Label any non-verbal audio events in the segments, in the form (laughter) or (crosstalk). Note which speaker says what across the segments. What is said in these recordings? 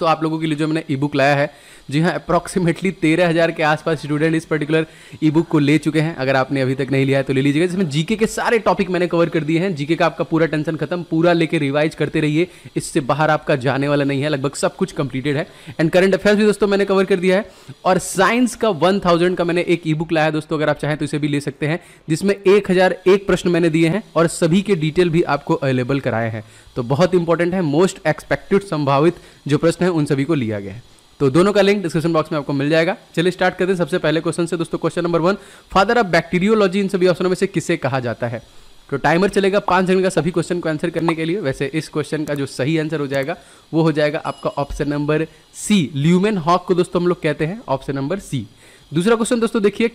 Speaker 1: तो आप लोगों के लिए जो मैंने ई बुक लाया है जी हाँ अप्रॉक्सीमेटली तेरह हज़ार के आसपास स्टूडेंट इस
Speaker 2: पर्टिकुलर ई बुक को ले चुके हैं अगर आपने अभी तक नहीं लिया है तो ले लीजिएगा जिसमें जीके के सारे टॉपिक मैंने कवर कर दिए हैं जीके का आपका पूरा टेंशन खत्म पूरा लेके रिवाइज करते रहिए इससे बाहर आपका जाने वाला नहीं है लगभग सब कुछ कंप्लीटेड है एंड करंट अफेयर्स भी दोस्तों मैंने कवर कर दिया है और साइंस का वन का मैंने एक ई बुक लाया है दोस्तों अगर आप चाहें तो इसे भी ले सकते हैं जिसमें एक प्रश्न मैंने दिए हैं और सभी के डिटेल भी आपको अवेलेबल कराए हैं तो बहुत इंपॉर्टेंट है मोस्ट एक्सपेक्टेड संभावित जो प्रश्न है उन सभी को लिया गया है तो दोनों का लिंक डिस्क्रिप्शन बॉक्स में आपको मिल जाएगा चलिए स्टार्ट करते हैं सबसे पहले क्वेश्चन से दोस्तों question number one father of bacteriology इन सभी ऑप्शनों में से किसे कहा जाता है तो टाइमर चलेगा पांच सेकंड का सभी क्वेश्चन को आंसर करने के लिए वैसे इस क्वेश्चन का जो सही आंसर हो जाएगा वो हो जाएगा आपका option number C Leeuwenhoek को दोस्तों हम लोग कहते हैं ऑप्शन नंबर सी दूसरा क्वेश्चन दोस्तों देखिए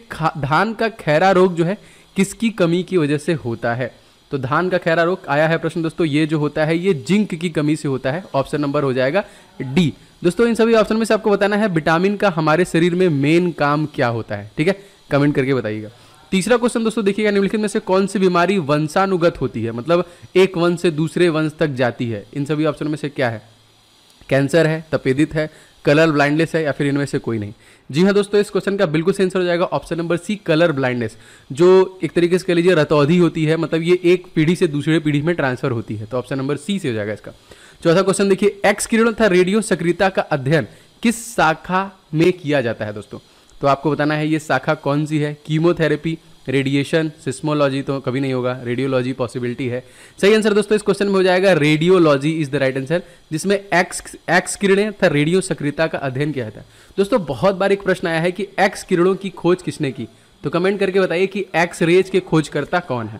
Speaker 2: धान का खैरा रोग जो है किसकी कमी की वजह से होता है तो धान का खैरा रोग आया है प्रश्न दोस्तों ये जो होता है ये जिंक की कमी से होता है ऑप्शन नंबर हो जाएगा डी दोस्तों इन सभी ऑप्शन में से आपको बताना है विटामिन का हमारे शरीर में मेन काम क्या होता है ठीक है कमेंट करके बताइएगा तीसरा क्वेश्चन दोस्तों देखिएगा निम्नलिखित में से कौन सी बीमारी वंशानुगत होती है मतलब एक वंश से दूसरे वंश तक जाती है इन सभी ऑप्शन में से क्या है कैंसर है तपेदित है कलर ब्लाइंडनेस है या फिर इनमें से कोई नहीं जी हाँ दोस्तों इस क्वेश्चन का बिल्कुल सेंसर हो जाएगा option number C colour blindness जो एक तरीके से कह लीजिए रतौधी होती है मतलब ये एक पीढ़ी से दूसरे पीढ़ी में ट्रांसफर होती है तो ऑप्शन नंबर सी से हो जाएगा इसका चौथा क्वेश्चन देखिए एक्स किरण तथा रेडियो सक्रियता का अध्ययन किस शाखा में किया जाता है दोस्तों तो आपको बताना है ये शाखा कौन सी है कीमोथेरेपी रेडिएशन सिस्मोलॉजी तो कभी नहीं होगा रेडियोलॉजी पॉसिबिलिटी है सही आंसर दोस्तों इस क्वेश्चन में हो जाएगा radiology is the right answer जिसमें एक्स एक्स किरणें तथा रेडियो सक्रियता का अध्ययन किया था दोस्तों बहुत बार एक प्रश्न आया है कि एक्स किरणों की खोज किसने की तो कमेंट करके बताइए कि एक्स रेज के खोजकर्ता कौन है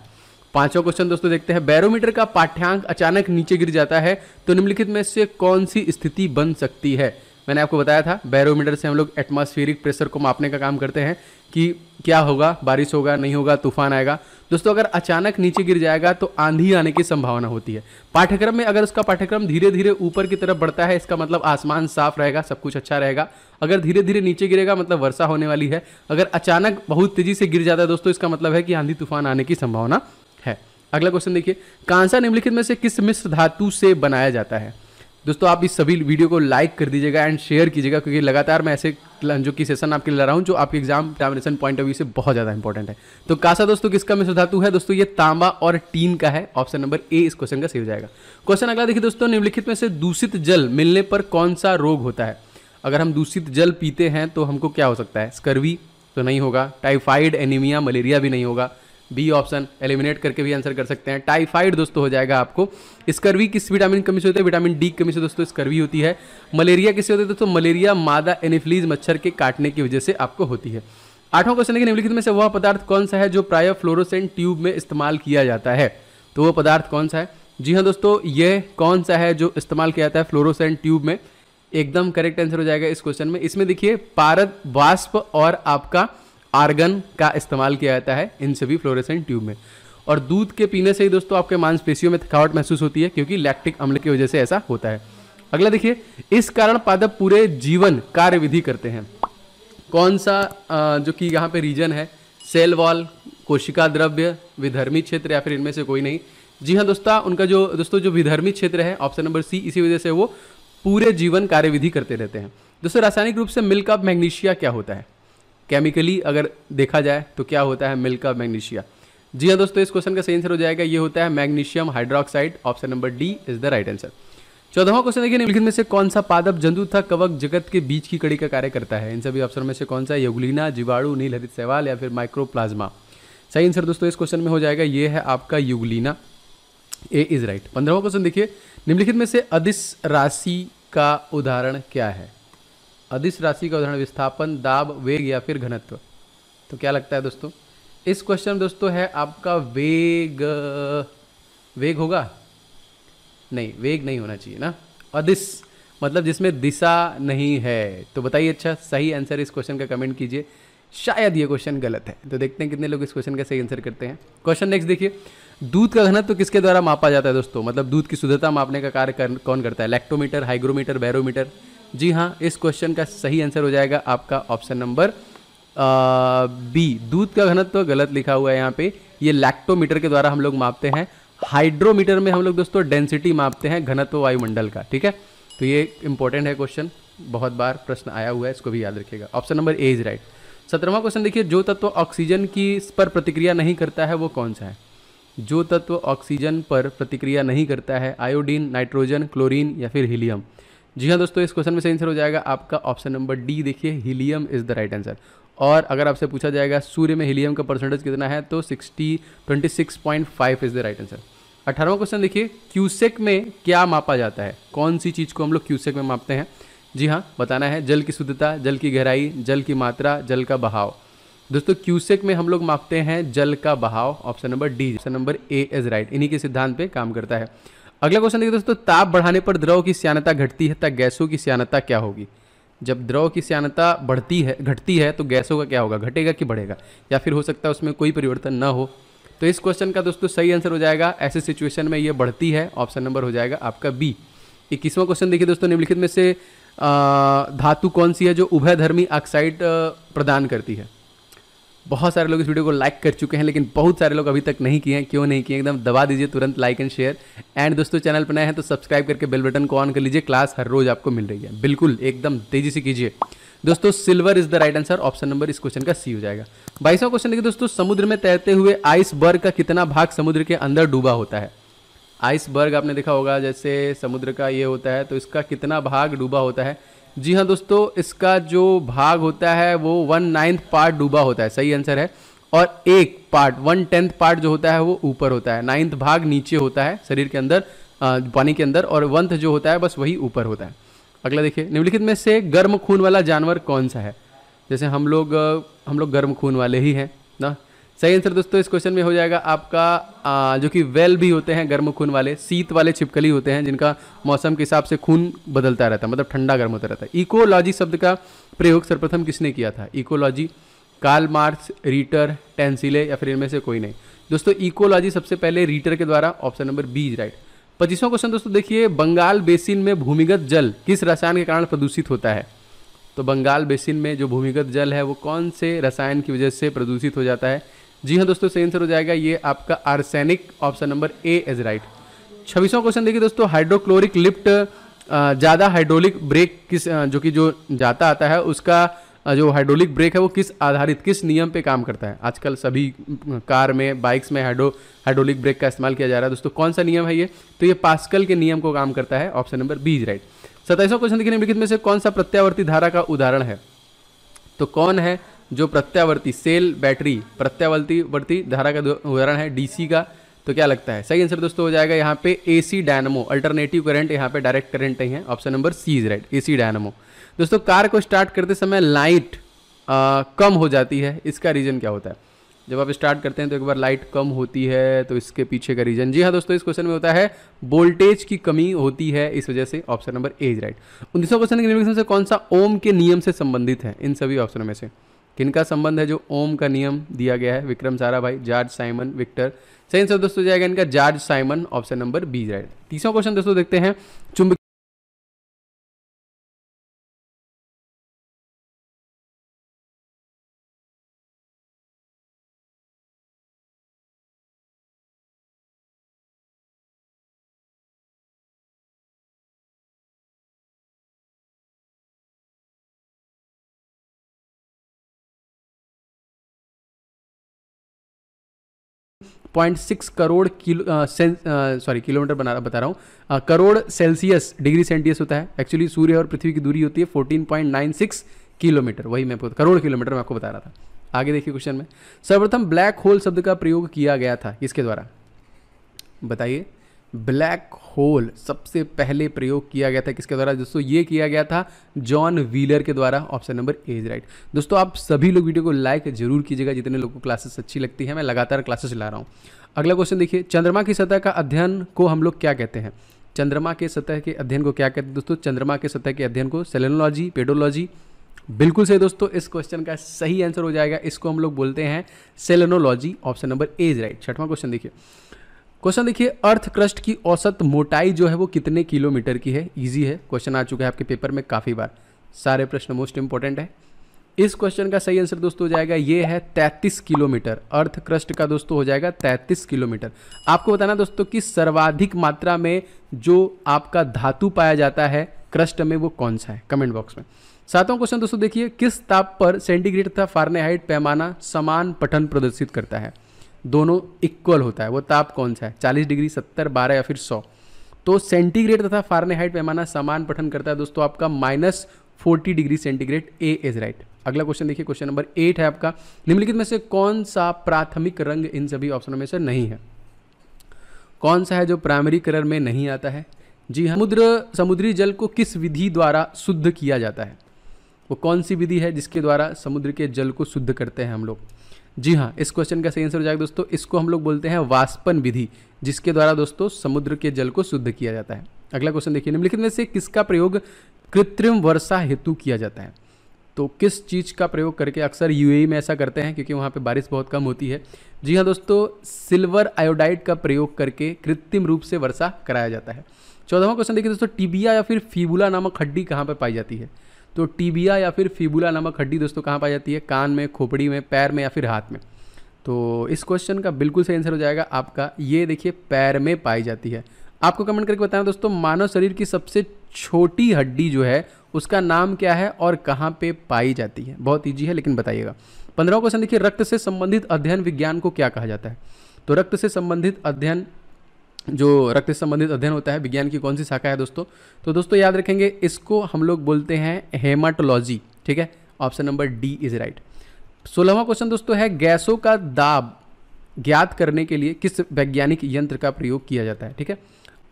Speaker 2: पांचवा क्वेश्चन दोस्तों देखते हैं बैरोमीटर का पाठ्यांक अचानक नीचे गिर जाता है तो निम्नलिखित में से कौन सी स्थिति बन सकती है मैंने आपको बताया था बैरोमीटर से हम लोग एटमॉस्फेरिक प्रेशर को मापने का काम करते हैं कि क्या होगा बारिश होगा नहीं होगा तूफान आएगा दोस्तों अगर अचानक नीचे गिर जाएगा तो आंधी आने की संभावना होती है पाठ्यक्रम में अगर उसका पाठ्यक्रम धीरे धीरे ऊपर की तरफ बढ़ता है इसका मतलब आसमान साफ रहेगा सब कुछ अच्छा रहेगा अगर धीरे धीरे नीचे गिरेगा मतलब वर्षा होने वाली है अगर अचानक बहुत तेजी से गिर जाता है दोस्तों इसका मतलब है कि आंधी तूफान आने की संभावना है अगला क्वेश्चन देखिए कांसा निम्नलिखित में से किस मिश्र धातु से बनाया जाता है दोस्तों आप इस सभी वीडियो को लाइक कर दीजिएगा एंड शेयर कीजिएगा क्योंकि लगातार मैं ऐसे जो कि सेशन आपके लिए ला रहा हूँ जो आपके exam examination point of view से बहुत ज़्यादा इंपॉर्टेंट है तो कासा दोस्तों किसका मिश्र धातु है दोस्तों ये तांबा और टीन का है ऑप्शन नंबर ए इस क्वेश्चन का सही हो जाएगा क्वेश्चन अगला देखिए दोस्तों निम्नलिखित में से दूषित जल मिलने पर कौन सा रोग होता है अगर हम दूषित जल पीते हैं तो हमको क्या हो सकता है स्कर्वी तो नहीं होगा टाइफाइड एनीमिया मलेरिया भी नहीं होगा बी ऑप्शन एलिमिनेट करके भी आंसर कर सकते हैं टाइफाइड दोस्तों हो जाएगा आपको स्कर्वी किस विटामिन कमी से होती है विटामिन डी कमी से दोस्तों स्कर्वी होती है मलेरिया किससे होती है दोस्तों मलेरिया मादा एनिफ्लीज मच्छर के काटने की वजह से आपको होती है आठवां क्वेश्चन है कि निम्नलिखित में से वह पदार्थ कौन सा है जो प्राय फ्लोरोसेंट ट्यूब में इस्तेमाल किया जाता है तो वह पदार्थ कौन सा है जी हाँ दोस्तों ये कौन सा है जो इस्तेमाल किया जाता है फ्लोरोसेंट ट्यूब में एकदम करेक्ट आंसर हो जाएगा इस क्वेश्चन में इसमें देखिए पारद वाष्प और आपका आर्गन का इस्तेमाल किया जाता है इन सभी फ्लोरेसेंट ट्यूब में और दूध के पीने से ही दोस्तों आपके मांसपेशियों में थकावट महसूस होती है क्योंकि लैक्टिक अम्ल की वजह से ऐसा होता है अगला देखिए इस कारण पादप पूरे जीवन कार्य विधि करते हैं कौन सा जो कि यहाँ पे रीजन है सेल वॉल कोशिका द्रव्य विधर्मी क्षेत्र या फिर इनमें से कोई नहीं जी हाँ दोस्तों उनका जो दोस्तों जो विधर्मी क्षेत्र है ऑप्शन नंबर सी इसी वजह से वो पूरे जीवन कार्यविधि करते रहते हैं दोस्तों रासायनिक रूप से मिल्क ऑफ मैग्नीशिया क्या होता है केमिकली अगर देखा जाए तो क्या होता है मिल्क का मैग्नीशिया जी हाँ दोस्तों इस क्वेश्चन का सही आंसर हो जाएगा ये होता है magnesium hydroxide option number D is the right answer चौदहवा क्वेश्चन देखिए निम्नलिखित में से कौन सा पादप जंतु था कवक जगत के बीच की कड़ी का कार्य करता है इन सभी ऑप्शन में से कौन सा युगलिना जीवाणु नील हरित सवाल या फिर माइक्रोप्लाज्मा सही आंसर दोस्तों इस क्वेश्चन में हो जाएगा ये है आपका युगलिना ए इज राइट पंद्रहवा क्वेश्चन देखिए निम्नलिखित में से अधिस राशि का उदाहरण क्या है अधिस राशि का उदाहरण विस्थापन दाब वेग या फिर घनत्व तो क्या लगता है दोस्तों इस क्वेश्चन में दोस्तों है आपका वेग वेग होगा नहीं वेग नहीं होना चाहिए ना अधिस मतलब जिसमें दिशा नहीं है तो बताइए अच्छा सही आंसर इस क्वेश्चन का कमेंट कीजिए शायद ये क्वेश्चन गलत है तो देखते हैं कितने लोग इस क्वेश्चन का सही आंसर करते हैं क्वेश्चन नेक्स्ट देखिए दूध का घनत्व तो किसके द्वारा मापा जाता है दोस्तों मतलब दूध की शुद्धता मापने का कार्य कर, कौन करता है लैक्टोमीटर हाइग्रोमीटर बैरोमीटर जी हाँ इस क्वेश्चन का सही आंसर हो जाएगा आपका ऑप्शन नंबर बी दूध का घनत्व तो गलत लिखा हुआ है यहाँ पे ये लैक्टोमीटर के द्वारा हम लोग मापते हैं हाइड्रोमीटर में हम लोग दोस्तों डेंसिटी मापते हैं घनत्व वायुमंडल का ठीक है तो ये इंपॉर्टेंट है क्वेश्चन बहुत बार प्रश्न आया हुआ है इसको भी याद रखिएगा option number A is right सत्रहवा क्वेश्चन देखिए जो तत्व ऑक्सीजन की पर प्रतिक्रिया नहीं करता है वो कौन सा है जो तत्व ऑक्सीजन पर प्रतिक्रिया नहीं करता है आयोडीन नाइट्रोजन क्लोरीन या फिर हीलियम जी हाँ दोस्तों इस क्वेश्चन में सही आंसर हो जाएगा आपका ऑप्शन नंबर डी देखिए helium is the right answer और अगर आपसे पूछा जाएगा सूर्य में हीलियम का परसेंटेज कितना है तो sixty twenty six point five is the right answer अठारहवा क्वेश्चन देखिए क्यूसेक में क्या मापा जाता है कौन सी चीज़ को हम लोग क्यूसेक में मापते हैं जी हाँ बताना है जल की शुद्धता जल की गहराई जल की मात्रा जल का बहाव दोस्तों क्यूसेक में हम लोग मापते हैं जल का बहाव option number D option number A is right इन्हीं के सिद्धांत पर काम करता है अगला क्वेश्चन देखिए दोस्तों ताप बढ़ाने पर द्रव की श्यानता घटती है तब गैसों की श्यानता क्या होगी जब द्रव की श्यानता बढ़ती है घटती है तो गैसों का क्या होगा घटेगा कि बढ़ेगा या फिर हो सकता है उसमें कोई परिवर्तन ना हो तो इस क्वेश्चन का दोस्तों सही आंसर हो जाएगा ऐसे सिचुएशन में ये बढ़ती है ऑप्शन नंबर हो जाएगा आपका बी इक्कीसवां क्वेश्चन देखिए दोस्तों निम्नलिखित में से धातु कौन सी है जो उभयधर्मी ऑक्साइड प्रदान करती है बहुत सारे लोग इस वीडियो को लाइक कर चुके हैं लेकिन बहुत सारे लोग अभी तक नहीं किए हैं क्यों नहीं किए एकदम दबा दीजिए तुरंत लाइक एंड शेयर एंड दोस्तों चैनल पर नए हैं तो सब्सक्राइब करके बेल बटन को ऑन कर लीजिए क्लास हर रोज आपको मिल रही है बिल्कुल एकदम तेजी से कीजिए दोस्तों silver is the right answer option number इस क्वेश्चन का सी हो जाएगा बाईसवा क्वेश्चन देखिए दोस्तों समुद्र में तैरते हुए आइसबर्ग का कितना भाग समुद्र के अंदर डूबा होता है आइसबर्ग आपने देखा होगा जैसे समुद्र का ये होता है तो इसका कितना भाग डूबा होता है जी हाँ दोस्तों इसका जो भाग होता है वो वन नाइन्थ पार्ट डूबा होता है सही आंसर है और एक पार्ट वन टेंथ पार्ट जो होता है वो ऊपर होता है नाइन्थ भाग नीचे होता है शरीर के अंदर पानी के अंदर और वंथ जो होता है बस वही ऊपर होता है अगला देखिए निम्नलिखित में से गर्म खून वाला जानवर कौन सा है जैसे हम लोग हम लोग गर्म खून वाले ही हैं ना सही आंसर दोस्तों इस क्वेश्चन में हो जाएगा आपका आ, जो कि वेल भी होते हैं गर्म खून वाले शीत वाले छिपकली होते हैं जिनका मौसम के हिसाब से खून बदलता रहता है मतलब ठंडा गर्म होता रहता है इकोलॉजी शब्द का प्रयोग सर्वप्रथम किसने किया था ecology Karl Marx Ritter Tansley या फिर इनमें से कोई नहीं दोस्तों इकोलॉजी सबसे पहले रीटर के द्वारा option number B is right पच्चीसवां क्वेश्चन दोस्तों देखिए बंगाल बेसिन में भूमिगत जल किस रसायन के कारण प्रदूषित होता है तो बंगाल बेसिन में जो भूमिगत जल है वो कौन से रसायन की वजह से प्रदूषित हो जाता है जी हाँ दोस्तों सही आंसर हो जाएगा ये आपका arsenic option number A is right छब्बीसवां क्वेश्चन देखिए दोस्तों हाइड्रोक्लोरिक लिफ्ट ज़्यादा हाइड्रोलिक ब्रेक किस जो कि जो जाता आता है उसका जो हाइड्रोलिक ब्रेक है वो किस आधारित किस नियम पे काम करता है आजकल सभी कार में बाइक्स में हाइड्रो हाइड्रोलिक ब्रेक का इस्तेमाल किया जा रहा है दोस्तों कौन सा नियम है ये तो ये पास्कल के नियम को काम करता है ऑप्शन नंबर बी राइट सताइसवा क्वेश्चन देखिए निम्नलिखित में से कौन सा प्रत्यावर्ती धारा का उदाहरण है तो कौन है जो प्रत्यावर्ती सेल बैटरी प्रत्यावर्ती वर्ती धारा का उदाहरण है डीसी का तो क्या लगता है सही आंसर दोस्तों हो जाएगा यहाँ पे एसी डायनमो अल्टरनेटिव करंट यहाँ पे डायरेक्ट करंट नहीं है option number C is right AC dynamo दोस्तों कार को स्टार्ट करते समय लाइट आ, कम हो जाती है इसका रीज़न क्या होता है जब आप स्टार्ट करते हैं तो एक बार लाइट कम होती है तो इसके पीछे का रीजन जी हाँ दोस्तों इस क्वेश्चन में होता है वोल्टेज की कमी होती है इस वजह से option number A is right उन्नीसवें क्वेश्चन से कौन सा ओम के नियम से संबंधित है इन सभी ऑप्शनों में से किनका संबंध है जो ओम का नियम दिया गया है Vikram Sarabhai George Simon Victor सही आंसर दोस्तों जाएगा इनका George Simon
Speaker 1: option number B right तीसरा क्वेश्चन दोस्तों देखते हैं चुंबक point six crore kilo
Speaker 2: sorry kilometre बना बता रहा हूँ करोड़ सेल्सियस डिग्री सेंटियस होता है एक्चुअली सूर्य और पृथ्वी की दूरी होती है fourteen point nine six kilometre वही मैं करोड़ किलोमीटर मैं आपको बता रहा था आगे देखिए क्वेश्चन में सर्वप्रथम ब्लैक होल शब्द का प्रयोग किया गया था किसके द्वारा बताइए ब्लैक होल सबसे पहले प्रयोग किया गया था किसके द्वारा दोस्तों ये किया गया था जॉन व्हीलर के द्वारा option number A is right दोस्तों आप सभी लोग वीडियो को लाइक जरूर कीजिएगा जितने लोगों को क्लासेस अच्छी लगती है मैं लगातार क्लासेस ला रहा हूँ अगला क्वेश्चन देखिए चंद्रमा की सतह का अध्ययन को हम लोग क्या कहते हैं चंद्रमा के सतह के अध्ययन को क्या कहते हैं दोस्तों चंद्रमा के सतह के अध्ययन को सेलेनोलॉजी पेडोलॉजी बिल्कुल सही दोस्तों इस क्वेश्चन का सही आंसर हो जाएगा इसको हम लोग बोलते हैं selenology option number A is right छठवां क्वेश्चन देखिए क्वेश्चन देखिए अर्थ क्रस्ट की औसत मोटाई जो है वो कितने किलोमीटर की है इजी है क्वेश्चन आ चुका है आपके पेपर में काफ़ी बार सारे प्रश्न मोस्ट इंपॉर्टेंट है इस क्वेश्चन का सही आंसर दोस्तों हो जाएगा ये है 33 किलोमीटर अर्थ क्रस्ट का दोस्तों हो जाएगा 33 किलोमीटर आपको बताना दोस्तों कि सर्वाधिक मात्रा में जो आपका धातु पाया जाता है क्रस्ट में वो कौन सा है कमेंट बॉक्स में सातवां क्वेश्चन दोस्तों देखिए किस ताप पर सेंटीग्रेड तथा फारनेहाइट पैमाना समान पठन प्रदर्शित करता है दोनों इक्वल होता है वो ताप कौन सा है चालीस डिग्री सत्तर बारह या फिर सौ तो सेंटीग्रेड तथा फारेनहाइट पैमाना समान पठन करता है दोस्तों आपका minus forty degree centigrade A is right अगला क्वेश्चन देखिए क्वेश्चन नंबर एट है आपका निम्नलिखित में से कौन सा प्राथमिक रंग इन सभी ऑप्शनों में से नहीं है कौन सा है जो प्राइमरी कलर में नहीं आता है जी हाँ समुद्र समुद्री जल को किस विधि द्वारा शुद्ध किया जाता है वो कौन सी विधि है जिसके द्वारा समुद्र के जल को शुद्ध करते हैं हम लोग जी हाँ इस क्वेश्चन का सही आंसर हो जाएगा दोस्तों इसको हम लोग बोलते हैं वाष्पन विधि जिसके द्वारा दोस्तों समुद्र के जल को शुद्ध किया जाता है अगला क्वेश्चन देखिए निम्नलिखित में से किसका प्रयोग कृत्रिम वर्षा हेतु किया जाता है तो किस चीज़ का प्रयोग करके अक्सर यूएई में ऐसा करते हैं क्योंकि वहाँ पे बारिश बहुत कम होती है जी हाँ दोस्तों सिल्वर आयोडाइड का प्रयोग करके कृत्रिम रूप से वर्षा कराया जाता है चौदहवा क्वेश्चन देखिए दोस्तों टीबिया या फिर फीबुला नामक हड्डी कहाँ पर पाई जाती है तो टीबिया या फिर फिबुला नामक हड्डी दोस्तों कहाँ पाई जाती है कान में खोपड़ी में पैर में या फिर हाथ में तो इस क्वेश्चन का बिल्कुल सही आंसर हो जाएगा आपका ये देखिए पैर में पाई जाती है आपको कमेंट करके बताना दोस्तों मानव शरीर की सबसे छोटी हड्डी जो है उसका नाम क्या है और कहाँ पे पाई जाती है बहुत ईजी है लेकिन बताइएगा पंद्रह क्वेश्चन देखिए रक्त से संबंधित अध्ययन विज्ञान को क्या कहा जाता है तो रक्त से संबंधित अध्ययन जो रक्त संबंधित अध्ययन होता है विज्ञान की कौन सी शाखा है दोस्तों तो दोस्तों याद रखेंगे इसको हम लोग बोलते हैं हेमाटोलॉजी ठीक है option number D is right सोलहवा क्वेश्चन दोस्तों है गैसों का दाब ज्ञात करने के लिए किस वैज्ञानिक यंत्र का प्रयोग किया जाता है ठीक है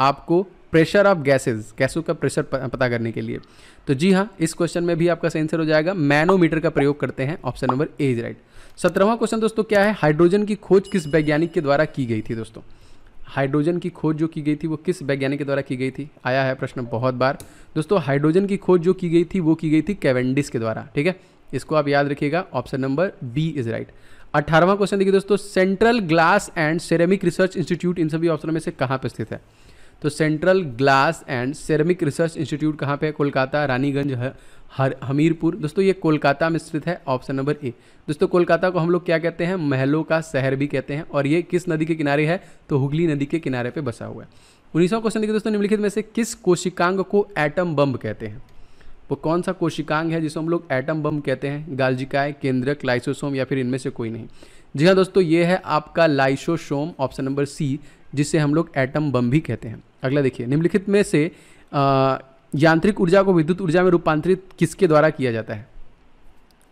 Speaker 2: आपको प्रेशर ऑफ गैसेस गैसों का प्रेशर पता करने के लिए तो जी हाँ इस क्वेश्चन में भी आपका आंसर हो जाएगा मैनोमीटर का प्रयोग करते हैं option number A is right सत्रहवा क्वेश्चन दोस्तों क्या है हाइड्रोजन की खोज किस वैज्ञानिक के द्वारा की गई थी दोस्तों हाइड्रोजन की खोज जो की गई थी वो किस वैज्ञानिक के द्वारा की गई थी आया है प्रश्न बहुत बार दोस्तों हाइड्रोजन की खोज जो की गई थी वो की गई थी कैवेंडिस के द्वारा ठीक है इसको आप याद रखिएगा option number B is right अठारहवां क्वेश्चन देखिए दोस्तों central glass and ceramic research institute इन सभी ऑप्शनों में से कहाँ पर स्थित है तो central glass and ceramic research institute कहाँ पे है कोलकाता रानीगंज हर हमीरपुर दोस्तों ये कोलकाता में स्थित है ऑप्शन नंबर ए दोस्तों कोलकाता को हम लोग क्या कहते हैं महलों का शहर भी कहते हैं और ये किस नदी के किनारे है तो हुगली नदी के किनारे पे बसा हुआ है उन्नीसवा क्वेश्चन देखिए दोस्तों निम्नलिखित में से किस कोशिकांग को एटम बम कहते हैं वो कौन सा कोशिकांग है जिसको हम लोग एटम बम कहते हैं गालजिकाय केंद्रक लाइसोसोम या फिर इनमें से कोई नहीं जी हाँ दोस्तों ये है आपका लाइसोसोम ऑप्शन नंबर सी जिसे हम लोग एटम बम भी कहते हैं अगला देखिए निम्नलिखित में से यांत्रिक ऊर्जा को विद्युत ऊर्जा में रूपांतरित किसके द्वारा किया जाता है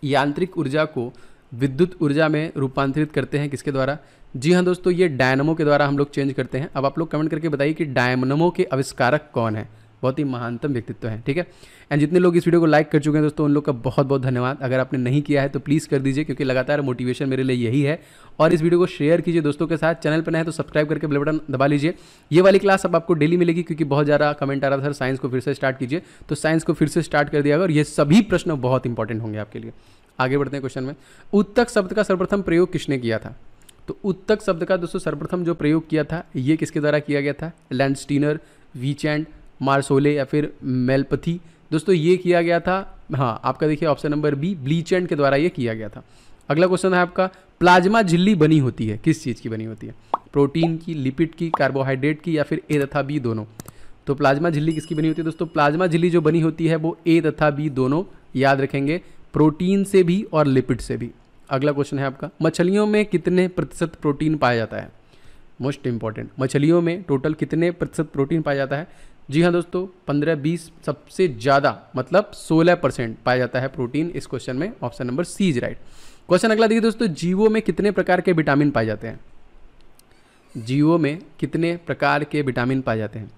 Speaker 2: यांत्रिक ऊर्जा को विद्युत ऊर्जा में रूपांतरित करते हैं किसके द्वारा जी हाँ दोस्तों ये डायनमो के द्वारा हम लोग चेंज करते हैं अब आप लोग कमेंट करके बताइए कि डायनमो के आविष्कारक कौन है बहुत ही महानतम व्यक्तित्व है ठीक है एंड जितने लोग इस वीडियो को लाइक कर चुके हैं दोस्तों उन लोग का बहुत बहुत धन्यवाद अगर आपने नहीं किया है तो प्लीज़ कर दीजिए क्योंकि लगातार मोटिवेशन मेरे लिए यही है और इस वीडियो को शेयर कीजिए दोस्तों के साथ चैनल पर नए तो सब्सक्राइब करके बेल बटन दबा लीजिए ये वाली क्लास अब आपको डेली मिलेगी क्योंकि बहुत ज़्यादा कमेंट आ रहा था सर साइंस को फिर से स्टार्ट कीजिए तो साइंस को फिर से स्टार्ट कर दिया और ये सभी प्रश्न बहुत इंपॉर्टेंट होंगे आपके लिए आगे बढ़ते हैं क्वेश्चन में उत्तक शब्द का सर्वप्रथम प्रयोग किसने किया था तो उत्तक शब्द का दोस्तों सर्वप्रथम जो प्रयोग किया था ये किसके द्वारा किया गया था लैंडस्टीनर वीचैंड मार्सोले या फिर मेलपथी दोस्तों ये किया गया था हाँ आपका देखिए option number B bleach and के द्वारा ये किया गया था अगला क्वेश्चन है आपका प्लाज्मा झिल्ली बनी होती है किस चीज़ की बनी होती है प्रोटीन की लिपिड की कार्बोहाइड्रेट की या फिर ए तथा बी दोनों तो प्लाज्मा झिल्ली किसकी बनी होती है दोस्तों प्लाज्मा झिल्ली जो बनी होती है वो ए तथा बी दोनों याद रखेंगे प्रोटीन से भी और लिपिड से भी अगला क्वेश्चन है आपका मछलियों में कितने प्रतिशत प्रोटीन पाया जाता है मोस्ट इंपॉर्टेंट मछलियों में टोटल कितने प्रतिशत प्रोटीन पाया जाता है जी हाँ दोस्तों 15-20 सबसे ज़्यादा मतलब 16 परसेंट पाया जाता है प्रोटीन इस क्वेश्चन में option number C is right question अगला देखिए दोस्तों जीवो में कितने प्रकार के विटामिन पाए जाते हैं जीवो में कितने प्रकार के विटामिन पाए जाते हैं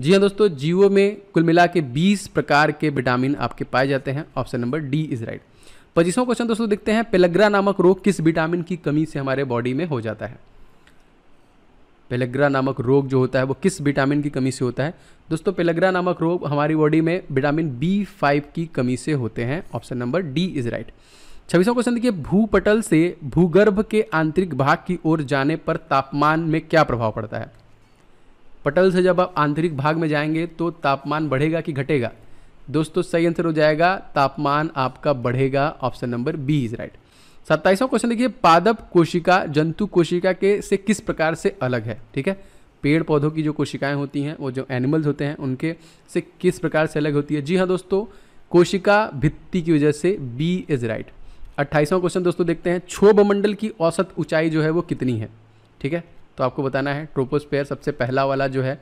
Speaker 2: जी हाँ दोस्तों जीवो में कुल मिला के बीस प्रकार के विटामिन आपके पाए जाते हैं option number D is right पच्चीसों क्वेश्चन दोस्तों देखते हैं पेलग्रा नामक रोग किस विटामिन की कमी से हमारे बॉडी में हो जाता है पेलेग्रा नामक रोग जो होता है वो किस विटामिन की कमी से होता है दोस्तों पेलेग्रा नामक रोग हमारी बॉडी में विटामिन बी फाइव की कमी से होते हैं option number D is right छब्बीसों क्वेश्चन देखिए भूपटल से भूगर्भ के आंतरिक भाग की ओर जाने पर तापमान में क्या प्रभाव पड़ता है पटल से जब आप आंतरिक भाग में जाएंगे तो तापमान बढ़ेगा कि घटेगा दोस्तों सही आंसर हो जाएगा तापमान आपका बढ़ेगा option number B is right सत्ताईसवां क्वेश्चन देखिए पादप कोशिका जंतु कोशिका के से किस प्रकार से अलग है ठीक है पेड़ पौधों की जो कोशिकाएं होती हैं वो जो एनिमल्स होते हैं उनके से किस प्रकार से अलग होती है जी हाँ दोस्तों कोशिका भित्ति की वजह से बी इज राइट अट्ठाईसवां क्वेश्चन दोस्तों देखते हैं क्षोभ मंडल की औसत ऊंचाई जो है वो कितनी है ठीक है तो आपको बताना है ट्रोपोस्पेयर सबसे पहला वाला जो है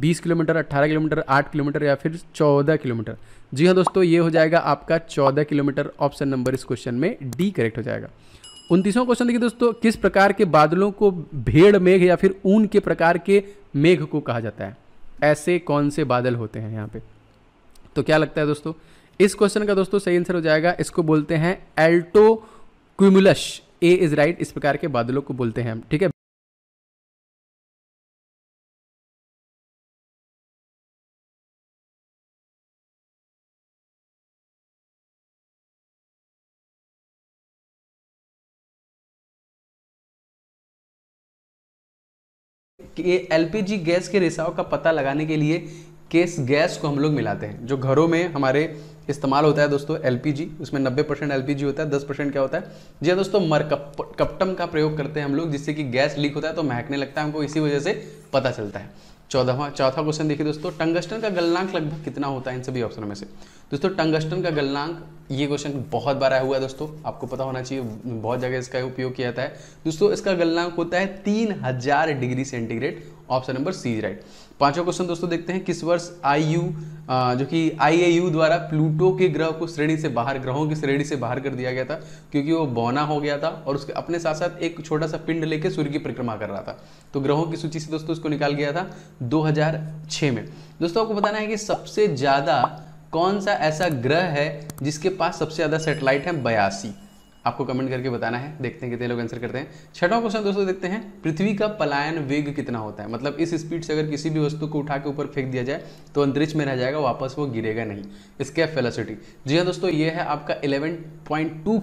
Speaker 2: बीस किलोमीटर अट्ठारह किलोमीटर आठ किलोमीटर या फिर चौदह किलोमीटर जी हाँ दोस्तों ये हो जाएगा आपका चौदह किलोमीटर ऑप्शन नंबर इस क्वेश्चन में डी करेक्ट हो जाएगा उनतीसवां क्वेश्चन देखिए दोस्तों किस प्रकार के बादलों को भेड़ मेघ या फिर ऊन के प्रकार के मेघ को कहा जाता है ऐसे कौन से बादल होते हैं यहाँ पे तो क्या लगता है दोस्तों इस क्वेश्चन का दोस्तों सही आंसर हो जाएगा इसको बोलते हैं एल्टो क्यूमुलश ए इज
Speaker 1: राइट इस प्रकार के बादलों को बोलते हैं हम ठीक है कि ये एल गैस के रिसाव का पता लगाने के लिए केस गैस को हम लोग मिलाते हैं जो घरों में हमारे
Speaker 2: इस्तेमाल होता है दोस्तों एल उसमें 90 परसेंट एल होता है 10 परसेंट क्या होता है जी दोस्तों मरकप कप्टम का प्रयोग करते हैं हम लोग जिससे कि गैस लीक होता है तो महकने लगता है हमको इसी वजह से पता चलता है चौदहवा चौथा क्वेश्चन देखिए दोस्तों टंगस्टन का गलनांक लगभग कितना होता है इन सभी ऑप्शनों में से दोस्तों टंगस्टन का गलनांक ये क्वेश्चन बहुत बार आया हुआ है दोस्तों आपको पता होना चाहिए बहुत जगह इसका उपयोग किया जाता है दोस्तों इसका गलनांक होता है तीन हजार degree centigrade option number C right पांचवा क्वेश्चन दोस्तों देखते हैं किस वर्ष आई जो कि आई द्वारा प्लूटो के ग्रह को श्रेणी से बाहर ग्रहों की श्रेणी से बाहर कर दिया गया था क्योंकि वो बौना हो गया था और उसके अपने साथ साथ एक छोटा सा पिंड लेके सूर्य की परिक्रमा कर रहा था तो ग्रहों की सूची से दोस्तों इसको निकाल गया था 2006 में दोस्तों आपको बताना है कि सबसे ज़्यादा कौन सा ऐसा ग्रह है जिसके पास सबसे ज़्यादा सेटेलाइट है बयासी आपको कमेंट करके बताना है देखते हैं कितने लोग आंसर करते हैं छठवां क्वेश्चन दोस्तों देखते हैं पृथ्वी का पलायन वेग कितना होता है मतलब इस स्पीड से अगर किसी भी वस्तु को उठा के ऊपर फेंक दिया जाए तो अंतरिक्ष में रह जाएगा वापस वो गिरेगा नहीं इसके फेलोसिटी जी हाँ दोस्तों ये है आपका इलेवन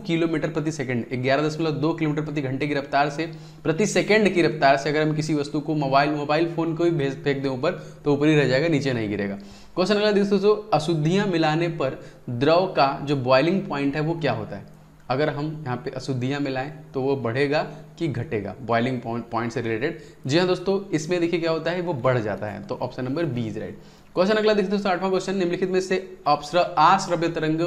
Speaker 2: किलोमीटर प्रति सेकेंड ग्यारह दशमलव दो किलोमीटर प्रति घंटे की रफ्तार से प्रति सेकंड की रफ्तार से अगर हम किसी वस्तु को मोबाइल मोबाइल फोन को भी फेंक दें ऊपर तो ऊपर ही रह जाएगा नीचे नहीं गिरेगा क्वेश्चन अगला दोस्तों अशुद्धियाँ मिलाने पर द्रव का जो बॉइलिंग पॉइंट है वो क्या होता है अगर हम यहाँ पे अशुद्धियाँ मिलाएं तो वो बढ़ेगा कि घटेगा बॉइलिंग पॉइंट से रिलेटेड जी हाँ दोस्तों इसमें देखिए क्या होता है वो बढ़ जाता है तो option number B is right question अगला देखिए दोस्तों आठवां क्वेश्चन निम्नलिखित में से आश्रव्य तरंग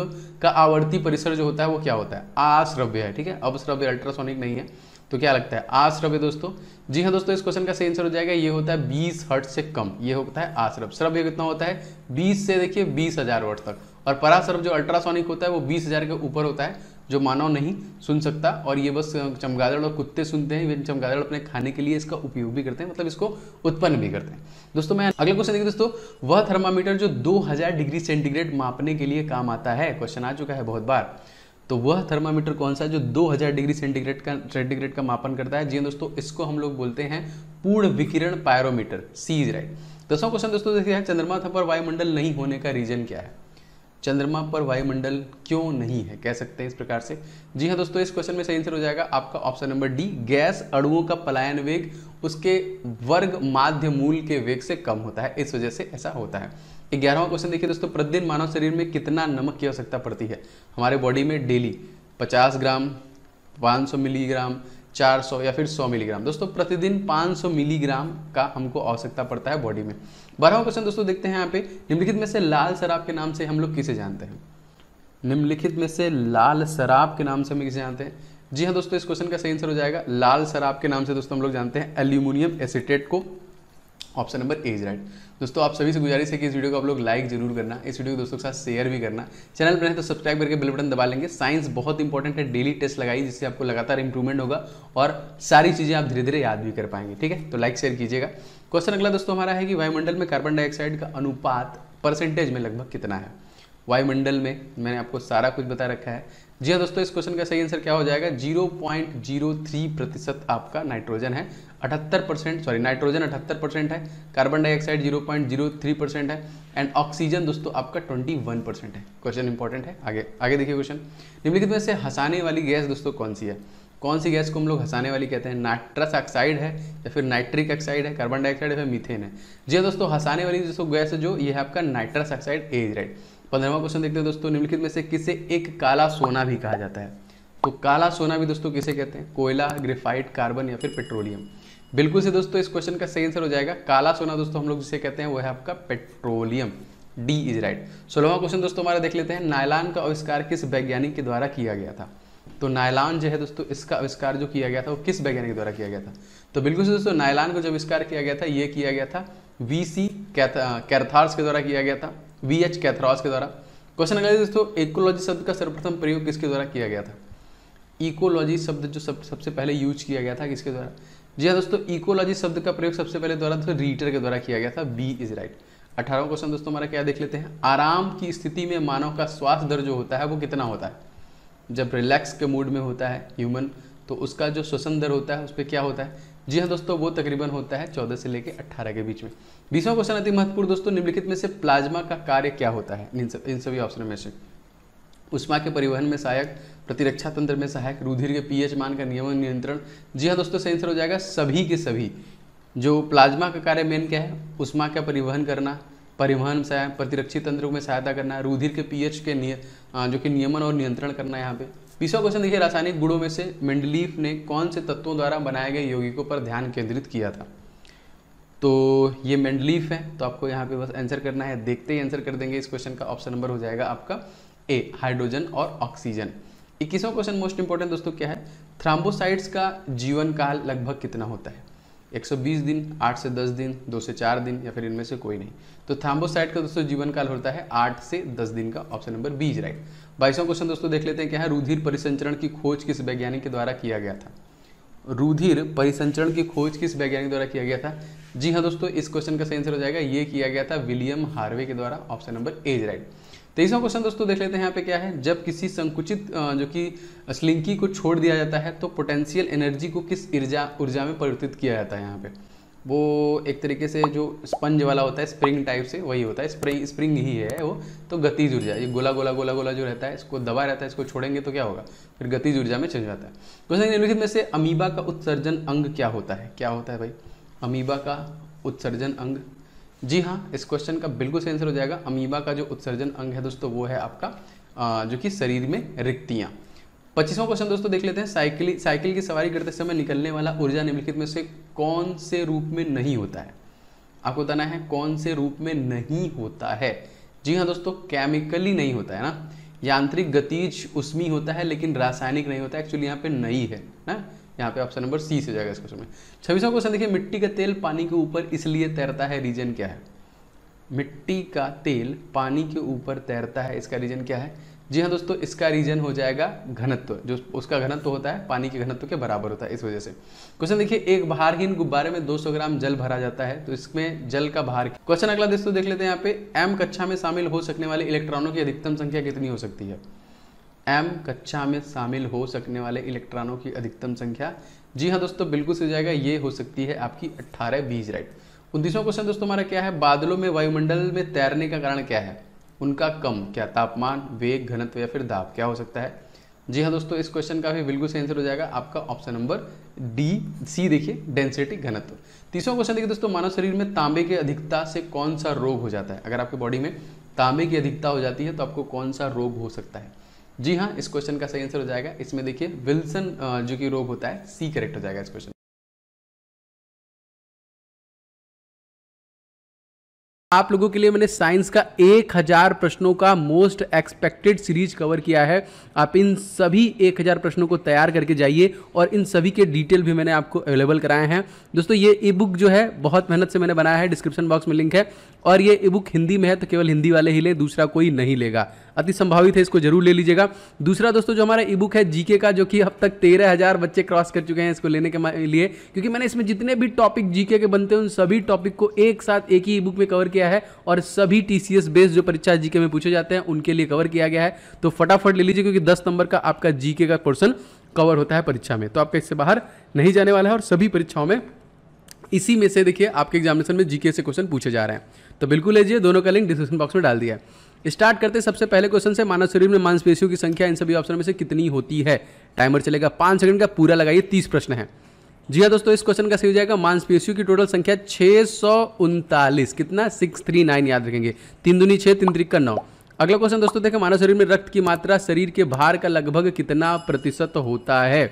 Speaker 2: का आवर्ती परिसर जो होता है वो क्या होता है आश्रव्य है ठीक है अवश्रव्य अल्ट्रासोनिक नहीं है तो क्या लगता है आश्रव है दोस्तों जी हाँ दोस्तों इस क्वेश्चन का सही आंसर हो जाएगा ये होता है 20 हर्ट से कम ये होता है आश्रव श्रव कितना होता है 20 से देखिए बीस हजार वर्ट तक और पराश्रव जो अल्ट्रासोनिक होता है वो बीस हजार के ऊपर होता है जो मानव नहीं सुन सकता और ये बस चमगादड़ और कुत्ते सुनते हैं इवन चमगादड़ अपने खाने के लिए इसका उपयोग भी करते हैं मतलब इसको उत्पन्न भी करते हैं दोस्तों मैं अगले क्वेश्चन देखिए दोस्तों वह थर्मामीटर जो दो डिग्री सेंटीग्रेड मापने के लिए काम आता है क्वेश्चन आ चुका है बहुत बार तो वह थर्मामीटर कौन सा है जो 2000 डिग्री सेंटीग्रेड का सेंटीग्रेड का मापन करता है जी हाँ दोस्तों इसको हम लोग बोलते हैं पूर्ण विकिरण पायरोमीटर सी राइट दसवा क्वेश्चन दोस्तों देखिए है चंद्रमा पर वायुमंडल नहीं होने का रीजन क्या है चंद्रमा पर वायुमंडल क्यों नहीं है कह सकते हैं इस प्रकार से जी हाँ दोस्तों इस क्वेश्चन में सही आंसर हो जाएगा आपका ऑप्शन नंबर डी गैस अणुओं का पलायन वेग उसके वर्ग माध्य मूल के वेग से कम होता है इस वजह से ऐसा होता है ग्यारहवा क्वेश्चन देखिए दोस्तों प्रतिदिन मानव शरीर में कितना नमक की आवश्यकता पड़ती है हमारे बॉडी में डेली 50 ग्राम 500 मिलीग्राम 400 या फिर 100 मिलीग्राम दोस्तों प्रतिदिन 500 मिलीग्राम का हमको आवश्यकता पड़ता है बॉडी में बारहवा क्वेश्चन दोस्तों देखते हैं यहाँ पे निम्नलिखित में से लाल शराब के नाम से हम लोग किसे जानते हैं निम्नलिखित में से लाल शराब के नाम से हम किसे जानते हैं जी हाँ दोस्तों इस क्वेश्चन का सही आंसर हो जाएगा लाल शराब के नाम से दोस्तों हम लोग जानते हैं एल्यूमिनियम एसिटेट को option number A is right दोस्तों आप सभी से गुजारिश है कि इस वीडियो को आप लोग लाइक जरूर करना इस वीडियो को दोस्तों के साथ शेयर भी करना चैनल पर है तो सब्सक्राइब करके बेल बटन दबा लेंगे साइंस बहुत इंपॉर्टेंट है डेली टेस्ट लगाइए जिससे आपको लगातार इंप्रूवमेंट होगा और सारी चीज़ें आप धीरे धीरे याद भी कर पाएंगे ठीक है तो लाइक शेयर कीजिएगा क्वेश्चन अगला दोस्तों हमारा है कि वायुमंडल में कार्बन डाइऑक्साइड का अनुपात परसेंटेज में लगभग कितना है वायुमंडल में मैंने आपको सारा कुछ बता रखा है जी हाँ दोस्तों इस क्वेश्चन का सही आंसर क्या हो जाएगा 0.03 प्रतिशत आपका नाइट्रोजन है अठहत्तर परसेंट सॉरी नाइट्रोजन अठहत्तर परसेंट है carbon dioxide zero point zero three percent है एंड ऑक्सीजन दोस्तों आपका ट्वेंटी वन परसेंट है क्वेश्चन इंपॉर्टेंट है आगे आगे देखिए क्वेश्चन निम्नलिखित में से हंसाने वाली गैस दोस्तों कौन सी है कौन सी गैस को हम लोग हंसाने वाली कहते हैं नाइट्रस ऑक्साइड है या फिर नाइट्रिक ऑक्साइड है कार्बन डाइऑक्साइड या फिर मीथेन है जी हाँ दोस्तों हंसाने वाली दोस्तों गैस है जो ये है आपका नाइट्रस ऑक्साइड एज राइट पंद्रहवा क्वेश्चन देखते हैं दोस्तों निम्नलिखित में से किसे एक काला सोना भी कहा जाता है तो काला सोना भी दोस्तों किसे कहते हैं कोयला ग्रेफाइट कार्बन या फिर पेट्रोलियम बिल्कुल से दोस्तों इस क्वेश्चन का सही आंसर हो जाएगा काला सोना दोस्तों हम लोग जिसे कहते हैं वो है आपका पेट्रोलियम डी इज राइट सोलहवा क्वेश्चन दोस्तों हमारा देख लेते हैं नायलान का आविष्कार किस वैज्ञानिक के द्वारा किया गया था तो नायलान जो है दोस्तों इसका आविष्कार जो किया गया था वो किस वैज्ञानिक द्वारा किया गया था तो बिल्कुल से दोस्तों नायलान का जो आविष्कार किया गया था ये किया गया था वी सी कैथार्स के द्वारा किया गया था वी एच कैथरॉस के द्वारा क्वेश्चन अगला दोस्तों इकोलॉजी शब्द का सर्वप्रथम प्रयोग किसके द्वारा किया गया था इकोलॉजी शब्द जो सब सबसे पहले यूज किया गया था किसके द्वारा जी हाँ दोस्तों इकोलॉजी शब्द का प्रयोग सबसे पहले द्वारा दोस्तों रीटर के द्वारा किया गया था बी इज राइट अठारह क्वेश्चन दोस्तों हमारा क्या देख लेते हैं आराम की स्थिति में मानव का स्वास्थ्य दर जो होता है वो कितना होता है जब रिलैक्स के मूड में होता है ह्यूमन तो उसका जो श्वसन दर होता है उस पर क्या होता है जी हाँ दोस्तों वो तकरीबन होता है चौदह से लेकर अट्ठारह के बीच में बीसवा क्वेश्चन अति महत्वपूर्ण दोस्तों निम्नलिखित में से प्लाज्मा का कार्य क्या होता है इन सभी ऑप्शन में से उष्मा के परिवहन में सहायक प्रतिरक्षा तंत्र में सहायक रुधिर के पीएच मान का नियमन नियंत्रण जी हाँ दोस्तों सही आंसर हो जाएगा सभी के सभी जो प्लाज्मा का कार्य मेन क्या है उष्मा का परिवहन करना परिवहन सहायक प्रतिरक्षी तंत्र में सहायता करना रुधिर के पीएच के निय जो कि नियमन और नियंत्रण करना यहाँ पे तीसरा क्वेश्चन देखिए रासायनिक गुणों में से मेंडलीफ ने कौन से तत्वों द्वारा बनाए गए यौगिकों पर ध्यान केंद्रित किया था तो ये मेंडलीफ है तो आपको यहाँ पे बस आंसर करना है देखते ही आंसर कर देंगे इस क्वेश्चन का ऑप्शन नंबर हो जाएगा आपका ए हाइड्रोजन और ऑक्सीजन इक्कीसवा क्वेश्चन मोस्ट इंपॉर्टेंट दोस्तों क्या है थ्राम्बोसाइट्स का जीवन काल लगभग कितना होता है 120 दिन 8 से 10 दिन 2 से 4 दिन या फिर इनमें से कोई नहीं तो थ्राम्बोसाइट का दोस्तों जीवन काल होता है 8 से 10 दिन का ऑप्शन नंबर बी राइट बाईसवा क्वेश्चन दोस्तों देख लेते हैं क्या है रुधिर परिसंचरण की खोज किस वैज्ञानिक के द्वारा किया गया था रुधिर परिसंचरण की खोज किस वैज्ञानिक द्वारा किया गया था जी हाँ दोस्तों इस क्वेश्चन का सही आंसर हो जाएगा ये किया गया था विलियम हार्वे के द्वारा option number A is right तेईसवा क्वेश्चन दोस्तों देख लेते हैं यहाँ पे क्या है जब किसी संकुचित जो कि स्लिंकी को छोड़ दिया जाता है तो पोटेंशियल एनर्जी को किस ऊर्जा ऊर्जा में परिवर्तित किया जाता है यहाँ पे वो एक तरीके से जो स्पंज वाला होता है स्प्रिंग टाइप से वही होता है स्प्रिंग स्प्रिंग ही है वो तो गतिज ऊर्जा ये गोला गोला गोला गोला जो रहता है इसको दबा रहता है इसको छोड़ेंगे तो क्या होगा फिर गतिज ऊर्जा में चल जाता है क्वेश्चन निम्नलिखित में से अमीबा का उत्सर्जन अंग क्या होता है क्या होता है भाई अमीबा का उत्सर्जन अंग जी हाँ इस क्वेश्चन का बिल्कुल सही आंसर हो जाएगा अमीबा का जो उत्सर्जन अंग है दोस्तों वो है आपका जो कि शरीर में रिक्तियाँ पच्चीसवां क्वेश्चन दोस्तों देख लेते हैं साइकिल साइकिल की सवारी करते समय निकलने वाला ऊर्जा निम्नलिखित में से कौन से रूप में नहीं होता है आपको बताना है कौन से रूप में नहीं होता है जी हाँ दोस्तों केमिकली नहीं होता है ना यांत्रिक गतिज उसमी होता है लेकिन रासायनिक नहीं होता है एक्चुअली यहाँ पे नहीं है ना यहाँ पे ऑप्शन नंबर सी से जाएगा इस क्वेश्चन में छब्बीसवा क्वेश्चन देखिए मिट्टी का तेल पानी के ऊपर इसलिए तैरता है रीजन क्या है मिट्टी का तेल पानी के ऊपर तैरता है इसका रीजन क्या है जी हाँ दोस्तों इसका रीजन हो जाएगा घनत्व जो उसका घनत्व होता है पानी के घनत्व के बराबर होता है इस वजह से क्वेश्चन देखिए एक भारहीन गुब्बारे में 200 ग्राम जल भरा जाता है तो इसमें जल का भार क्वेश्चन अगला दोस्तों देख लेते हैं यहाँ पे एम कक्षा में शामिल हो सकने वाले इलेक्ट्रॉनों की अधिकतम संख्या कितनी हो सकती है एम कक्षा में शामिल हो सकने वाले इलेक्ट्रॉनों की अधिकतम संख्या जी हाँ दोस्तों बिल्कुल सही जाएगा ये हो सकती है आपकी अट्ठारह बीस राइट उन्तीसवा क्वेश्चन दोस्तों हमारा क्या है बादलों में वायुमंडल में तैरने का कारण क्या है उनका कम क्या तापमान वेग घनत्व या फिर दाब क्या हो सकता है जी हाँ दोस्तों इस क्वेश्चन का भी बिल्कुल सही आंसर हो जाएगा आपका ऑप्शन नंबर डी सी देखिए डेंसिटी घनत्व तीसरा क्वेश्चन देखिए दोस्तों मानव शरीर में तांबे की अधिकता से कौन सा रोग हो जाता है अगर आपके बॉडी में तांबे की अधिकता हो जाती है तो आपको कौन सा रोग
Speaker 1: हो सकता है जी हाँ इस क्वेश्चन का सही आंसर हो जाएगा इसमें देखिए विल्सन जो कि रोग होता है सी करेक्ट हो जाएगा इस क्वेश्चन आप लोगों के लिए मैंने साइंस का एक हजार प्रश्नों का मोस्ट एक्सपेक्टेड
Speaker 2: सीरीज कवर किया है आप इन सभी एक हजार प्रश्नों को तैयार करके जाइए और इन सभी के डिटेल भी मैंने आपको अवेलेबल कराए हैं दोस्तों ये ई बुक जो है बहुत मेहनत से मैंने बनाया है डिस्क्रिप्शन बॉक्स में लिंक है और ये ई बुक हिंदी में है तो केवल हिंदी वाले ही लें दूसरा कोई नहीं लेगा अति संभावित है इसको जरूर ले लीजिएगा दूसरा दोस्तों जो हमारा ई बुक है जीके का जो कि अब तक तेरह हज़ार बच्चे क्रॉस कर चुके हैं इसको लेने के लिए क्योंकि मैंने इसमें जितने भी टॉपिक जीके के बनते हैं उन सभी टॉपिक को एक साथ एक ही ई बुक में कवर किया है और सभी टी बेस्ड जो परीक्षा जीके में पूछे जाते हैं उनके लिए कवर किया गया है तो फटाफट ले लीजिए क्योंकि दस नंबर का आपका जीके का क्वेश्चन कवर होता है परीक्षा में तो आपका इससे बाहर नहीं जाने वाला है और सभी परीक्षाओं में इसी में से देखिए आपके एग्जामिनेशन में जीके से क्वेश्चन पूछे जा रहे हैं तो बिल्कुल लीजिए दोनों का लिंक डिस्क्रिप्शन बॉक्स में डाल दिया है स्टार्ट करते सबसे पहले क्वेश्चन से मानव शरीर में मांसपेशियों की संख्या इन सभी ऑप्शन में से कितनी होती है टाइमर चलेगा पाँच सेकंड का पूरा लगाइए तीस प्रश्न है जी हाँ दोस्तों इस क्वेश्चन का सही हो जाएगा मांसपेशियों की टोटल संख्या छः कितना सिक्स थ्री नाइन याद रखेंगे तीन दुनी छः तीन त्रिक नौ अगला क्वेश्चन दोस्तों देखें मानव शरीर में रक्त की मात्रा शरीर के भार का लगभग कितना प्रतिशत होता है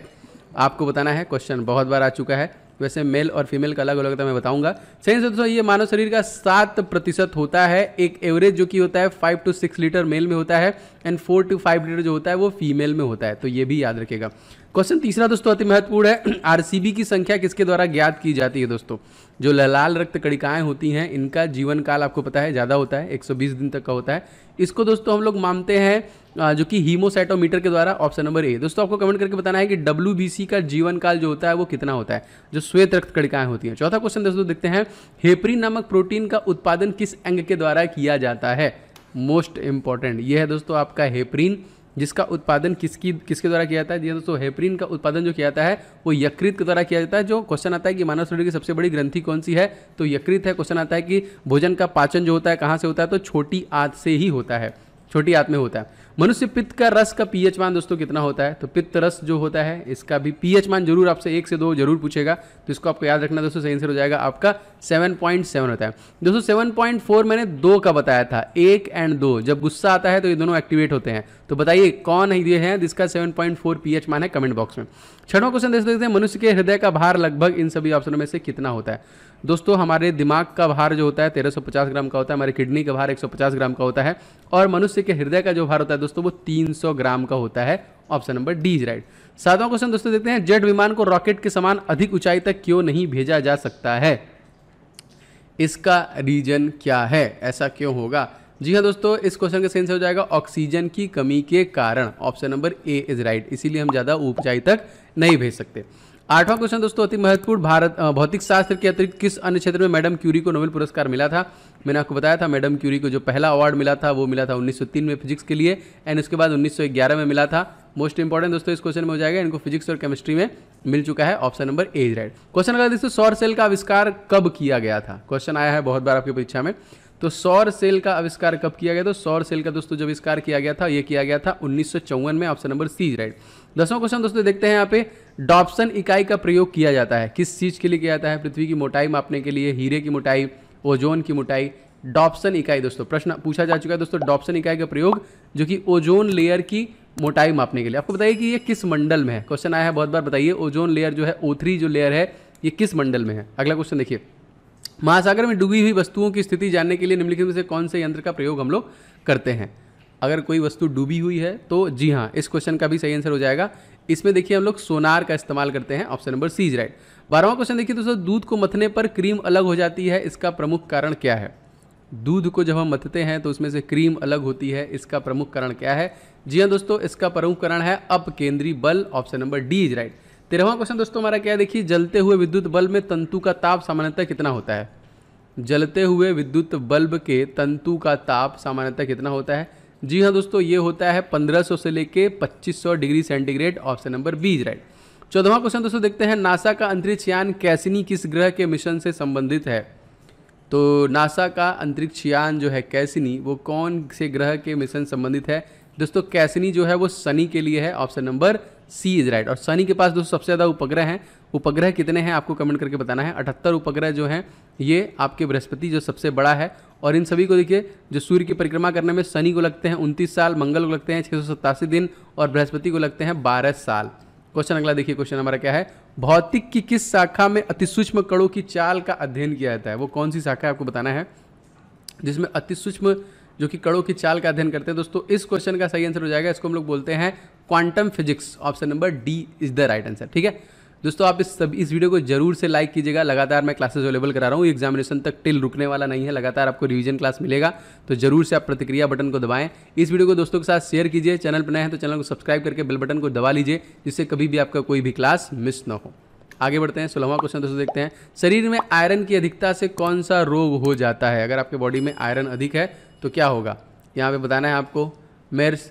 Speaker 2: आपको बताना है क्वेश्चन बहुत बार आ चुका है वैसे मेल और फीमेल का अलग अलग था मैं बताऊंगा सही से दोस्तों ये मानव शरीर का सात प्रतिशत होता है एक एवरेज जो कि होता है five to six litre male में होता है and four to five litre जो होता है वो फीमेल में होता है तो ये भी याद रखेगा क्वेश्चन तीसरा दोस्तों अति महत्वपूर्ण है आरसीबी (clears throat) की संख्या किसके द्वारा ज्ञात की जाती है दोस्तों जो लाल रक्त कणिकाएं होती हैं इनका जीवन काल आपको पता है ज़्यादा होता है 120 दिन तक का होता है इसको दोस्तों हम लोग मानते हैं जो कि हीमोसाइटोमीटर के द्वारा ऑप्शन नंबर ए दोस्तों आपको कमेंट करके बताना है कि डब्ल्यू का जीवन काल जो होता है वो कितना होता है जो श्वेत रक्त कणिकाएं होती हैं चौथा क्वेश्चन दोस्तों देखते हैं हेपरिन नामक प्रोटीन का उत्पादन किस अंग के द्वारा किया जाता है मोस्ट इंपॉर्टेंट यह है दोस्तों आपका हेपरिन जिसका उत्पादन किसकी किसके द्वारा किया जाता है हाँ दोस्तों हेपरिन का उत्पादन जो किया जाता है वो यकृत के द्वारा किया जाता है जो क्वेश्चन आता है कि मानव शरीर की सबसे बड़ी ग्रंथि कौन सी है तो यकृत है क्वेश्चन आता है कि भोजन का पाचन जो होता है कहाँ से होता है तो छोटी आंत से ही होता है छोटी आंत में होता है मनुष्य पित्त का रस का पीएच मान दोस्तों कितना होता है तो पित्त रस जो होता है इसका भी पीएच मान जरूर आपसे एक से दो जरूर पूछेगा तो इसको आपको याद रखना दोस्तों सही आंसर हो जाएगा आपका 7.7 होता है दोस्तों 7.4 मैंने दो का बताया था एक एंड दो जब गुस्सा आता है तो ये दोनों एक्टिवेट होते हैं तो बताइए कौन ये है जिसका सेवन पॉइंट मान है कमेंट बॉक्स में छठवां क्वेश्चन देख सकते हैं मनुष्य के हृदय का भार लगभग इन सभी ऑप्शनों में से कितना होता है दोस्तों हमारे दिमाग का भार जो होता है 1350 ग्राम का होता है हमारे किडनी का भार 150 ग्राम का होता है और मनुष्य के हृदय का जो भार होता है दोस्तों वो 300 ग्राम का होता है option number D is right सातवां क्वेश्चन दोस्तों देखते हैं जेट विमान को रॉकेट के समान अधिक ऊंचाई तक क्यों नहीं भेजा जा सकता है इसका रीजन क्या है ऐसा क्यों होगा जी हाँ दोस्तों इस क्वेश्चन का सेंस हो जाएगा ऑक्सीजन की कमी के कारण option number A is right इसीलिए हम ज़्यादा ऊंचाई तक नहीं भेज सकते आठवां क्वेश्चन दोस्तों अति महत्वपूर्ण भारत भौतिक शास्त्र के अतिरिक्त किस अन्य क्षेत्र में मैडम क्यूरी को नोबेल पुरस्कार मिला था मैंने आपको बताया था मैडम क्यूरी को जो पहला अवार्ड मिला था वो मिला था 1903 में फिजिक्स के लिए एंड उसके बाद 1911 में मिला था मोस्ट इंपॉर्टेंट दोस्तों इस क्वेश्चन में हो जाएगा इनको फिजिक्स और केमिस्ट्री में मिल चुका है option number A right question अगर दोस्तों सौर सेल का आविष्कार कब किया गया था क्वेश्चन आया है बहुत बार आपकी परीक्षा में तो सौर सेल का आविष्कार कब किया गया तो सौर सेल का दोस्तों जब आविष्कार किया गया था यह किया गया था उन्नीस में ऑप्शन नंबर सी राइट दसवां क्वेश्चन दोस्तों देखते हैं यहाँ पे डॉप्सन इकाई का प्रयोग किया जाता है किस चीज़ के लिए किया जाता है पृथ्वी की मोटाई मापने के लिए हीरे की मोटाई ओजोन की मोटाई डॉप्सन इकाई दोस्तों प्रश्न पूछा जा चुका है दोस्तों डॉप्सन इकाई का प्रयोग जो कि ओजोन लेयर की मोटाई मापने के लिए आपको बताइए कि ये किस मंडल में है क्वेश्चन आया है बहुत बार बताइए ओजोन लेयर जो है ओ जो लेयर है ये किस मंडल में है अगला क्वेश्चन देखिए महासागर में डूबी हुई वस्तुओं की स्थिति जानने के लिए निम्नलिखित में से कौन से यंत्र का प्रयोग हम लोग करते हैं अगर कोई वस्तु डूबी हुई है तो जी हाँ इस क्वेश्चन का भी सही आंसर हो जाएगा इसमें देखिए हम लोग सोनार का इस्तेमाल करते हैं option number C is right बारहवां क्वेश्चन देखिए दोस्तों दूध को मथने पर क्रीम अलग हो जाती है इसका प्रमुख कारण क्या है दूध को जब हम मथते हैं तो उसमें से क्रीम अलग होती है इसका प्रमुख कारण क्या है जी हाँ दोस्तों इसका प्रमुख कारण है अप केंद्रीय बल option number D is right तेरहवा क्वेश्चन दोस्तों हमारा क्या है देखिए जलते हुए विद्युत बल्ब में तंतु का ताप सामान्यतः कितना होता है जलते हुए विद्युत बल्ब के तंतु का ताप सामान्यतः कितना होता है जी हाँ दोस्तों ये होता है 1500 से लेके 2500 degree centigrade option number B right चौदहवा क्वेश्चन दोस्तों देखते हैं नासा का अंतरिक्ष यान कैसिनी किस ग्रह के मिशन से संबंधित है तो नासा का अंतरिक्ष यान जो है कैसिनी वो कौन से ग्रह के मिशन संबंधित है दोस्तों कैसिनी जो है वो शनि के लिए है option number C is right और शनि के पास दोस्तों सबसे ज़्यादा उपग्रह हैं उपग्रह कितने हैं आपको कमेंट करके बताना है अठहत्तर उपग्रह जो हैं ये आपके बृहस्पति जो सबसे बड़ा है और इन सभी को देखिए जो सूर्य की परिक्रमा करने में शनि को लगते हैं उनतीस साल मंगल को लगते हैं छः दिन और बृहस्पति को लगते हैं बारह साल क्वेश्चन अगला देखिए क्वेश्चन हमारा क्या है भौतिक की किस शाखा में अति सूक्ष्म कड़ों की चाल का अध्ययन किया जाता है वो कौन सी शाखा आपको बताना है जिसमें अति सूक्ष्म जो कि कड़ों की चाल का अध्ययन करते हैं दोस्तों इस क्वेश्चन का सही आंसर हो जाएगा इसको हम लोग बोलते हैं quantum physics option number D is the right answer ठीक है दोस्तों आप इस सब इस वीडियो को जरूर से लाइक कीजिएगा लगातार मैं क्लासेस अवेलेबल करा रहा हूँ एग्जामिनेशन तक टिल रुकने वाला नहीं है लगातार आपको रिवीजन क्लास मिलेगा तो जरूर से आप प्रतिक्रिया बटन को दबाएं इस वीडियो को दोस्तों के साथ शेयर कीजिए चैनल पर नए हैं तो चैनल को सब्सक्राइब करके बिल बटन को दबा लीजिए जिससे कभी भी आपका कोई भी क्लास मिस ना हो आगे बढ़ते हैं सोलहवा क्वेश्चन दोस्तों देखते हैं शरीर में आयरन की अधिकता से कौन सा रोग हो जाता है अगर आपके बॉडी में आयरन अधिक है तो क्या होगा यहाँ पे बताना है आपको मेर्स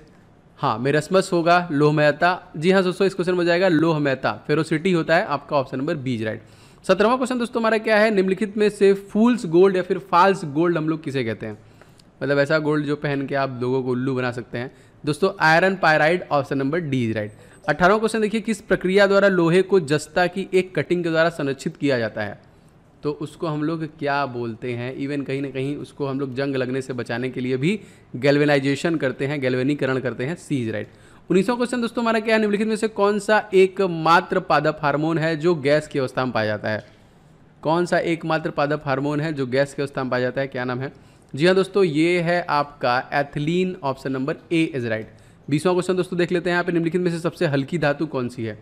Speaker 2: हाँ मेरसमस होगा लोह मेहता जी हाँ दोस्तों इस क्वेश्चन में जाएगा लोह मेहता फेरोसिटी होता है आपका ऑप्शन नंबर बीज राइट सत्रहवा क्वेश्चन दोस्तों हमारा क्या है निम्नलिखित में से फूल्स गोल्ड या फिर फाल्स गोल्ड हम लोग किसे कहते हैं मतलब ऐसा गोल्ड जो पहन के आप लोगों को उल्लू बना सकते हैं दोस्तों iron pyrite option number D is right अठारहवा क्वेश्चन देखिए किस प्रक्रिया द्वारा लोहे को जस्ता की एक कटिंग के द्वारा संरक्षित किया जाता है तो उसको हम लोग क्या बोलते हैं इवन कहीं ना कहीं उसको हम लोग जंग लगने से बचाने के लिए भी गैल्वेनाइजेशन करते हैं गैल्वेनीकरण करते हैं सीज राइट उन्नीसवा क्वेश्चन दोस्तों हमारा क्या है निम्नलिखित में से कौन सा एकमात्र पादप हार्मोन है जो गैस की अवस्था में पाया जाता है कौन सा एकमात्र पादप हार्मोन है जो गैस की अवस्था में पाया जाता है क्या नाम है जी हाँ दोस्तों ये है आपका ethylene option number A is right बीसवा क्वेश्चन दोस्तों देख लेते हैं यहाँ पे निम्नलिखित में से सबसे हल्की धातु कौन सी है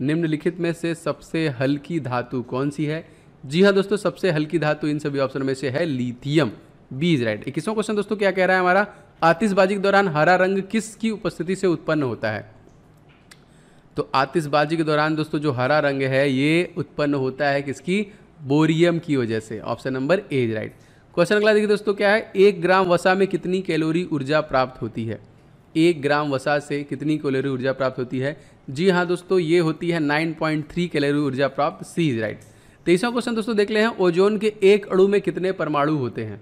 Speaker 2: निम्नलिखित में से सबसे हल्की धातु कौन सी है जी हाँ दोस्तों सबसे हल्की धातु इन सभी ऑप्शन में से है लिथियम बी इज राइट इक्कीसवां क्वेश्चन दोस्तों क्या कह रहा है हमारा आतिशबाजी के दौरान हरा रंग किसकी उपस्थिति से उत्पन्न होता है तो आतिशबाजी के दौरान दोस्तों जो हरा रंग है ये उत्पन्न होता है किसकी बोरियम की वजह से option number A is right question अगला देखिए दोस्तों क्या है एक ग्राम वसा में कितनी कैलोरी ऊर्जा प्राप्त होती है एक ग्राम वसा से कितनी कैलोरी ऊर्जा प्राप्त होती है जी हाँ दोस्तों ये होती है 9.3 कैलोरी ऊर्जा प्राप्त सी इज राइट तीसरा क्वेश्चन दोस्तों देख ले हैं ओजोन के एक अड़ु में कितने परमाणु होते हैं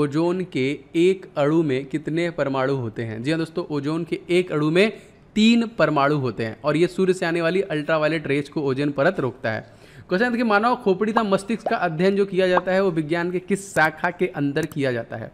Speaker 2: ओजोन के एक अड़ु में कितने परमाणु होते हैं जी हाँ दोस्तों ओजोन के एक अड़ु में तीन परमाणु होते हैं और ये सूर्य से आने वाली अल्ट्रावायलेट रेज को ओजोन परत रोकता है क्वेश्चन देखिए मानव खोपड़ी था मस्तिष्क का अध्ययन जो किया जाता है वो विज्ञान के किस शाखा के अंदर किया जाता है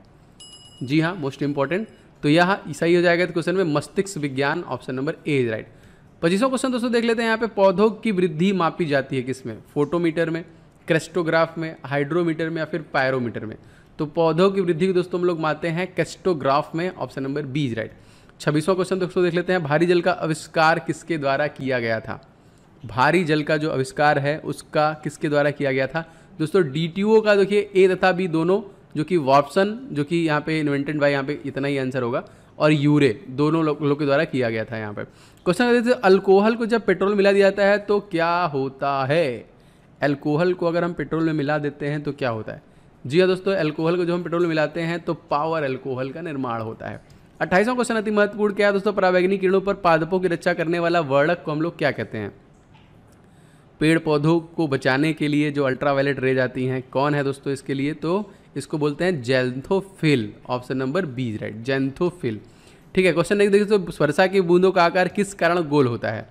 Speaker 2: जी हाँ मोस्ट इंपॉर्टेंट तो यह सही हो जाएगा क्वेश्चन तो में मस्तिष्क विज्ञान option number A is right पच्चीसवा क्वेश्चन दोस्तों देख लेते हैं यहाँ पे पौधों की वृद्धि मापी जाती है किसमें फोटोमीटर में क्रेस्टोग्राफ में हाइड्रोमीटर में या फिर पायरोमीटर में तो पौधों की वृद्धि दोस्तों हम लोग मानते हैं कैस्टोग्राफ में option number B is right छब्बीसवा क्वेश्चन दोस्तों देख लेते हैं भारी जल का आविष्कार किसके द्वारा किया गया था भारी जल का जो आविष्कार है उसका किसके द्वारा किया गया था दोस्तों डी का देखिए ए तथा बी दोनों जो कि वॉपसन जो कि यहाँ पे इन्वेंटेड बाय यहाँ पे इतना ही आंसर होगा और यूरे दोनों लोगों लो के द्वारा किया गया था यहाँ पर क्वेश्चन जैसे अल्कोहल को जब पेट्रोल मिला दिया जाता है तो क्या होता है अल्कोहल को अगर हम पेट्रोल में मिला देते हैं तो क्या होता है जी हाँ दोस्तों अल्कोहल को जब हम पेट्रोल में मिलाते हैं तो पावर अल्कोहल का निर्माण होता है अट्ठाईसवां क्वेश्चन अति महत्वपूर्ण क्या है दोस्तों प्रावैग्निक किरणों पर पादपों की रक्षा करने वाला वर्णक को हम लोग क्या कहते हैं पेड़ पौधों को बचाने के लिए जो अल्ट्रावायलेट रेज आती हैं कौन है दोस्तों इसके लिए तो इसको बोलते हैं xanthophyll option number B right xanthophyll ठीक है क्वेश्चन नेक्स्ट देखिए तो वर्षा की बूंदों का आकार किस कारण गोल होता है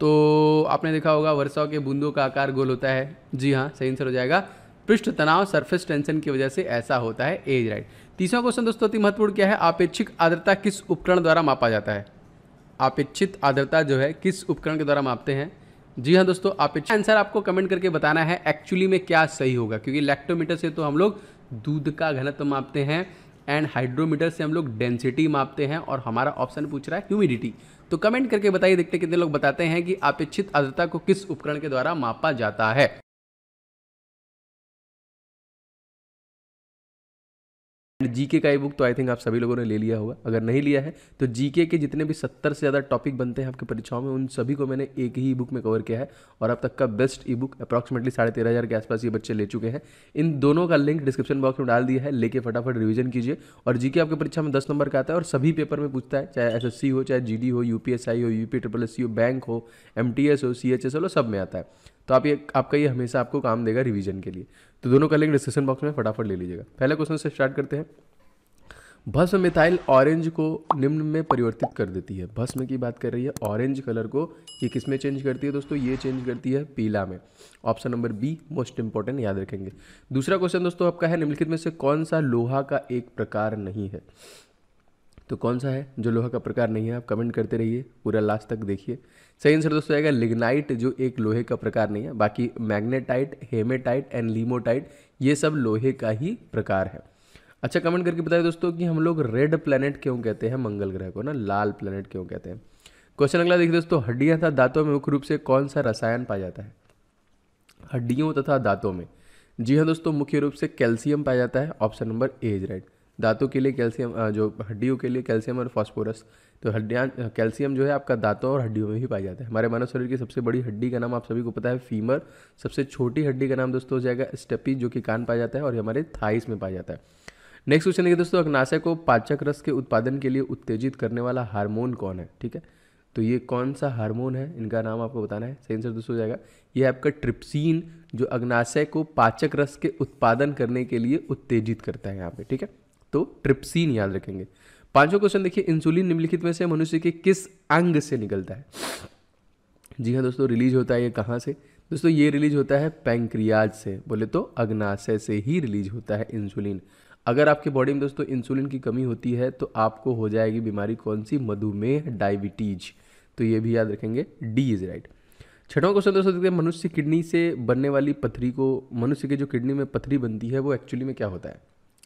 Speaker 2: तो आपने देखा होगा वर्षा के बूंदों का आकार गोल होता है जी हाँ सही आंसर हो जाएगा पृष्ठ तनाव सरफेस टेंशन की वजह से ऐसा होता है एज राइट तीसरा क्वेश्चन दोस्तों अति महत्वपूर्ण क्या है आपेक्षिक आर्द्रता किस उपकरण द्वारा मापा जाता है आपेक्षित आर्द्रता जो है किस उपकरण के द्वारा मापते हैं जी हाँ दोस्तों आप इच्छा आंसर आपको कमेंट करके बताना है एक्चुअली में क्या सही होगा क्योंकि लैक्टोमीटर से तो हम लोग दूध का घनत्व मापते हैं एंड हाइड्रोमीटर से हम लोग डेंसिटी मापते हैं और हमारा ऑप्शन पूछ रहा है ह्यूमिडिटी तो कमेंट करके बताइए देखते कितने लोग बताते हैं कि अपेक्षित आर्द्रता को किस उपकरण
Speaker 1: के द्वारा मापा जाता है जीके का ई बुक तो आई थिंक आप सभी लोगों ने ले लिया होगा अगर नहीं लिया है तो
Speaker 2: जीके के जितने भी सत्तर से ज़्यादा टॉपिक बनते हैं आपकी परीक्षाओं में उन सभी को मैंने एक ही ई बुक में कवर किया है और अब तक का बेस्ट ई बुक अप्रॉक्सीमेटली साढ़े तेरह हज़ार के आसपास ये बच्चे ले चुके हैं इन दोनों का लिंक डिस्क्रिप्शन बॉक्स में डाल दिया है लेके फटाफट रिविजन कीजिए और जीके आपकी परीक्षा में दस नंबर का आता है और सभी पेपर में पूछता है चाहे एस हो चाहे जी हो यू हो यू पी हो बैंक हो एम हो सी एच सब में आता है तो आप ये आपका ये हमेशा आपको काम देगा रिवीजन के लिए तो दोनों का लिंक डिस्क्रिप्शन बॉक्स में फटाफट ले लीजिएगा पहले क्वेश्चन से स्टार्ट करते हैं भस्म मिथाइल ऑरेंज को निम्न में परिवर्तित कर देती है भस्म की बात कर रही है ऑरेंज कलर को ये किस में चेंज करती है दोस्तों ये चेंज करती है पीला में option number B most important याद रखेंगे दूसरा क्वेश्चन दोस्तों आपका है निम्नलिखित में से कौन सा लोहा का एक प्रकार नहीं है तो कौन सा है जो लोहा का प्रकार नहीं है आप कमेंट करते रहिए पूरा लास्ट तक देखिए सही आंसर दोस्तों आएगा लिग्नाइट जो एक लोहे का प्रकार नहीं है बाकी मैग्नेटाइट हेमेटाइट एंड लीमोटाइट ये सब लोहे का ही प्रकार है अच्छा कमेंट करके बताइए दोस्तों कि हम लोग रेड प्लेनेट क्यों कहते हैं मंगल ग्रह को ना लाल प्लानट क्यों कहते हैं क्वेश्चन अगला देखिए दोस्तों हड्डियां तथा दांतों में मुख्य रूप से कौन सा रसायन पाया जाता है हड्डियों तथा दांतों में जी हाँ दोस्तों मुख्य रूप से कैल्शियम पाया जाता है option number A is right दांतों के लिए कैल्शियम जो हड्डियों के लिए कैल्शियम और फॉस्फोरस तो हड्डियाँ कैल्शियम जो है आपका दांतों और हड्डियों में ही पाया जाता है हमारे मानव शरीर की सबसे बड़ी हड्डी का नाम आप सभी को पता है फीमर सबसे छोटी हड्डी का नाम दोस्तों हो जाएगा स्टेपी जो कि कान पाया जाता है और हमारे थाइस में पाया जाता है नेक्स्ट क्वेश्चन देखिए दोस्तों अग्नाशय को पाचक रस के उत्पादन के लिए उत्तेजित करने वाला हार्मोन कौन है ठीक है तो ये कौन सा हार्मोन है इनका नाम आपको बताना है सही आंसर दोस्तों हो जाएगा ये आपका ट्रिप्सिन जो अग्नाशय को पाचक रस के उत्पादन करने के लिए उत्तेजित करता है यहाँ पे ठीक है तो ट्रिप्सिन याद रखेंगे पांचवा क्वेश्चन देखिए इंसुलिन निम्नलिखित में से मनुष्य के किस अंग से निकलता है जी हाँ दोस्तों रिलीज होता है ये कहाँ से दोस्तों ये रिलीज होता है पैंक्रियाज से बोले तो अग्नाशय से ही रिलीज होता है इंसुलिन अगर आपके बॉडी में दोस्तों इंसुलिन की कमी होती है तो आपको हो जाएगी बीमारी कौन सी मधुमेह डायबिटीज तो ये भी याद रखेंगे डी इज राइट छठवां क्वेश्चन दोस्तों देखते हैं मनुष्य किडनी से बनने वाली पथरी को मनुष्य के जो किडनी में पथरी बनती है वो एक्चुअली में क्या होता है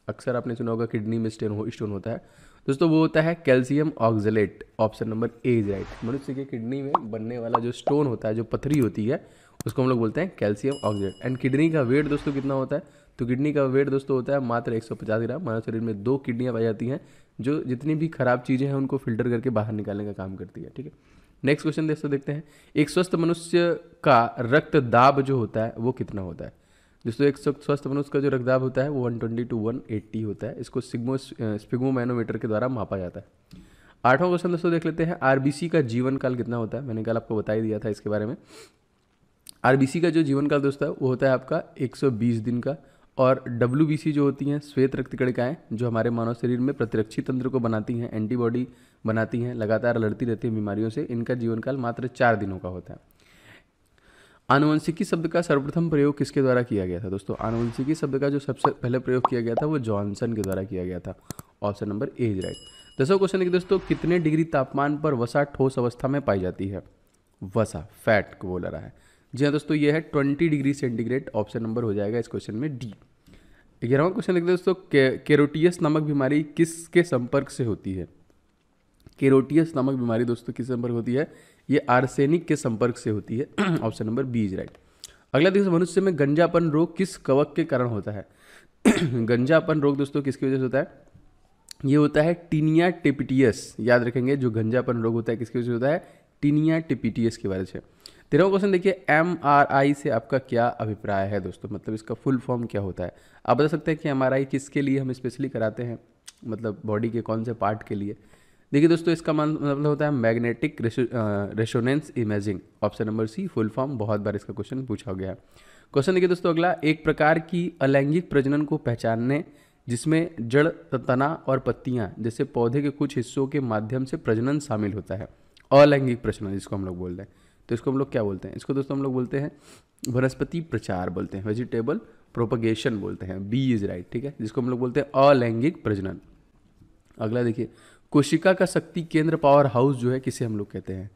Speaker 2: अक्सर आपने सुना होगा किडनी में स्टेन हो स्टोन होता है दोस्तों वो होता है calcium oxalate option number A is right मनुष्य के किडनी में बनने वाला जो स्टोन होता है जो पथरी होती है उसको हम लोग बोलते हैं कैल्शियम ऑक्जलेट एंड किडनी का वेट दोस्तों कितना होता है तो किडनी का वेट दोस्तों होता है मात्र एक ग्राम मानव शरीर में दो किडनियाँ पाई जाती हैं जो जितनी भी खराब चीज़ें हैं उनको फिल्टर करके बाहर निकालने का काम करती है ठीक है नेक्स्ट क्वेश्चन दोस्तों देखते हैं एक स्वस्थ मनुष्य का रक्त दाब जो होता है वो कितना होता है दोस्तों एक स्वस्थ मनुष्य का जो रक्तदाब होता है वो 120 टू 180 होता है इसको सिग्मो स्पिग्मोमैनोमीटर के द्वारा मापा जाता है आठवां क्वेश्चन दोस्तों देख लेते हैं आरबीसी का जीवन काल कितना होता है मैंने कल आपको बता ही दिया था इसके बारे में आरबीसी का जो जीवन काल दोस्तों वो होता है आपका एक दिन का और डब्ल्यू जो होती हैं श्वेत रक्त कणिकाएँ जो हमारे मानव शरीर में प्रतिरक्षी तंत्र को बनाती हैं एंटीबॉडी बनाती हैं लगातार लड़ती रहती हैं बीमारियों से इनका जीवन काल मात्र चार दिनों का होता है आनुवंशिकी शब्द का सर्वप्रथम प्रयोग किसके द्वारा किया गया था दोस्तों आनुवंशिकी शब्द का जो सबसे पहले प्रयोग किया गया था वो जॉनसन के द्वारा किया गया था option number A is right दसवा क्वेश्चन है कि दोस्तों कितने डिग्री तापमान पर वसा ठोस अवस्था में पाई जाती है वसा फैट को बोला रहा है जी हाँ दोस्तों ये है twenty degree centigrade option number हो जाएगा इस क्वेश्चन में डी ग्यारहवा क्वेश्चन देखते दोस्तों केरोटियस नामक बीमारी किसके संपर्क से होती है केरोटियस नामक बीमारी दोस्तों किस संपर्क होती है ये आर्सेनिक के संपर्क से होती है (clears throat) option number B is right अगला देखिए मनुष्य में गंजापन रोग किस कवक के कारण होता है (clears throat) गंजापन रोग दोस्तों किसकी वजह से होता है ये होता है टीनिया टिपिटियस याद रखेंगे जो गंजापन रोग होता है किसकी वजह से होता है टीनिया टिपिटियस के बारे में तेरह क्वेश्चन देखिए एम आर आई से आपका क्या अभिप्राय है दोस्तों मतलब इसका फुल फॉर्म क्या होता है आप बता सकते हैं कि एम आर आई किसके लिए हम स्पेशली कराते हैं मतलब बॉडी के कौन से पार्ट के लिए देखिए दोस्तों इसका मतलब होता है magnetic resonance imaging option number C full form बहुत बार इसका क्वेश्चन पूछा गया है क्वेश्चन देखिए दोस्तों अगला एक प्रकार की अलैंगिक प्रजनन को पहचानने जिसमें जड़ तना और पत्तियां जैसे पौधे के कुछ हिस्सों के माध्यम से प्रजनन शामिल होता है अलैंगिक प्रजनन जिसको हम लोग बोल रहे हैं तो इसको हम लोग क्या बोलते हैं इसको दोस्तों हम लोग बोलते हैं वनस्पति प्रचार बोलते हैं वेजिटेबल प्रोपगेशन बोलते हैं बी इज राइट ठीक है जिसको हम लोग बोलते हैं अलैंगिक प्रजनन अगला देखिए कोशिका का शक्ति केंद्र पावर हाउस जो है किसे हम लोग कहते हैं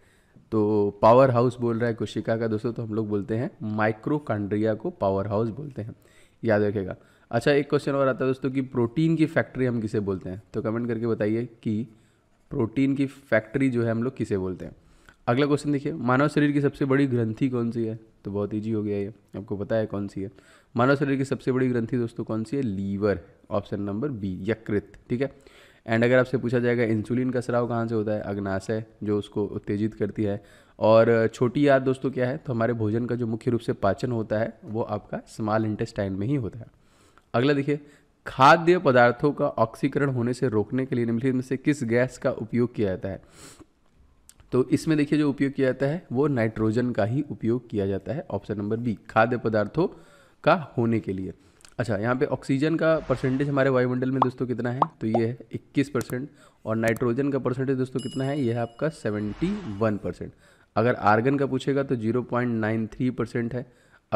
Speaker 2: तो पावर हाउस बोल रहा है कोशिका का दोस्तों तो हम लोग बोलते हैं माइक्रोकांड्रिया को पावर हाउस बोलते हैं याद रखेगा अच्छा एक क्वेश्चन और आता है दोस्तों कि प्रोटीन की फैक्ट्री हम किसे बोलते हैं तो कमेंट करके बताइए कि प्रोटीन की फैक्ट्री जो है हम लोग किसे बोलते हैं अगला क्वेश्चन देखिए मानव शरीर की सबसे बड़ी ग्रंथि कौन सी है तो बहुत ईजी हो गया ये आपको पता है कौन सी है मानव शरीर की सबसे बड़ी ग्रंथि दोस्तों कौन सी है लीवर ऑप्शन नंबर बी यकृत ठीक है एंड अगर आपसे पूछा जाएगा इंसुलिन का स्राव कहाँ से होता है अग्नाशय जो उसको उत्तेजित करती है और छोटी याद दोस्तों क्या है तो हमारे भोजन का जो मुख्य रूप से पाचन होता है वो आपका स्मॉल इंटेस्टाइन में ही होता है अगला देखिए खाद्य पदार्थों का ऑक्सीकरण होने से रोकने के लिए निम्नलिखित में से किस गैस का उपयोग किया जाता है तो इसमें देखिए जो उपयोग किया जाता है वो नाइट्रोजन का ही उपयोग किया जाता है ऑप्शन नंबर बी खाद्य पदार्थों का होने के लिए अच्छा यहाँ पे ऑक्सीजन का परसेंटेज हमारे वायुमंडल में दोस्तों कितना है तो ये है इक्कीस परसेंट और नाइट्रोजन का परसेंटेज दोस्तों कितना है ये है आपका सेवेंटी वन परसेंट अगर आर्गन का पूछेगा तो zero point nine three percent है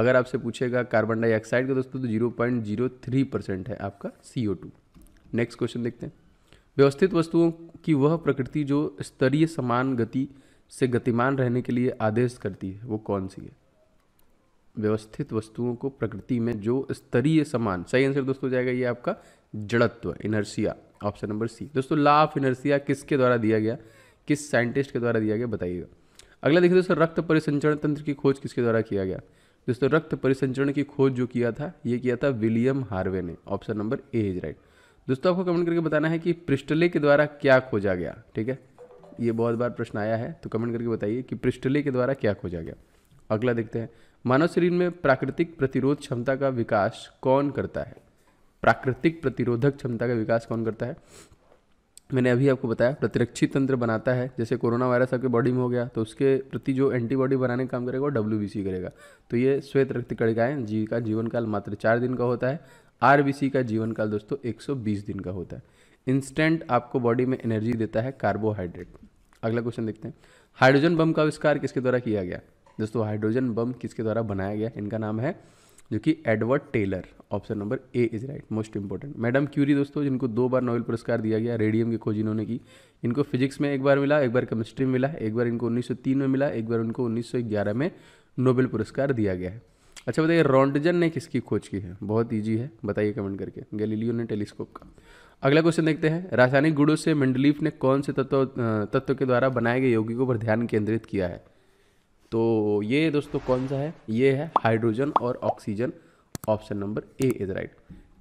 Speaker 2: अगर आपसे पूछेगा कार्बन डाइऑक्साइड का दोस्तों तो zero point zero three percent है आपका C O two next question देखते हैं व्यवस्थित वस्तुओं की वह प्रकृति जो स्तरीय समान गति से गतिमान रहने के लिए आदेश करती है वो कौन सी है व्यवस्थित वस्तुओं को प्रकृति में जो स्तरीय समान सही आंसर दोस्तों जाएगा ये आपका जड़त्व इनर्सिया ऑप्शन नंबर सी दोस्तों लॉ ऑफ इनर्सिया किसके द्वारा दिया गया किस साइंटिस्ट के द्वारा दिया गया बताइएगा अगला देखिए दोस्तों रक्त परिसंचरण तंत्र की खोज किसके द्वारा किया गया दोस्तों रक्त परिसंचरण की खोज जो किया था ये किया था विलियम हार्वे ने option number A is right दोस्तों आपको कमेंट करके बताना है कि पृष्ठले के द्वारा क्या खोजा गया ठीक है ये बहुत बार प्रश्न आया है तो कमेंट करके बताइए कि पृष्ठले के द्वारा क्या खोजा गया अगला देखते हैं मानव शरीर में प्राकृतिक प्रतिरोध क्षमता का विकास कौन करता है प्राकृतिक प्रतिरोधक क्षमता का विकास कौन करता है मैंने अभी आपको बताया प्रतिरक्षी तंत्र बनाता है जैसे कोरोना वायरस आपके बॉडी में हो गया तो उसके प्रति जो एंटीबॉडी बनाने का काम करेगा वो डब्ल्यू करेगा तो ये श्वेत रक्त कणिकाएँ जी का जीवन काल मात्र चार दिन का होता है आर का जीवन काल दोस्तों 120 दिन का होता है इंस्टेंट आपको बॉडी में एनर्जी देता है कार्बोहाइड्रेट अगला क्वेश्चन देखते हैं हाइड्रोजन बम का आविष्कार किसके द्वारा किया गया दोस्तों हाइड्रोजन बम किसके द्वारा बनाया गया इनका नाम है जो कि Edward Teller option number A is right most important madam Curie दोस्तों जिनको दो बार नोबेल पुरस्कार दिया गया रेडियम की खोज इन्होंने की इनको फिजिक्स में एक बार मिला एक बार केमिस्ट्री में मिला एक बार इनको 1903 में मिला एक बार उनको 1911 में नोबेल पुरस्कार दिया गया है अच्छा बताइए रॉन्डजन ने किसकी खोज की है बहुत ईजी है बताइए कमेंट करके गैलीलियो ने टेलीस्कोप का अगला क्वेश्चन देखते हैं रासायनिक गुणों से मंडलीफ ने कौन से तत्व तत्व के द्वारा बनाए गए यौगिकों पर ध्यान केंद्रित किया है तो ये दोस्तों कौन सा है ये है हाइड्रोजन और oxygen option number A is right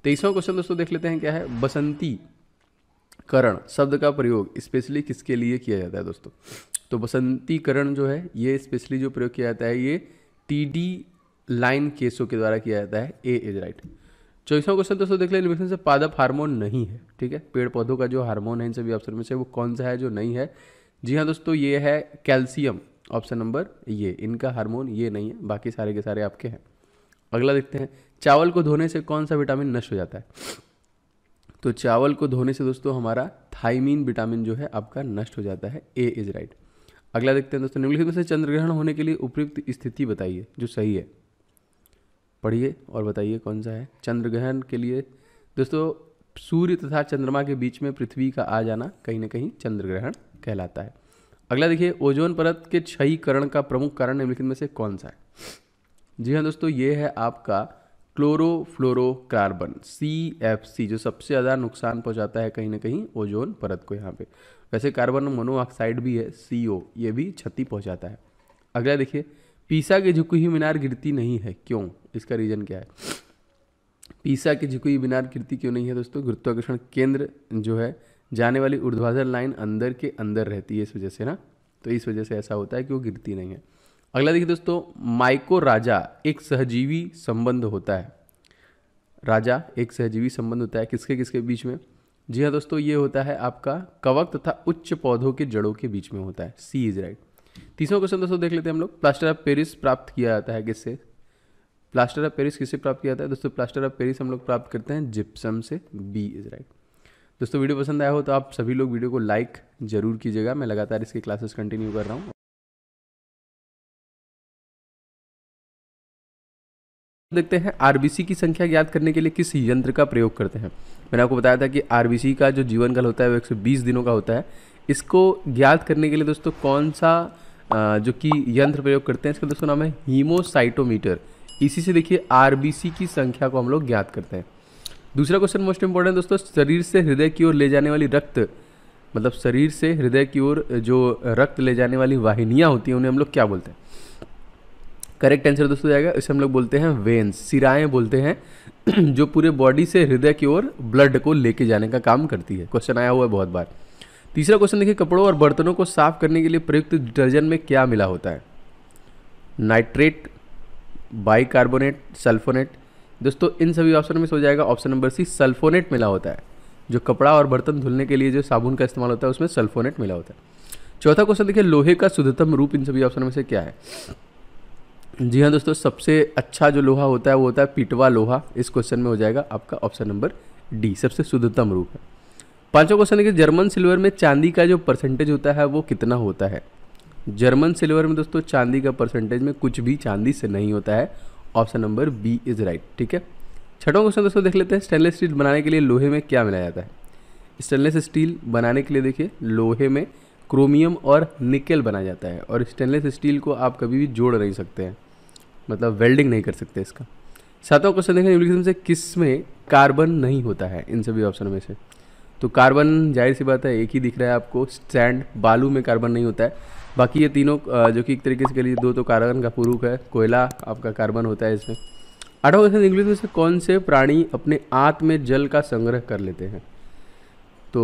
Speaker 2: तेईसवा क्वेश्चन दोस्तों देख लेते हैं क्या है बसंती करण शब्द का प्रयोग स्पेशली किसके लिए किया जाता है दोस्तों तो बसंतीकरण जो है ये स्पेशली जो प्रयोग किया जाता है ये डी लाइन केसों के द्वारा किया जाता है ए इज राइट चौबीसवा क्वेश्चन दोस्तों देख लें से पादप हार्मोन नहीं है ठीक है पेड़ पौधों का जो हार्मोन है इन सभी ऑप्शन में से वो कौन सा है जो नहीं है जी हाँ दोस्तों ये है कैल्शियम ऑप्शन नंबर ये इनका हार्मोन ये नहीं है बाकी सारे के सारे आपके हैं अगला देखते हैं चावल को धोने से कौन सा विटामिन नष्ट हो जाता है तो चावल को धोने से दोस्तों हमारा थाइमीन विटामिन जो है आपका नष्ट हो जाता है ए इज राइट अगला देखते हैं दोस्तों निम्नलिखित में से चंद्रग्रहण होने के लिए उपयुक्त स्थिति बताइए जो सही है पढ़िए और बताइए कौन सा है चंद्रग्रहण के लिए दोस्तों सूर्य तथा चंद्रमा के बीच में पृथ्वी का आ जाना कहीं ना कहीं चंद्रग्रहण कहलाता है अगला देखिए ओजोन परत के क्षयीकरण का प्रमुख कारण निम्नलिखित में से कौन सा है जी हाँ दोस्तों ये है आपका क्लोरोफ्लोरोकार्बन सी एफ सी जो सबसे ज़्यादा नुकसान पहुंचाता है कहीं ना कहीं ओजोन परत को यहाँ पे वैसे कार्बन मोनोऑक्साइड भी है सी ओ ये भी क्षति पहुंचाता है अगला देखिए पीसा की झुकी हुई मीनार गिरती नहीं है क्यों इसका रीज़न क्या है पीसा की झुकी हुई मीनार गिरती क्यों नहीं है दोस्तों गुरुत्वाकर्षण केंद्र जो है जाने वाली ऊर्ध्वाधर लाइन अंदर के अंदर रहती है इस वजह से ना तो इस वजह से ऐसा होता है कि वो गिरती नहीं है अगला देखिए दोस्तों माइको राजा एक सहजीवी संबंध होता है राजा एक सहजीवी संबंध होता है किसके किसके बीच में जी हाँ दोस्तों ये होता है आपका कवक तथा उच्च पौधों के जड़ों के बीच में होता है सी इज राइट तीसरा क्वेश्चन दोस्तों देख लेते हैं हम लोग प्लास्टर ऑफ पेरिस प्राप्त किया जाता है किससे प्लास्टर ऑफ पेरिस किससे प्राप्त किया जाता है दोस्तों प्लास्टर ऑफ पेरिस हम लोग प्राप्त करते हैं जिप्सम से बी इज राइट दोस्तों वीडियो पसंद आया हो तो आप सभी लोग वीडियो को लाइक जरूर कीजिएगा मैं लगातार
Speaker 1: इसकी क्लासेस कंटिन्यू कर रहा हूँ देखते हैं आरबीसी की संख्या ज्ञात करने के लिए किस यंत्र का प्रयोग करते हैं
Speaker 2: मैंने आपको बताया था कि आरबीसी का जो जीवन काल होता है वो 120 दिनों का होता है इसको ज्ञात करने के लिए दोस्तों कौन सा जो कि यंत्र प्रयोग करते हैं इसका दोस्तों नाम है हीमोसाइटोमीटर इसी से देखिए आरबीसी की संख्या को हम लोग ज्ञात करते हैं दूसरा क्वेश्चन मोस्ट इंपॉर्टेंट दोस्तों शरीर से हृदय की ओर ले जाने वाली रक्त मतलब शरीर से हृदय की ओर जो रक्त ले जाने वाली वाहिनियाँ होती हैं उन्हें हम लोग क्या बोलते हैं करेक्ट आंसर दोस्तों जाएगा इसे हम लोग बोलते हैं वेन्स सिराएँ बोलते हैं (clears throat) जो पूरे बॉडी से हृदय की ओर ब्लड को लेके जाने का काम करती है क्वेश्चन आया हुआ है बहुत बार तीसरा क्वेश्चन देखिए कपड़ों और बर्तनों को साफ करने के लिए प्रयुक्त डिटर्जेंट में क्या मिला होता है नाइट्रेट बाइकार्बोनेट सल्फोनेट दोस्तों इन सभी ऑप्शन में से हो जाएगा ऑप्शन नंबर सी सल्फोनेट मिला होता है जो कपड़ा और बर्तन धुलने के लिए जो साबुन का इस्तेमाल होता है उसमें सल्फोनेट मिला होता है चौथा क्वेश्चन देखिए लोहे का शुद्धतम रूप इन सभी ऑप्शन में से क्या है जी हाँ दोस्तों सबसे अच्छा जो लोहा होता है वो होता है पिटवा लोहा इस क्वेश्चन में हो जाएगा आपका ऑप्शन नंबर डी सबसे शुद्धतम रूप है पांचवा क्वेश्चन देखिए जर्मन सिल्वर में चांदी का जो परसेंटेज होता है वो कितना होता है जर्मन सिल्वर में दोस्तों चांदी का परसेंटेज में कुछ भी चांदी से नहीं होता है option number B is right ठीक है छठों क्वेश्चन दोस्तों देख लेते हैं स्टेनलेस स्टील बनाने के लिए लोहे में क्या मिलाया जाता है स्टेनलेस स्टील बनाने के लिए देखिए लोहे में क्रोमियम और निकेल बनाया जाता है और स्टेनलेस स्टील को आप कभी भी जोड़ नहीं सकते हैं मतलब वेल्डिंग नहीं कर सकते इसका सातवां क्वेश्चन देखें न्यूक्लिज्म से किस में कार्बन नहीं होता है इन सभी ऑप्शन में से तो कार्बन जाहिर सी बात है एक ही दिख रहा है आपको स्टैंड बालू में कार्बन नहीं होता है बाकी ये तीनों जो कि एक तरीके से कह दो तो कार्बन का पुरुख है कोयला आपका कार्बन होता है इसमें आठवा क्वेश्चन इंग्लिश में से कौन से प्राणी अपने आंत में जल का संग्रह कर लेते हैं तो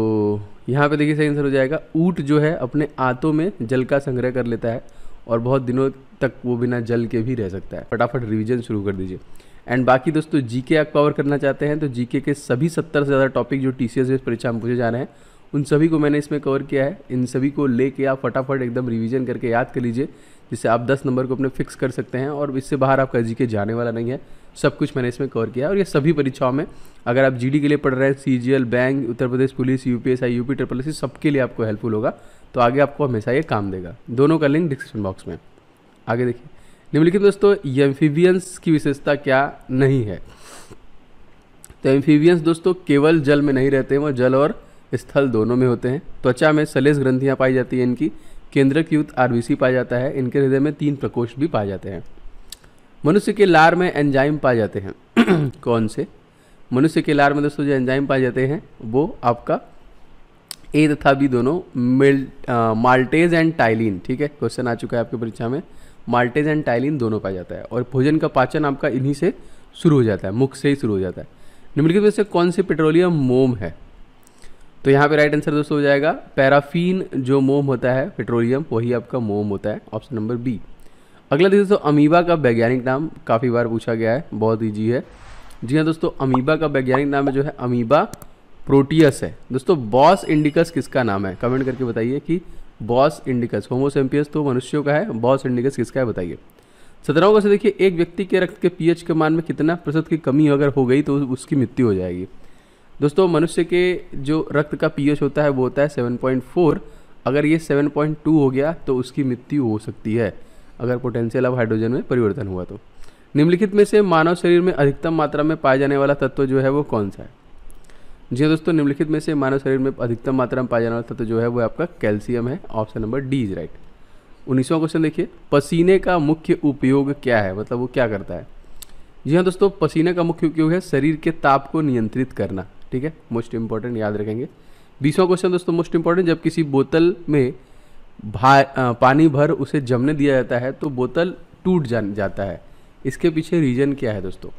Speaker 2: यहाँ पे देखिए सही आंसर हो जाएगा ऊट जो है अपने आंतों में जल का संग्रह कर लेता है और बहुत दिनों तक वो बिना जल के भी रह सकता है फटाफट रिविजन शुरू कर दीजिए एंड बाकी दोस्तों जीके आप कवर करना चाहते हैं तो जीके के सभी सत्तर से ज़्यादा टॉपिक जो टी सी एस परीक्षा में पूछे जा रहे हैं उन सभी को मैंने इसमें कवर किया है इन सभी को लेके आप फटाफट एकदम रिवीजन करके याद कर लीजिए जिससे आप 10 नंबर को अपने फिक्स कर सकते हैं और इससे बाहर आपका जी के जाने वाला नहीं है सब कुछ मैंने इसमें कवर किया है और ये सभी परीक्षाओं में अगर आप जीडी के लिए पढ़ रहे हैं C G L bank Uttar Pradesh police U P S I U P triple S सबके लिए आपको हेल्पफुल होगा तो आगे आपको हमेशा ये काम देगा दोनों का लिंक डिस्क्रिप्शन बॉक्स में आगे देखिए निम्नलिखित दोस्तों एम्फीबियंस की विशेषता क्या नहीं है तो एम्फीबियंस दोस्तों केवल जल में नहीं रहते हैं वो जल और स्थल दोनों में होते हैं त्वचा में सलेस ग्रंथियाँ पाई जाती हैं इनकी केंद्रक युक्त आरबीसी पाया जाता है इनके हृदय में तीन प्रकोष्ठ भी पाए जाते हैं मनुष्य के लार में एंजाइम पाए जाते हैं (clears throat) कौन से मनुष्य के लार में दोस्तों जो एंजाइम पाए जाते हैं वो आपका ए तथा बी दोनों मिल माल्टेज एंड टाइलिन ठीक है क्वेश्चन आ चुका है आपकी परीक्षा में माल्टेज एंड टाइलिन दोनों पाया जाता है और भोजन का पाचन आपका इन्हीं से शुरू हो जाता है मुख से ही शुरू हो जाता है निम्नलिखित में से कौन सी पेट्रोलियम मोम है तो यहाँ पे राइट आंसर दोस्तों हो जाएगा पैराफीन जो मोम होता है पेट्रोलियम वही आपका मोम होता है ऑप्शन नंबर बी अगला देखिए दोस्तों अमीबा का वैज्ञानिक नाम काफ़ी बार पूछा गया है बहुत ईजी है जी हाँ दोस्तों अमीबा का वैज्ञानिक नाम जो है अमीबा प्रोटियस है दोस्तों बॉस इंडिकस किसका नाम है कमेंट करके बताइए कि बॉस इंडिकस होमोसेम्पियस तो मनुष्यों का है बॉस इंडिकस किसका है बताइए सत्रहों को से देखिए एक व्यक्ति के रक्त के पीएच के मान में कितना प्रतिशत की कमी अगर हो गई तो उसकी मृत्यु हो जाएगी दोस्तों मनुष्य के जो रक्त का पीएच होता है वो होता है 7.4 अगर ये 7.2 हो गया तो उसकी मृत्यु हो सकती है अगर पोटेंशियल अब हाइड्रोजन में परिवर्तन हुआ तो निम्नलिखित में से मानव शरीर में अधिकतम मात्रा में पाया जाने वाला तत्व जो है वो कौन सा है जी हाँ दोस्तों निम्नलिखित में से मानव शरीर में अधिकतम मात्रा में पाया जाने वाला तत्व जो है वो आपका कैल्शियम है option number D is right उन्नीसवा क्वेश्चन देखिए पसीने का मुख्य उपयोग क्या है मतलब वो क्या करता है जी हाँ दोस्तों पसीने का मुख्य उपयोग है शरीर के ताप को नियंत्रित करना ठीक है मोस्ट इंपॉर्टेंट याद रखेंगे बीसवा क्वेश्चन दोस्तों मोस्ट इंपॉर्टेंट जब किसी बोतल में आ, पानी भर उसे जमने दिया जाता है तो बोतल टूट जा जाता है इसके पीछे रीज़न क्या है दोस्तों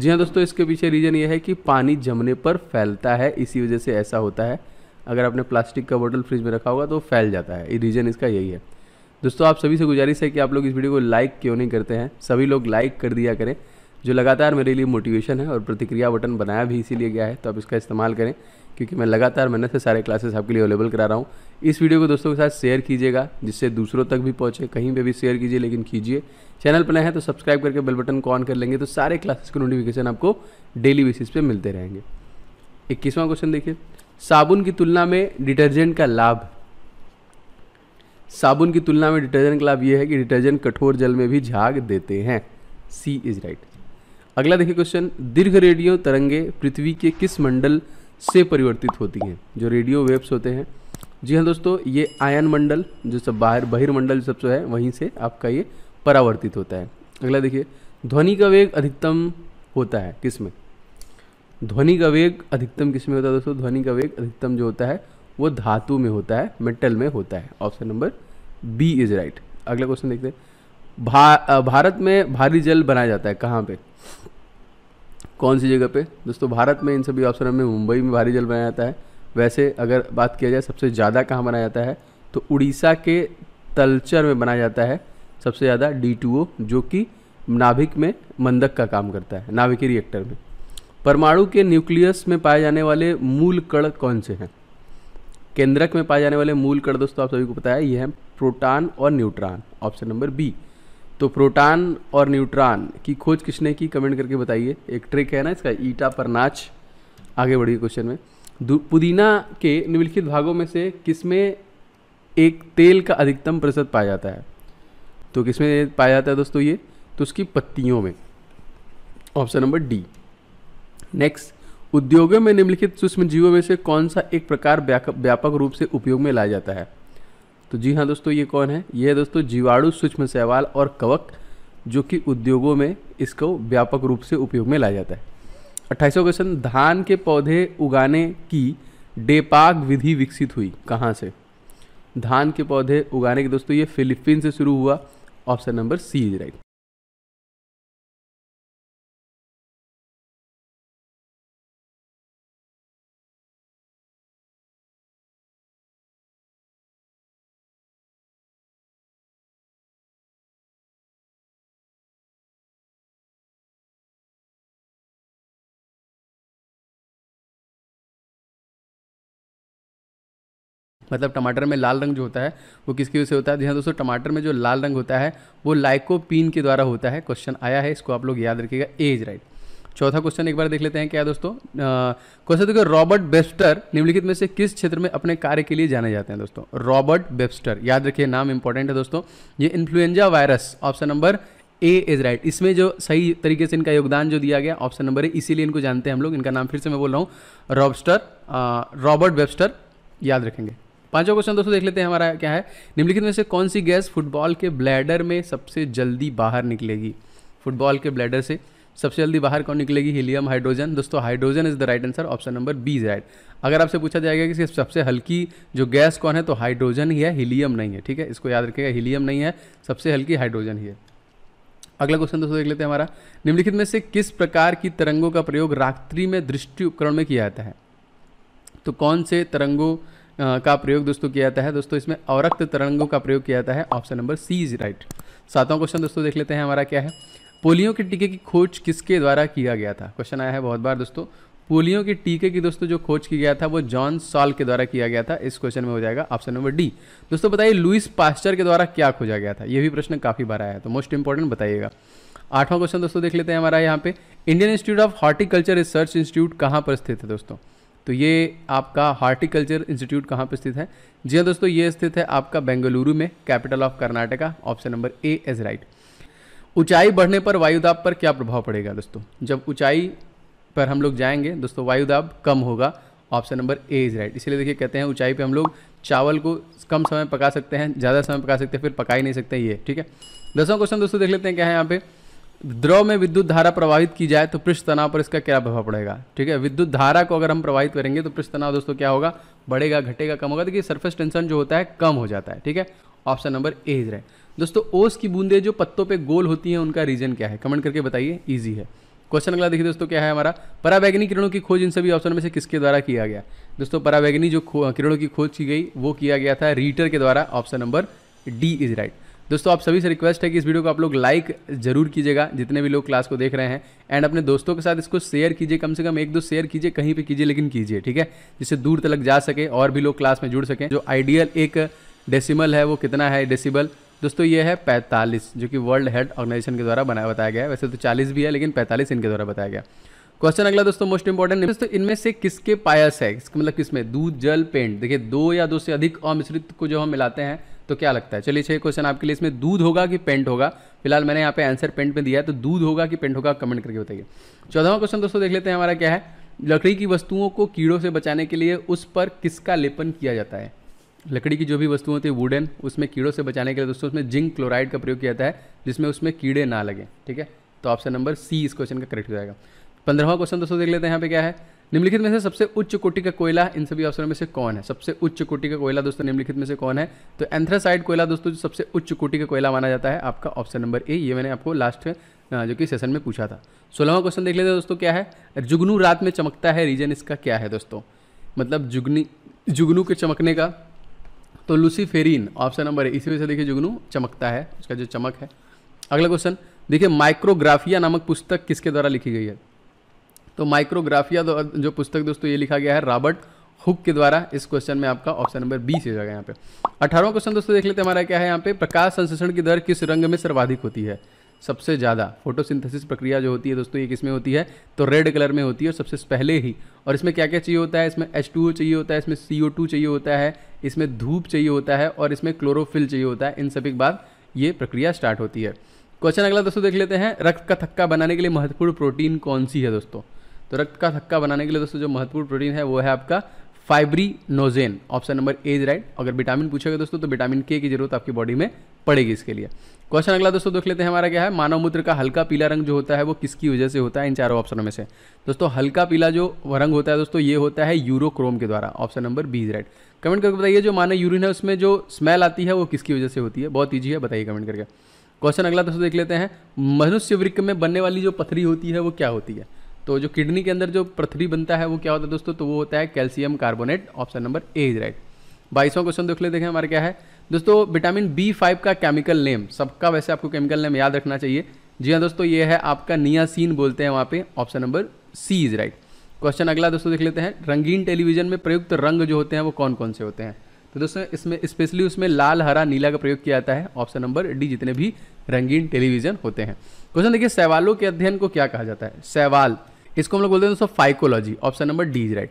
Speaker 2: जी हाँ दोस्तों इसके पीछे रीज़न ये है कि पानी जमने पर फैलता है इसी वजह से ऐसा होता है अगर आपने प्लास्टिक का बोतल फ्रिज में रखा होगा तो फैल जाता है रीज़न इसका यही है दोस्तों आप सभी से गुजारिश है कि आप लोग इस वीडियो को लाइक क्यों नहीं करते हैं सभी लोग लाइक कर दिया करें जो लगातार मेरे लिए मोटिवेशन है और प्रतिक्रिया बटन बनाया भी इसीलिए गया है तो आप इसका इस्तेमाल करें क्योंकि मैं लगातार मेहनत से सारे क्लासेस आपके लिए अवेलेबल करा रहा हूँ इस वीडियो को दोस्तों के साथ शेयर कीजिएगा जिससे दूसरों तक भी पहुँचे कहीं पर भी शेयर कीजिए लेकिन कीजिए चैनल पर नए हैं तो सब्सक्राइब करके बेल बटन को ऑन कर लेंगे तो सारे क्लासेस के नोटिफिकेशन आपको डेली बेसिस पे मिलते रहेंगे इक्कीसवां क्वेश्चन देखिए साबुन की तुलना में डिटर्जेंट का लाभ साबुन की तुलना में डिटर्जेंट का लाभ यह है कि डिटर्जेंट कठोर जल में भी झाग देते हैं सी इज राइट अगला देखिए क्वेश्चन दीर्घ रेडियो तरंगे पृथ्वी के किस मंडल से परिवर्तित होती हैं जो रेडियो वेव्स होते हैं जी हाँ दोस्तों ये आयन मंडल जो सब बाहर बहिर्मंडल सब जो है वहीं से आपका ये परावर्तित होता है अगला देखिए ध्वनि का वेग अधिकतम होता है किस में ध्वनि का वेग अधिकतम किस में होता है दोस्तों ध्वनि का वेग अधिकतम जो होता है वो धातु में होता है मेटल में होता है option number B is right अगला क्वेश्चन देखते हैं भा, भारत में भारी जल बनाया जाता है कहाँ पे कौन सी जगह पे दोस्तों भारत में इन सभी ऑप्शनों में मुंबई में भारी जल बनाया जाता है वैसे अगर बात किया जाए सबसे ज़्यादा कहाँ बनाया जाता है तो उड़ीसा के तलचर में बनाया जाता है सबसे ज़्यादा डी जो कि नाभिक में मंदक का काम करता है नाभिकी रिएक्टर में परमाणु के न्यूक्लियस में पाए जाने वाले मूल कण कौन से हैं केंद्रक में पाए जाने वाले मूल कण दोस्तों आप सभी को पता है ये हैं प्रोटॉन और न्यूट्रॉन ऑप्शन नंबर बी तो प्रोटॉन और न्यूट्रॉन की खोज किसने की कमेंट करके बताइए एक ट्रिक है ना इसका ईटा पर नाच आगे बढ़िए क्वेश्चन में पुदीना के निम्नलिखित भागों में से किसमें एक तेल का अधिकतम प्रतिशत पाया जाता है तो किसमें पाया जाता है दोस्तों ये तो उसकी पत्तियों में ऑप्शन नंबर डी नेक्स्ट उद्योगों में निम्नलिखित सूक्ष्म जीवों में से कौन सा एक प्रकार व्यापक रूप से उपयोग में लाया जाता है तो जी हाँ दोस्तों ये कौन है ये है दोस्तों जीवाणु सूक्ष्म शैवाल और कवक जो कि उद्योगों में इसको व्यापक रूप से उपयोग में लाया जाता है अट्ठाईसवा क्वेश्चन धान के पौधे उगाने की डेपाग विधि विकसित हुई कहाँ से धान के पौधे
Speaker 1: उगाने के दोस्तों ये फिलीपीन से शुरू हुआ option number C is right मतलब टमाटर में लाल रंग जो होता है वो
Speaker 2: किसकी वजह से होता है ध्यान दोस्तों टमाटर में जो लाल रंग होता है वो लाइकोपीन के द्वारा होता है क्वेश्चन आया है इसको आप लोग याद रखिएगा एज राइट चौथा क्वेश्चन एक बार देख लेते हैं क्या दोस्तों क्वेश्चन देखो रॉबर्ट बेस्टर निम्नलिखित में से किस क्षेत्र में अपने कार्य के लिए जाने जाते हैं दोस्तों रॉबर्ट बेस्टर याद रखिए नाम इंपॉर्टेंट है दोस्तों ये influenza virus option number A is right इसमें जो सही तरीके से इनका योगदान जो दिया गया ऑप्शन नंबर ए इसीलिए इनको जानते हैं हम लोग इनका नाम फिर से मैं बोल रहा हूँ रॉबस्टर रॉबर्ट वेबस्टर याद रखेंगे पांचवा क्वेश्चन दोस्तों देख लेते हैं हमारा क्या है निम्नलिखित में से कौन सी गैस फुटबॉल के ब्लैडर में सबसे जल्दी बाहर निकलेगी फुटबॉल के ब्लैडर से सबसे जल्दी बाहर कौन निकलेगी हीलियम हाइड्रोजन दोस्तों hydrogen is the right answer option number B is right अगर आपसे पूछा जाएगा कि सबसे हल्की जो गैस कौन है तो हाइड्रोजन ही है हीलियम नहीं है ठीक है इसको याद रखिएगा हीलियम नहीं है सबसे हल्की हाइड्रोजन ही है अगला क्वेश्चन दोस्तों देख लेते हैं हमारा निम्नलिखित में से किस प्रकार की तरंगों का प्रयोग रात्रि में दृष्टि उपकरण में किया जाता है तो कौन से तरंगों का प्रयोग दोस्तों किया जाता है दोस्तों इसमें अवरक्त तरंगों का प्रयोग किया जाता है option number C is right सातवां क्वेश्चन दोस्तों देख लेते हैं हमारा क्या है पोलियो के टीके की खोज किसके द्वारा किया गया था क्वेश्चन आया है बहुत बार दोस्तों पोलियो के टीके की दोस्तों जो खोज किया गया था वो जॉन सॉल के द्वारा किया गया था इस क्वेश्चन में हो जाएगा ऑप्शन नंबर डी दोस्तों बताइए लुइस पास्टर के द्वारा क्या खोजा गया था ये भी प्रश्न काफ़ी बार आया है तो मोस्ट इंपॉर्टेंट बताइएगा आठवां क्वेश्चन दोस्तों देख लेते हैं हमारा यहाँ पे Indian institute of horticulture research institute कहाँ पर स्थित है दोस्तों तो ये आपका हार्टिकल्चर इंस्टीट्यूट कहाँ पर स्थित है जी हाँ दोस्तों ये स्थित है आपका बेंगलुरु में capital of Karnataka option number A is right ऊंचाई बढ़ने पर वायुदाब पर क्या प्रभाव पड़ेगा दोस्तों जब ऊंचाई पर हम लोग जाएंगे दोस्तों वायुदाब कम होगा option number A is right इसलिए देखिए कहते हैं ऊंचाई पे हम लोग चावल को कम समय पका सकते हैं ज़्यादा समय पका सकते हैं फिर पका ही नहीं सकते ये ठीक है दसवां क्वेश्चन दोस्तों देख लेते हैं क्या है यहाँ पे द्रव में विद्युत धारा प्रवाहित की जाए तो पृष्ठ तनाव पर इसका क्या प्रभाव पड़ेगा ठीक है विद्युत धारा को अगर हम प्रवाहित करेंगे तो पृष्ठ तनाव दोस्तों क्या होगा बढ़ेगा घटेगा कम होगा देखिए सरफेस टेंशन जो होता है कम हो जाता है ठीक है ऑप्शन नंबर ए इज रहे दोस्तों ओस की बूंदे जो पत्तों पे गोल होती हैं उनका रीजन क्या है कमेंट करके बताइए ईजी है क्वेश्चन अगला देखिए दोस्तों क्या है हमारा परावैग्नी किरणों की खोज इन सभी ऑप्शन में से किसके द्वारा किया गया दोस्तों परावैग्नी जो किरणों की खोज की गई वो किया गया था रीटर के द्वारा option number D is right दोस्तों आप सभी से रिक्वेस्ट है कि इस वीडियो को आप लोग लाइक जरूर कीजिएगा जितने भी लोग क्लास को देख रहे हैं एंड अपने दोस्तों के साथ इसको शेयर कीजिए कम से कम एक दो शेयर कीजिए कहीं पे कीजिए लेकिन कीजिए ठीक है जिससे दूर तक जा सके और भी लोग क्लास में जुड़ सकें जो आइडियल एक डेसीमल है वो कितना है डेसिबल दोस्तों ये है 45 जो कि वर्ल्ड हेल्थ ऑर्गेनाइजेशन के द्वारा बनाया बताया गया है वैसे तो 40 भी है लेकिन 45 इनके द्वारा बताया गया क्वेश्चन अगला दोस्तों मोस्ट इंपॉर्टेंट दोस्तों इनमें से किसके पायस है मतलब किसमें दूध जल पेंट देखिए दो या दो से अधिक अमिश्रित को जो हम मिलाते हैं तो क्या लगता है चलिए छह क्वेश्चन आपके लिए इसमें दूध होगा कि पेंट होगा फिलहाल मैंने यहाँ पे आंसर पेंट में दिया है तो दूध होगा कि पेंट होगा कमेंट करके बताइए चौदहवा क्वेश्चन दोस्तों देख लेते हैं हमारा क्या है लकड़ी की वस्तुओं को कीड़ों से बचाने के लिए उस पर किसका लेपन किया जाता है लकड़ी की जो भी वस्तुएं होती है वुडन उसमें कीड़ों से बचाने के लिए दोस्तों उसमें जिंक क्लोराइड का प्रयोग किया जाता है जिसमें उसमें कीड़े ना लगे ठीक है तो ऑप्शन नंबर सी इस क्वेश्चन का करेक्ट हो जाएगा पंद्रहवा क्वेश्चन दोस्तों देख लेते हैं यहाँ पे क्या है निम्नलिखित में से सबसे उच्च कोटि का कोयला इन सभी ऑप्शनों में से कौन है सबसे उच्च कोटि का कोयला दोस्तों निम्नलिखित में से कौन है तो एंथ्रासाइड कोयला दोस्तों जो सबसे उच्च कोटि का कोयला माना जाता है आपका ऑप्शन नंबर ए ये मैंने आपको लास्ट जो कि सेशन में पूछा था सोलहवा क्वेश्चन देख लेते हैं दोस्तों क्या है जुगनू रात में चमकता है रीजन इसका क्या है दोस्तों मतलब जुगनी जुगनू के चमकने का तो लूसीफेरिन ऑप्शन नंबर ए इसी में से देखिए जुगनू चमकता है उसका जो चमक है अगला क्वेश्चन देखिए माइक्रोग्राफिया नामक पुस्तक किसके द्वारा लिखी गई है तो माइक्रोग्राफिया जो पुस्तक दोस्तों ये लिखा गया है रॉबर्ट हुक के द्वारा इस क्वेश्चन में आपका ऑप्शन नंबर बी से जाएगा यहाँ पे अठारहवा क्वेश्चन दोस्तों देख लेते हैं हमारा क्या है यहाँ पे प्रकाश संश्लेषण की दर किस रंग में सर्वाधिक होती है सबसे ज़्यादा फोटोसिंथेसिस प्रक्रिया जो होती है दोस्तों ये किसमें होती है तो रेड कलर में होती है और सबसे पहले ही और इसमें क्या क्या चाहिए होता है इसमें एच टू चाहिए होता है इसमें सी ओ टू चाहिए होता है इसमें धूप चाहिए होता है और इसमें क्लोरोफिल चाहिए होता है इन सभी के बाद ये प्रक्रिया स्टार्ट होती है क्वेश्चन अगला दोस्तों देख लेते हैं रक्त का थक्का बनाने के लिए महत्वपूर्ण प्रोटीन कौन सी है दोस्तों तो रक्त का थक्का बनाने के लिए दोस्तों जो महत्वपूर्ण प्रोटीन है वो है आपका fibrinogen option number A is right अगर विटामिन पूछेगा दोस्तों तो विटामिन के की जरूरत आपकी बॉडी में पड़ेगी इसके लिए क्वेश्चन अगला दोस्तों देख लेते हैं हमारा क्या है मानव मूत्र का हल्का पीला रंग जो होता है वो किसकी वजह से होता है इन चारों ऑप्शनों में से दोस्तों हल्का पीला जो रंग होता है दोस्तों ये होता है यूरोक्रोम के द्वारा option number B is right comment करके बताइए जो मानव यूरिन है उसमें जो स्मेल आती है वो किसकी वजह से होती है बहुत ईजी है बताइए कमेंट करके क्वेश्चन अगला दोस्तों देख लेते हैं मनुष्य वृक्ष में बनने वाली जो पथरी होती है वो क्या होती है तो जो किडनी के अंदर जो पृथ्वी बनता है वो क्या होता है दोस्तों तो वो होता है calcium carbonate option number A is right बाईसवां क्वेश्चन देख ले देखें हमारे क्या है दोस्तों विटामिन बी फाइव का केमिकल नेम सबका वैसे आपको केमिकल नेम याद रखना चाहिए जी हाँ दोस्तों ये है आपका नियासीन बोलते हैं वहाँ पे option number C is right question अगला दोस्तों देख लेते हैं रंगीन टेलीविजन में प्रयुक्त रंग जो होते हैं वो कौन कौन से होते हैं तो दोस्तों इसमें स्पेशली उसमें लाल हरा नीला का प्रयोग किया जाता है ऑप्शन नंबर डी जितने भी रंगीन टेलीविजन होते हैं क्वेश्चन देखिए सैवालों के अध्ययन को क्या कहा जाता है सैवाल इसको हम लोग बोलते हैं दोस्तों phycology option number D is right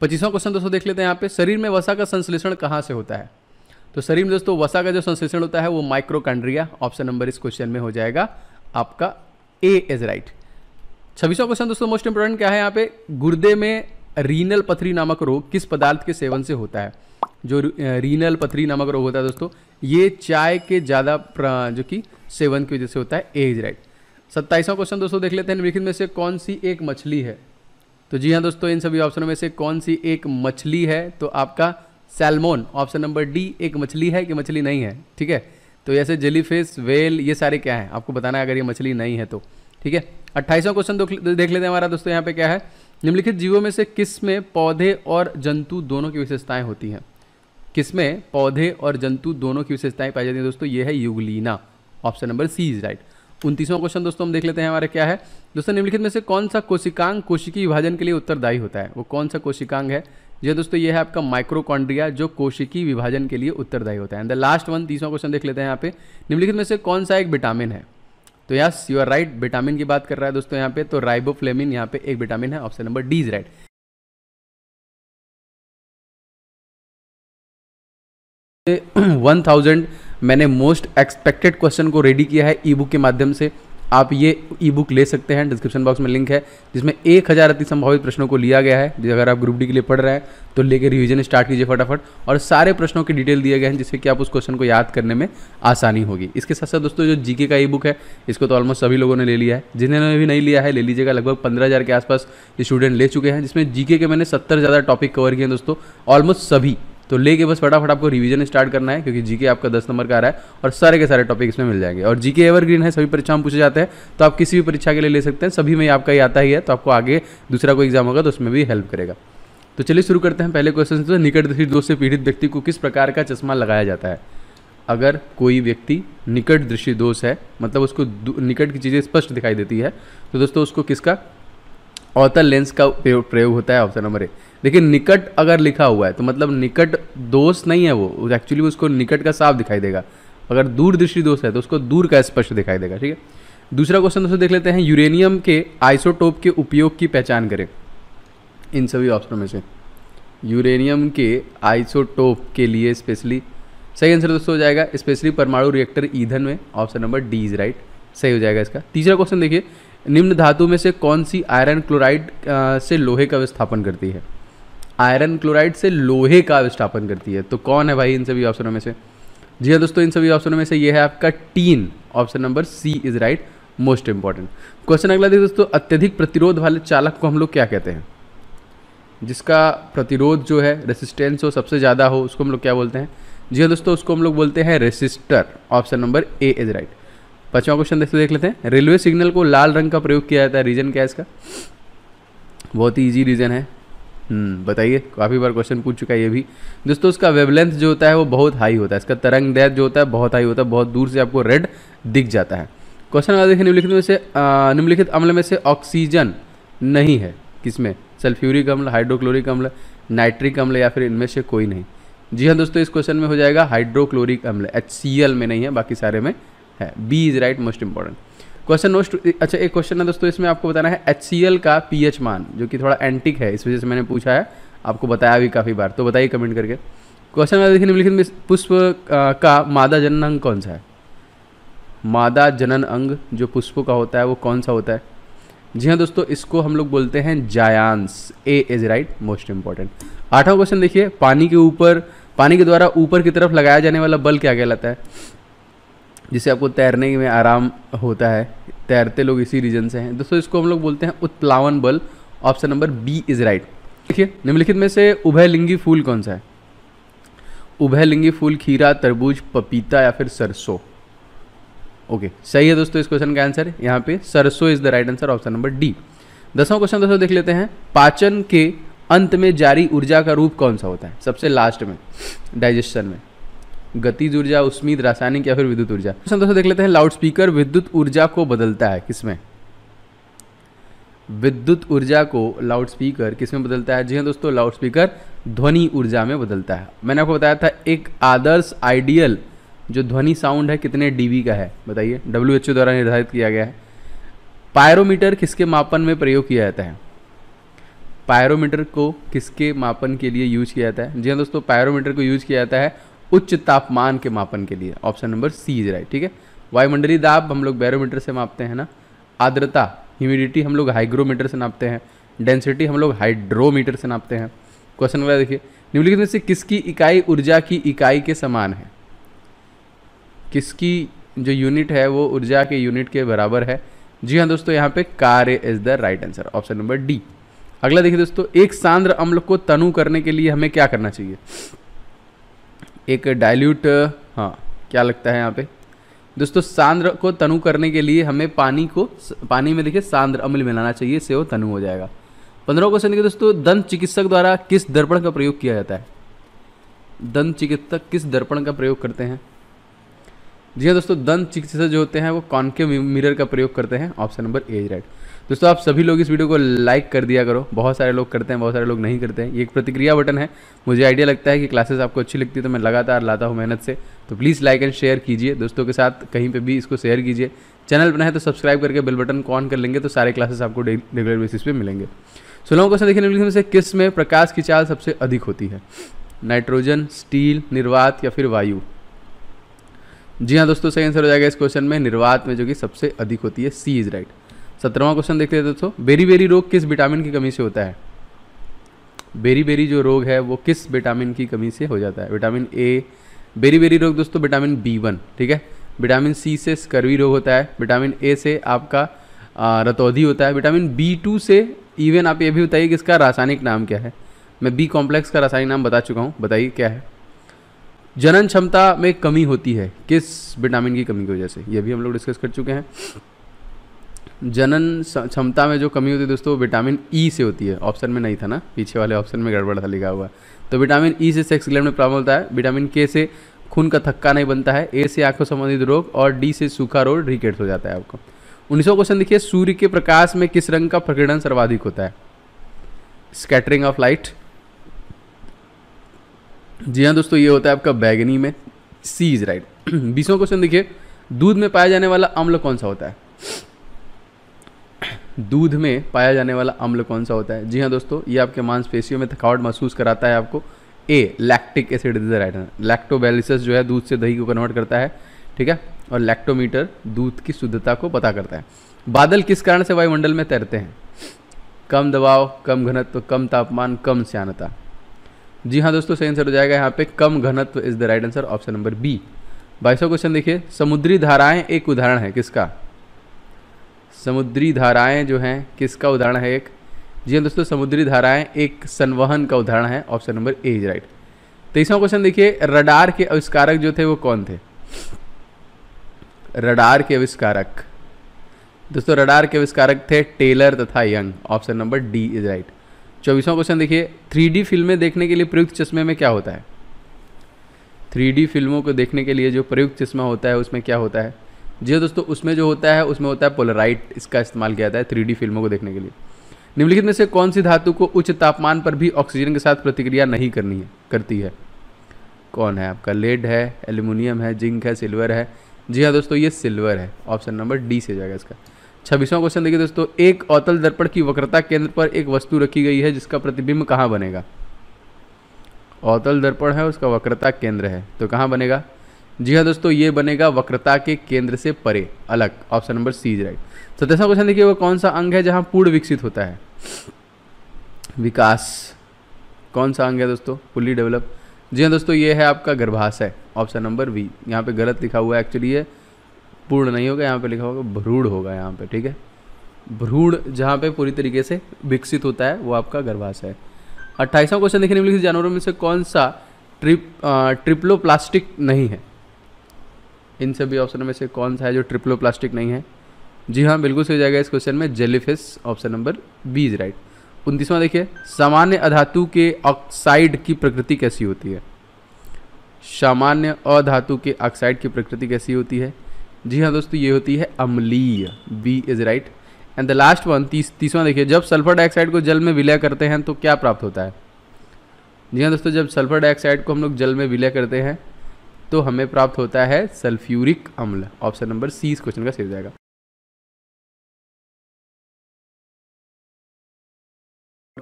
Speaker 2: पच्चीसवां क्वेश्चन दोस्तों देख लेते हैं यहाँ पे शरीर में वसा का संश्लेषण कहाँ से होता है तो शरीर में दोस्तों वसा का जो संश्लेषण होता है वो माइक्रोकंड्रिया ऑप्शन नंबर इस क्वेश्चन में हो जाएगा आपका ए इज राइट छब्बीसवां क्वेश्चन दोस्तों मोस्ट इंपॉर्टेंट क्या है यहाँ पे गुर्दे में रीनल पथरी नामक रोग किस पदार्थ के सेवन से होता है जो रीनल पथरी नामक रोग होता है दोस्तों ये चाय के ज़्यादा जो कि सेवन की वजह से होता है ए इज राइट सत्ताईसवां क्वेश्चन दोस्तों देख लेते हैं निम्नलिखित में से कौन सी एक मछली है तो जी हाँ दोस्तों इन सभी ऑप्शनों में से कौन सी एक मछली है तो आपका सैलमोन ऑप्शन नंबर डी एक मछली है कि मछली नहीं है ठीक है तो ऐसे जेलीफिश वेल ये सारे क्या हैं आपको बताना है अगर ये मछली नहीं है तो ठीक है अट्ठाईसवां क्वेश्चन देख लेते हैं हमारा दोस्तों यहाँ पे क्या है निम्नलिखित जीवों में से किस में पौधे और जंतु दोनों की विशेषताएं होती हैं किसमें पौधे और जंतु दोनों की विशेषताएं पाई जाती हैं दोस्तों ये है euglena option number C is right उनतीसवां क्वेश्चन दोस्तों हम देख लेते हैं हमारे क्या है दोस्तों निम्नलिखित में से कौन सा कोशिकांग कोशिकी विभाजन के लिए उत्तरदायी होता है वो कौन सा कोशिकांग है जी दोस्तों ये है आपका माइक्रोकॉन्ड्रिया जो कोशिकी विभाजन के लिए उत्तरदायी होता है एंड द लास्ट वन तीसवा क्वेश्चन देख लेते हैं यहाँ पे निम्नलिखित में से कौन सा एक विटामिन है तो yes you are right vitamin की
Speaker 1: बात कर रहा है दोस्तों यहाँ पे तो राइबोफ्लेमिन यहाँ पे एक विटामिन है option number D is right one thousand मैंने मोस्ट एक्सपेक्टेड क्वेश्चन को रेडी किया है ई बुक के माध्यम से आप ये ई
Speaker 2: बुक ले सकते हैं डिस्क्रिप्शन बॉक्स में लिंक है जिसमें एक हज़ार अति संभावित प्रश्नों को लिया गया है अगर आप ग्रुप डी के लिए पढ़ रहे हैं तो लेकर रिवीजन स्टार्ट कीजिए फटाफट और सारे प्रश्नों के डिटेल दिए गए हैं जिससे कि आप उस क्वेश्चन को याद करने में आसानी होगी इसके साथ साथ दोस्तों जो जीके का ई बुक है इसको तो ऑलमोस्ट सभी लोगों ने ले लिया है जिन्होंने भी नहीं लिया है ले लीजिएगा लगभग पंद्रह हज़ार के आसपास स्टूडेंट ले चुके हैं जिसमें जीके के मैंने सत्तर ज़्यादा टॉपिक कवर किए हैं दोस्तों ऑलमोस्ट सभी तो लेके बस फटाफट आपको रिवीजन स्टार्ट करना है क्योंकि जीके आपका दस नंबर का आ रहा है और सारे के सारे टॉपिक इसमें मिल जाएंगे और जीके एवरग्रीन है सभी परीक्षा में पूछे जाते हैं तो आप किसी भी परीक्षा के लिए ले सकते हैं सभी में आपका ही आता ही है तो आपको आगे दूसरा कोई एग्जाम होगा तो उसमें भी हेल्प करेगा तो चलिए शुरू करते हैं पहले क्वेश्चन से निकट दोष से पीड़ित व्यक्ति को किस प्रकार का चश्मा लगाया जाता है अगर कोई व्यक्ति निकट दृष्टि दोष है मतलब उसको निकट की चीज़ें स्पष्ट दिखाई देती है तो दोस्तों उसको किसका अवतल लेंस का प्रयोग होता है ऑप्शन नंबर ए लेकिन निकट अगर लिखा हुआ है तो मतलब निकट दोष नहीं है वो एक्चुअली उसको निकट का साफ दिखाई देगा अगर दूरदृष्टि दोष है तो उसको दूर का स्पष्ट दिखाई देगा ठीक है दूसरा क्वेश्चन दोस्तों देख लेते हैं यूरेनियम के आइसोटोप के उपयोग की पहचान करें इन सभी ऑप्शनों में से यूरेनियम के आइसोटोप के लिए स्पेशली सही आंसर दोस्तों हो जाएगा स्पेशली परमाणु रिएक्टर ईंधन में option number D is right सही हो जाएगा इसका तीसरा क्वेश्चन देखिए निम्न धातु में से कौन सी आयरन क्लोराइड से लोहे का विस्थापन करती है आयरन क्लोराइड से लोहे का विस्थापन करती है तो कौन है भाई इन सभी ऑप्शनों में से जी हाँ दोस्तों इन सभी ऑप्शनों में से ये है आपका tin option number C is right most important question अगला देखिए दोस्तों अत्यधिक प्रतिरोध वाले चालक को हम लोग क्या कहते हैं जिसका प्रतिरोध जो है रेसिस्टेंस हो सबसे ज़्यादा हो उसको हम लोग क्या बोलते हैं जी हाँ दोस्तों उसको हम लोग बोलते हैं resistor option number A is right पांचवा क्वेश्चन देखते देख लेते हैं रेलवे सिग्नल को लाल रंग का प्रयोग किया जाता है रीजन क्या है इसका बहुत ही ईजी रीजन है हम्म, बताइए काफ़ी बार क्वेश्चन पूछ चुका है ये भी दोस्तों उसका वेवलेंथ जो होता है वो बहुत हाई होता है इसका तरंग दैद जो होता है बहुत हाई होता है बहुत दूर से आपको रेड दिख जाता है क्वेश्चन अगर देखिए निम्नलिखित में से निम्नलिखित अम्ल में से ऑक्सीजन नहीं है किसमें सल्फ्यूरिक अम्ल हाइड्रोक्लोरिक अम्ल नाइट्रिक अम्ल या फिर इनमें से कोई नहीं जी हाँ दोस्तों इस क्वेश्चन में हो जाएगा हाइड्रोक्लोरिक अम्ल एच में नहीं है बाकी सारे में है B is right most important question no अच्छा एक क्वेश्चन है दोस्तों इसमें आपको बताना है एच का पी मान जो कि थोड़ा एंटिक है इस वजह से मैंने पूछा है आपको बताया भी काफ़ी बार तो बताइए कमेंट करके क्वेश्चन में देखिए निम्नलिखित पुष्प का मादा जनन अंग कौन सा है मादा जनन अंग जो पुष्पों का होता है वो कौन सा होता है जी हाँ दोस्तों इसको हम लोग बोलते हैं जायांस A is right most important आठवां क्वेश्चन देखिए पानी के ऊपर पानी के द्वारा ऊपर की तरफ लगाया जाने वाला बल क्या कहलाता है जिससे आपको तैरने में आराम होता है तैरते लोग इसी रीजन से हैं दोस्तों इसको हम लोग बोलते हैं उत्प्लावन बल option number B is right देखिए निम्नलिखित में से उभयलिंगी फूल कौन सा है उभयलिंगी फूल खीरा तरबूज पपीता या फिर सरसों ओके सही है दोस्तों इस क्वेश्चन का आंसर यहाँ पे सरसों is the right answer option number D दसवां क्वेश्चन दोस्तों देख लेते हैं पाचन के अंत में जारी ऊर्जा का रूप कौन सा होता है सबसे लास्ट में डाइजेशन में गतिज ऊर्जा उस्मीद रासायनिक या फिर विद्युत ऊर्जा क्वेश्चन तो दोस्तों देख लेते हैं लाउड स्पीकर विद्युत ऊर्जा को बदलता है किसमें विद्युत ऊर्जा को लाउड स्पीकर किसमें बदलता है जी हाँ दोस्तों लाउड स्पीकर ध्वनि ऊर्जा में बदलता है मैंने आपको बताया था एक आदर्श आइडियल जो ध्वनि साउंड है कितने डीबी का है बताइए डब्ल्यू द्वारा निर्धारित किया गया है पायरोमीटर किसके मापन में प्रयोग किया जाता है पायरोमीटर को किसके मापन के लिए यूज किया जाता है जी हाँ दोस्तों पायरोमीटर को यूज किया जाता है उच्च तापमान के मापन के लिए option number C is right ठीक है वायुमंडलीय दाब हम लोग बैरोमीटर से मापते हैं ना आर्द्रता ह्यूमिडिटी हम लोग हाइग्रोमीटर से नापते हैं डेंसिटी हम लोग हाइड्रोमीटर से नापते हैं क्वेश्चन नंबर देखिए निम्नलिखित में से किसकी इकाई ऊर्जा की इकाई के समान है किसकी जो यूनिट है वो ऊर्जा के यूनिट के बराबर है जी हाँ दोस्तों यहाँ पे कार्य is the right answer option number D अगला देखिए दोस्तों एक सांद्र अम्ल को तनु करने के लिए हमें क्या करना चाहिए एक डाइल्यूट हाँ क्या लगता है यहाँ पे दोस्तों सांद्र को तनु करने के लिए हमें पानी को पानी में देखिए सांद्र अम्ल मिलाना चाहिए से वो तनु हो जाएगा पंद्रह क्वेश्चन देखिए दोस्तों दंत चिकित्सक द्वारा किस दर्पण का प्रयोग किया जाता है दंत चिकित्सक किस दर्पण का प्रयोग करते हैं जी हाँ दोस्तों दंत चिकित्सक जो होते हैं वो कॉन्के मिरर का प्रयोग करते हैं ऑप्शन नंबर ए राइट दोस्तों आप सभी लोग इस वीडियो को लाइक कर दिया करो बहुत सारे लोग करते हैं बहुत सारे लोग नहीं करते हैं ये एक प्रतिक्रिया बटन है मुझे आइडिया लगता है कि क्लासेस आपको अच्छी लगती है तो मैं लगातार लाता हूँ मेहनत से तो प्लीज़ लाइक एंड शेयर कीजिए दोस्तों के साथ कहीं पर भी इसको शेयर कीजिए चैनल बना है तो सब्सक्राइब करके बिल बटन को ऑन कर लेंगे तो सारे क्लासेस आपको रेगुलर बेसिस पे मिलेंगे सोलह क्वेश्चन देखिए निम्नलिखित में से किस में प्रकाश की चाल सबसे अधिक होती है नाइट्रोजन स्टील निर्वात या फिर वायु जी हाँ दोस्तों सही आंसर हो जाएगा इस क्वेश्चन में निर्वात में जो कि सबसे अधिक होती है सी इज राइट सत्रहवा क्वेश्चन देखते हैं दोस्तों बेरी बेरी रोग किस विटामिन की कमी से होता है बेरी बेरी जो रोग है वो किस विटामिन की कमी से हो जाता है विटामिन ए बेरी बेरी रोग दोस्तों विटामिन बी वन ठीक है विटामिन सी से स्कर्वी रोग होता है विटामिन ए से आपका रतौधी होता है विटामिन बी टू से इवन आप ये भी बताइए कि इसका रासायनिक नाम क्या है मैं बी कॉम्प्लेक्स का रासायनिक नाम बता चुका हूँ बताइए क्या है जनन क्षमता में कमी होती है किस विटामिन की कमी की वजह से यह भी हम लोग डिस्कस कर चुके हैं जनन क्षमता में जो कमी होती है दोस्तों वो विटामिन ई e से होती है ऑप्शन में नहीं था ना पीछे वाले ऑप्शन में गड़बड़ था लिखा हुआ तो विटामिन ई e से सेक्स ग्लैंड में प्रॉब्लम होता है विटामिन के से खून का थक्का नहीं बनता है ए से आंखों संबंधित रोग और डी से सूखा रोग रिकेट्स हो जाता है आपको उन्नीसवा क्वेश्चन देखिए सूर्य के प्रकाश में किस रंग का प्रकीर्णन सर्वाधिक होता है स्कैटरिंग ऑफ लाइट जी हाँ दोस्तों ये होता है आपका बैगनी में सी इज राइट बीसवा क्वेश्चन देखिए दूध में पाया जाने वाला अम्ल कौन सा होता है दूध में पाया जाने वाला अम्ल कौन सा होता है जी हाँ दोस्तों ये आपके मांसपेशियों में थकावट महसूस कराता है आपको A lactic acid is the right answer lactobacillus जो है दूध से दही को कन्वर्ट करता है ठीक है और लैक्टोमीटर दूध की शुद्धता को पता करता है बादल किस कारण से वायुमंडल में तैरते हैं कम दबाव कम घनत्व कम तापमान कम स्यानता जी हाँ दोस्तों सही आंसर हो जाएगा यहाँ पे कम घनत्व is the right answer option number B बाईसवा क्वेश्चन देखिए समुद्री धाराएं एक उदाहरण है किसका समुद्री धाराएं जो हैं किसका उदाहरण है एक जी हाँ दोस्तों समुद्री धाराएं एक संवहन का उदाहरण है option number A is right तेईसवा क्वेश्चन देखिए रडार के आविष्कारक जो थे वो कौन थे रडार के आविष्कारक दोस्तों रडार के आविष्कारक थे टेलर तथा Young option number D is right चौबीसवा क्वेश्चन देखिए थ्री फिल्में देखने के लिए प्रयुक्त चश्मे में क्या होता है थ्री फिल्मों को देखने के लिए जो प्रयुक्त चश्मा होता है उसमें क्या होता है जी दोस्तों उसमें जो होता है उसमें होता है पोलराइट इसका इस्तेमाल किया जाता है थ्री फिल्मों को देखने के लिए निम्नलिखित में से कौन सी धातु को उच्च तापमान पर भी ऑक्सीजन के साथ प्रतिक्रिया नहीं करनी है करती है कौन है आपका लेड है एल्यूमिनियम है जिंक है सिल्वर है जी हाँ दोस्तों ये सिल्वर है ऑप्शन नंबर डी से जाएगा इसका छब्बीसवां क्वेश्चन देखिए दोस्तों एक अतल दर्पण की वक्रता केंद्र पर एक वस्तु रखी गई है जिसका प्रतिबिंब कहाँ बनेगा अवतल दर्पण है उसका वक्रता केंद्र है तो कहाँ बनेगा जी हाँ दोस्तों ये बनेगा वक्रता के केंद्र से परे अलग option number C is right सत्रहवा क्वेश्चन देखिए वो कौन सा अंग है जहाँ पूर्ण विकसित होता है विकास कौन सा अंग है दोस्तों फुल्ली डेवलप जी हाँ दोस्तों ये है आपका गर्भाशय ऑप्शन नंबर वी यहाँ पे गलत लिखा हुआ है एक्चुअली ये पूर्ण नहीं होगा यहाँ पे लिखा होगा भ्रूण होगा यहाँ पे ठीक है भ्रूण जहाँ पे पूरी तरीके से विकसित होता है वो आपका गर्भाशय है अट्ठाईसवां क्वेश्चन देखने मिले जानवरों में से कौन सा ट्रिप आ, ट्रिप्लोप्लास्टिक नहीं है इन सभी ऑप्शन में से कौन सा है जो ट्रिप्लो प्लास्टिक नहीं है जी हाँ बिल्कुल सही जाएगा इस क्वेश्चन में jellyfish option number B is right उनतीसवां देखिए सामान्य अधातु के ऑक्साइड की प्रकृति कैसी होती है सामान्य अधातु के ऑक्साइड की प्रकृति कैसी होती है जी हाँ दोस्तों ये होती है अम्लीय B is right and the last one तीस तीसवां देखिए जब सल्फर डाइऑक्साइड को जल में विलय करते हैं तो क्या प्राप्त होता है जी हाँ दोस्तों जब सल्फर डाइऑक्साइड को हम लोग जल में विलय करते हैं तो हमें प्राप्त होता है
Speaker 1: सल्फ्यूरिक अम्ल ऑप्शन नंबर सी इस क्वेश्चन का सही जाएगा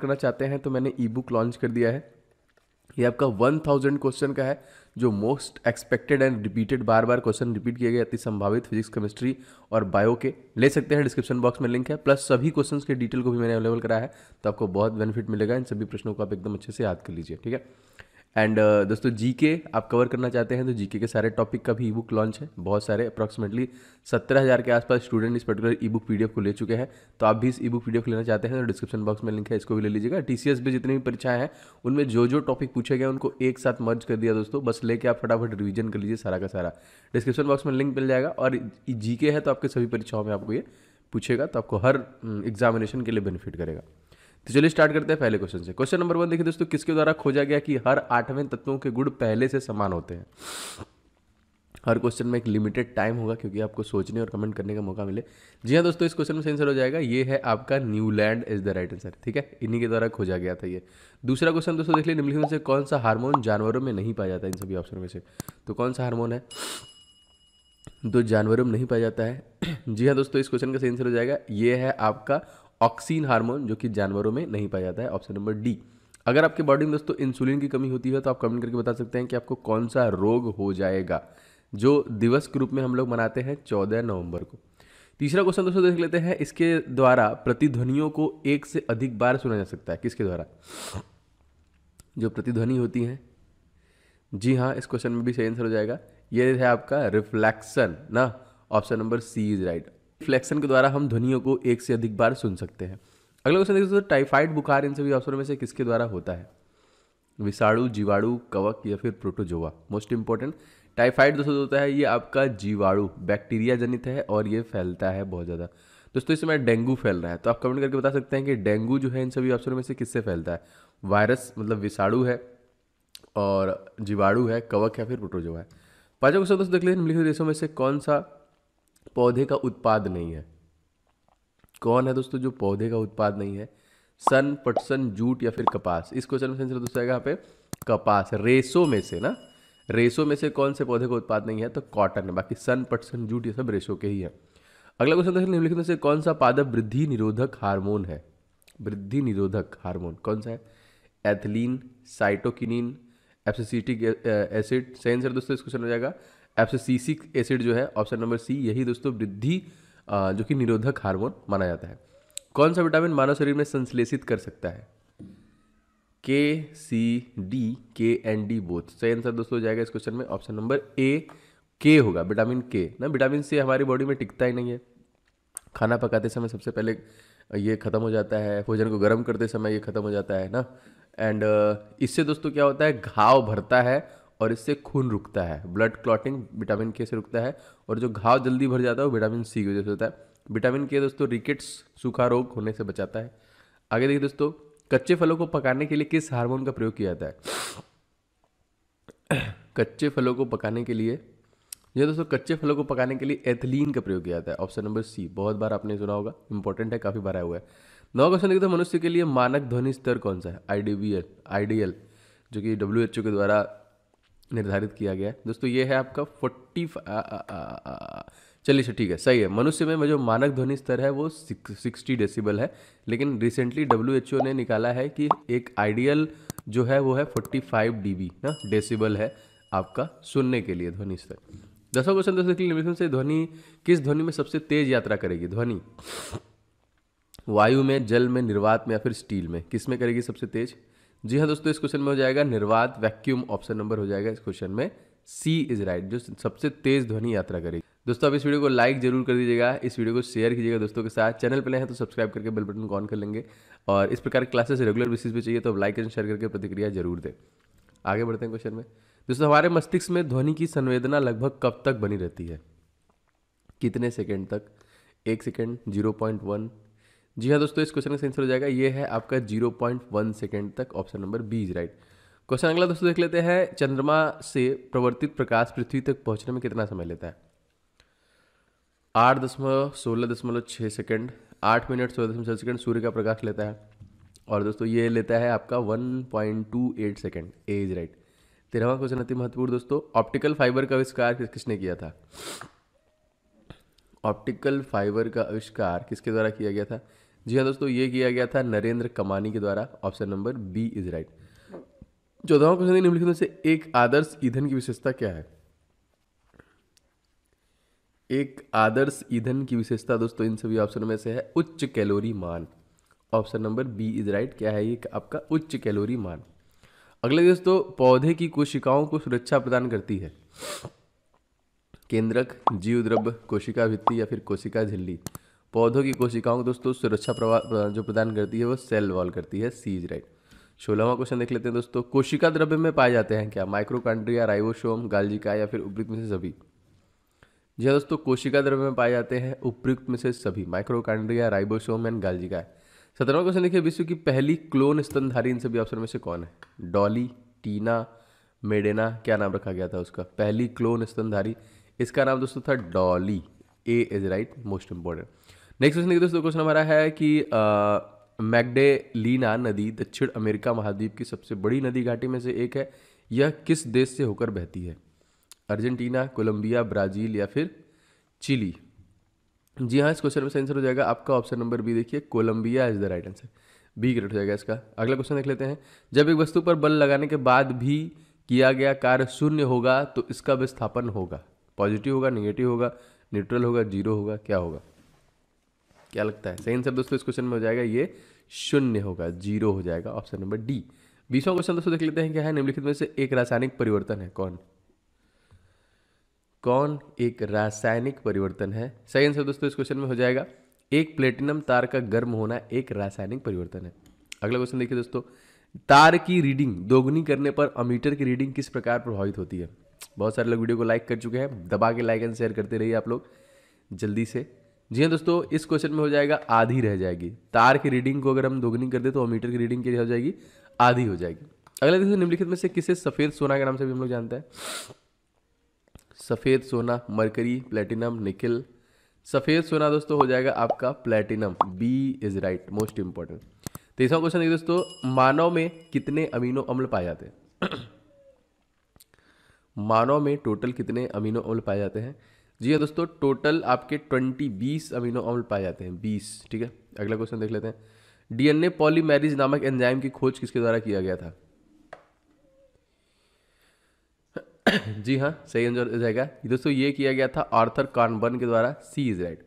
Speaker 1: करना चाहते हैं तो मैंने ई बुक लॉन्च कर दिया है
Speaker 2: ये आपका वन थाउजेंड क्वेश्चन का है जो मोस्ट एक्सपेक्टेड एंड रिपीटेड बार बार क्वेश्चन रिपीट किए गए अति संभावित फिजिक्स केमिस्ट्री और बायो के ले सकते हैं डिस्क्रिप्शन बॉक्स में लिंक है प्लस सभी क्वेश्चन के डिटेल को भी मैंने अवेलेबल कराया है तो आपको बहुत बेनिफिट मिलेगा इन सभी प्रश्नों को आप एकदम अच्छे से याद कर लीजिए ठीक है एंड uh, दोस्तों जी के आप कवर करना चाहते हैं तो जी के सारे टॉपिक का भी ई बुक लॉन्च है बहुत सारे अप्रॉक्सीमेटली सत्रह हज़ार के आसपास स्टूडेंट इस पर्टिकुलर ई बुक पी को ले चुके हैं तो आप भी इस ई बुक पी को लेना चाहते हैं तो डिस्क्रिप्शन बॉक्स में लिंक है इसको भी ले लीजिएगा टी सी एस भी जितनी भी परीक्षाएं हैं उनमें जो जो टॉपिक पूछे गए उनको एक साथ मर्ज कर दिया दोस्तों बस लेके आप फटाफट रिविजन कर लीजिए सारा का सारा डिस्क्रिप्शन बॉक्स में लिंक मिल जाएगा और जी है तो आपके सभी परीक्षाओं में आपको ये पूछेगा तो आपको हर एग्जामिनेशन mm, के लिए बेनिफिट करेगा तो चलिए स्टार्ट करते हैं पहले क्वेश्चन से क्वेश्चन नंबर वन देखिए दोस्तों किसके द्वारा खोजा गया कि हर आठवें तत्वों के गुण पहले से समान होते हैं हर क्वेश्चन में एक लिमिटेड टाइम होगा क्योंकि आपको सोचने और कमेंट करने का मौका मिले जी हाँ दोस्तों इस क्वेश्चन में आंसर हो जाएगा ये है आपका Newland is the right answer ठीक है इन्हीं के द्वारा खोजा गया था ये दूसरा क्वेश्चन दोस्तों देख लिया निम्नलिखित में से कौन सा हार्मोन जानवरों में नहीं पाया जाता इन सभी ऑप्शन में से तो कौन सा हार्मोन है दो जानवरों में नहीं पाया जाता है (clears throat) जी हाँ दोस्तों इस क्वेश्चन का सही आंसर हो जाएगा ये है आपका ऑक्सीन हार्मोन जो कि जानवरों में नहीं पाया जाता है ऑप्शन नंबर डी अगर आपके बॉडी में दोस्तों इंसुलिन की कमी होती है तो आप कमेंट करके बता सकते हैं कि आपको कौन सा रोग हो जाएगा जो दिवस के रूप में हम लोग मनाते हैं चौदह नवंबर को तीसरा क्वेश्चन दोस्तों देख लेते हैं इसके द्वारा प्रतिध्वनियों को एक से अधिक बार सुना जा सकता है किसके द्वारा जो प्रतिध्वनि होती है जी हाँ इस क्वेश्चन में भी सही आंसर हो जाएगा ये है आपका रिफ्लैक्शन ना option number C is right flection के द्वारा हम ध्वनियों को एक से अधिक बार सुन सकते हैं अगला क्वेश्चन देखिए दोस्तों टाइफाइड बुखार इन सभी अवसरों में से किसके द्वारा होता है विषाणु जीवाणु कवक या फिर प्रोटोजोवा मोस्ट इंपॉर्टेंट टाइफाइड दोस्तों होता है ये आपका जीवाणु बैक्टीरिया जनित है और ये फैलता है बहुत ज़्यादा दोस्तों इस समय डेंगू फैल रहा है तो आप कमेंट करके बता सकते हैं कि डेंगू जो है इन सभी अवसरों में से किससे फैलता है वायरस मतलब विषाणु है और जीवाणु है कवक या फिर प्रोटोजोवा है पाँचों क्वेश्चन दोस्तों देख लेते हैं निम्नलिखित देशों में से कौन सा पौधे का उत्पाद नहीं है कौन है दोस्तों जो पौधे का उत्पाद नहीं है सन पटसन जूट या फिर कपास इस क्वेश्चन में आंसर दोस्तों आएगा यहाँ पे कपास रेसो में से ना रेसो में से कौन से पौधे का उत्पाद नहीं है तो कॉटन है बाकी सन पटसन जूट ये सब रेसो के ही है अगला क्वेश्चन दोस्तों निम्नलिखित में से कौन सा पादप वृद्धि निरोधक हार्मोन है वृद्धि निरोधक हार्मोन कौन सा है एथिलीन साइटोकिनिन एप्सिसिटिक एसिड सही आंसर दोस्तों इस क्वेश्चन हो जाएगा एब्सोसीसिक एसिड जो है ऑप्शन नंबर सी यही दोस्तों वृद्धि जो कि निरोधक हार्मोन माना जाता है कौन सा विटामिन मानव शरीर में संश्लेषित कर सकता है के सी डी के एन डी बोथ सही आंसर दोस्तों हो जाएगा इस क्वेश्चन में ऑप्शन नंबर ए के होगा विटामिन के ना विटामिन सी हमारी बॉडी में टिकता ही नहीं है खाना पकाते समय सबसे पहले ये ख़त्म हो जाता है भोजन को गर्म करते समय ये ख़त्म हो जाता है ना एंड uh, इससे दोस्तों क्या होता है घाव भरता है और इससे खून रुकता है ब्लड क्लॉटिंग विटामिन के से रुकता है और जो घाव जल्दी भर जाता है वो विटामिन सी की वजह से होता है विटामिन के दोस्तों रिकेट्स सूखा रोग होने से बचाता है आगे देखिए दोस्तों कच्चे फलों को पकाने के लिए किस हार्मोन का प्रयोग किया जाता है (coughs) कच्चे फलों को पकाने के लिए ये दोस्तों कच्चे फलों को पकाने के लिए एथिलीन का प्रयोग किया जाता है ऑप्शन नंबर सी बहुत बार आपने सुना होगा इंपॉर्टेंट है काफ़ी बार आया हुआ है नौ क्वेश्चन देखिए तो मनुष्य के लिए मानक ध्वनि स्तर कौन सा है आई डी जो कि डब्ल्यू के द्वारा निर्धारित किया गया है दोस्तों ये है आपका फोर्टी चलिए सर ठीक है सही है मनुष्य में जो मानक ध्वनि स्तर है वो सिक्सटी डेसिबल है लेकिन रिसेंटली डब्ल्यू ने निकाला है कि एक आइडियल जो है वो है फोर्टी फाइव डी ना डेसिबल है आपका सुनने के लिए ध्वनि स्तर दसवा क्वेश्चन दोस्तों निम्नलिखित से ध्वनि किस ध्वनि में सबसे तेज यात्रा करेगी ध्वनि वायु में जल में निर्वात में या फिर स्टील में किस में करेगी सबसे तेज जी हाँ दोस्तों इस क्वेश्चन में हो जाएगा निर्वात वैक्यूम ऑप्शन नंबर हो जाएगा इस क्वेश्चन में सी इज राइट जो सबसे तेज ध्वनि यात्रा करेगी दोस्तों आप इस वीडियो को लाइक जरूर कर दीजिएगा इस वीडियो को शेयर कीजिएगा दोस्तों के साथ चैनल पर नए हैं तो सब्सक्राइब करके बेल बटन ऑन कर लेंगे और इस प्रकार क्लासेस रेगुलर बेसिस पे चाहिए तो लाइक एंड शेयर करके प्रतिक्रिया जरूर दें आगे बढ़ते हैं क्वेश्चन में दोस्तों हमारे मस्तिष्क में ध्वनि की संवेदना लगभग कब तक बनी रहती है कितने सेकेंड तक एक सेकेंड जीरो पॉइंट वन जी हाँ दोस्तों इस क्वेश्चन का आंसर हो जाएगा ये है आपका जीरो पॉइंट वन सेकेंड तक option number B is right question अगला दोस्तों देख लेते हैं चंद्रमा से प्रवर्तित प्रकाश पृथ्वी तक पहुंचने में कितना समय लेता है आठ दशमलव सोलह दशमलव छः सेकेंड आठ मिनट सोलह दशमलव छः सेकेंड सूर्य का प्रकाश लेता है और दोस्तों ये लेता है आपका one point two eight second A is right तेरहवा क्वेश्चन अति महत्वपूर्ण दोस्तों ऑप्टिकल फाइबर का आविष्कार किसने किया था ऑप्टिकल फाइबर का आविष्कार किसके द्वारा किया गया था जी हाँ दोस्तों ये किया गया था नरेंद्र कमानी के द्वारा option number B is right चौदहवा क्वेश्चन निम्नलिखित में से एक आदर्श ईंधन की विशेषता क्या है एक आदर्श ईंधन की विशेषता दोस्तों इन सभी ऑप्शन में से है उच्च कैलोरी मान option number B is right क्या है ये आपका उच्च कैलोरी मान अगले दोस्तों पौधे की कोशिकाओं को सुरक्षा प्रदान करती है केंद्रक जीव द्रव्य कोशिका भित्ति या फिर कोशिका झिल्ली पौधों की कोशिकाओं को दोस्तों सुरक्षा प्रवा जो प्रदान करती है वो सेल वॉल करती है सीज राइट सोलहवा क्वेश्चन देख लेते हैं दोस्तों कोशिका द्रव्य में पाए जाते हैं क्या माइक्रोकांड्रिया राइबोसोम गालजिका या फिर उपयुक्त में से सभी जी हाँ दोस्तों कोशिका द्रव्य में पाए जाते हैं उपयुक्त में से सभी माइक्रोकांड्रिया राइबोसोम एंड है सत्रहवा क्वेश्चन देखिए विश्व की पहली क्लोन स्तनधारी इन सभी ऑप्शन में से कौन है डॉली टीना मेडेना क्या नाम रखा गया था उसका पहली क्लोन स्तनधारी इसका नाम दोस्तों था Dolly A is right most important next question देखिए दोस्तों क्वेश्चन हमारा है कि मैगडे लीना नदी दक्षिण अमेरिका महाद्वीप की सबसे बड़ी नदी घाटी में से एक है यह किस देश से होकर बहती है अर्जेंटीना कोलंबिया ब्राज़ील या फिर चिली जी हाँ इस क्वेश्चन में आंसर हो जाएगा आपका ऑप्शन नंबर बी देखिए Colombia is the right answer B correct हो जाएगा इसका अगला क्वेश्चन देख लेते हैं जब एक वस्तु पर बल लगाने के बाद भी किया गया कार्य शून्य होगा तो इसका विस्थापन होगा पॉजिटिव होगा निगेटिव होगा न्यूट्रल होगा जीरो होगा क्या होगा क्या लगता है सही आंसर दोस्तों इस क्वेश्चन में हो जाएगा ये शून्य होगा जीरो हो जाएगा ऑप्शन नंबर डी बीसवा क्वेश्चन दोस्तों देख लेते हैं क्या है निम्नलिखित में से एक रासायनिक परिवर्तन है कौन कौन एक रासायनिक परिवर्तन है सही आंसर दोस्तों इस क्वेश्चन में हो जाएगा एक प्लेटिनम तार का गर्म होना एक रासायनिक परिवर्तन है अगला क्वेश्चन देखिए दोस्तों तार की रीडिंग दोगुनी करने पर अमीटर की रीडिंग किस प्रकार प्रभावित होती है बहुत सारे लोग वीडियो को लाइक कर चुके हैं दबा के लाइक एंड शेयर करते रहिए आप लोग जल्दी से जी हाँ दोस्तों इस क्वेश्चन में हो जाएगा आधी रह जाएगी तार की रीडिंग को अगर हम दोगुनी कर दे तो मीटर की रीडिंग क्या हो जाएगी आधी हो जाएगी अगला देखिए निम्नलिखित में से किसे सफ़ेद सोना के नाम से भी हम लोग जानते हैं सफ़ेद सोना मरकरी प्लेटिनम निकिल सफ़ेद सोना दोस्तों हो जाएगा आपका platinum B is right most important तीसरा क्वेश्चन देखिए दोस्तों मानव में कितने अमीनो अम्ल पाए जाते हैं मानव में टोटल कितने अमीनो अम्ल पाए जाते हैं जी हाँ दोस्तों टोटल आपके ट्वेंटी बीस अमीनो अम्ल पाए जाते हैं बीस ठीक है अगला क्वेश्चन देख लेते हैं डीएनए पॉलीमेरिज नामक एंजाइम की खोज किसके द्वारा किया गया था (coughs) जी हाँ सही आंसर हो जाएगा दोस्तों ये किया गया था आर्थर कार्नबर्न के द्वारा सी इज राइट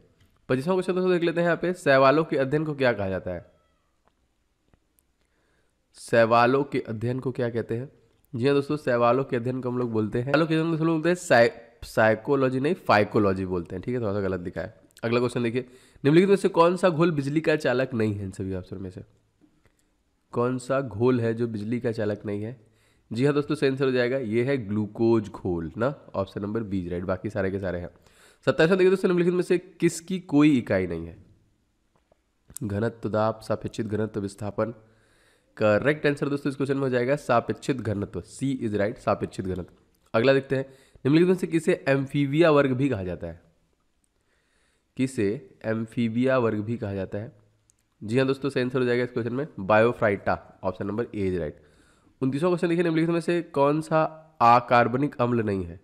Speaker 2: पच्चीसवां क्वेश्चन दोस्तों देख लेते हैं यहाँ पे सहवालों के अध्ययन को क्या कहा जाता है सहवालों के अध्ययन को क्या कहते हैं जी हाँ दोस्तों सैवालों के अध्ययन को हम लोग बोलते हैं सवालों के अध्ययन दोस्तों बोलते हैं साइकोलॉजी नहीं फाइकोलॉजी बोलते हैं ठीक है थोड़ा सा गलत दिखाया अगला क्वेश्चन देखिए निम्नलिखित में से कौन सा घोल बिजली का चालक नहीं है इन सभी ऑप्शन में से कौन सा घोल है जो बिजली का चालक नहीं है जी हाँ दोस्तों सेंसर हो जाएगा ये है ग्लूकोज घोल ना ऑप्शन नंबर बी राइट बाकी सारे के सारे हैं सत्ताईस देखिए दोस्तों निम्नलिखित में से किसकी कोई इकाई नहीं है घनत्व दाप सापेक्षित घनत्व विस्थापन करेक्ट आंसर दोस्तों इस क्वेश्चन में हो जाएगा सापेक्षित घनत्व सी इज राइट सापेक्षित घनत्व अगला देखते हैं निम्नलिखित में से किसे एम्फीविया वर्ग भी कहा जाता है किसे एम्फीविया वर्ग भी कहा जाता है जी हाँ दोस्तों सही आंसर हो जाएगा इस क्वेश्चन में bryophyta option number A is right उनतीसवा क्वेश्चन देखिए निम्नलिखित में से कौन सा अकार्बनिक अम्ल नहीं है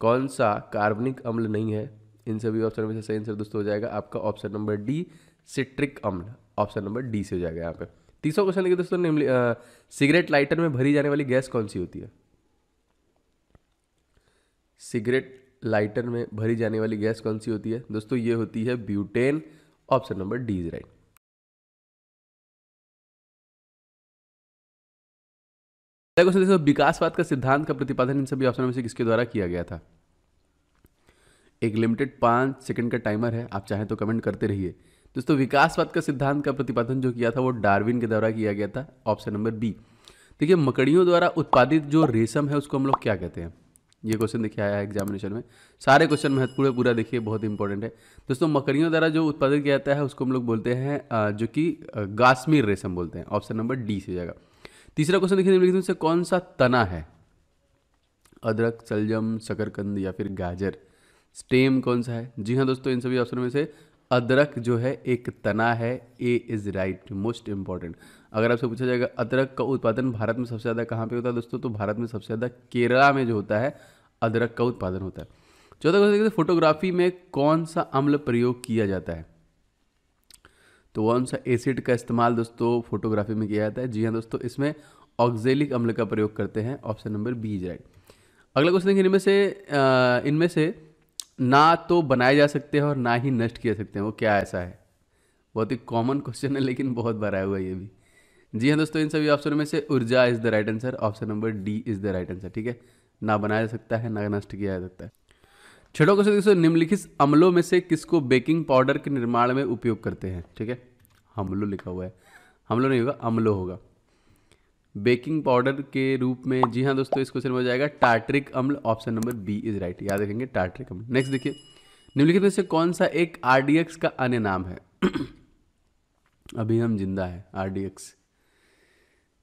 Speaker 2: कौन सा कार्बनिक अम्ल नहीं है इन सभी ऑप्शन में से सही आंसर दोस्तों हो जाएगा आपका ऑप्शन नंबर डी सिट्रिक अम्ल ऑप्शन नंबर डी से हो जाएगा यहाँ पे तीसरा क्वेश्चन देखिए दोस्तों सिगरेट लाइटर में भरी जाने वाली गैस कौन सी होती है
Speaker 1: सिगरेट लाइटर में भरी जाने वाली गैस कौन सी होती है दोस्तों ये होती है butane option number D is right question विकासवाद का सिद्धांत का प्रतिपादन इन सभी ऑप्शन में से किसके द्वारा किया गया था
Speaker 2: एक लिमिटेड पांच सेकंड का टाइमर है आप चाहें तो कमेंट करते रहिए दोस्तों विकासवाद का सिद्धांत का प्रतिपादन जो किया था वो डार्विन के द्वारा किया गया था ऑप्शन नंबर बी देखिए मकड़ियों द्वारा उत्पादित जो रेशम है उसको हम लोग क्या कहते हैं ये क्वेश्चन देखिए आया है एग्जामिनेशन में सारे क्वेश्चन महत्वपूर्ण पूरा देखिए बहुत इंपॉर्टेंट है दोस्तों मकड़ियों द्वारा जो उत्पादित किया जाता है उसको हम लोग बोलते हैं जो कि गास्मीर रेशम बोलते हैं ऑप्शन नंबर डी से जाएगा तीसरा क्वेश्चन देखिए निम्नलिखित से कौन सा तना है अदरक सलजम शकरकंद या फिर गाजर स्टेम कौन सा है जी हाँ दोस्तों इन सभी ऑप्शन में से अदरक जो है एक तना है A is right most important अगर आपसे पूछा जाएगा अदरक का उत्पादन भारत में सबसे ज़्यादा कहाँ पे होता है दोस्तों तो भारत में सबसे ज़्यादा केरला में जो होता है अदरक का उत्पादन होता है चौथा क्वेश्चन देखते फोटोग्राफी में कौन सा अम्ल प्रयोग किया जाता है तो कौन सा एसिड का इस्तेमाल दोस्तों फोटोग्राफी में किया जाता है जी हाँ दोस्तों इसमें ऑक्जेलिक अम्ल का प्रयोग करते हैं option number B is right अगला क्वेश्चन देखिए इनमें से इनमें से ना तो बनाए जा सकते हैं और ना ही नष्ट किया सकते हैं वो क्या ऐसा है बहुत ही कॉमन क्वेश्चन है लेकिन बहुत बार आया हुआ है ये भी जी हाँ दोस्तों इन सभी ऑप्शनों में से ऊर्जा is the right answer option number D is the right answer ठीक है ना बनाया जा सकता है ना नष्ट किया जा सकता है छठो क्वेश्चन दोस्तों निम्नलिखित अम्लों में से किसको बेकिंग पाउडर के निर्माण में उपयोग करते हैं ठीक है हमलो लिखा हुआ है हमलो नहीं होगा अम्लो होगा बेकिंग पाउडर के रूप में जी हाँ दोस्तों इस क्वेश्चन में हो जाएगा टार्ट्रिक अम्ल option number B is right याद रखेंगे टार्ट्रिक अम्ल नेक्स्ट देखिए निम्नलिखित में से कौन सा एक आरडीएक्स का अन्य नाम है (clears throat) अभी हम जिंदा है डी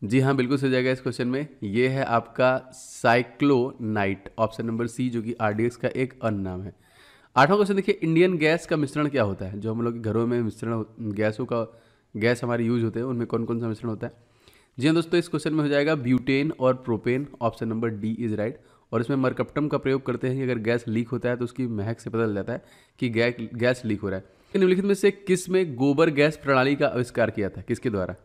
Speaker 2: जी हाँ बिल्कुल सही जाएगा इस क्वेश्चन में ये है आपका साइक्लोनाइट ऑप्शन नंबर सी जो कि आर का एक अन्य नाम है आठवां क्वेश्चन देखिए इंडियन गैस का मिश्रण क्या होता है जो हम लोग घरों में मिश्रण गैसों का गैस हमारे यूज होते हैं उनमें कौन कौन सा मिश्रण होता है जी हाँ दोस्तों इस क्वेश्चन में हो जाएगा ब्यूटेन और propane option number D is right और इसमें मरकप्टम का प्रयोग करते हैं कि अगर गैस लीक होता है तो उसकी महक से पता चल जाता है कि गैस लीक हो रहा है निम्नलिखित में से किस में गोबर गैस प्रणाली का आविष्कार किया था किसके द्वारा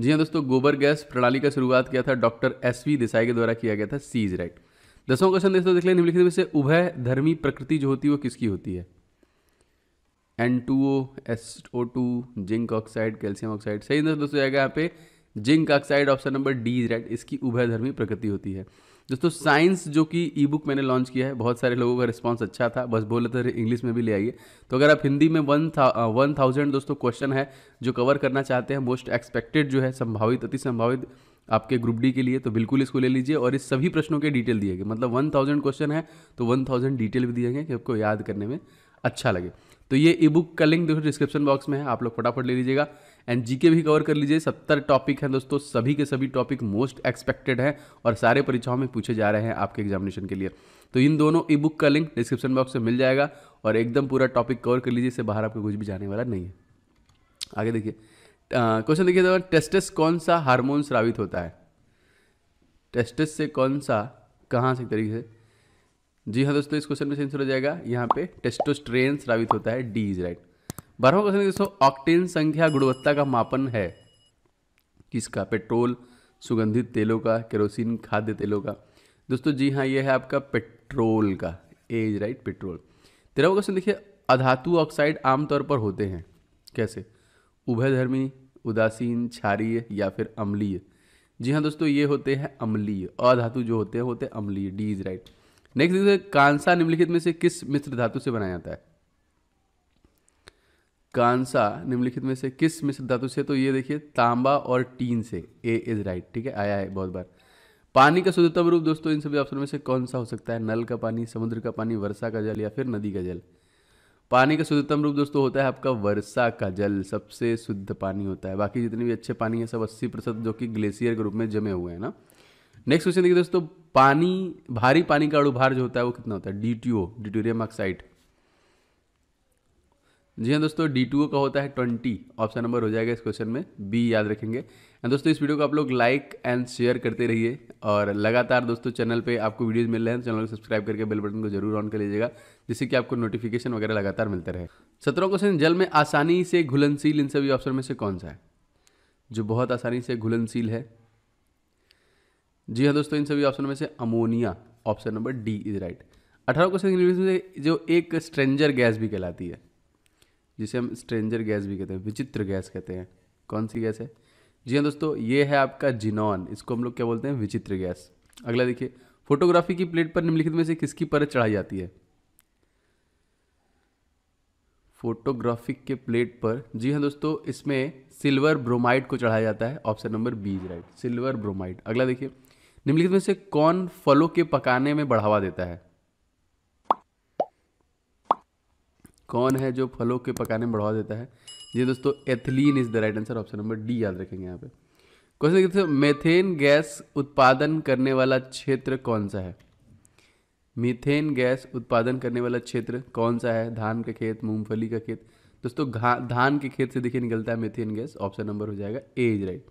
Speaker 2: जी हाँ दोस्तों गोबर गैस प्रणाली का शुरुआत किया था डॉक्टर एस वी देसाई के द्वारा किया गया था सीज राइट दसवां क्वेश्चन दोस्तों देख लें निम्नलिखित में से उभय धर्मी प्रकृति जो होती है वो किसकी होती है N two O S O two zinc oxide calcium oxide सही दोस्तों जाएगा यहाँ पे zinc oxide option number D right इसकी उभय धर्मी प्रकृति होती है दोस्तों साइंस जो कि ई बुक मैंने लॉन्च किया है बहुत सारे लोगों का रिस्पॉन्स अच्छा था बस बोले तो इंग्लिश में भी ले आइए तो अगर आप हिंदी में वन था वन थाउजेंड दोस्तों क्वेश्चन है जो कवर करना चाहते हैं मोस्ट एक्सपेक्टेड जो है संभावित अति संभावित आपके ग्रुप डी के लिए तो बिल्कुल इसको ले लीजिए और इस सभी प्रश्नों के डिटेल दिए गए मतलब वन थाउजेंड क्वेश्चन है तो वन थाउजेंड डिटेल भी दिए गए कि आपको याद करने में अच्छा लगे तो ये ई बुक का लिंक देखो डिस्क्रिप्शन बॉक्स में है आप लोग फटाफट ले लीजिएगा एंड जीके भी कवर कर लीजिए सत्तर टॉपिक हैं दोस्तों सभी के सभी टॉपिक मोस्ट एक्सपेक्टेड हैं और सारे परीक्षाओं में पूछे जा रहे हैं आपके एग्जामिनेशन के लिए तो इन दोनों ई बुक का लिंक डिस्क्रिप्शन बॉक्स में मिल जाएगा और एकदम पूरा टॉपिक कवर कर लीजिए इससे बाहर आपको कुछ भी जाने वाला नहीं है आगे देखिए क्वेश्चन देखिए तो टेस्टस कौन सा हार्मोन स्रावित होता है टेस्टस से कौन सा कहाँ से तरीके से जी हाँ दोस्तों इस क्वेश्चन में सेंसर हो जाएगा यहाँ पे टेस्टोस्ट्रेन स्रावित होता है डी इज राइट बारहवा क्वेश्चन दोस्तों ऑक्टेन संख्या गुणवत्ता का मापन है किसका पेट्रोल सुगंधित तेलों का केरोसिन खाद्य तेलों का दोस्तों जी हाँ यह है आपका पेट्रोल का एज राइट पेट्रोल तेरहवा क्वेश्चन देखिए अधातु ऑक्साइड आमतौर पर होते हैं कैसे उभयधर्मी उदासीन क्षारीय या फिर अम्लीय जी हाँ दोस्तों ये होते हैं अम्लीय अधातु जो होते हैं होते हैं अम्लीय डी इज राइट नेक्स्ट देखिए कांसा निम्नलिखित में से किस मिश्र धातु से बनाया जाता है कांसा निम्नलिखित में से किस मिश्र धातु से तो ये देखिए तांबा और टीन से ए इज राइट ठीक है आया है बहुत बार पानी का शुद्धतम रूप दोस्तों इन सभी ऑप्शन में से कौन सा हो सकता है नल का पानी समुद्र का पानी वर्षा का जल या फिर नदी का जल पानी का शुद्धतम रूप दोस्तों होता है आपका वर्षा का जल सबसे शुद्ध पानी होता है बाकी जितने भी अच्छे पानी है सब अस्सी प्रतिशत जो कि ग्लेशियर के रूप में जमे हुए हैं ना नेक्स्ट क्वेश्चन देखिए दोस्तों पानी भारी पानी का अड़ुभार जो होता है वो कितना होता है D T O deuterium oxide जी हाँ दोस्तों डी टू का होता है ट्वेंटी ऑप्शन नंबर हो जाएगा इस क्वेश्चन में बी याद रखेंगे एंड दोस्तों इस वीडियो को आप लोग लाइक एंड शेयर करते रहिए और लगातार दोस्तों चैनल पे आपको वीडियोस मिल रहे हैं तो चैनल को सब्सक्राइब करके बेल बटन को जरूर ऑन कर लीजिएगा जिससे कि आपको नोटिफिकेशन वगैरह लगातार मिलते रहे सत्रह क्वेश्चन जल में आसानी से घुलनशील इन सभी ऑप्शन में से कौन सा है जो बहुत आसानी से घुलनशील है जी हाँ दोस्तों इन सभी ऑप्शन में से ammonia option number D is right अठारह क्वेश्चन जो एक स्ट्रेंजर गैस भी कहलाती है जिसे हम स्ट्रेंजर गैस भी कहते हैं विचित्र गैस कहते हैं कौन सी गैस है जी हाँ दोस्तों ये है आपका जिनॉन इसको हम लोग क्या बोलते हैं विचित्र गैस अगला देखिए फोटोग्राफी की प्लेट पर निम्नलिखित में से किसकी परत चढ़ाई जाती है फोटोग्राफिक के प्लेट पर जी हाँ दोस्तों इसमें सिल्वर ब्रोमाइड को चढ़ाया जाता है option number B right silver bromide अगला देखिए निम्नलिखित में से कौन फलों के पकाने में बढ़ावा देता है कौन है जो फलों के पकाने में बढ़ावा देता है जी दोस्तों ethylene is the right answer option number D याद रखेंगे यहाँ पे क्वेश्चन देखते मेथेन गैस उत्पादन करने वाला क्षेत्र कौन सा है मीथेन गैस उत्पादन करने वाला क्षेत्र कौन सा है धान का खेत मूंगफली का खेत दोस्तों धान के खेत से देखिए निकलता है मेथेन गैस ऑप्शन नंबर हो जाएगा ए इज राइट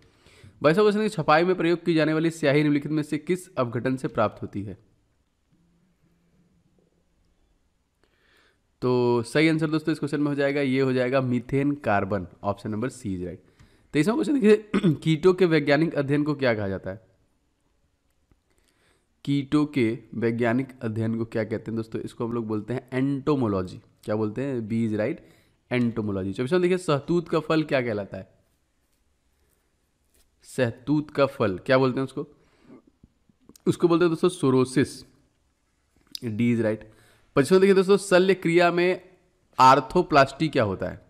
Speaker 2: वैसा क्वेश्चन छपाई में प्रयोग की जाने वाली स्याही निम्नलिखित में से किस अवघटन से प्राप्त होती है तो सही आंसर दोस्तों इस क्वेश्चन में हो जाएगा ये हो जाएगा methane carbon option number C is right तेईसवा तो क्वेश्चन देखिए (clears throat) कीटो के वैज्ञानिक अध्ययन को क्या कहा जाता है कीटो के वैज्ञानिक अध्ययन को क्या कहते हैं दोस्तों इसको हम लोग बोलते हैं एंटोमोलॉजी क्या बोलते हैं बी इज राइट एंटोमोलॉजी चौबीस देखिए सहतूत का फल क्या कहलाता है सहतूत का फल क्या बोलते हैं उसको उसको बोलते हैं दोस्तों सोरोसिस डी इज राइट पच्चीसवा देखिए दोस्तों शल्य क्रिया में आर्थोप्लास्टी क्या होता है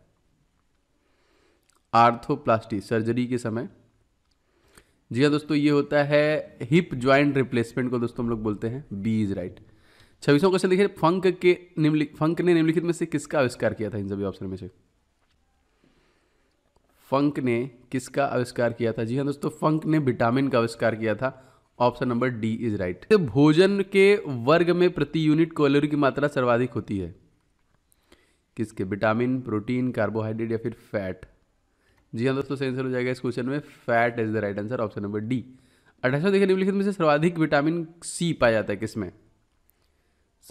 Speaker 2: आर्थोप्लास्टी सर्जरी के समय जी हाँ दोस्तों ये होता है हिप ज्वाइंट रिप्लेसमेंट को दोस्तों हम लोग बोलते हैं बी इज राइट छब्बीसवा क्वेश्चन देखिए फंक के निम्नलिखित फंक ने निम्नलिखित में से किसका आविष्कार किया था इन सभी ऑप्शन में से फंक ने किसका आविष्कार किया था जी हाँ दोस्तों फंक ने विटामिन का आविष्कार किया था option number D is right भोजन के वर्ग में प्रति यूनिट कैलोरी की मात्रा सर्वाधिक होती है किसके विटामिन प्रोटीन कार्बोहाइड्रेट या फिर फैट जी हाँ दोस्तों सही आंसर हो जाएगा इस क्वेश्चन में fat is the right answer option number D अठारह देखिए निम्नलिखित में से सर्वाधिक विटामिन सी पाया जाता है किसमें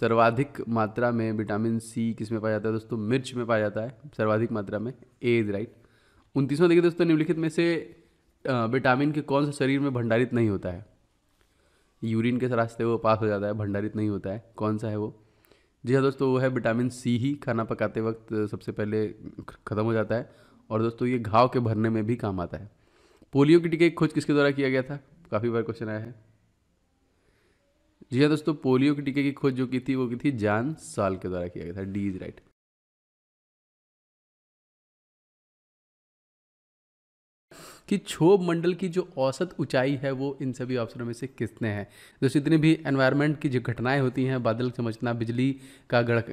Speaker 2: सर्वाधिक मात्रा में विटामिन सी किस में पाया जाता है दोस्तों मिर्च में पाया जाता है सर्वाधिक मात्रा में ए इज राइट उनतीसवां देखिए दोस्तों निम्नलिखित में से विटामिन के कौन से शरीर में भंडारित नहीं होता है यूरिन के रास्ते वो पास हो जाता है भंडारित नहीं होता है कौन सा है वो जी हाँ दोस्तों वो है विटामिन सी ही खाना पकाते वक्त सबसे पहले ख़त्म हो जाता है और दोस्तों ये घाव के भरने में भी काम आता है पोलियो की टीके की खोज किसके द्वारा किया गया था काफ़ी बार क्वेश्चन आया है
Speaker 1: जी हाँ दोस्तों पोलियो के टीके की खोज जो की थी वो की थी जान साल के द्वारा किया गया था डी इज राइट कि क्षोभ मंडल की जो औसत ऊंचाई है वो इन सभी ऑप्शनों में से किसने
Speaker 2: हैं जो जितनी भी एनवायरनमेंट की जो घटनाएं होती हैं बादल चमकना बिजली का गड़क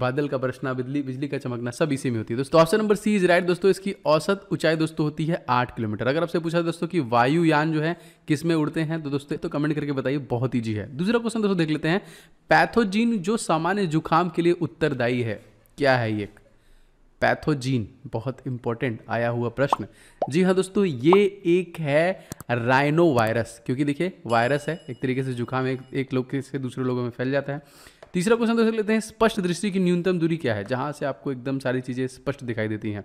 Speaker 2: बादल का बरसना बिजली बिजली का चमकना सब इसी में होती है दोस्तों option number C is right दोस्तों इसकी औसत ऊंचाई दोस्तों होती है आठ किलोमीटर अगर आपसे पूछा दोस्तों की वायुयान जो है किस में उड़ते हैं तो दोस्तों तो कमेंट करके बताइए बहुत ईजी है दूसरा क्वेश्चन दोस्तों देख लेते हैं पैथोजीन जो सामान्य जुकाम के लिए उत्तरदायी है क्या है ये पैथोजीन बहुत इंपॉर्टेंट आया हुआ प्रश्न जी हाँ दोस्तों ये एक है राइनो वायरस क्योंकि देखिए वायरस है एक तरीके से जुकाम एक एक लोग से दूसरे लोगों में फैल जाता है तीसरा क्वेश्चन दोस्तों लेते हैं स्पष्ट दृष्टि की न्यूनतम दूरी क्या है जहाँ से आपको एकदम सारी चीज़ें स्पष्ट दिखाई देती हैं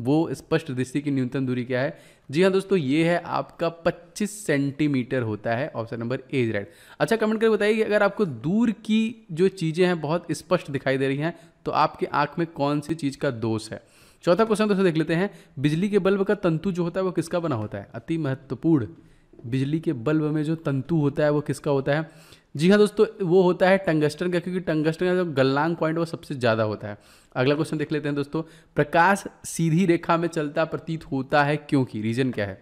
Speaker 2: वो स्पष्ट दृष्टि की न्यूनतम दूरी क्या है जी हाँ दोस्तों ये है आपका 25 सेंटीमीटर होता है ऑप्शन नंबर एज राइट अच्छा कमेंट करके बताइए कि अगर आपको दूर की जो चीज़ें हैं बहुत स्पष्ट दिखाई दे रही हैं तो आपकी आंख में कौन सी चीज़ का दोष है चौथा क्वेश्चन दोस्तों देख लेते हैं बिजली के बल्ब का तंतु जो होता है वो किसका बना होता है अति महत्वपूर्ण बिजली के बल्ब में जो तंतु होता है वो किसका होता है जी हाँ दोस्तों वो होता है टंगस्टन का क्योंकि टंगस्टन का जो गलनांग पॉइंट वो सबसे ज़्यादा होता है अगला क्वेश्चन देख लेते हैं दोस्तों प्रकाश सीधी रेखा में चलता प्रतीत होता है क्योंकि रीजन क्या है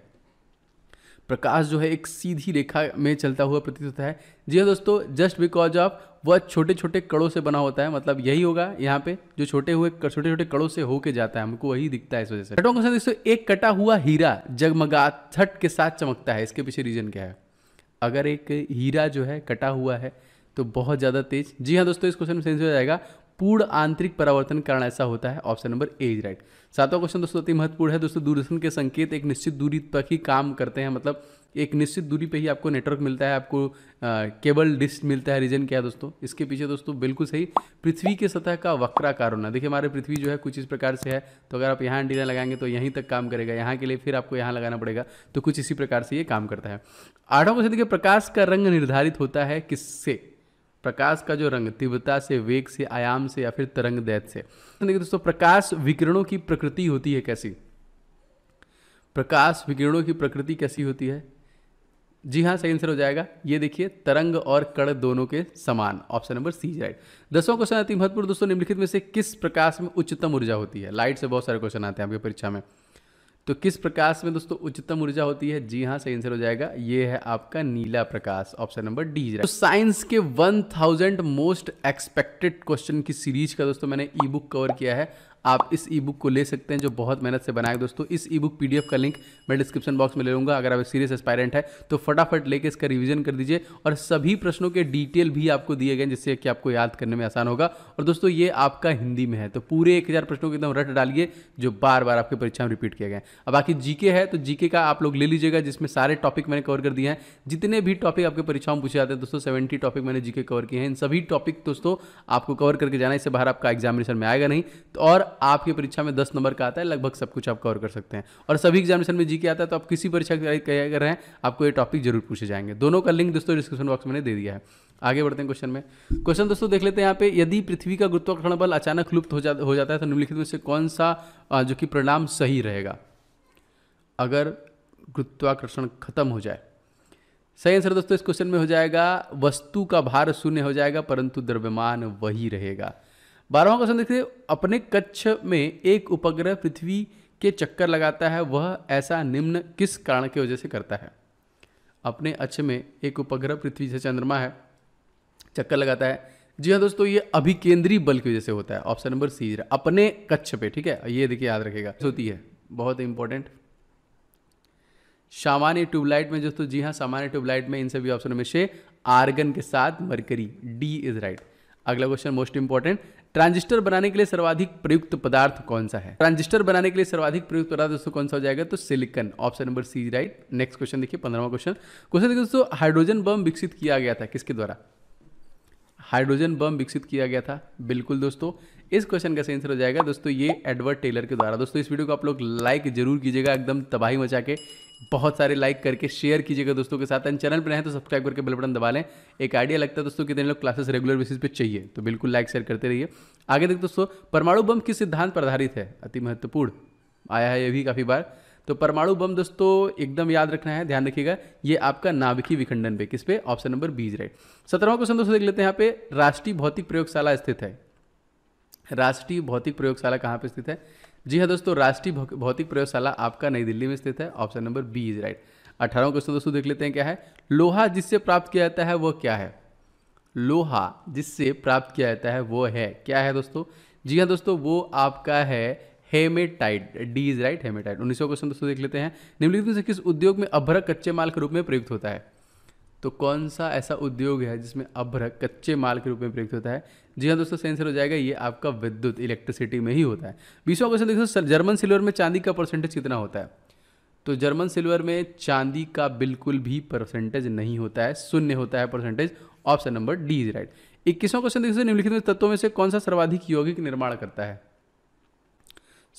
Speaker 2: प्रकाश जो है एक सीधी रेखा में चलता हुआ प्रतीत होता है जी हाँ दोस्तों जस्ट बिकॉज ऑफ वह छोटे छोटे कड़ों से बना होता है मतलब यही होगा यहाँ पे जो छोटे हुए छोटे छोटे कड़ों से होके जाता है हमको वही दिखता है इस वजह से दोस्तों एक कटा हुआ हीरा जगमगा छठ के साथ चमकता है इसके पीछे रीजन क्या है अगर एक हीरा जो है कटा हुआ है तो बहुत ज़्यादा तेज जी हाँ दोस्तों इस क्वेश्चन में सेंस हो जाएगा पूर्ण आंतरिक परावर्तन कारण ऐसा होता है option number A is right सातवां क्वेश्चन दोस्तों अति महत्वपूर्ण है दोस्तों दूरदर्शन के संकेत एक निश्चित दूरी तक ही काम करते हैं मतलब एक निश्चित दूरी पे ही आपको नेटवर्क मिलता है आपको आ, केबल डिश मिलता है रीजन क्या है दोस्तों इसके पीछे दोस्तों बिल्कुल सही पृथ्वी के सतह का वक्राकार होना देखिए हमारे पृथ्वी जो है कुछ इस प्रकार से है तो अगर आप यहाँ एंटीना लगाएंगे तो यहीं तक काम करेगा यहाँ के लिए फिर आपको यहाँ लगाना पड़ेगा तो कुछ इसी प्रकार से ये काम करता है आठों क्वेश्चन देखिए प्रकाश का रंग निर्धारित होता है किससे प्रकाश का जो रंग तीव्रता से वेग से आयाम से या फिर तरंग दैत से देखिए दोस्तों प्रकाश विकिरणों की प्रकृति होती है कैसी प्रकाश विकिरणों की प्रकृति कैसी होती है जी हाँ सही आंसर हो जाएगा ये देखिए तरंग और कण दोनों के समान ऑप्शन नंबर सी राइट दसवां क्वेश्चन अति महत्वपूर्ण दोस्तों निम्नलिखित में से किस प्रकाश में उच्चतम ऊर्जा होती है लाइट से बहुत सारे क्वेश्चन आते हैं आपकी परीक्षा में तो किस प्रकाश में दोस्तों उच्चतम ऊर्जा होती है जी हाँ सही आंसर हो जाएगा ये है आपका नीला प्रकाश ऑप्शन नंबर डी तो साइंस के 1000 मोस्ट एक्सपेक्टेड क्वेश्चन की सीरीज का दोस्तों मैंने ई बुक कवर किया है आप इस ई बुक को ले सकते हैं जो बहुत मेहनत से बनाया दोस्तों इस ई बुक पी का लिंक मैं डिस्क्रिप्शन बॉक्स में ले लूँगा अगर आप सीरियस एस्पायरेंट है तो फटाफट लेके इसका रिविजन कर दीजिए और सभी प्रश्नों के डिटेल भी आपको दिए गए जिससे कि आपको याद करने में आसान होगा और दोस्तों ये आपका हिंदी में है तो पूरे एक हज़ार प्रश्नों को एकदम रट डालिए जो बार बार आपके परीक्षा में रिपीट किए गए अब बाकी जीके है तो जीके का आप लोग ले लीजिएगा जिसमें सारे टॉपिक मैंने कवर कर दिए हैं जितने भी टॉपिक आपके परीक्षाओं में पूछे जाते हैं दोस्तों सेवेंटी टॉपिक मैंने जीके कवर किए हैं इन सभी टॉपिक दोस्तों आपको कवर करके जाना इससे बाहर आपका एग्जामिनेशन में आएगा नहीं तो और आपकी परीक्षा में दस नंबर का आता है लगभग सब कुछ आप कवर कर सकते हैं और सभी एग्जामिनेशन में जी के आता है तो आप किसी परीक्षा की तैयारी कर रहे हैं आपको ये टॉपिक जरूर पूछे जाएंगे दोनों का लिंक दोस्तों डिस्क्रिप्शन बॉक्स में दे दिया है आगे बढ़ते हैं क्वेश्चन में क्वेश्चन दोस्तों देख लेते हैं यहाँ पे यदि पृथ्वी का गुरुत्वाकर्षण बल अचानक लुप्त हो, जा, हो जाता है तो निम्नलिखित में से कौन सा जो कि परिणाम सही रहेगा अगर गुरुत्वाकर्षण खत्म हो जाए सही आंसर दोस्तों इस क्वेश्चन में हो जाएगा वस्तु का भार शून्य हो जाएगा परंतु द्रव्यमान वही रहेगा बारहवा क्वेश्चन देखिए अपने कक्ष में एक उपग्रह पृथ्वी के चक्कर लगाता है वह ऐसा निम्न किस कारण की वजह से करता है अपने अच्छ में एक उपग्रह पृथ्वी से चंद्रमा है चक्कर लगाता है जी हाँ दोस्तों ये अभिकेंद्रीय बल की वजह से होता है ऑप्शन नंबर सी अपने कच्छ पे ठीक है ये देखिए याद रखेगा होती है बहुत इंपॉर्टेंट सामान्य ट्यूबलाइट में दोस्तों जी हाँ सामान्य ट्यूबलाइट में इन सभी ऑप्शन में से आर्गन के साथ मरकरी डी इज राइट अगला क्वेश्चन मोस्ट इंपॉर्टेंट ट्रांजिस्टर बनाने के लिए सर्वाधिक प्रयुक्त पदार्थ कौन सा है ट्रांजिस्टर बनाने के लिए सर्वाधिक प्रयुक्त पदार्थ दोस्तों कौन सा हो जाएगा तो silicon option number C right next question देखिए पंद्रह क्वेश्चन क्वेश्चन देखिए दोस्तों हाइड्रोजन बम विकसित किया गया था किसके द्वारा हाइड्रोजन बम विकसित किया गया था बिल्कुल दोस्तों इस क्वेश्चन का आंसर हो जाएगा दोस्तों ये एडवर्ड टेलर के द्वारा दोस्तों इस वीडियो को आप लोग लाइक जरूर कीजिएगा एकदम तबाही मचा के बहुत सारे लाइक करके शेयर कीजिएगा दोस्तों के साथ एंड चैनल पर हैं तो सब्सक्राइब करके बेल बटन दबा लें एक आइडिया लगता है दोस्तों कितने लोग क्लासेस रेगुलर बेसिस पे चाहिए तो बिल्कुल लाइक शेयर करते रहिए आगे देखते दोस्तों परमाणु बम किस सिद्धांत पर आधारित है अति महत्वपूर्ण आया है ये भी काफ़ी बार तो परमाणु बम दोस्तों एकदम याद रखना है ध्यान रखिएगा ये आपका नाभिकीय विखंडन पे किस पे ऑप्शन नंबर बीज रहे सत्रहवा क्वेश्चन दोस्तों देख लेते हैं यहाँ पे राष्ट्रीय भौतिक प्रयोगशाला स्थित है राष्ट्रीय भौतिक प्रयोगशाला कहाँ पे स्थित है जी हाँ दोस्तों राष्ट्रीय भौतिक प्रयोगशाला आपका नई दिल्ली में स्थित है option number B is right अठारह क्वेश्चन दोस्तों देख लेते हैं क्या है लोहा जिससे प्राप्त किया जाता है वह क्या है लोहा जिससे प्राप्त किया जाता है वो है क्या है दोस्तों जी हाँ दोस्तों वो आपका है haematite D is right haematite उन्नीसवा क्वेश्चन दोस्तों देख लेते हैं निम्नलिखित में से किस उद्योग में अभ्रक कच्चे माल के रूप में प्रयुक्त होता है तो कौन सा ऐसा उद्योग है जिसमें अभ्रक कच्चे माल के रूप में प्रयुक्त होता है जी हाँ दोस्तों सेंसर हो जाएगा ये आपका विद्युत इलेक्ट्रिसिटी में ही होता है बीसवा क्वेश्चन देखो जर्मन सिल्वर में चांदी का परसेंटेज कितना होता है तो जर्मन सिल्वर में चांदी का बिल्कुल भी परसेंटेज नहीं होता है शून्य होता है percentage option number D is right इक्कीसवां क्वेश्चन देखिए निम्नलिखित में तत्वों में से कौन सा सर्वाधिक यौगिक निर्माण करता है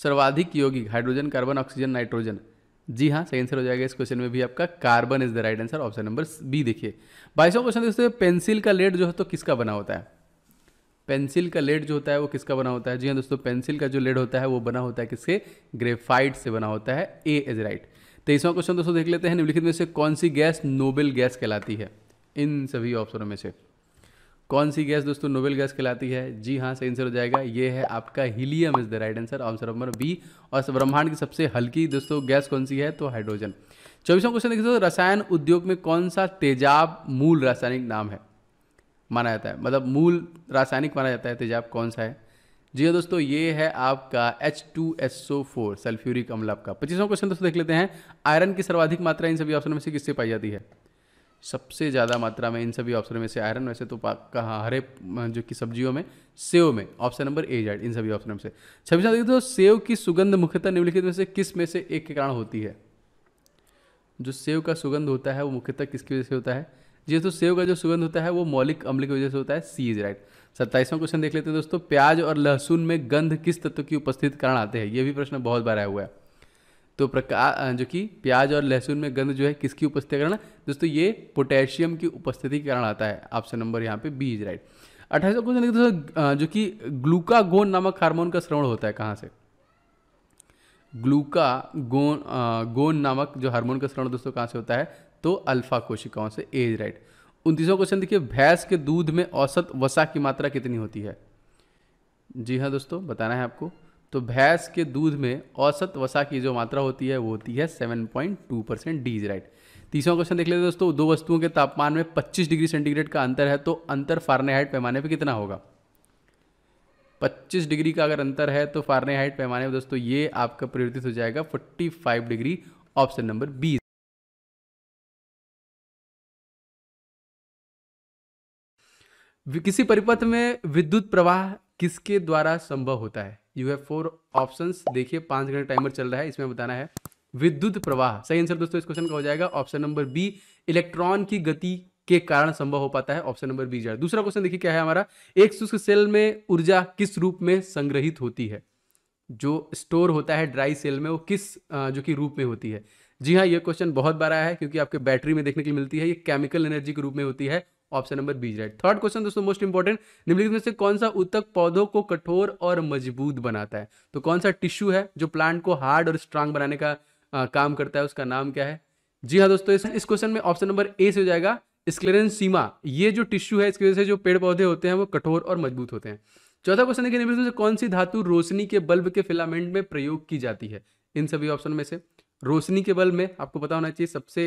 Speaker 2: सर्वाधिक यौगिक हाइड्रोजन कार्बन ऑक्सीजन नाइट्रोजन जी हाँ सही आंसर हो जाएगा इस क्वेश्चन में भी आपका carbon is the right answer option number B देखिए बाईसवा क्वेश्चन दोस्तों पेंसिल का लेड जो है तो किसका बना होता है पेंसिल का लेड जो होता है वो किसका बना होता है जी हाँ दोस्तों पेंसिल का जो लेड होता है वो बना होता है किसके ग्रेफाइट से बना होता है ए इज राइट तेईसवां क्वेश्चन दोस्तों देख लेते हैं निम्नलिखित में से कौन सी गैस नोबेल गैस कहलाती है इन सभी ऑप्शनों में से कौन सी गैस दोस्तों नोबेल गैस कहलाती है जी हाँ सही आंसर हो जाएगा ये है आपका helium is the right answer answer number B और ब्रह्मांड की सबसे हल्की दोस्तों गैस कौन सी है तो हाइड्रोजन चौबीसवा क्वेश्चन देखिए दोस्तों रसायन उद्योग में कौन सा तेजाब मूल रासायनिक नाम है माना जाता है मतलब मूल रासायनिक माना जाता है तेजाब कौन सा है जी हाँ दोस्तों ये है आपका H two S O four sulphuric अम्ल आपका पच्चीसवां क्वेश्चन दोस्तों देख लेते हैं आयरन की सर्वाधिक मात्रा इन सभी ऑप्शन में से किससे पाई जाती है सबसे ज़्यादा मात्रा में इन सभी ऑप्शनों में से आयरन वैसे तो कहा हरे जो कि सब्जियों में सेव में ऑप्शन नंबर ए जेड इन सभी ऑप्शन में से छब्बीस अच्छा, देखिए तो सेव की सुगंध मुख्यतः निम्नलिखित में से किस में से एक के कारण होती है जो सेव का सुगंध होता है वो मुख्यतः किसकी वजह से होता है जी तो सेव का जो सुगंध होता है वो मौलिक अम्ल की वजह से होता है सी इज राइट सत्ताईसवां क्वेश्चन देख लेते हैं दोस्तों प्याज और लहसुन में गंध किस तत्व की उपस्थित कारण आते हैं ये भी प्रश्न बहुत बार आया हुआ है तो प्रकार जो कि प्याज और लहसुन में गंध जो है किसकी उपस्थिति कारण दोस्तों ये पोटेशियम की उपस्थिति के कारण आता है ऑप्शन नंबर यहाँ पे बी इज राइट अठारह सौ क्वेश्चन दोस्तों जो कि ग्लूकागोन नामक हार्मोन का श्रवण होता है कहाँ से ग्लूका ग्लूकागोन गोन नामक जो हार्मोन का श्रवण दोस्तों कहाँ से होता है तो अल्फा कोशिकाओं से एज राइट उनतीसवा क्वेश्चन देखिए भैंस के दूध में औसत वसा की मात्रा कितनी होती है जी हाँ दोस्तों बताना है आपको तो भैंस के दूध में औसत वसा की जो मात्रा होती है वो होती है 7.2 परसेंट डीज राइट तीसरा क्वेश्चन देख लेते दोस्तों दो वस्तुओं के तापमान में 25 डिग्री सेंटीग्रेड का अंतर है तो अंतर फारने पैमाने पर कितना होगा 25 डिग्री का अगर अंतर है तो फारेनहाइट पैमाने पर दोस्तों ये आपका परिवर्तित हो जाएगा 45
Speaker 1: डिग्री ऑप्शन नंबर बी किसी परिपथ में विद्युत प्रवाह किसके
Speaker 2: द्वारा संभव होता है यू हैव फोर ऑप्शन देखिए पांच घंटे टाइमर चल रहा है इसमें बताना है विद्युत प्रवाह सही आंसर दोस्तों इस क्वेश्चन का हो जाएगा ऑप्शन नंबर बी इलेक्ट्रॉन की गति के कारण संभव हो पाता है ऑप्शन नंबर बी जा दूसरा क्वेश्चन देखिए क्या है हमारा एक शुष्क सेल में ऊर्जा किस रूप में संग्रहित होती है जो स्टोर होता है ड्राई सेल में वो किस जो कि रूप में होती है जी हाँ ये क्वेश्चन बहुत बार आया है क्योंकि आपके बैटरी में देखने के लिए मिलती है ये केमिकल एनर्जी के रूप में होती है option number B right third question दोस्तों मोस्ट इंपॉर्टेंट निम्नलिखित में से कौन सा उत्तक पौधों को कठोर और मजबूत बनाता है तो कौन सा टिश्यू है जो प्लांट को हार्ड और स्ट्रांग बनाने का आ, काम करता है उसका नाम क्या है जी हाँ दोस्तों इस इस क्वेश्चन में ऑप्शन नंबर ए से हो जाएगा स्क्लेरन सीमा ये जो टिश्यू है इसकी वजह से जो पेड़ पौधे होते हैं वो कठोर और मजबूत होते हैं चौथा क्वेश्चन देखिए निम्नलिखित में से कौन सी धातु रोशनी के बल्ब के फिलामेंट में प्रयोग की जाती है इन सभी ऑप्शन में से रोशनी के बल में आपको पता होना चाहिए सबसे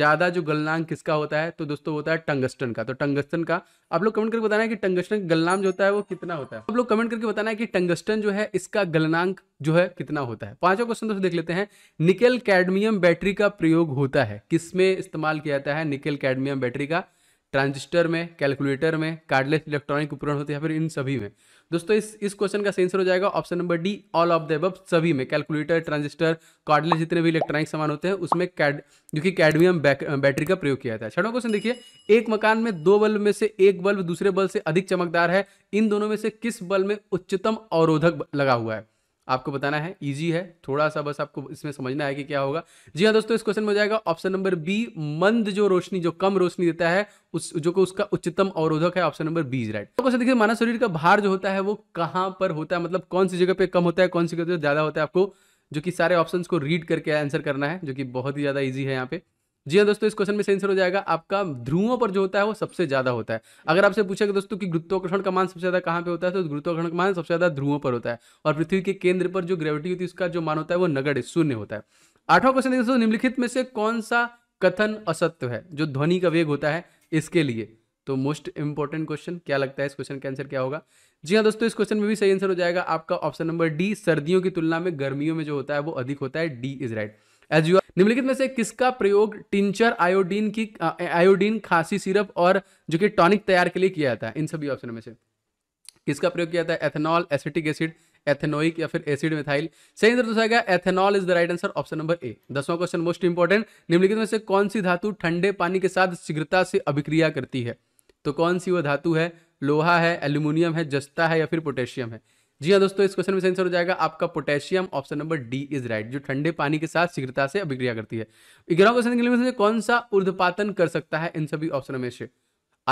Speaker 2: ज्यादा जो गलनांक किसका होता है तो दोस्तों होता है टंगस्टन का तो टंगस्टन का आप लोग कमेंट करके बताना है कि टंगस्टन का गलनाम जो होता है वो कितना होता है आप लोग कमेंट करके बताना है कि टंगस्टन जो है इसका गलनांक जो है कितना होता है पांचवा क्वेश्चन दोस्तों देख लेते हैं निकेल कैडमियम बैटरी का प्रयोग होता है किसमें इस्तेमाल किया जाता है निकेल कैडमियम बैटरी का ट्रांजिस्टर में कैलकुलेटर में कार्डलेस इलेक्ट्रॉनिक उपकरण होते हैं या फिर इन सभी में दोस्तों इस इस क्वेश्चन का सेंसर हो जाएगा option number D all of the above सभी में कैलकुलेटर ट्रांजिस्टर कार्डलेस जितने भी इलेक्ट्रॉनिक सामान होते हैं उसमें कैड जो कि कैडमियम बैटरी का प्रयोग किया जाता है छठवा क्वेश्चन देखिए एक मकान में दो बल्ब में से एक बल्ब दूसरे बल्ब से अधिक चमकदार है इन दोनों में से किस बल्ब में उच्चतम अवरोधक लगा हुआ है आपको बताना है इजी है थोड़ा सा बस आपको इसमें समझना है कि क्या होगा जी हाँ दोस्तों इस क्वेश्चन में जाएगा ऑप्शन नंबर बी मंद जो रोशनी जो कम रोशनी देता है उस जो कि उसका उच्चतम अवरोधक है ऑप्शन नंबर बी राइट तो क्वेश्चन देखिए मानव शरीर का भार जो होता है वो कहां पर होता है मतलब कौन सी जगह पे कम होता है कौन सी जगह ज्यादा होता है आपको जो कि सारे ऑप्शन को रीड करके आंसर करना है जो कि बहुत ही ज्यादा ईजी है यहाँ पे जी हाँ दोस्तों इस क्वेश्चन में सेंसर हो जाएगा आपका ध्रुवों पर जो होता है वो सबसे ज्यादा होता है अगर आपसे पूछा कि दोस्तों कि गुरुत्वाकर्षण का मान सबसे ज्यादा कहाँ पे होता है तो गुरुत्वाकर्षण का मान सबसे ज्यादा ध्रुवों पर होता है और पृथ्वी के केंद्र पर जो ग्रेविटी होती है उसका जो मान होता है वो नगर शून्य होता है आठवां क्वेश्चन दोस्तों निम्नलिखित में से कौन सा कथन असत्य है जो ध्वनि का वेग होता है इसके लिए तो मोस्ट इंपॉर्टेंट क्वेश्चन क्या लगता है इस क्वेश्चन का आंसर क्या होगा जी हाँ दोस्तों इस क्वेश्चन में भी सही आंसर हो जाएगा आपका ऑप्शन नंबर डी सर्दियों की तुलना में गर्मियों में जो होता है वो अधिक होता है D is right as you निम्नलिखित में से किसका प्रयोग टिंचर आयोडीन की आयोडीन खांसी सिरप और जो कि टॉनिक तैयार के लिए किया जाता है इन सभी ऑप्शन में से किसका प्रयोग किया जाता है एथेनॉल एसिटिक एसिड एथेनोइक या फिर एसिड मिथाइल सही आंसर दूसरा दोस्तों ethanol is the right answer option number A दसवां क्वेश्चन मोस्ट इंपॉर्टेंट निम्नलिखित में से कौन सी धातु ठंडे पानी के साथ शीघ्रता से अभिक्रिया करती है तो कौन सी वह धातु है लोहा है एल्यूमिनियम है जस्ता है या फिर पोटेशियम है जी हाँ दोस्तों इस क्वेश्चन में आंसर हो जाएगा आपका potassium option number D is right जो ठंडे पानी के साथ शीघ्रता से अभिक्रिया करती है ग्यारह क्वेश्चन के लिए कौन सा उर्धपातन कर सकता है इन सभी ऑप्शनों में से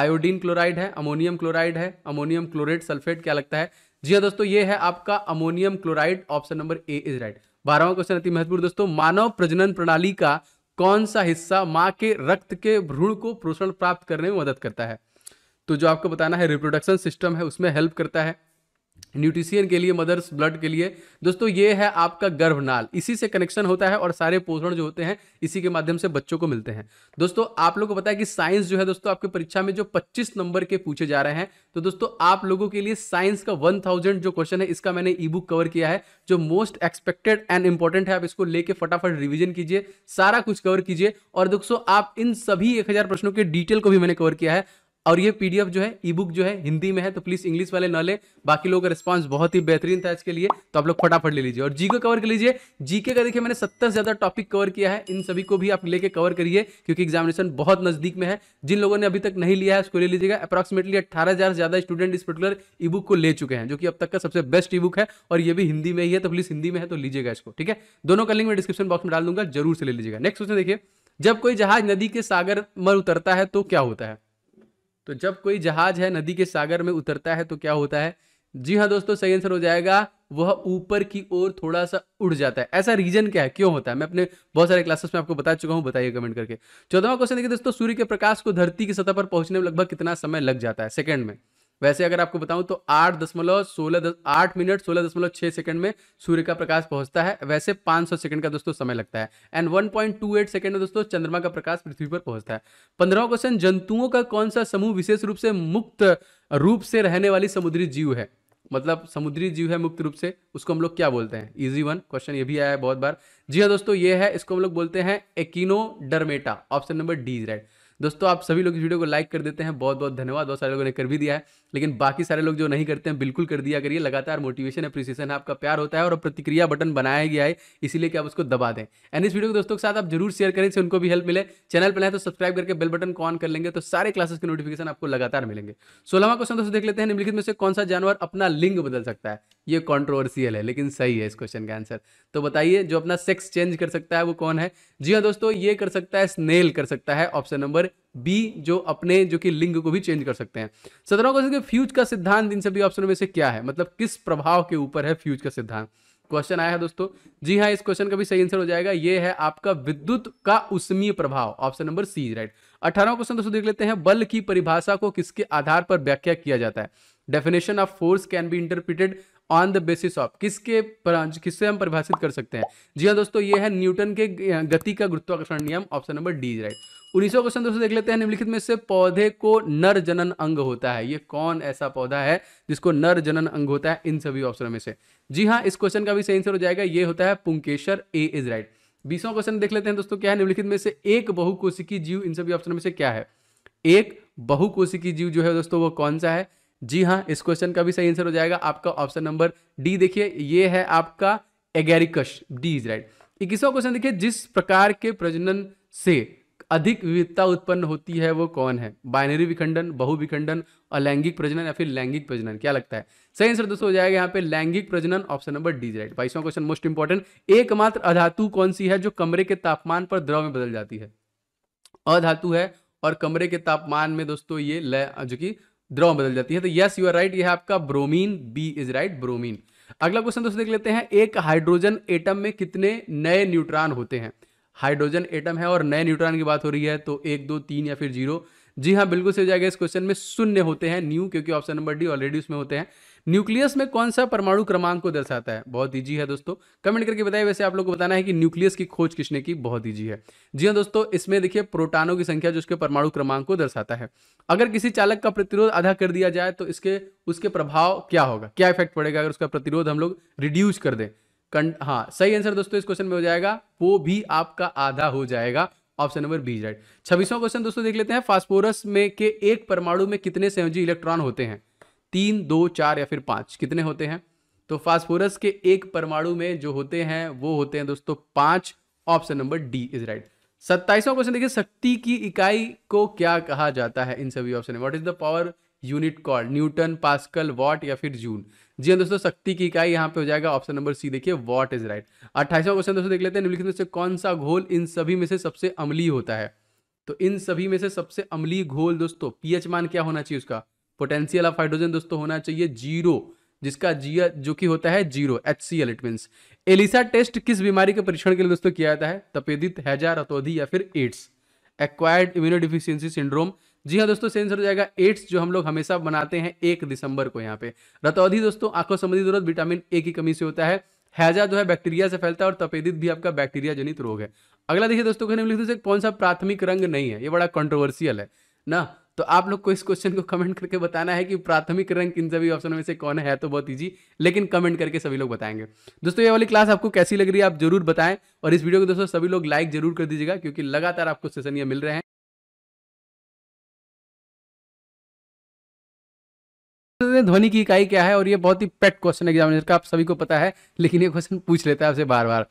Speaker 2: आयोडीन क्लोराइड है अमोनियम क्लोराइड है अमोनियम क्लोरेट सल्फेट क्या लगता है जी हाँ दोस्तों ये है आपका अमोनियम क्लोराइड option number A is right बारहवा क्वेश्चन अति महत्वपूर्ण दोस्तों मानव प्रजनन प्रणाली का कौन सा हिस्सा माँ के रक्त के भ्रूण को पोषण प्राप्त करने में मदद करता है तो जो आपको बताना है रिप्रोडक्शन सिस्टम है उसमें हेल्प करता है न्यूट्रिशियन के लिए मदर्स ब्लड के लिए दोस्तों ये है आपका गर्भनाल इसी से कनेक्शन होता है और सारे पोषण जो होते हैं इसी के माध्यम से बच्चों को मिलते हैं दोस्तों आप लोगों को पता है कि साइंस जो है दोस्तों आपके परीक्षा में जो 25 नंबर के पूछे जा रहे हैं तो दोस्तों आप लोगों के लिए साइंस का वन जो क्वेश्चन है इसका मैंने ई बुक कवर किया है जो मोस्ट एक्सपेक्टेड एंड इंपॉर्टेंट है आप इसको लेके फटाफट रिविजन कीजिए सारा कुछ कवर कीजिए और दोस्तों आप इन सभी एक प्रश्नों के डिटेल को भी मैंने कवर किया है और ये पीडीएफ जो है ई बुक जो है हिंदी में है तो प्लीज इंग्लिश वाले न ले बाकी लोगों का रिस्पॉन्स बहुत ही बेहतरीन था इसके लिए तो आप लोग फटाफट ले लीजिए और जी को कवर कर लीजिए जीके का देखिए मैंने सत्तर से ज्यादा टॉपिक कवर किया है इन सभी को भी आप लेके कवर करिए क्योंकि एग्जामिनेशन बहुत नजदीक में है जिन लोगों ने अभी तक नहीं लिया है उसको ले लीजिएगा अप्रॉक्सिमेटली अट्ठारह से ज्यादा स्टूडेंट इस पर्टिकुलर ई बुक को ले चुके हैं जो कि अब तक का सबसे बेस्ट ई बुक है और ये भी हिंदी में ही है तो प्लीज हिंदी में है तो लीजिएगा इसको ठीक है दोनों का लिंक मैं डिस्क्रिप्शन बॉक्स में डाल दूंगा जरूर से ले लीजिएगा नेक्स्ट क्वेश्चन देखिए जब कोई जहाज नदी के सागर मर उतरता है तो क्या होता है तो जब कोई जहाज है नदी के सागर में उतरता है तो क्या होता है जी हाँ दोस्तों सही आंसर हो जाएगा वह ऊपर की ओर थोड़ा सा उड़ जाता है ऐसा रीजन क्या है क्यों होता है मैं अपने बहुत सारे क्लासेस में आपको बता चुका हूँ बताइए कमेंट करके चौदहवा क्वेश्चन देखिए दोस्तों सूर्य के प्रकाश को धरती की सतह पर पहुंचने में लगभग कितना समय लग जाता है सेकंड में वैसे अगर आपको बताऊं तो आठ दशमलव सोलह दस आठ मिनट सोलह दशमलव छह सेकंड में सूर्य का प्रकाश पहुंचता है वैसे 500 सेकंड का दोस्तों समय लगता है एंड 1.28 सेकंड में दोस्तों चंद्रमा का प्रकाश पृथ्वी पर पहुंचता है पंद्रह क्वेश्चन जंतुओं का कौन सा समूह विशेष रूप से मुक्त रूप से रहने वाली समुद्री जीव है मतलब समुद्री जीव है मुक्त रूप से उसको हम लोग क्या बोलते हैं इजी वन क्वेश्चन ये भी आया है बहुत बार जी हाँ दोस्तों ये है इसको हम लोग बोलते हैं Echinodermata option number D right दोस्तों आप सभी लोग इस वीडियो को लाइक कर देते हैं बहुत बहुत धन्यवाद बहुत सारे लोगों ने कर भी दिया है लेकिन बाकी सारे लोग जो नहीं करते हैं बिल्कुल कर दिया करिए लगातार मोटिवेशन अप्रिसिएशन है आपका प्यार होता है और प्रतिक्रिया बटन बनाया गया है इसीलिए कि आप उसको दबा दें एंड इस वीडियो को दोस्तों के साथ आप जरूर शेयर करें उनको भी हेल्प मिले चैनल पर है तो सब्सक्राइब करके बेल बटन ऑन कर लेंगे तो सारे क्लासेस के नोटिफिकेशन आपको लगातार मिलेंगे सोलह क्वेश्चन दोस्तों देख लेते हैं निम्नलिखित में से कौन सा जानवर अपना लिंग बदल सकता है ये कॉन्ट्रोवर्सियल है लेकिन सही है इस क्वेश्चन का आंसर तो बताइए जो अपना सेक्स चेंज कर सकता है वो कौन है जी हाँ दोस्तों ये कर सकता है स्नेल कर सकता है ऑप्शन नंबर बी जो अपने जो कि लिंग को भी चेंज कर सकते हैं सत्रह क्वेश्चन फ्यूज का सिद्धांत इन सभी ऑप्शनों में से क्या है मतलब किस प्रभाव के ऊपर है फ्यूज का सिद्धांत क्वेश्चन आया है दोस्तों जी हाँ इस क्वेश्चन का भी सही आंसर हो जाएगा ये है आपका विद्युत का उष्मीय प्रभाव ऑप्शन नंबर सी राइट अठारह क्वेश्चन दोस्तों देख लेते हैं बल की परिभाषा को किसके आधार पर व्याख्या किया जाता है definition of force can be interpreted on the basis of किसके किससे हम परिभाषित कर सकते हैं जी हाँ दोस्तों ये है न्यूटन के गति का गुरुत्वाकर्षण नियम ऑप्शन नंबर डी राइट उन्नीसवा क्वेश्चन दोस्तों देख लेते हैं निम्नलिखित में से पौधे को नर जनन अंग होता है ये कौन ऐसा पौधा है जिसको नर जनन अंग होता है इन सभी ऑप्शनों में से जी हाँ इस क्वेश्चन का भी सही आंसर हो जाएगा ये होता है पुंकेश्वर ए इज राइट बीसवा क्वेश्चन देख लेते हैं दोस्तों क्या है निम्नलिखित में से एक बहुकोशिकी जीव इन सभी ऑप्शन में से क्या है एक बहुकोशिकी जीव जो है दोस्तों वो कौन सा है जी हाँ इस क्वेश्चन का भी सही आंसर हो जाएगा आपका ऑप्शन नंबर डी देखिए ये है आपका एगेरिकश डी इज राइट इक्कीसवा क्वेश्चन देखिए जिस प्रकार के प्रजनन से अधिक विविधता उत्पन्न होती है वो कौन है बाइनरी विखंडन बहुविखंडन अलैंगिक लैंगिक प्रजनन या फिर लैंगिक प्रजनन क्या लगता है सही आंसर दोस्तों हो जाएगा यहाँ पे लैंगिक प्रजनन ऑप्शन नंबर डी राइट बाईसवा क्वेश्चन मोस्ट इंपॉर्टेंट एकमात्र अधातु कौन सी है जो कमरे के तापमान पर द्रव में बदल जाती है अधातु है और कमरे के तापमान में दोस्तों ये जो कि द्रव बदल जाती है तो यस यू आर राइट यह आपका bromine B is right bromine अगला क्वेश्चन दोस्तों देख लेते हैं एक हाइड्रोजन एटम में कितने नए न्यूट्रॉन होते हैं हाइड्रोजन एटम है और नए न्यूट्रॉन की बात हो रही है तो एक दो तीन या फिर जीरो जी हाँ बिल्कुल सही हो जाएगा इस क्वेश्चन में शून्य होते हैं न्यू क्योंकि ऑप्शन नंबर डी ऑलरेडी उसमें होते हैं न्यूक्लियस में कौन सा परमाणु क्रमांक को दर्शाता है बहुत ईजी है दोस्तों कमेंट करके बताइए वैसे आप लोग को बताना है कि न्यूक्लियस की खोज किसने की बहुत ईजी है जी हाँ दोस्तों इसमें देखिए प्रोटानों की संख्या जो उसके परमाणु क्रमांक को दर्शाता है अगर किसी चालक का प्रतिरोध आधा कर दिया जाए तो इसके उसके प्रभाव क्या होगा क्या इफेक्ट पड़ेगा अगर उसका प्रतिरोध हम लोग रिड्यूस कर दें हाँ सही आंसर दोस्तों इस क्वेश्चन में हो जाएगा वो भी आपका आधा हो जाएगा ऑप्शन नंबर बी राइट छब्बीसवां क्वेश्चन दोस्तों देख लेते हैं फास्फोरस में के एक परमाणु में कितने संयोजी इलेक्ट्रॉन होते हैं तीन दो चार या फिर पाँच कितने होते हैं तो फास्फोरस के एक परमाणु में जो होते हैं वो होते हैं दोस्तों पाँच option number D is right सत्ताईसवां क्वेश्चन देखिए शक्ति की इकाई को क्या कहा जाता है इन सभी ऑप्शन में what is the power unit called Newton pascal watt या फिर जून जी हाँ दोस्तों शक्ति की इकाई यहाँ पे हो जाएगा ऑप्शन नंबर सी देखिए वॉट इज राइट अट्ठाईसवां क्वेश्चन दोस्तों देख लेते हैं निम्नलिखित में से कौन सा घोल इन सभी में से सबसे अमली होता है तो इन सभी में से सबसे अमली घोल दोस्तों पीएच मान क्या होना चाहिए उसका पोटेंशियल ऑफ हाइड्रोजन दोस्तों होना चाहिए जीरो जिसका जी जो कि होता है zero H C L it mean ELISA test किस बीमारी के परीक्षण के लिए दोस्तों किया जाता है तपेदित हैजा रतौधी या फिर AIDS acquired immuno deficiency syndrome जी हाँ दोस्तों सेंसर हो जाएगा एड्स जो हम लोग हमेशा बनाते हैं एक दिसंबर को यहाँ पे रतौधी दोस्तों आंखों संबंधी जरूरत विटामिन ए की कमी से होता है हैजा जो है बैक्टीरिया से फैलता है और तपेदित भी आपका बैक्टीरिया जनित रोग है अगला देखिए दोस्तों कौन सा प्राथमिक रंग नहीं है ये बड़ा कंट्रोवर्सियल है ना तो आप लोग को इस क्वेश्चन को कमेंट करके बताना है कि प्राथमिक रंग इन सभी ऑप्शनों में से कौन है तो बहुत ईजी लेकिन कमेंट करके सभी लोग बताएंगे दोस्तों ये वाली क्लास आपको कैसी लग रही है आप जरूर बताएं और इस वीडियो को दोस्तों सभी लोग
Speaker 1: लाइक जरूर कर दीजिएगा क्योंकि लगातार आपको सेशन ये मिल रहे हैं ध्वनि की इकाई क्या है और ये बहुत ही पेट क्वेश्चन
Speaker 2: एग्जामिनेशन का आप सभी को पता है लेकिन ये क्वेश्चन पूछ लेता है आपसे बार बार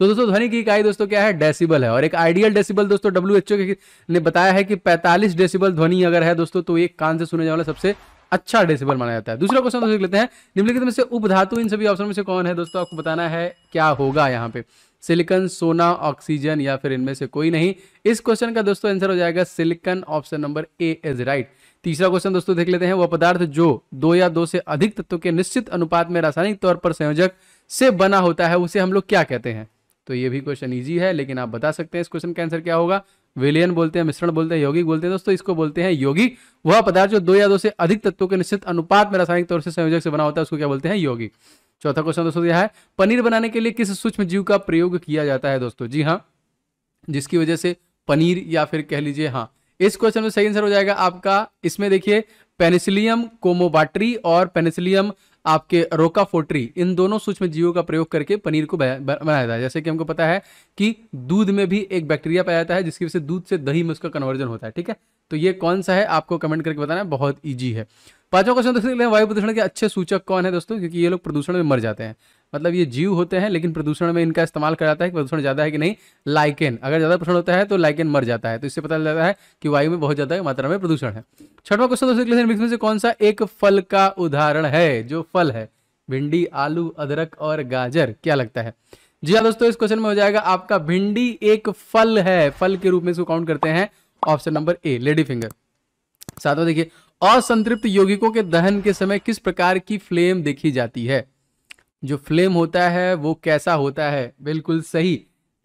Speaker 2: तो दोस्तों ध्वनि की इकाई दोस्तों क्या है डेसिबल है और एक आइडियल डेसिबल दोस्तों डब्ल्यू ने बताया है कि 45 डेसिबल ध्वनि अगर है दोस्तों तो एक कान से सुने जाने वाला सबसे अच्छा डेसिबल माना जाता है दूसरा क्वेश्चन दोस्तों लेते हैं निम्नलिखित में से उपधातु इन सभी ऑप्शन में से कौन है दोस्तों आपको बताना है क्या होगा यहाँ पे सिलिकन सोना ऑक्सीजन या फिर इनमें से कोई नहीं इस क्वेश्चन का दोस्तों आंसर हो जाएगा silicon option number A is right तीसरा क्वेश्चन दोस्तों देख लेते हैं वह पदार्थ जो दो या दो से अधिक तत्वों के निश्चित अनुपात में रासायनिक तौर पर संयोजक से बना होता है उसे हम लोग क्या कहते हैं तो ये भी क्वेश्चन ईजी है लेकिन आप बता सकते हैं इस क्वेश्चन का आंसर क्या होगा विलियन बोलते हैं मिश्रण बोलते हैं यौगिक बोलते हैं दोस्तों इसको बोलते हैं यौगिक वह पदार्थ जो दो या दो से अधिक तत्वों के निश्चित अनुपात में रासायनिक तौर से संयोजक से बना होता है उसको क्या बोलते हैं यौगिक चौथा क्वेश्चन दोस्तों यह है पनीर बनाने के लिए किस सूक्ष्म जीव का प्रयोग किया जाता है दोस्तों जी हाँ जिसकी वजह से पनीर या फिर कह लीजिए हाँ इस क्वेश्चन में सही आंसर हो जाएगा आपका इसमें देखिए पेनिसिलियम कोमोबाट्री और पेनिसिलियम आपके रोका फोट्री इन दोनों सूक्ष्म जीवों का प्रयोग करके पनीर को बनाया जाता है जैसे कि हमको पता है कि दूध में भी एक बैक्टीरिया पाया जाता है जिसकी वजह से दूध से दही में उसका कन्वर्जन होता है ठीक है तो ये कौन सा है आपको कमेंट करके बताना बहुत ईजी है पांचवा क्वेश्चन दोस्तों वायु प्रदूषण के अच्छे सूचक कौन है दोस्तों क्योंकि ये लोग प्रदूषण में मर जाते हैं मतलब ये जीव होते हैं लेकिन प्रदूषण में इनका इस्तेमाल कर जाता है कि प्रदूषण ज़्यादा है कि नहीं लाइकेन अगर ज़्यादा प्रदूषण होता है तो लाइकेन मर जाता है तो इससे पता चलता है कि वायु में बहुत ज़्यादा मात्रा में प्रदूषण है छठवा क्वेश्चन दोस्तों मिक्स में से कौन सा एक फल का उदाहरण है जो फल है भिंडी आलू अदरक और गाजर क्या लगता है जी हाँ दोस्तों इस क्वेश्चन में हो जाएगा आपका भिंडी एक फल है फल के रूप में इसको काउंट करते हैं option number A lady finger में देखिए असंतृप्त यौगिकों के दहन के समय किस प्रकार की फ्लेम देखी जाती है जो फ्लेम होता है वो कैसा होता है बिल्कुल सही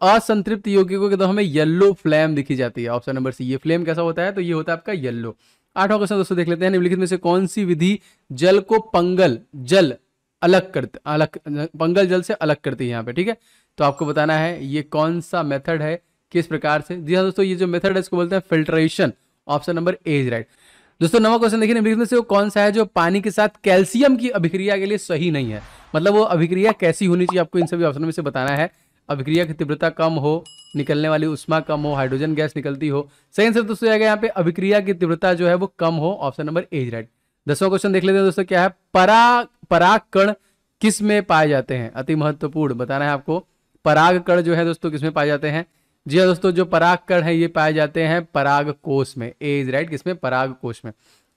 Speaker 2: असंतृप्त यौगिकों के तो हमें येल्लो फ्लेम दिखी जाती है ऑप्शन नंबर सी ये फ्लेम कैसा होता है तो ये होता है आपका येल्लो आठवां क्वेश्चन दोस्तों देख लेते हैं निम्नलिखित में से कौन सी विधि जल को पंगल जल अलग करते अलग पंगल जल से अलग करती है यहाँ पे ठीक है तो आपको बताना है ये कौन सा मेथड है किस प्रकार से जी हाँ दोस्तों ये जो मेथड है इसको बोलते हैं filtration option number A is right दोस्तों नवा क्वेश्चन देखिए निम्नलिखित में से वो कौन सा है जो पानी के साथ कैल्शियम की अभिक्रिया के लिए सही नहीं है मतलब वो अभिक्रिया कैसी होनी चाहिए आपको इन सभी ऑप्शनों में से बताना है अभिक्रिया की तीव्रता कम हो निकलने वाली उष्मा कम हो हाइड्रोजन गैस निकलती हो सही आंसर दोस्तों यहाँ पे अभिक्रिया की तीव्रता जो है वो कम हो ऑप्शन नंबर एज राइट दसवां क्वेश्चन देख लेते हैं दोस्तों क्या है परा परागकण किस में पाए जाते हैं अति महत्वपूर्ण बताना है आपको परागकण जो है दोस्तों किसमें पाए जाते हैं जी हाँ दोस्तों जो पराग कण है ये पाए जाते हैं पराग कोश में ए इज राइट किसमें पराग कोश में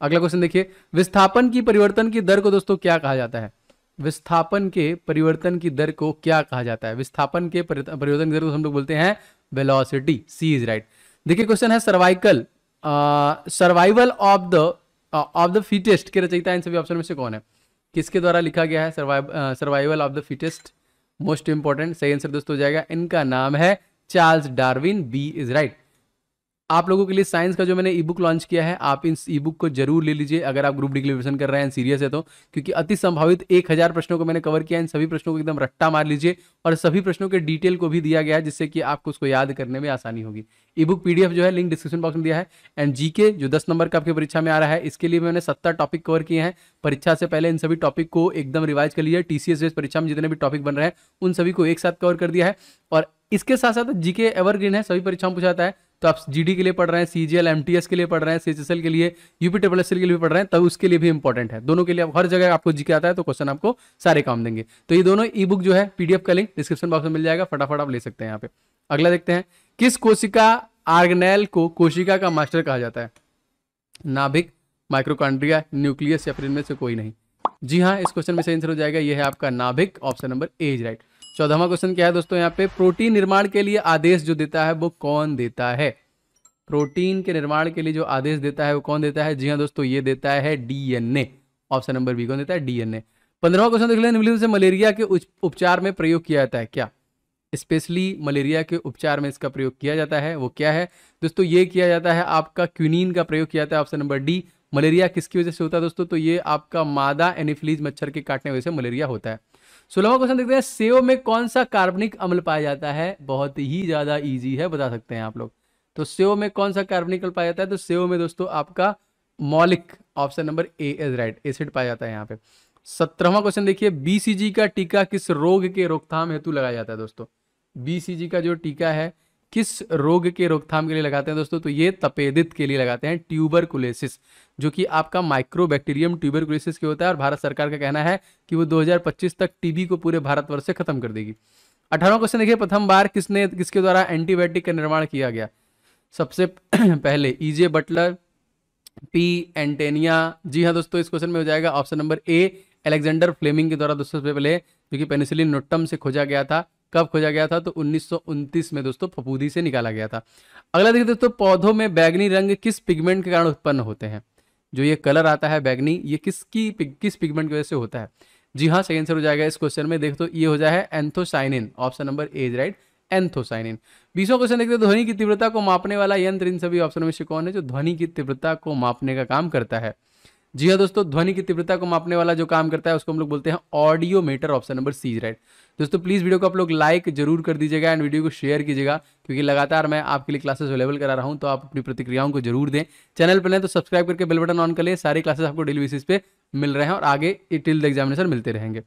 Speaker 2: अगला क्वेश्चन देखिए विस्थापन की परिवर्तन की दर को दोस्तों क्या कहा जाता है विस्थापन के परिवर्तन की दर को क्या कहा जाता है विस्थापन के परिवर्तन की दर को हम लोग बोलते हैं वेलोसिटी सी इज राइट देखिए क्वेश्चन है cervical survival of the of the fittest के रचयिता इन सभी ऑप्शन में से कौन है किसके द्वारा लिखा गया है survival of the fittest most important सही आंसर दोस्तों हो जाएगा इनका नाम है Charles Darwin B is right आप लोगों के लिए साइंस का जो मैंने ई बुक लॉन्च किया है आप इन ई बुक को जरूर ले लीजिए अगर आप ग्रुप डिक्लेरेशन कर रहे हैं सीरियस है तो क्योंकि अति संभावित एक हजार प्रश्नों को मैंने कवर किया इन सभी प्रश्नों को एकदम रट्टा मार लीजिए और सभी प्रश्नों के डिटेल को भी दिया गया है जिससे कि आपको उसको याद करने में आसानी होगी ई बुक पीडीएफ जो है लिंक डिस्क्रिप्शन बॉक्स में दिया है एंड जी जो दस नंबर का आपकी परीक्षा में आ रहा है इसके लिए मैंने सत्तर टॉपिक कवर किए हैं परीक्षा से पहले इन सभी टॉपिक को एकदम रिवाइज कर लिया टीसीएस परीक्षा में जितने भी टॉपिक बन रहे हैं उन सभी को एक साथ कवर कर दिया है और इसके साथ साथ जीके एवरग्रीन है सभी परीक्षाओं पूछा जाता है तो आप जीडी के लिए पढ़ रहे हैं सीजीएल एमटीएस के लिए पढ़ रहे हैं सीएचएसएल के लिए यूपी ट्रिपल के लिए भी पढ़ रहे हैं तब उसके लिए भी इंपॉर्टेंट है दोनों के लिए हर जगह आपको जीके आता है तो क्वेश्चन आपको सारे काम देंगे तो ये दोनों ई बुक जो है पीडीएफ का लिंक डिस्क्रिप्शन बॉक्स में मिल जाएगा फटाफट आप ले सकते हैं यहाँ पे अगला देखते हैं किस कोशिका आर्गनेल को कोशिका का मास्टर कहा जाता है नाभिक माइक्रोकॉन्ड्रिया न्यूक्लियस या फिर इनमें से कोई नहीं जी हाँ इस क्वेश्चन में सही आंसर हो जाएगा यह है आपका नाभिक option number A is right चौदहवा क्वेश्चन क्या है दोस्तों यहाँ पे प्रोटीन निर्माण के लिए आदेश जो देता है वो कौन देता है प्रोटीन के निर्माण के लिए जो आदेश देता है वो कौन देता है जी हाँ दोस्तों ये देता है डीएनए ऑप्शन नंबर बी कौन देता है डीएनए पंद्रहवा क्वेश्चन देख लें निम्नलिखित से मलेरिया के उपचार में प्रयोग किया जाता है क्या स्पेशली मलेरिया के उपचार में इसका प्रयोग किया जाता है वो क्या है दोस्तों ये किया जाता है आपका क्यूनिन का प्रयोग किया जाता है ऑप्शन नंबर डी मलेरिया किसकी वजह से होता है दोस्तों तो ये आपका मादा एनिफ्लीज मच्छर के काटने वजह से मलेरिया होता है सोलहवा क्वेश्चन देखते हैं सेव में कौन सा कार्बनिक अम्ल पाया जाता है बहुत ही ज्यादा ईजी है बता सकते हैं आप लोग तो सेव में कौन सा कार्बनिक अम्ल पाया जाता है तो सेव में दोस्तों आपका मौलिक option number A is right acid पाया जाता है यहाँ पे सत्रहवा क्वेश्चन देखिए बीसीजी का टीका किस रोग के रोकथाम हेतु लगाया जाता है दोस्तों बीसीजी का जो टीका है किस रोग के रोकथाम के लिए लगाते हैं दोस्तों तो ये तपेदित के लिए लगाते हैं ट्यूबरकुलेसिस जो कि आपका माइक्रोबैक्टीरियम ट्यूबरकुलेसिस के होता है और भारत सरकार का कहना है कि वो 2025 तक टीबी को पूरे भारतवर्ष से खत्म कर देगी अठारहवा क्वेश्चन देखिए प्रथम बार किसने किसके द्वारा एंटीबायोटिक का निर्माण किया गया सबसे (clears throat) पहले ईजे बटलर पी एंटेनिया जी हाँ दोस्तों इस क्वेश्चन में हो जाएगा option number A Alexander Fleming के द्वारा दोस्तों पहले जो कि पेनिसिलिन नोटम से खोजा गया था कब खोजा गया था तो उन्नीस में दोस्तों फपूदी से निकाला गया था अगला देखिए दोस्तों पौधों में बैगनी रंग किस पिगमेंट के कारण उत्पन्न होते हैं जो ये कलर आता है बैगनी ये किसकी किस पिगमेंट की वजह से होता है जी हाँ सही आंसर हो जाएगा इस क्वेश्चन में देख तो ये हो जाए anthocyanin option number A is right anthocyanin बीसों क्वेश्चन देखते हैं ध्वनि की तीव्रता को मापने वाला यंत्र इन सभी ऑप्शन में से कौन है जो ध्वनि की तीव्रता को मापने का काम करता है जी हाँ दोस्तों ध्वनि की तीव्रता को मापने वाला जो काम करता है उसको हम लोग बोलते हैं audio meter option number C right दोस्तों प्लीज़ वीडियो को आप लोग लाइक जरूर कर दीजिएगा एंड वीडियो को शेयर कीजिएगा क्योंकि लगातार मैं आपके लिए क्लासेस अवेलेबल करा रहा हूं तो आप अपनी प्रतिक्रियाओं को जरूर दें चैनल पर नहीं तो सब्सक्राइब करके बेल बटन ऑन कर लिए सारी क्लासेस आपको डेली बेसिस पे मिल रहे हैं और आगे टिल द एग्जामिनेशन मिलते रहेंगे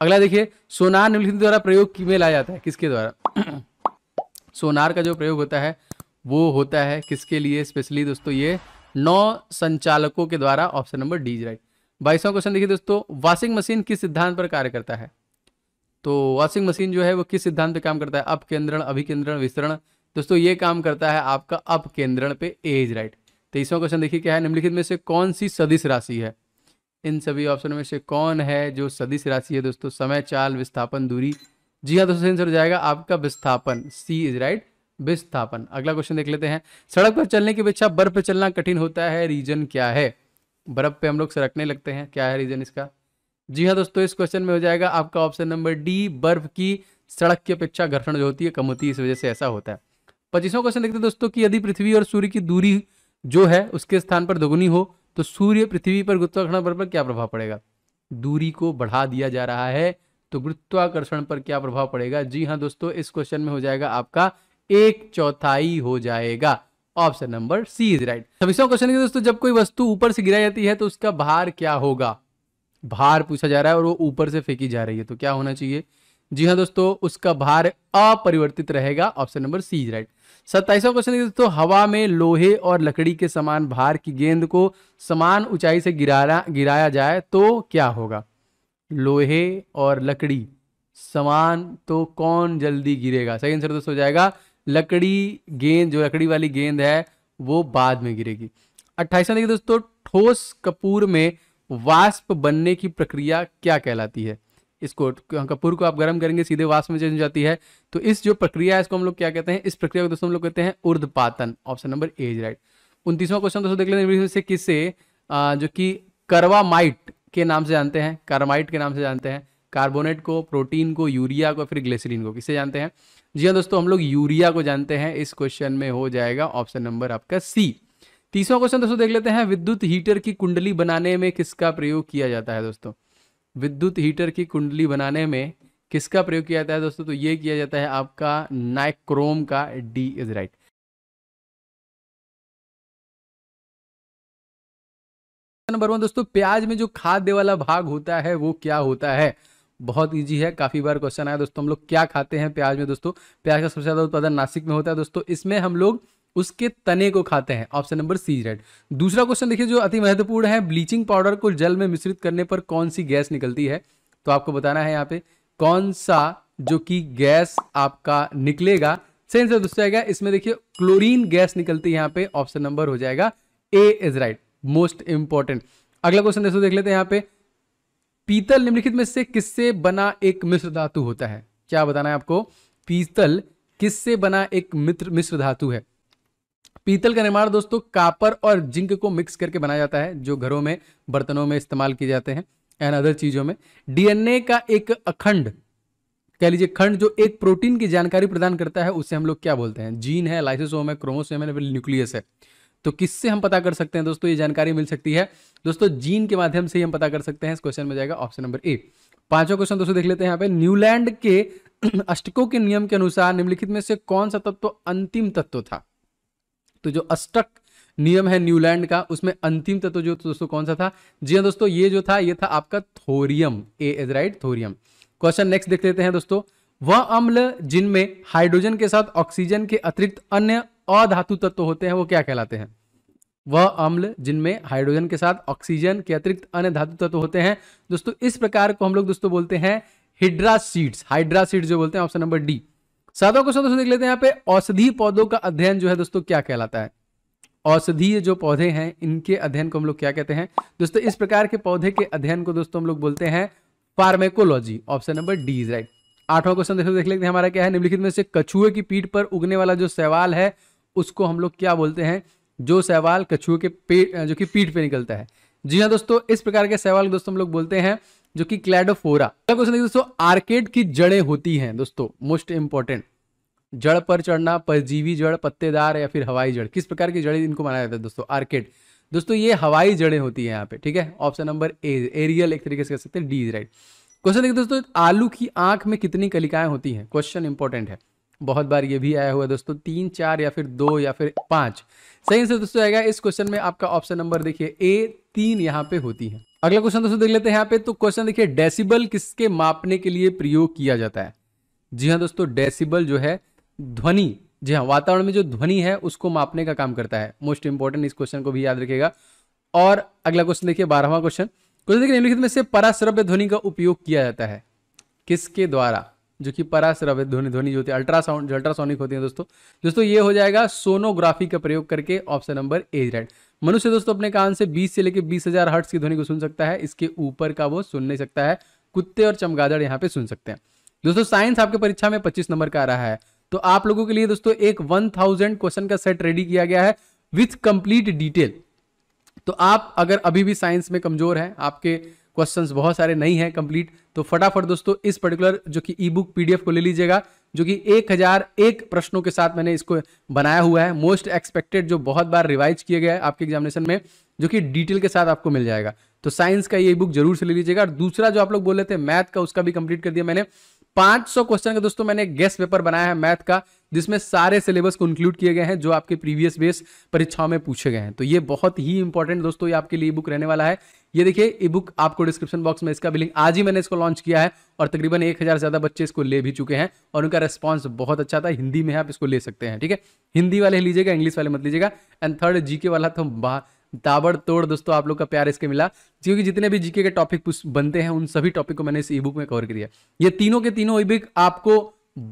Speaker 2: अगला देखिए सोनार निम्नलिखित द्वारा प्रयोग में लाया जाता है किसके द्वारा (clears throat) सोनार का जो प्रयोग होता है वो होता है किसके लिए स्पेशली दोस्तों ये नौ संचालकों के द्वारा ऑप्शन नंबर डी राइट बाईसवा क्वेश्चन देखिए दोस्तों वॉशिंग मशीन किस सिद्धांत पर कार्य करता है तो वॉशिंग मशीन जो है वो किस सिद्धांत पर काम करता है अपकेंद्रण अभिकेंद्रण विस्तरण दोस्तों ये काम करता है आपका अपकेंद्रण पे एज राइट तेईसवा क्वेश्चन देखिए क्या है निम्नलिखित में से कौन सी सदिश राशि है इन सभी ऑप्शन में से कौन है जो सदिश राशि है दोस्तों समय चाल विस्थापन दूरी जी हाँ दोस्तों आंसर हो जाएगा आपका विस्थापन सी इज राइट विस्थापन अगला क्वेश्चन देख लेते हैं सड़क पर चलने की अपेक्षा बर्फ पर चलना कठिन होता है रीजन क्या है बर्फ पे हम लोग सरकने लगते हैं क्या है रीजन इसका जी हाँ दोस्तों इस क्वेश्चन में हो जाएगा आपका ऑप्शन नंबर डी बर्फ की सड़क की अपेक्षा घर्षण जो होती है कम होती है इस वजह से ऐसा होता है पच्चीसवा क्वेश्चन देखते हैं दोस्तों की यदि पृथ्वी और सूर्य की दूरी जो है उसके स्थान पर दोगुनी हो तो सूर्य पृथ्वी पर गुरुत्वाकर्षण बल पर क्या प्रभाव पड़ेगा दूरी को बढ़ा दिया जा रहा है तो गुरुत्वाकर्षण पर क्या प्रभाव पड़ेगा जी हाँ दोस्तों इस क्वेश्चन में हो जाएगा आपका एक चौथाई हो जाएगा option number C is right question है दोस्तों जब कोई वस्तु ऊपर से गिराई जाती है तो उसका भार क्या होगा भार पूछा जा रहा है और वो ऊपर से फेंकी जा रही है तो क्या होना चाहिए जी हाँ दोस्तों उसका भार अपरिवर्तित रहेगा option number C is right सत्ताईसवा क्वेश्चन है दोस्तों हवा में लोहे और लकड़ी के समान भार की गेंद को समान ऊंचाई से गिराना गिराया जाए तो क्या होगा लोहे और लकड़ी समान तो कौन जल्दी गिरेगा सही आंसर दोस्तों हो जाएगा लकड़ी गेंद जो लकड़ी वाली गेंद है वो बाद में गिरेगी अट्ठाईसवा देखिए दोस्तों ठोस कपूर में वाष्प बनने की प्रक्रिया क्या कहलाती है इसको कपूर को आप गर्म करेंगे सीधे वाष्प में चेंज हो जाती है तो इस जो प्रक्रिया है इसको हम लोग क्या कहते हैं इस प्रक्रिया को दोस्तों हम लोग कहते हैं उर्धपातन option number A is right उनतीसवां क्वेश्चन दोस्तों देख लेते किससे से जो कि करवामाइट के नाम से जानते हैं कार्माइट के नाम से जानते हैं कार्बोनेट को प्रोटीन को यूरिया को फिर ग्लेसरीन को किसे जानते हैं जी हाँ दोस्तों हम लोग यूरिया को जानते हैं इस क्वेश्चन में हो जाएगा ऑप्शन नंबर आपका सी तीसरा क्वेश्चन दोस्तों देख लेते हैं विद्युत हीटर की कुंडली बनाने में किसका प्रयोग किया जाता है दोस्तों विद्युत हीटर की कुंडली बनाने
Speaker 1: में किसका प्रयोग किया जाता है दोस्तों तो ये किया जाता है आपका नाइक्रोम का D is right number one दोस्तों प्याज में जो खाद्य वाला भाग होता है वो क्या होता है बहुत
Speaker 2: इजी है काफ़ी बार क्वेश्चन आया दोस्तों हम लोग क्या खाते हैं प्याज में दोस्तों प्याज का सबसे ज़्यादा उत्पादन नासिक में होता है दोस्तों इसमें हम लोग उसके तने को खाते हैं ऑप्शन नंबर सी राइट दूसरा क्वेश्चन देखिए जो अति महत्वपूर्ण है ब्लीचिंग पाउडर को जल में मिश्रित करने पर कौन सी गैस निकलती है तो आपको बताना है यहाँ पे कौन सा जो कि गैस आपका निकलेगा सेंस दोस्तों आएगा इसमें देखिए क्लोरीन गैस निकलती है यहाँ पे ऑप्शन नंबर हो जाएगा A is right most important अगला क्वेश्चन दोस्तों देख लेते हैं यहाँ पे पीतल निम्नलिखित में से किससे बना एक मिश्र धातु होता है क्या बताना है आपको पीतल किससे बना एक मित्र मिश्र धातु है पीतल का निर्माण दोस्तों कापर और जिंक को मिक्स करके बनाया जाता है जो घरों में बर्तनों में इस्तेमाल किए जाते हैं एंड अदर चीजों में डीएनए का एक अखंड कह लीजिए खंड जो एक प्रोटीन की जानकारी प्रदान करता है उसे हम लोग क्या बोलते हैं जीन है लाइसोसोम है क्रोमोसोम है न्यूक्लियस है तो किससे हम पता कर सकते हैं दोस्तों ये जानकारी मिल सकती है दोस्तों जीन के माध्यम से ही हम पता कर सकते हैं इस क्वेश्चन में जाएगा ऑप्शन नंबर ए पांचवा क्वेश्चन दोस्तों देख लेते हैं यहाँ पे न्यूलैंड के (clears throat) अष्टकों के नियम के अनुसार निम्नलिखित में से कौन सा तत्व अंतिम तत्व था तो जो अष्टक नियम है न्यूलैंड का उसमें अंतिम तत्व जो दोस्तों कौन सा था जी हाँ दोस्तों ये जो था ये था आपका thorium A is right thorium question next देख लेते हैं दोस्तों वह अम्ल जिनमें हाइड्रोजन के साथ ऑक्सीजन के अतिरिक्त अन्य अधातु तत्व होते हैं वो क्या कहलाते हैं वह अम्ल जिनमें हाइड्रोजन के साथ ऑक्सीजन के अतिरिक्त अन्य धातु तत्व होते हैं दोस्तों इस प्रकार को हम लोग दोस्तों बोलते हैं हिड्रासीड्स हाइड्रासीड्स जो बोलते हैं ऑप्शन नंबर डी सातों क्वेश्चन दोस्तों देख लेते हैं यहाँ पे औषधि पौधों का अध्ययन जो है दोस्तों क्या कहलाता है औषधीय जो पौधे हैं इनके अध्ययन को हम लोग क्या कहते हैं दोस्तों इस प्रकार के पौधे के अध्ययन को दोस्तों हम लोग बोलते हैं pharmacology option number D is right आठवां क्वेश्चन देख लेते हैं हमारा क्या है निम्नलिखित में से कछुए की पीठ पर उगने वाला जो सवाल है उसको हम लोग क्या बोलते हैं जो सहवाल कछुए के पेट जो कि पीठ पे निकलता है जी हाँ दोस्तों इस प्रकार के सहवाल दोस्तों हम लोग बोलते हैं जो कि क्लैडोफोरा क्वेश्चन देखिए दोस्तों आर्केड की जड़ें होती हैं दोस्तों मोस्ट इंपॉर्टेंट जड़ पर चढ़ना परजीवी जड़ पत्तेदार या फिर हवाई जड़ किस प्रकार की जड़ें इनको माना जाता है दोस्तों आर्केड दोस्तों ये हवाई जड़ें होती है यहाँ पे ठीक है ऑप्शन नंबर ए एरियल एक तरीके से कह सकते हैं डी इज राइट क्वेश्चन देखिए दोस्तों आलू की आंख में कितनी कलिकाएं होती हैं क्वेश्चन इंपॉर्टेंट है बहुत बार ये भी आया हुआ है दोस्तों तीन चार या फिर दो या फिर पांच सही आंसर दोस्तों आएगा इस क्वेश्चन में आपका ऑप्शन नंबर देखिए ए तीन यहाँ पे होती है अगला क्वेश्चन दोस्तों देख लेते हैं यहाँ पे तो क्वेश्चन देखिए डेसिबल किसके मापने के लिए प्रयोग किया जाता है जी हाँ दोस्तों डेसिबल जो है ध्वनि जी हाँ वातावरण में जो ध्वनि है उसको मापने का काम करता है मोस्ट इंपोर्टेंट इस क्वेश्चन को भी याद रखेगा और अगला क्वेश्चन देखिए बारहवा क्वेश्चन क्वेश्चन देखिए निम्नलिखित में से पराश्रव्य ध्वनि का उपयोग किया जाता है किसके द्वारा जो कि परास्रव ध्वनि ध्वनि जो होती है अल्ट्रासाउंड जो अल्ट्रासोनिक होती है दोस्तों दोस्तों ये हो जाएगा सोनोग्राफी का प्रयोग करके ऑप्शन नंबर ए राइट मनुष्य दोस्तों अपने कान से 20 से लेकर बीस हजार हर्ट्स की ध्वनि को सुन सकता है इसके ऊपर का वो सुन नहीं सकता है कुत्ते और चमगादड़ यहाँ पे सुन सकते हैं दोस्तों साइंस आपके परीक्षा में पच्चीस नंबर का आ रहा है तो आप लोगों के लिए दोस्तों एक वन क्वेश्चन का सेट रेडी किया गया है विथ कंप्लीट डिटेल तो आप अगर अभी भी साइंस में कमजोर है आपके क्वेश्चन बहुत सारे नहीं है कंप्लीट तो फटाफट दोस्तों इस पर्टिकुलर जो कि ई बुक पीडीएफ को ले लीजिएगा जो कि एक हजार एक प्रश्नों के साथ मैंने इसको बनाया हुआ है मोस्ट एक्सपेक्टेड जो बहुत बार रिवाइज गया है आपके एग्जामिनेशन में जो कि डिटेल के साथ आपको मिल जाएगा तो साइंस का ये बुक जरूर से ले लीजिएगा और दूसरा जो आप लोग बोल रहे थे मैथ का उसका भी कंप्लीट कर दिया मैंने 500 क्वेश्चन का दोस्तों मैंने गेस्ट पेपर बनाया है मैथ का जिसमें सारे सिलेबस को इंक्लूड किए गए हैं जो आपके प्रीवियस बेस परीक्षाओं में पूछे गए हैं तो ये बहुत ही इंपॉर्टेंट दोस्तों ये आपके लिए बुक रहने वाला है ये देखिए ई बुक आपको डिस्क्रिप्शन बॉक्स में इसका भी लिंक आज ही मैंने इसको लॉन्च किया है और तकरीबन एक हज़ार से ज़्यादा बच्चे इसको ले भी चुके हैं और उनका रेस्पॉन्स बहुत अच्छा था हिंदी में आप इसको ले सकते हैं ठीक है हिंदी वाले लीजिएगा इंग्लिश वाले मत लीजिएगा एंड थर्ड जीके वाला तो तोड़ दोस्तों आप लोग का प्यार इसके मिला क्योंकि जितने भी जीके के टॉपिक बनते हैं उन सभी टॉपिक को मैंने इस ई बुक में कवर किया ये तीनों के तीनों ई आपको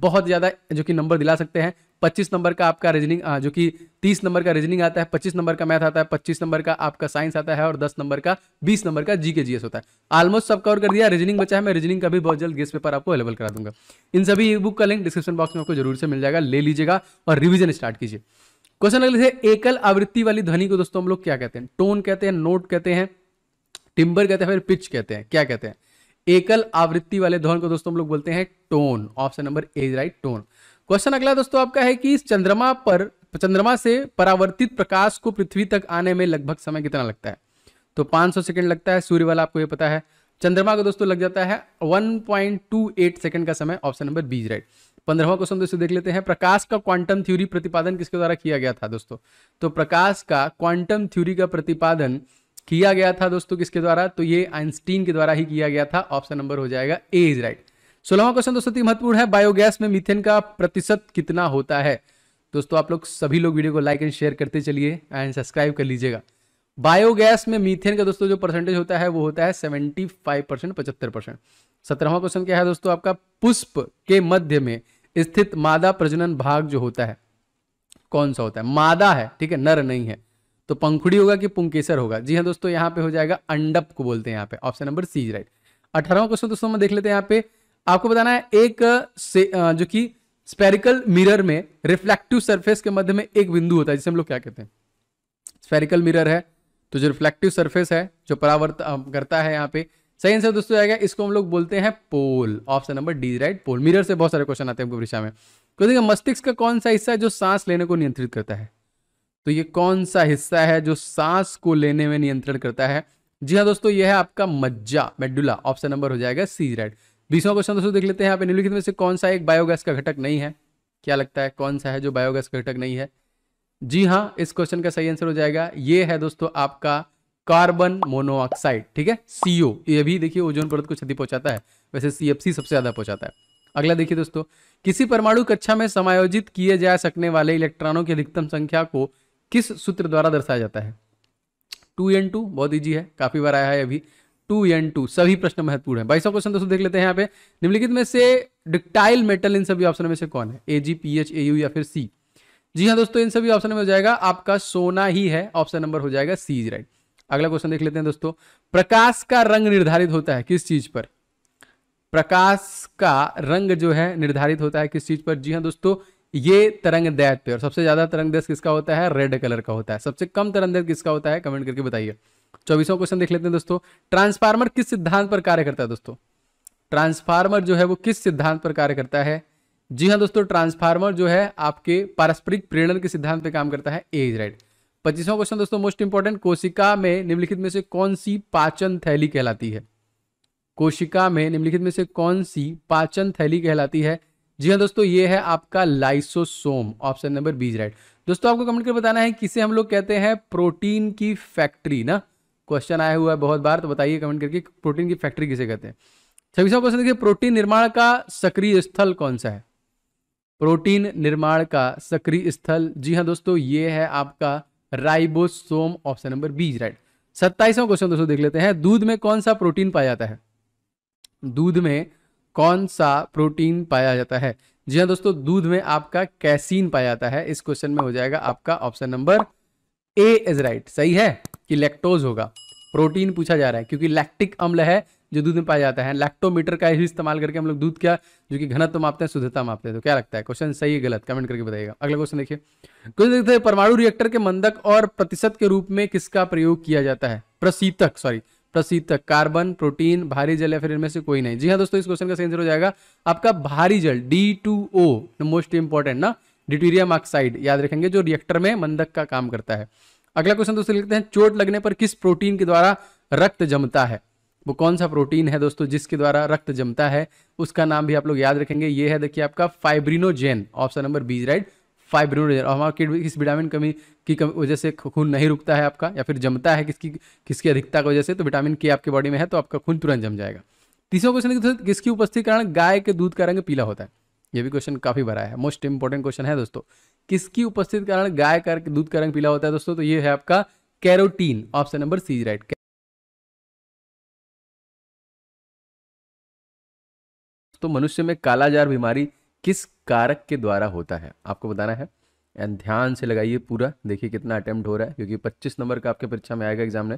Speaker 2: बहुत ज़्यादा जो कि नंबर दिला सकते हैं पच्चीस नंबर का आपका रीजनिंग जो कि तीस नंबर का रीजनिंग आता है पच्चीस नंबर का मैथ आता है पच्चीस नंबर का आपका साइंस आता है और दस नंबर का बीस नंबर का जीके जीएस होता है ऑलमोस्ट सब कवर कर दिया रीजनिंग बचा है मैं रीजनिंग का भी बहुत जल्द गेस्ट पेपर आपको अवेलेबल करा दूंगा इन सभी ई बुक का लिंक डिस्क्रिप्शन बॉक्स में आपको जरूर से मिल जाएगा ले लीजिएगा और रिविजन स्टार्ट कीजिए क्वेश्चन अगले थे एकल आवृत्ति वाली ध्वनि को दोस्तों हम लोग क्या कहते हैं टोन कहते हैं नोट कहते हैं टिम्बर कहते हैं फिर पिच कहते हैं क्या कहते हैं एकल आवृत्ति वाले ध्वन को दोस्तों हम लोग बोलते हैं tone option number A right tone question अगला दोस्तों आपका है कि चंद्रमा पर चंद्रमा से परावर्तित प्रकाश को पृथ्वी तक आने में लगभग समय कितना लगता है तो 500 सेकंड लगता है सूर्य वाला आपको ये पता है चंद्रमा का दोस्तों लग जाता है 1.28 सेकंड का समय ऑप्शन नंबर बी राइट पंद्रहवा क्वेश्चन दोस्तों देख लेते हैं प्रकाश का क्वांटम थ्यूरी प्रतिपादन किसके द्वारा किया गया था दोस्तों तो प्रकाश का क्वांटम थ्यूरी का प्रतिपादन किया गया था दोस्तों किसके द्वारा तो ये आइंस्टीन के द्वारा ही किया गया था ऑप्शन नंबर हो जाएगा ए इज राइट सोलह क्वेश्चन दोस्तों अति महत्वपूर्ण है बायोगैस में मिथेन का प्रतिशत कितना होता है दोस्तों आप लोग सभी लोग वीडियो को लाइक एंड शेयर करते चलिए एंड सब्सक्राइब कर लीजिएगा बायोगैस में मीथेन का दोस्तों जो परसेंटेज होता है वो होता है सेवेंटी फाइव परसेंट पचहत्तर परसेंट सत्रहवा क्वेश्चन क्या है दोस्तों आपका पुष्प के मध्य में स्थित मादा प्रजनन भाग जो होता है कौन सा होता है मादा है ठीक है नर नहीं है तो पंखुड़ी होगा कि पुंकेसर होगा जी हाँ दोस्तों यहाँ पे हो जाएगा अंडप को बोलते हैं यहाँ पे ऑप्शन नंबर सी राइट अठारहवा क्वेश्चन दोस्तों में देख लेते हैं यहाँ पे आपको बताना है एक से जो कि स्पेरिकल मिरर में रिफ्लेक्टिव सरफेस के मध्य में एक बिंदु होता है जिसे हम लोग क्या कहते हैं स्पेरिकल मिरर है तो जो रिफ्लेक्टिव सरफेस है जो परावर्त करता है यहाँ पे सही आंसर दोस्तों आएगा इसको हम लोग बोलते हैं pole option number D right pole mirror से बहुत सारे क्वेश्चन आते हैं हमको परीक्षा में तो देखिए मस्तिष्क का कौन सा हिस्सा है जो सांस लेने को नियंत्रित करता है तो ये कौन सा हिस्सा है जो सांस को लेने में नियंत्रण करता है जी हाँ दोस्तों यह है आपका मज्जा मेडुला ऑप्शन नंबर हो जाएगा सी राइट बीसवा क्वेश्चन दोस्तों देख लेते हैं आप निम्नलिखित में से कौन सा एक बायोगैस का घटक नहीं है क्या लगता है कौन सा है जो बायोगैस का घटक नहीं है जी हाँ इस क्वेश्चन का सही आंसर हो जाएगा ये है दोस्तों आपका कार्बन मोनोऑक्साइड ठीक है सीओ ये भी देखिए ओजोन परत को क्षति पहुंचाता है वैसे सीएफसी सबसे ज्यादा पहुंचाता है अगला देखिए दोस्तों किसी परमाणु कक्षा में समायोजित किए जा सकने वाले इलेक्ट्रॉनों की अधिकतम संख्या को किस सूत्र द्वारा दर्शाया जाता है टू एन टू बहुत ईजी है काफी बार आया है अभी टू एंड टू सभी प्रश्न महत्वपूर्ण है बाईसवा क्वेश्चन दोस्तों देख लेते हैं यहाँ पे निम्नलिखित में से डिक्टाइल मेटल इन सभी ऑप्शन में से कौन है A G P H A U या फिर सी जी हाँ दोस्तों इन सभी ऑप्शन में हो जाएगा आपका सोना ही है ऑप्शन नंबर हो जाएगा सी इज राइट अगला क्वेश्चन देख लेते हैं दोस्तों प्रकाश का रंग निर्धारित होता है किस चीज पर प्रकाश का रंग जो है निर्धारित होता है किस चीज पर जी हाँ दोस्तों ये तरंग दैत पे और सबसे ज्यादा तरंग दैस किसका होता है रेड कलर का होता है सबसे कम तरंग दैस किसका होता है कमेंट करके बताइए चौबीसवा क्वेश्चन देख लेते हैं दोस्तों ट्रांसफार्मर किस सिद्धांत पर कार्य करता है दोस्तों ट्रांसफार्मर जो है वो किस सिद्धांत पर कार्य करता है जी हाँ दोस्तों ट्रांसफार्मर जो है आपके पारस्परिक प्रेरण के सिद्धांत पर काम करता है ए इज राइट पच्चीसवां क्वेश्चन दोस्तों मोस्ट इंपॉर्टेंट कोशिका में निम्नलिखित में से कौन सी पाचन थैली कहलाती है कोशिका में निम्नलिखित में से कौन सी पाचन थैली कहलाती है जी हाँ दोस्तों ये है आपका lysosome option number B is right दोस्तों आपको कमेंट कर बताना है किसे हम लोग कहते हैं प्रोटीन की फैक्ट्री ना क्वेश्चन आया हुआ है बहुत बार तो बताइए कमेंट करके प्रोटीन की फैक्ट्री किसे कहते हैं छब्बीसवा क्वेश्चन देखिए प्रोटीन निर्माण का सक्रिय स्थल कौन सा है प्रोटीन निर्माण का सक्रिय स्थल जी हाँ दोस्तों ये है आपका ribosome option number B right सत्ताईसवां क्वेश्चन दोस्तों देख लेते हैं दूध में कौन सा प्रोटीन पाया जाता है दूध में कौन सा प्रोटीन पाया जाता है जी हाँ दोस्तों दूध में आपका कैसीन पाया जाता है इस क्वेश्चन में हो जाएगा आपका option number A is right सही है कि लैक्टोज होगा प्रोटीन पूछा जा रहा है क्योंकि लैक्टिक अम्ल है जो दूध में पाया जाता है लैक्टोमीटर का ही इस्तेमाल करके हम लोग दूध क्या जो कि घनत्व मापते हैं शुद्धता मापते हैं तो क्या लगता है क्वेश्चन सही है गलत कमेंट करके बताइएगा अगला क्वेश्चन देखिए क्वेश्चन देखते हैं परमाणु रिएक्टर के मंदक और प्रतिशत के रूप में किसका प्रयोग किया जाता है प्रसीतक सॉरी प्रसीतक कार्बन प्रोटीन भारी जल या फिर इनमें से कोई नहीं जी हाँ दोस्तों इस क्वेश्चन का सही आंसर हो जाएगा आपका भारी जल D two O most important ना डिटीरियम ऑक्साइड याद रखेंगे जो रिएक्टर में मंदक का काम करता है अगला क्वेश्चन दोस्तों लिखते हैं चोट लगने पर किस प्रोटीन के द्वारा रक्त जमता है वो कौन सा प्रोटीन है दोस्तों जिसके द्वारा रक्त जमता है उसका नाम भी आप लोग याद रखेंगे ये है देखिए आपका fibrinogen option number B is right fibrinogen और हमारा किस विटामिन कमी की वजह से खून नहीं रुकता है आपका या फिर जमता है किसकी किसकी अधिकता की वजह से तो विटामिन के आपके बॉडी में है तो आपका खून तुरंत जम जाएगा तीसरा क्वेश्चन है किसकी उपस्थिति कारण गाय के दूध का रंग पीला होता है ये भी क्वेश्चन काफी बड़ा है मोस्ट इंपॉर्टेंट क्वेश्चन है दोस्तों किसकी
Speaker 1: उपस्थित कारण गाय का दूध का रंग पीला होता है दोस्तों तो ये है आपका carotene option number C right तो मनुष्य में कालाजार बीमारी किस कारक के द्वारा होता है आपको बताना है एंड
Speaker 2: ध्यान से लगाइए पूरा देखिए कितना अटेम्प्ट हो रहा है क्योंकि 25 नंबर का आपके परीक्षा में आएगा एग्जाम में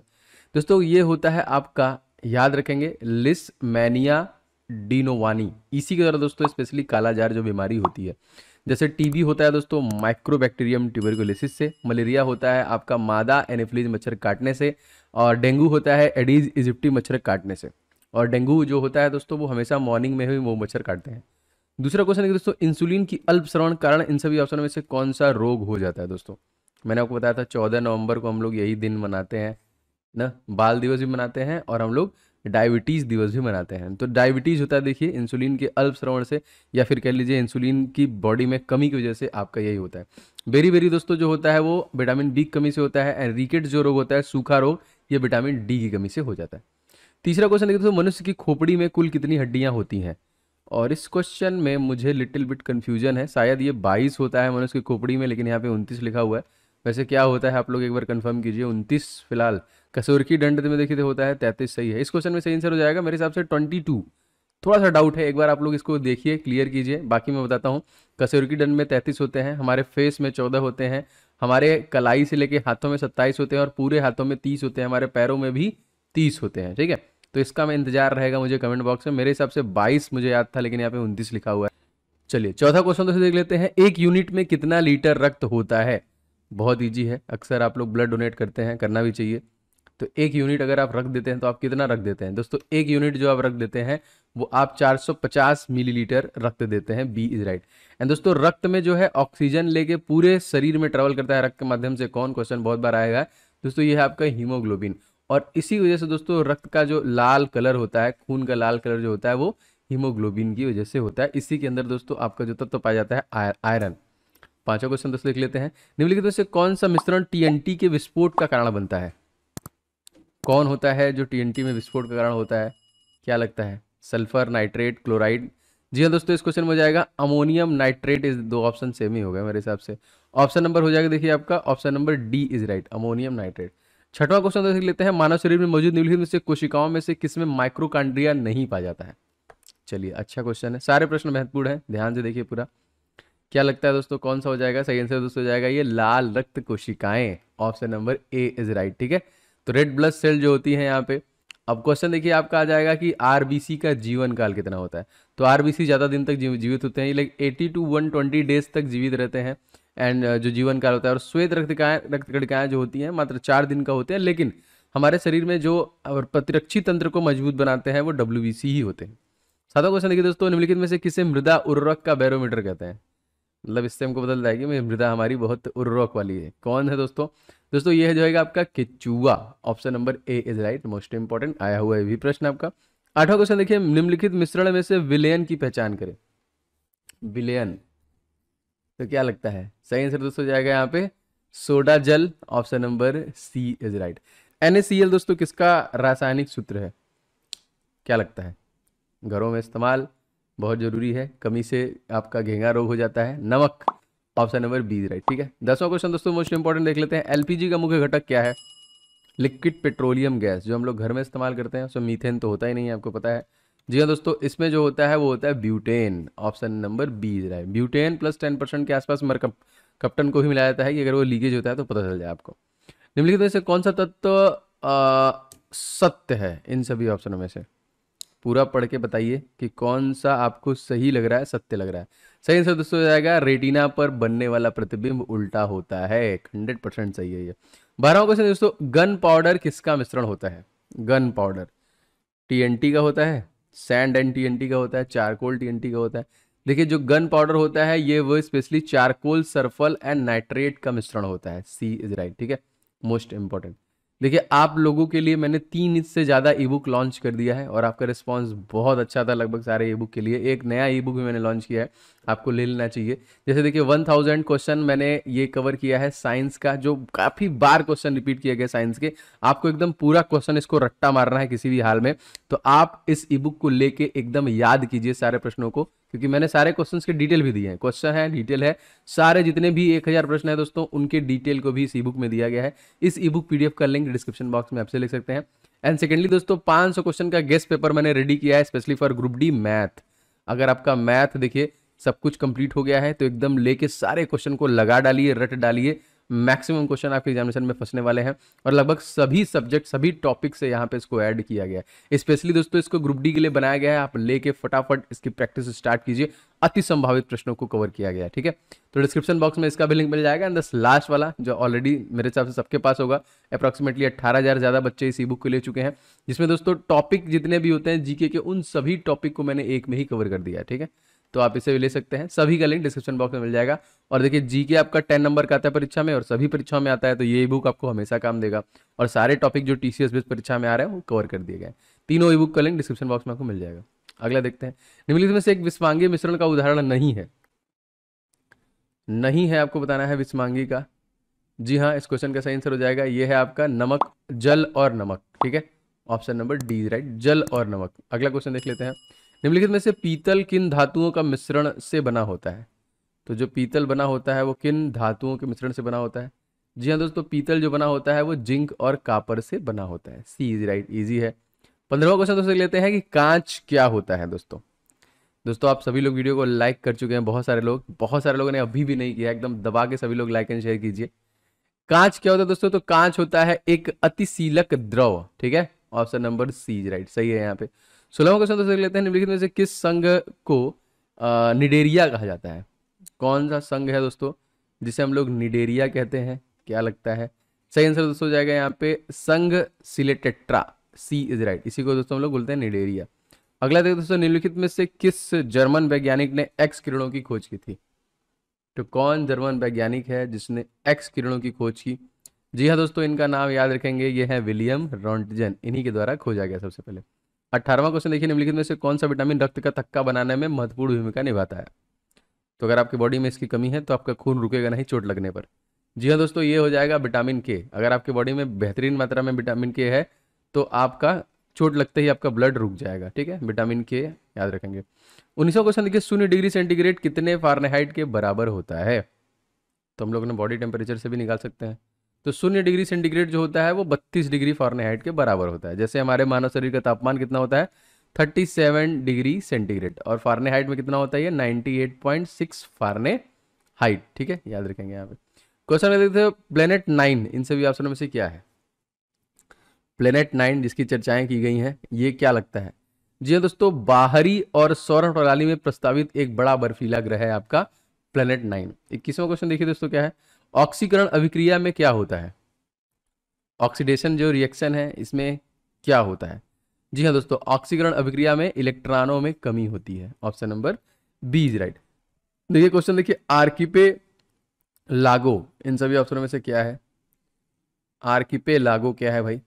Speaker 2: दोस्तों ये होता है आपका याद रखेंगे लिस मैनिया डिनोवानी इसी के द्वारा दोस्तों स्पेशली कालाजार जो बीमारी होती है जैसे टीबी होता है दोस्तों माइक्रोबैक्टीरियम ट्यूबरकोलिसिस से मलेरिया होता है आपका मादा एनिफ्लिज मच्छर काटने से और डेंगू होता है एडीज इजिप्टी मच्छर काटने से और डेंगू जो होता है दोस्तों वो हमेशा मॉर्निंग में ही वो मच्छर काटते हैं दूसरा क्वेश्चन है कि दोस्तों इंसुलिन की अल्प श्रवण कारण इन सभी ऑप्शनों में से कौन सा रोग हो जाता है दोस्तों मैंने आपको बताया था चौदह नवंबर को हम लोग यही दिन मनाते हैं ना बाल दिवस भी मनाते हैं और हम लोग डायबिटीज़ दिवस भी मनाते हैं तो डायबिटीज़ होता है देखिए इंसुलिन के अल्प श्रवण से या फिर कह लीजिए इंसुलिन की बॉडी में कमी की वजह से आपका यही होता है बेरी बेरी दोस्तों जो होता है वो विटामिन बी की कमी से होता है एंड रिकेट जो रोग होता है सूखा रोग ये विटामिन डी की कमी से हो जाता है तीसरा क्वेश्चन देखिए दोस्तों मनुष्य की खोपड़ी में कुल कितनी हड्डियाँ होती हैं और इस क्वेश्चन में मुझे लिटिल बिट कन्फ्यूजन है शायद ये बाईस होता है मनुष्य की खोपड़ी में लेकिन यहाँ पे उनतीस लिखा हुआ है वैसे क्या होता है आप लोग एक बार कन्फर्म कीजिए उनतीस फिलहाल कसूर की दंड में देखिए तो होता है तैतीस सही है इस क्वेश्चन में सही आंसर हो जाएगा मेरे हिसाब से ट्वेंटी टू थोड़ा सा डाउट है एक बार आप लोग इसको देखिए क्लियर कीजिए बाकी मैं बताता हूँ कसूर की दंड में तैतीस होते हैं हमारे फेस में चौदह होते हैं हमारे कलाई से लेके हाथों में सत्ताईस होते हैं और पूरे हाथों में तीस होते हैं हमारे पैरों में भी तीस होते हैं ठीक है तो इसका मैं इंतजार रहेगा मुझे कमेंट बॉक्स में मेरे हिसाब से बाईस मुझे याद था लेकिन यहाँ पे उनतीस लिखा हुआ है चलिए चौथा क्वेश्चन तो देख लेते हैं एक यूनिट में कितना लीटर रक्त होता है बहुत ईजी है अक्सर आप लोग ब्लड डोनेट करते हैं करना भी चाहिए तो एक यूनिट अगर आप रख देते हैं तो आप कितना रख देते हैं दोस्तों एक यूनिट जो आप रख देते हैं वो आप 450 मिलीलीटर रक्त देते हैं बी इज राइट एंड दोस्तों रक्त में जो है ऑक्सीजन लेके पूरे शरीर में ट्रेवल करता है रक्त के माध्यम से कौन क्वेश्चन बहुत बार आएगा दोस्तों ये है आपका हीमोग्लोबिन और इसी वजह से दोस्तों रक्त का जो लाल कलर होता है खून का लाल कलर जो होता है वो हीमोग्लोबिन की वजह से होता है इसी के अंदर दोस्तों आपका जो तत्व तो पाया जाता है आयरन पांचवा क्वेश्चन दोस्तों लिख लेते हैं निम्नलिखित में से कौन सा मिश्रण टीएनटी के विस्फोट का कारण बनता है कौन होता है जो टीएनटी में विस्फोट का कारण होता है क्या लगता है सल्फर नाइट्रेट क्लोराइड जी हाँ दोस्तों इस क्वेश्चन में हो जाएगा अमोनियम नाइट्रेट इज दो ऑप्शन सेम ही हो गया मेरे हिसाब से ऑप्शन नंबर हो जाएगा देखिए आपका option number D is right ammonium nitrate छठवां क्वेश्चन देख लेते हैं मानव शरीर में मौजूद निम्नलिखित में से कोशिकाओं में से किसमें माइक्रोकांड्रिया नहीं पाया जाता है चलिए अच्छा क्वेश्चन है सारे प्रश्न महत्वपूर्ण है ध्यान से देखिए पूरा क्या लगता है दोस्तों कौन सा हो जाएगा सही आंसर दोस्तों हो जाएगा ये लाल रक्त कोशिकाएं option number A is right ठीक है तो रेड ब्लड सेल जो होती है यहाँ पे अब क्वेश्चन देखिए आपका आ जाएगा कि आरबीसी का जीवन काल कितना होता है तो आरबीसी ज़्यादा दिन तक जीवित होते हैं like eighty to one twenty days तक जीवित रहते हैं एंड uh, जो जीवन काल होता है और श्वेत रक्तिकाएँ रक्त कड़िकाएँ जो होती हैं मात्र चार दिन का होते हैं लेकिन हमारे शरीर में जो प्रतिरक्षी तंत्र को मजबूत बनाते हैं वो डब्ल्यू ही होते हैं सादा क्वेश्चन देखिए दोस्तों निम्नलिखित में से किसे मृदा उर्वरक का बैरोमीटर कहते हैं मतलब इससे हमको बदल जाएगी मृदा हमारी बहुत उर्वरक वाली है कौन है दोस्तों दोस्तों ये जो है आपका किचुआ option number A is right most important आया हुआ है भी प्रश्न आपका आठवां क्वेश्चन देखिए निम्नलिखित मिश्रण में से विलयन की पहचान करें विलयन तो क्या लगता है सही आंसर दोस्तों जाएगा यहाँ पे सोडा जल option number C is right एन दोस्तों किसका रासायनिक सूत्र है क्या लगता है घरों में इस्तेमाल बहुत ज़रूरी है कमी से आपका घेंगा रोग हो जाता है नमक ऑप्शन नंबर बी राइट ठीक है दसवां क्वेश्चन दोस्तों मोस्ट इंपॉर्टेंट देख लेते हैं एलपीजी का मुख्य घटक क्या है लिक्विड पेट्रोलियम गैस जो हम लोग घर में इस्तेमाल करते हैं उसमें मीथेन तो होता ही नहीं है आपको पता है जी हाँ दोस्तों इसमें जो होता है वो होता है butane option number B right butane plus ten percent के आसपास मरकप कप्टन को ही मिलाया जाता है कि अगर वो लीकेज होता है तो पता चल जाए आपको निम्नलिखित में से कौन सा तत्व सत्य है इन सभी ऑप्शनों में से पूरा पढ़ के बताइए कि कौन सा आपको सही लग रहा है सत्य लग रहा है सही आंसर दोस्तों जाएगा रेटिना पर बनने वाला प्रतिबिंब उल्टा होता है हंड्रेड परसेंट सही है ये बारहवा क्वेश्चन दोस्तों गन पाउडर किसका मिश्रण होता है गन पाउडर टीएनटी का होता है सैंड एंड टीएनटी का होता है चारकोल टीएनटी का होता है देखिए जो गन पाउडर होता है ये वो specially charcoal sulphur and nitrate का मिश्रण होता है सी इज राइट ठीक है मोस्ट इंपॉर्टेंट देखिए आप लोगों के लिए मैंने तीन से ज़्यादा ई बुक लॉन्च कर दिया है और आपका रिस्पॉन्स बहुत अच्छा था लगभग सारे ई बुक के लिए एक नया ई बुक भी मैंने लॉन्च किया है आपको ले लेना चाहिए जैसे देखिए वन थाउजेंड क्वेश्चन मैंने ये कवर किया है साइंस का जो काफ़ी बार क्वेश्चन रिपीट किए गए साइंस के आपको एकदम पूरा क्वेश्चन इसको रट्टा मारना है किसी भी हाल में तो आप इस ई बुक को लेके एकदम याद कीजिए सारे प्रश्नों को क्योंकि मैंने सारे क्वेश्चंस के डिटेल भी दिए हैं क्वेश्चन है डिटेल है सारे जितने भी एक हज़ार प्रश्न है दोस्तों उनके डिटेल को भी इस ई बुक में दिया गया है इस ई बुक पीडीएफ का लिंक डिस्क्रिप्शन बॉक्स में आपसे लिख सकते हैं एंड सेकेंडली दोस्तों 500 क्वेश्चन का गेस्ट पेपर मैंने रेडी किया है specially for group D math अगर आपका मैथ देखिए सब कुछ कंप्लीट हो गया है तो एकदम लेके सारे क्वेश्चन को लगा डालिए रट डालिए मैक्सिमम क्वेश्चन आपके एग्जामिनेशन में फंसने वाले हैं और लगभग सभी सब्जेक्ट सभी टॉपिक से यहाँ पे इसको ऐड किया गया है स्पेशली दोस्तों इसको ग्रुप डी के लिए बनाया गया है आप लेके फटाफट इसकी प्रैक्टिस स्टार्ट कीजिए अति संभावित प्रश्नों को कवर किया गया है ठीक है तो डिस्क्रिप्शन बॉक्स में इसका भी लिंक मिल जाएगा एंड दस लास्ट वाला जो ऑलरेडी मेरे हिसाब से सबके पास होगा अप्रॉक्सीमेटली अट्ठारह हज़ार ज़्यादा बच्चे इस ई बुक को ले चुके हैं जिसमें दोस्तों टॉपिक जितने भी होते हैं जीके के उन सभी टॉपिक को मैंने एक में ही कवर कर दिया ठीक है तो आप इसे भी ले सकते हैं सभी का लिंक डिस्क्रिप्शन बॉक्स में मिल जाएगा और देखिए जी के आपका टेन नंबर का आता है परीक्षा में और सभी परीक्षाओं में आता है तो ये बुक आपको हमेशा काम देगा और सारे टॉपिक जो टी सी परीक्षा में आ रहे हैं वो कवर कर दिए गए तीनों ई बुक का लिंक डिस्क्रिप्शन बॉक्स में आपको मिल जाएगा अगला देखते हैं निम्नलिखित में से एक विस्मांगी मिश्रण का उदाहरण नहीं है नहीं है आपको बताना है विस्वांगी का जी हाँ इस क्वेश्चन का सही आंसर हो जाएगा ये है आपका नमक जल और नमक ठीक है ऑप्शन नंबर डी राइट जल और नमक अगला क्वेश्चन देख लेते हैं निम्नलिखित में से पीतल किन धातुओं का मिश्रण से बना होता है तो जो पीतल बना होता है वो किन धातुओं के मिश्रण से बना होता है जी हाँ दोस्तों पीतल जो बना होता है वो जिंक और कापर से बना होता है सी इज राइट इजी है पंद्रहवा क्वेश्चन दोस्तों लेते हैं कि कांच क्या होता है दोस्तों दोस्तों आप सभी लोग वीडियो को लाइक कर चुके हैं बहुत सारे लोग बहुत सारे लोगों ने अभी भी नहीं किया एकदम दबा के सभी लोग लाइक एंड शेयर कीजिए कांच क्या होता है दोस्तों तो कांच होता है एक अतिशीलक द्रव ठीक है option number C is right सही है यहाँ पे सोलहवा क्वेश्चन देख तो लेते हैं निम्नलिखित में से किस संघ को निडेरिया कहा जाता है कौन सा संघ है दोस्तों जिसे हम लोग निडेरिया कहते हैं क्या लगता है सही आंसर दोस्तों जाएगा यहाँ पे संघ सिलेटेट्रा सी इज राइट इसी को दोस्तों हम लोग बोलते हैं निडेरिया अगला देखो दोस्तों निम्नलिखित में से किस जर्मन वैज्ञानिक ने एक्स किरणों की खोज की थी तो कौन जर्मन वैज्ञानिक है जिसने एक्स किरणों की खोज की जी हाँ दोस्तों इनका नाम याद रखेंगे ये है विलियम रॉन्टजन इन्हीं के द्वारा खोजा गया सबसे पहले अठारहवा क्वेश्चन देखिए निम्नलिखित में से कौन सा विटामिन रक्त का थक्का बनाने में महत्वपूर्ण भूमिका निभाता है तो अगर आपकी बॉडी में इसकी कमी है तो आपका खून रुकेगा नहीं चोट लगने पर जी हाँ दोस्तों ये हो जाएगा विटामिन के अगर आपकी बॉडी में बेहतरीन मात्रा में विटामिन के है तो आपका चोट लगते ही आपका ब्लड रुक जाएगा ठीक है विटामिन के याद रखेंगे उन्नीसवा क्वेश्चन देखिए शून्य डिग्री सेंटीग्रेड कितने फारनेहाइट के बराबर होता है तो हम लोग ने बॉडी टेम्परेचर से भी निकाल सकते हैं तो शून्य डिग्री सेंटीग्रेड जो होता है वो बत्तीस डिग्री फॉरनहाइट के बराबर होता है जैसे हमारे मानव शरीर का तापमान कितना होता है 37 डिग्री सेंटीग्रेड और हाइट में कितना होता है ये 98.6 हाइट ठीक है याद रखेंगे यहाँ पे क्वेश्चन देखते हैं प्लेनेट नाइन इन सभी ऑप्शनों में से क्या है प्लेनेट नाइन जिसकी चर्चाएं की गई हैं ये क्या लगता है जी हाँ दोस्तों बाहरी और सौर प्रणाली में प्रस्तावित एक बड़ा बर्फीला ग्रह है आपका प्लेनेट नाइन इक्कीसवा क्वेश्चन देखिए दोस्तों क्या है ऑक्सीकरण अभिक्रिया में क्या होता है ऑक्सीडेशन जो रिएक्शन है इसमें क्या होता है जी हाँ दोस्तों ऑक्सीकरण अभिक्रिया में इलेक्ट्रॉनों में कमी होती है option number B is right देखिए क्वेश्चन देखिए आर्किपे लागो इन सभी ऑप्शनों में से क्या है आर्किपे लागो क्या है भाई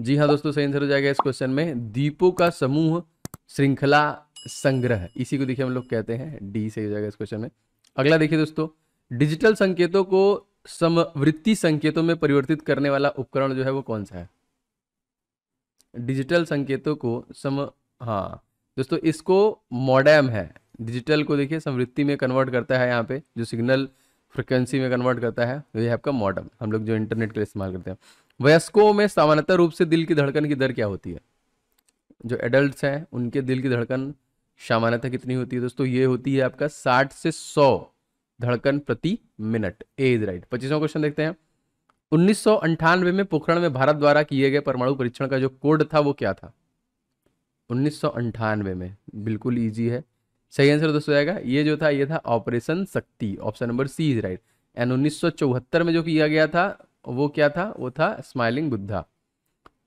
Speaker 2: जी हाँ दोस्तों सही आंसर हो जाएगा इस क्वेश्चन में दीपों का समूह श्रृंखला संग्रह इसी को देखिए हम लोग कहते हैं डी सही हो जाएगा इस क्वेश्चन में अगला देखिए दोस्तों डिजिटल संकेतों को समवृत्ति संकेतों में परिवर्तित करने वाला उपकरण जो है वो कौन सा है डिजिटल संकेतों को सम हाँ दोस्तों इसको मॉडेम है डिजिटल को देखिए समवृत्ति में कन्वर्ट करता है यहाँ पे जो सिग्नल फ्रिक्वेंसी में कन्वर्ट करता है तो ये आपका मॉडर्म हम लोग जो इंटरनेट के लिए इस्तेमाल करते हैं वयस्कों में सामान्यतः रूप से दिल की धड़कन की दर क्या होती है जो एडल्ट हैं उनके दिल की धड़कन सामान्यतः कितनी होती है दोस्तों ये होती है आपका साठ से सौ धड़कन प्रति मिनट ए इज राइट पच्चीसवा क्वेश्चन देखते हैं उन्नीस में पोखरण में भारत द्वारा किए गए परमाणु परीक्षण का जो कोड था वो क्या था उन्नीस में बिल्कुल ईजी है सही आंसर दोस्तों आएगा ये जो था ये था operation Shakti option number C is right and उन्नीस में जो किया गया था वो क्या था वो था स्माइलिंग बुद्धा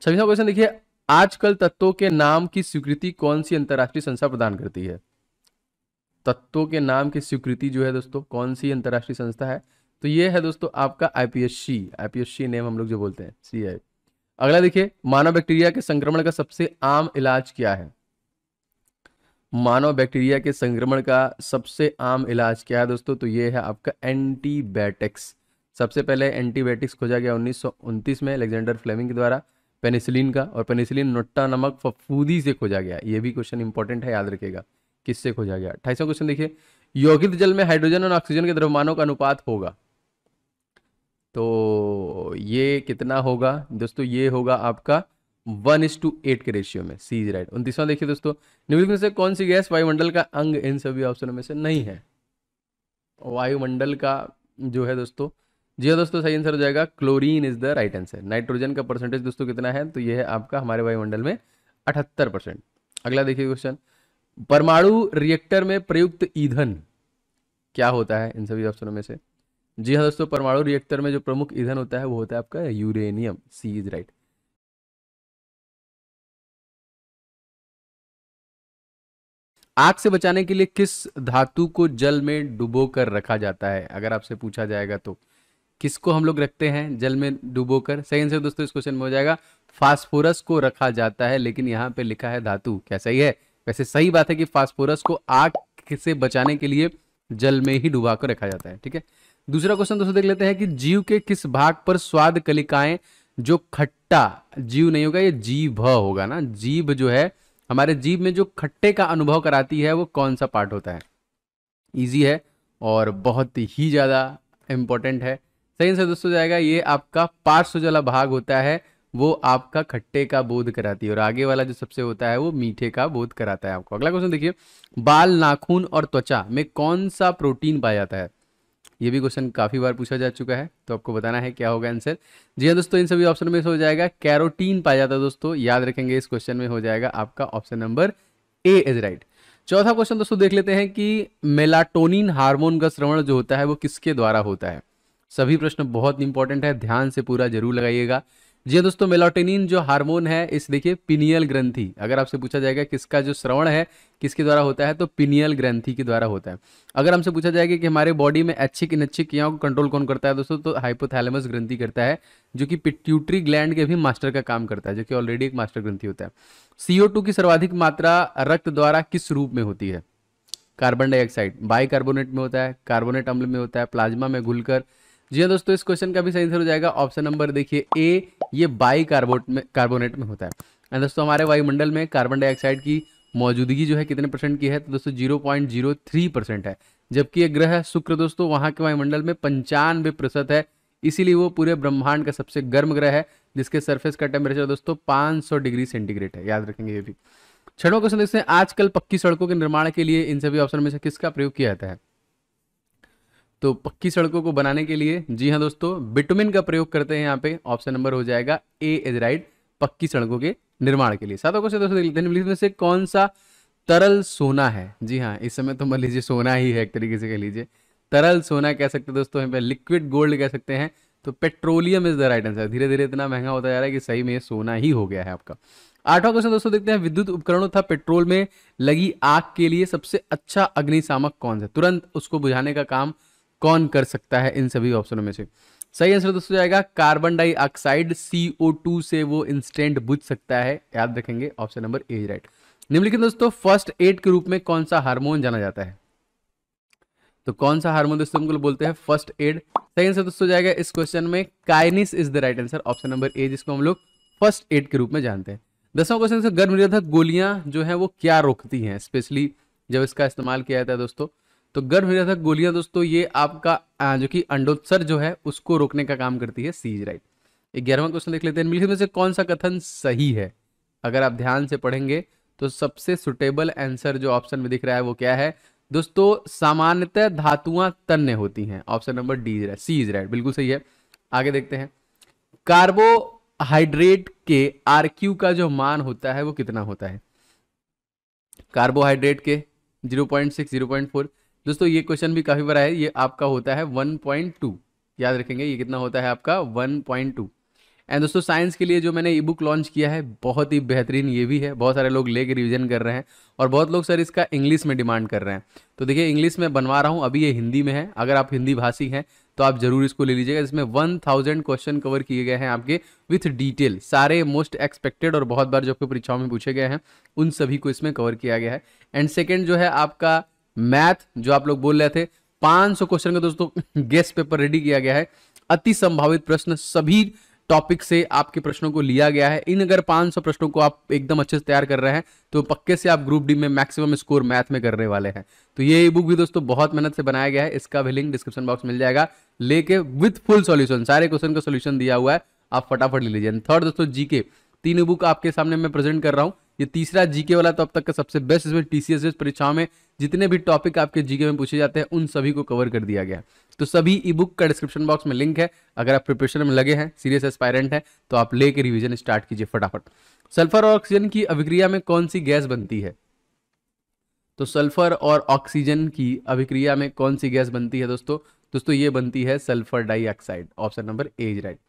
Speaker 2: छब्बीसवा क्वेश्चन देखिए आजकल तत्वों के नाम की स्वीकृति कौन सी अंतर्राष्ट्रीय संस्था प्रदान करती है तत्वों के नाम की स्वीकृति जो है दोस्तों कौन सी अंतर्राष्ट्रीय संस्था है तो ये है दोस्तों आपका आईपीएससी आईपीएससी नेम हम लोग जो बोलते हैं सी आई अगला देखिए मानव बैक्टीरिया के संक्रमण का सबसे आम इलाज क्या है मानव बैक्टीरिया के संक्रमण का सबसे आम इलाज क्या है दोस्तों तो ये है आपका एंटीबायोटिक्स सबसे पहले एंटीबायोटिक्स खोजा गया उन्नीस में अलेक्जेंडर फ्लेमिंग के द्वारा पेनिसिलिन का और पेनिसिलिन नोट्टा नमक फफूदी से खोजा गया ये भी क्वेश्चन इंपॉर्टेंट है याद रखेगा किससे खोजा गया अठाईसवा क्वेश्चन देखिए यौगिक जल में हाइड्रोजन और ऑक्सीजन के द्रव्यमानों का अनुपात होगा तो ये कितना होगा दोस्तों ये होगा आपका वन इज टू एट के रेशियो में इज राइट उनतीसवां देखिए दोस्तों निम्नलिखित में से कौन सी गैस वायुमंडल का अंग इन सभी ऑप्शनों में से नहीं है वायुमंडल का जो है दोस्तों जी हाँ दोस्तों सही आंसर हो जाएगा chlorine is the right answer nitrogen का परसेंटेज दोस्तों कितना है तो यह है आपका हमारे वायुमंडल में अठहत्तर परसेंट अगला देखिए क्वेश्चन परमाणु रिएक्टर में प्रयुक्त ईंधन क्या होता है इन सभी ऑप्शनों में से जी हाँ दोस्तों
Speaker 1: परमाणु रिएक्टर में जो प्रमुख ईंधन होता है वो होता है आपका यूरेनियम सी इज राइट आग से बचाने के लिए किस धातु को जल में डुबो कर रखा जाता है अगर आपसे पूछा जाएगा तो
Speaker 2: किसको हम लोग रखते हैं जल में डुबो कर सही आंसर दोस्तों इस क्वेश्चन में हो जाएगा फास्फोरस को रखा जाता है लेकिन यहां पे लिखा है धातु क्या सही है वैसे सही बात है कि फास्फोरस को आग से बचाने के लिए जल में ही डुबा कर रखा जाता है ठीक है दूसरा क्वेश्चन दोस्तों देख लेते हैं कि जीव के किस भाग पर स्वाद कलिकाएं जो खट्टा जीव नहीं होगा ये जीभ होगा ना जीभ जो है हमारे जीभ में जो खट्टे का अनुभव कराती है वो कौन सा पार्ट होता है इजी है और बहुत ही ज़्यादा इंपॉर्टेंट है सही आंसर दोस्तों जाएगा ये आपका पार्श्व जला भाग होता है वो आपका खट्टे का बोध कराती है और आगे वाला जो सबसे होता है वो मीठे का बोध कराता है आपको अगला क्वेश्चन देखिए बाल नाखून और त्वचा में कौन सा प्रोटीन पाया जाता है ये भी क्वेश्चन काफ़ी बार पूछा जा चुका है तो आपको बताना है क्या होगा आंसर जी हाँ दोस्तों इन सभी ऑप्शन में हो जाएगा कैरोटीन पाया जाता है दोस्तों याद रखेंगे इस क्वेश्चन में हो जाएगा आपका option number A is right चौथा क्वेश्चन दोस्तों देख लेते हैं कि मेलाटोनिन हार्मोन का श्रवण जो होता है वो किसके द्वारा होता है सभी प्रश्न बहुत इंपॉर्टेंट है ध्यान से पूरा जरूर लगाइएगा जी हाँ दोस्तों मेलाटेनिन जो हार्मोन है इस देखिए पिनियल ग्रंथि अगर आपसे पूछा जाएगा किसका जो श्रवण है किसके द्वारा होता है तो पिनियल ग्रंथि के द्वारा होता है अगर हमसे पूछा जाएगा कि हमारे बॉडी में अच्छिक इनच्छिक क्रियाओं को कंट्रोल कौन करता है दोस्तों तो हाइपोथैलेमस ग्रंथि करता है जो कि पिट्यूटरी ग्लैंड के भी मास्टर का काम करता है जो कि ऑलरेडी एक मास्टर ग्रंथि होता है सीओ की सर्वाधिक मात्रा रक्त द्वारा किस रूप में होती है कार्बन डाइऑक्साइड बाई कार्बोनेट में होता है कार्बोनेट अम्ल में होता है प्लाज्मा में घुलकर जी हाँ दोस्तों इस क्वेश्चन का भी सही आंसर हो जाएगा ऑप्शन नंबर देखिए ए ये बाई कार्बोट में कार्बोनेट में होता है एंड दोस्तों हमारे वायुमंडल में कार्बन डाइऑक्साइड की मौजूदगी जो है कितने परसेंट की है तो दोस्तों zero point zero three percent है जबकि यह ग्रह शुक्र दोस्तों वहाँ के वायुमंडल में पंचानवे प्रतिशत है इसीलिए वो पूरे ब्रह्मांड का सबसे गर्म ग्रह है जिसके सरफेस का टेम्परेचर दोस्तों सौ डिग्री सेंटीग्रेड है याद रखेंगे ये भी छठवा क्वेश्चन देखते हैं आजकल पक्की सड़कों के निर्माण के लिए इन सभी ऑप्शन में से किसका प्रयोग किया जाता है तो पक्की सड़कों को बनाने के लिए जी हाँ दोस्तों बिटुमिन का प्रयोग करते हैं यहाँ पे ऑप्शन नंबर हो जाएगा ए इज राइट पक्की सड़कों के निर्माण के लिए सातों क्वेश्चन दोस्तों में से कौन सा तरल सोना है जी हाँ इस समय तो मान लीजिए सोना ही है एक तरीके से कह लीजिए तरल सोना कह सकते हैं दोस्तों यहाँ पे लिक्विड गोल्ड कह सकते हैं तो petroleum is the right answer धीरे धीरे इतना महंगा होता जा रहा है कि सही में ये सोना ही हो गया है आपका आठवां क्वेश्चन दोस्तों देखते हैं विद्युत उपकरणों था पेट्रोल में लगी आग के लिए सबसे अच्छा अग्निशामक कौन सा तुरंत उसको बुझाने का काम कौन कर सकता है इन सभी ऑप्शनों में से सही आंसर दोस्तों जाएगा कार्बन डाइऑक्साइड CO2 से वो इंस्टेंट बुझ सकता है याद रखेंगे ऑप्शन नंबर ए राइट निम्नलिखित दोस्तों फर्स्ट एड के रूप में कौन सा हार्मोन जाना जाता है तो कौन सा हार्मोन दोस्तों को बोलते हैं फर्स्ट एड सही आंसर दोस्तों जाएगा इस क्वेश्चन में काइनिस is the right answer option number A जिसको हम लोग फर्स्ट एड के रूप में जानते हैं दसवां क्वेश्चन गर्भ निरोधक गोलियां जो है वो क्या रोकती हैं स्पेशली जब इसका इस्तेमाल किया जाता है दोस्तों तो गर्भनिरोधक गोलियां दोस्तों ये आपका जो कि अंडोत्सर जो है उसको रोकने का काम करती है सीज राइट ग्यारहवा क्वेश्चन देख लेते हैं निम्नलिखित में से कौन सा कथन सही है अगर आप ध्यान से पढ़ेंगे तो सबसे सुटेबल आंसर जो ऑप्शन में दिख रहा है वो क्या है दोस्तों सामान्यतः धातुआं तन्य होती हैं option number D right C is right बिल्कुल सही है आगे देखते हैं कार्बोहाइड्रेट के आरक्यू का जो मान होता है वो कितना होता है कार्बोहाइड्रेट के zero point six zero point four दोस्तों ये क्वेश्चन भी काफ़ी बड़ा है ये आपका होता है 1.2 याद रखेंगे ये कितना होता है आपका 1.2 एंड दोस्तों साइंस के लिए जो मैंने ई बुक लॉन्च किया है बहुत ही बेहतरीन ये भी है बहुत सारे लोग लेके रिविजन कर रहे हैं और बहुत लोग सर इसका इंग्लिश में डिमांड कर रहे हैं तो देखिए इंग्लिश में बनवा रहा हूँ अभी ये हिंदी में है अगर आप हिंदी भाषी हैं तो आप जरूर इसको ले लीजिएगा इसमें वन थाउजेंड क्वेश्चन कवर किए गए हैं आपके विथ डिटेल सारे मोस्ट एक्सपेक्टेड और बहुत बार जो आपके परीक्षाओं में पूछे गए हैं उन सभी को इसमें कवर किया गया है एंड सेकेंड जो है आपका मैथ जो आप लोग बोल रहे थे 500 क्वेश्चन का दोस्तों गेस्ट पेपर रेडी किया गया है अति संभावित प्रश्न सभी टॉपिक से आपके प्रश्नों को लिया गया है इन अगर 500 प्रश्नों को आप एकदम अच्छे से तैयार कर रहे हैं तो पक्के से आप ग्रुप डी में मैक्सिमम स्कोर मैथ में करने वाले हैं तो ये बुक भी दोस्तों बहुत मेहनत से बनाया गया है इसका भी लिंक डिस्क्रिप्शन बॉक्स मिल जाएगा लेके विथ फुल सॉल्यूशन सारे क्वेश्चन का सोल्यूशन दिया हुआ है आप फटाफट ले लीजिए थर्ड दोस्तों जीके तीन बुक आपके सामने मैं प्रेजेंट कर रहा हूँ ये तीसरा जीके वाला तो अब तक का सबसे बेस्ट इसमें टीसीएस परीक्षाओं में जितने भी टॉपिक आपके जीके में पूछे जाते हैं उन सभी को कवर कर दिया गया तो सभी ई बुक का डिस्क्रिप्शन बॉक्स में लिंक है अगर आप प्रिपरेशन में लगे हैं सीरियस एस्पायरेंट है तो आप लेके रिविजन स्टार्ट कीजिए फटाफट सल्फर और ऑक्सीजन की अभिक्रिया में कौन सी गैस बनती है तो सल्फर और ऑक्सीजन की अभिक्रिया में कौन सी गैस बनती है दोस्तों दोस्तों ये बनती है sulphur dioxide option number A is right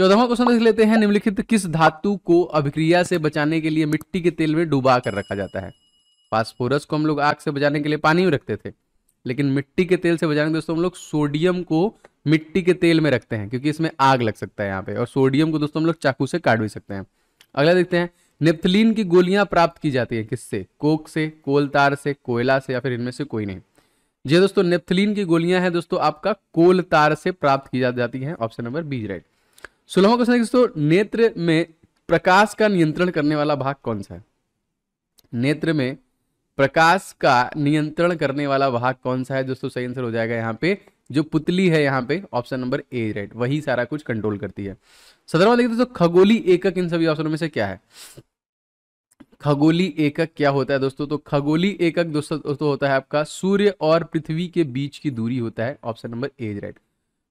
Speaker 2: चौदहवा क्वेश्चन देख लेते हैं निम्नलिखित किस धातु को अभिक्रिया से बचाने के लिए मिट्टी के तेल में डुबा कर रखा जाता है फास्फोरस को हम लोग आग से बचाने के लिए पानी में रखते थे लेकिन मिट्टी के तेल से बचाने दोस्तों हम लोग सोडियम को मिट्टी के तेल में रखते हैं क्योंकि इसमें आग लग सकता है यहाँ पे और सोडियम को दोस्तों हम लोग चाकू से काट भी सकते हैं अगला देखते हैं नेप्थलीन की गोलियां प्राप्त की जाती है किससे कोक से कोल तार से कोयला से या फिर इनमें से कोई नहीं जी दोस्तों नेप्थलीन की गोलियां हैं दोस्तों आपका कोल तार से प्राप्त की जाती है ऑप्शन नंबर बी राइट सोलह क्वेश्चन है दोस्तों नेत्र में प्रकाश का नियंत्रण करने वाला भाग कौन सा है नेत्र में प्रकाश का नियंत्रण करने वाला भाग कौन सा है दोस्तों सही आंसर हो जाएगा यहाँ पे जो पुतली है यहाँ पे ऑप्शन नंबर ए राइट वही सारा कुछ कंट्रोल करती है सदरवा देखिए दोस्तों खगोली एकक इन सभी ऑप्शनों में से क्या है खगोली एकक क्या होता है दोस्तों तो खगोली एकक दोस्तों होता है आपका सूर्य और पृथ्वी के बीच की दूरी होता है ऑप्शन नंबर ए राइट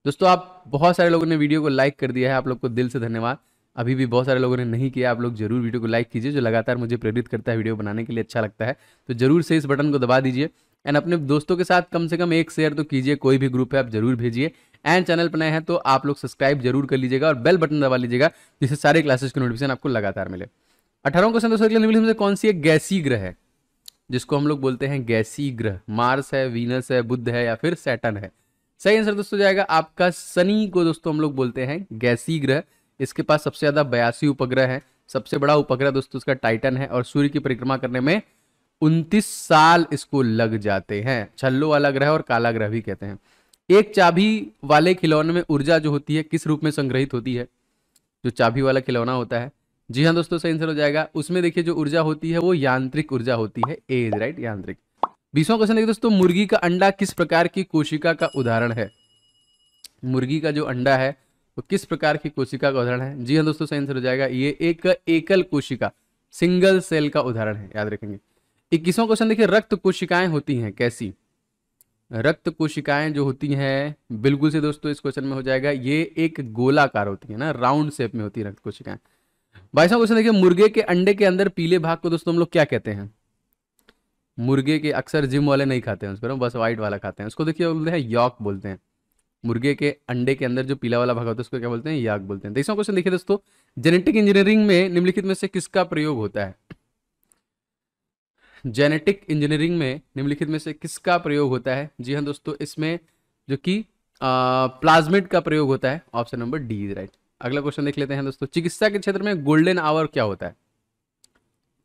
Speaker 2: दोस्तों आप बहुत सारे लोगों ने वीडियो को लाइक कर दिया है आप लोग को दिल से धन्यवाद अभी भी बहुत सारे लोगों ने नहीं किया आप लोग जरूर वीडियो को लाइक कीजिए जो लगातार मुझे प्रेरित करता है वीडियो बनाने के लिए अच्छा लगता है तो जरूर से इस बटन को दबा दीजिए एंड अपने दोस्तों के साथ कम से कम एक शेयर तो कीजिए कोई भी ग्रुप है आप जरूर भेजिए एंड चैनल पर नए हैं तो आप लोग सब्सक्राइब जरूर कर लीजिएगा और बेल बटन दबा लीजिएगा जिससे सारे क्लासेस की नोटिफिकेशन आपको लगातार मिले अठारह क्वेश्चन दोस्तों अगले कौन सी एक गैसी ग्रह है जिसको हम लोग बोलते हैं गैसी ग्रह मार्स है वीनस है बुद्ध है या फिर सैटन है सही आंसर दोस्तों जाएगा आपका शनि को दोस्तों हम लोग बोलते हैं गैसी ग्रह इसके पास सबसे ज्यादा बयासी उपग्रह है सबसे बड़ा उपग्रह दोस्तों उसका टाइटन है और सूर्य की परिक्रमा करने में उनतीस साल इसको लग जाते हैं छल्लो वाला ग्रह और काला ग्रह भी कहते हैं एक चाबी वाले खिलौने में ऊर्जा जो होती है किस रूप में संग्रहित होती है जो चाबी वाला खिलौना होता है जी हाँ दोस्तों सही आंसर हो जाएगा उसमें देखिए जो ऊर्जा होती है वो यांत्रिक ऊर्जा होती है एज राइट यांत्रिक बीसवा क्वेश्चन देखिए दोस्तों मुर्गी का अंडा किस प्रकार की कोशिका का उदाहरण है मुर्गी का जो अंडा है वो किस प्रकार की कोशिका का उदाहरण है जी हाँ दोस्तों सही आंसर हो जाएगा ये एक एकल कोशिका सिंगल सेल का उदाहरण है याद रखेंगे इक्कीसवां क्वेश्चन देखिए रक्त कोशिकाएं होती हैं कैसी रक्त कोशिकाएं जो होती हैं बिल्कुल से दोस्तों इस क्वेश्चन में हो जाएगा ये एक गोलाकार होती है ना राउंड शेप में होती है रक्त कोशिकाएं बाईसवां क्वेश्चन देखिए मुर्गे के अंडे के अंदर पीले भाग को दोस्तों हम लोग क्या कहते हैं मुर्गे के अक्सर जिम वाले नहीं खाते हैं पर बस वाइट वाला खाते हैं उसको देखिए बोलते हैं यॉक बोलते हैं मुर्गे के अंडे के अंदर जो पीला वाला भाग होता है उसको क्या बोलते हैं याक बोलते हैं तीसरा तो क्वेश्चन देखिए दोस्तों जेनेटिक इंजीनियरिंग में निम्नलिखित में से किसका प्रयोग होता है जेनेटिक इंजीनियरिंग में निम्नलिखित में से किसका प्रयोग होता है जी हाँ दोस्तों इसमें जो कि प्लाज्मिट का प्रयोग होता है ऑप्शन नंबर डी राइट अगला क्वेश्चन देख लेते हैं दोस्तों चिकित्सा के क्षेत्र में गोल्डन आवर क्या होता है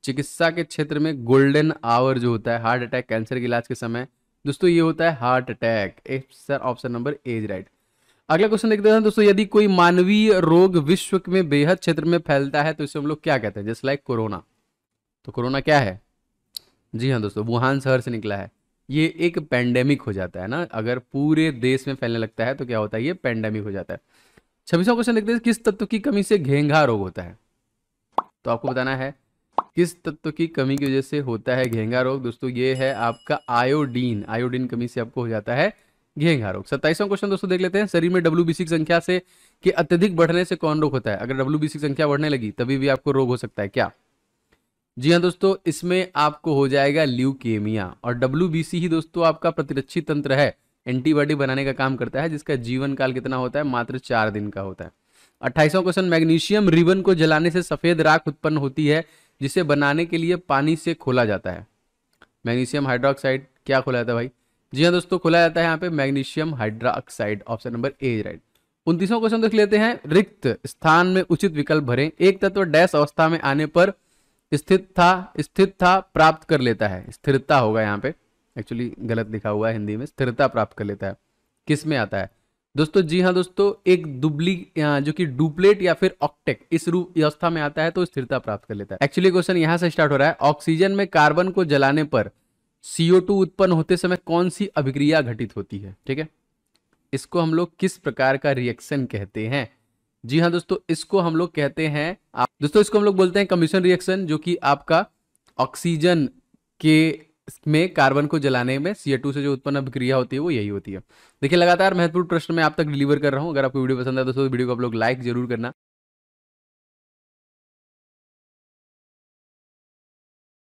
Speaker 2: चिकित्सा के क्षेत्र में गोल्डन आवर जो होता है हार्ट अटैक कैंसर के इलाज के समय दोस्तों ये होता है heart attack sir option number A is right अगला क्वेश्चन देखते हैं दोस्तों यदि कोई मानवीय रोग विश्व में बेहद क्षेत्र में फैलता है तो इसे हम लोग क्या कहते हैं जस्ट लाइक कोरोना तो कोरोना क्या है जी हाँ दोस्तों वुहान शहर से निकला है ये एक पैंडेमिक हो जाता है ना अगर पूरे देश में फैलने लगता है तो क्या होता है ये पेंडेमिक हो जाता है छब्बीसवा क्वेश्चन देखते हैं किस तत्व की कमी से घेंघा रोग होता है तो आपको बताना है किस तत्व की कमी की वजह से होता है घेंगा रोग दोस्तों ये है आपका आयोडीन आयोडीन कमी से आपको हो जाता है घेंगा रोग सत्ताईसवां क्वेश्चन दोस्तों देख लेते हैं शरीर में डब्ल्यू संख्या से के अत्यधिक बढ़ने से कौन रोग होता है अगर डब्ल्यू संख्या बढ़ने लगी तभी भी आपको रोग हो सकता है क्या जी हाँ दोस्तों इसमें आपको हो जाएगा ल्यूकेमिया और डब्ल्यू ही दोस्तों आपका प्रतिरक्षी तंत्र है एंटीबॉडी बनाने का काम करता है जिसका जीवन काल कितना होता है मात्र चार दिन का होता है अट्ठाईसवां क्वेश्चन मैग्नीशियम रिबन को जलाने से सफेद राख उत्पन्न होती है जिसे बनाने के लिए पानी से खोला जाता है मैग्नीशियम हाइड्रोक्साइड क्या खोला जाता है भाई जी हाँ दोस्तों खोला जाता है यहाँ पे magnesium hydroxide option number A right उनतीसवां क्वेश्चन देख लेते हैं रिक्त स्थान में उचित विकल्प भरें एक तत्व डैश अवस्था में आने पर स्थित था स्थित था प्राप्त कर लेता है स्थिरता होगा यहाँ पे एक्चुअली गलत लिखा हुआ है हिंदी में स्थिरता प्राप्त कर लेता है किस में आता है दोस्तों जी हाँ दोस्तों एक दुबली जो कि डुप्लेट या फिर ऑक्टेक इस रूप व्यवस्था में आता है तो स्थिरता प्राप्त कर लेता है एक्चुअली क्वेश्चन यहाँ से स्टार्ट हो रहा है ऑक्सीजन में कार्बन को जलाने पर सीओ टू उत्पन्न होते समय कौन सी अभिक्रिया घटित होती है ठीक है इसको हम लोग किस प्रकार का रिएक्शन कहते हैं जी हाँ दोस्तों इसको हम लोग कहते हैं दोस्तों इसको हम लोग बोलते हैं कमीशन रिएक्शन जो कि आपका ऑक्सीजन के में कार्बन को जलाने में सी से जो उत्पन्न अभिक्रिया होती है वो यही होती है देखिए लगातार महत्वपूर्ण प्रश्न मैं आप तक डिलीवर कर रहा हूँ अगर
Speaker 1: आपको वीडियो पसंद आया तो वीडियो को आप लोग लाइक जरूर करना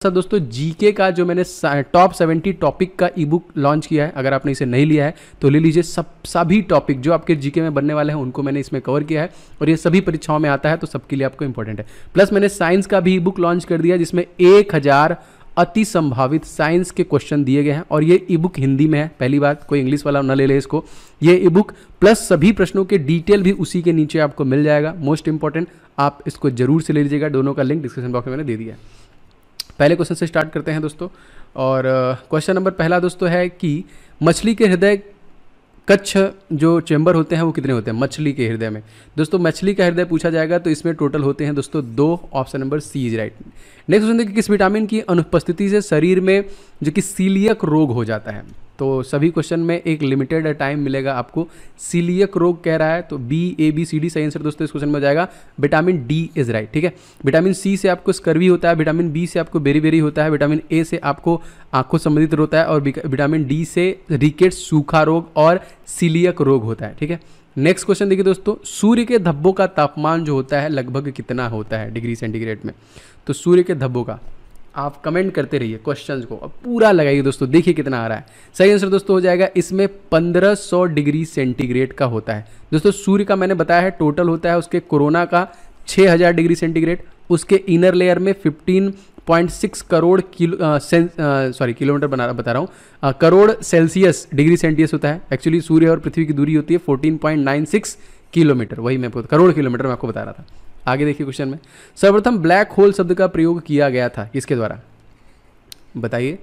Speaker 1: अच्छा दोस्तों जीके का जो मैंने टॉप सेवेंटी टॉपिक
Speaker 2: का ई बुक लॉन्च किया है अगर आपने इसे नहीं लिया है तो ले लीजिए सब सभी टॉपिक जो आपके जीके में बनने वाले हैं उनको मैंने इसमें कवर किया है और ये सभी परीक्षाओं में आता है तो सबके लिए आपको इंपॉर्टेंट है प्लस मैंने साइंस का भी ई बुक लॉन्च कर दिया जिसमें एक हज़ार अति संभावित साइंस के क्वेश्चन दिए गए हैं और ये ई बुक हिंदी में है पहली बात कोई इंग्लिश वाला ना ले ले इसको ये ई बुक प्लस सभी प्रश्नों के डिटेल भी उसी के नीचे आपको मिल जाएगा मोस्ट इंपॉर्टेंट आप इसको जरूर से ले लीजिएगा दोनों का लिंक डिस्क्रिप्शन बॉक्स में मैंने दे दिया है पहले क्वेश्चन से स्टार्ट करते हैं दोस्तों और क्वेश्चन नंबर पहला दोस्तों है कि मछली के हृदय कच्छ जो चैम्बर होते हैं वो कितने होते हैं मछली के हृदय में दोस्तों मछली का हृदय पूछा जाएगा तो इसमें टोटल होते हैं दोस्तों दो option number C is right next question देखिए किस विटामिन की अनुपस्थिति से शरीर में जो कि सीलियक रोग हो जाता है तो सभी क्वेश्चन में एक लिमिटेड टाइम मिलेगा आपको सीलियक रोग कह रहा है तो B A B C D सही आंसर दोस्तों इस क्वेश्चन में जाएगा विटामिन डी इज राइट ठीक है विटामिन सी से आपको स्कर्वी होता है विटामिन बी से आपको बेरी बेरी होता है विटामिन ए से आपको आंखों संबंधित होता है और विटामिन डी से रिकेट सूखा रोग और सीलियक रोग होता है ठीक है नेक्स्ट क्वेश्चन देखिए दोस्तों सूर्य के धब्बों का तापमान जो होता है लगभग कितना होता है डिग्री सेंटीग्रेड में तो सूर्य के धब्बों का आप कमेंट करते रहिए क्वेश्चन को अब पूरा लगाइए दोस्तों देखिए कितना आ रहा है सही आंसर दोस्तों हो जाएगा इसमें 1500 डिग्री सेंटीग्रेड का होता है दोस्तों सूर्य का मैंने बताया है टोटल होता है उसके कोरोना का 6000 डिग्री सेंटीग्रेड उसके इनर लेयर में 15.6 करोड़ किलो सॉरी किलोमीटर बना बता रहा हूँ करोड़ सेल्सियस डिग्री सेंटियस होता है एक्चुअली सूर्य और पृथ्वी की दूरी होती है फोर्टीन किलोमीटर वही मैं करोड़ किलोमीटर मैं आपको बता रहा था आगे देखिए क्वेश्चन में सर्वप्रथम ब्लैक होल शब्द का प्रयोग किया गया था किसके द्वारा बताइए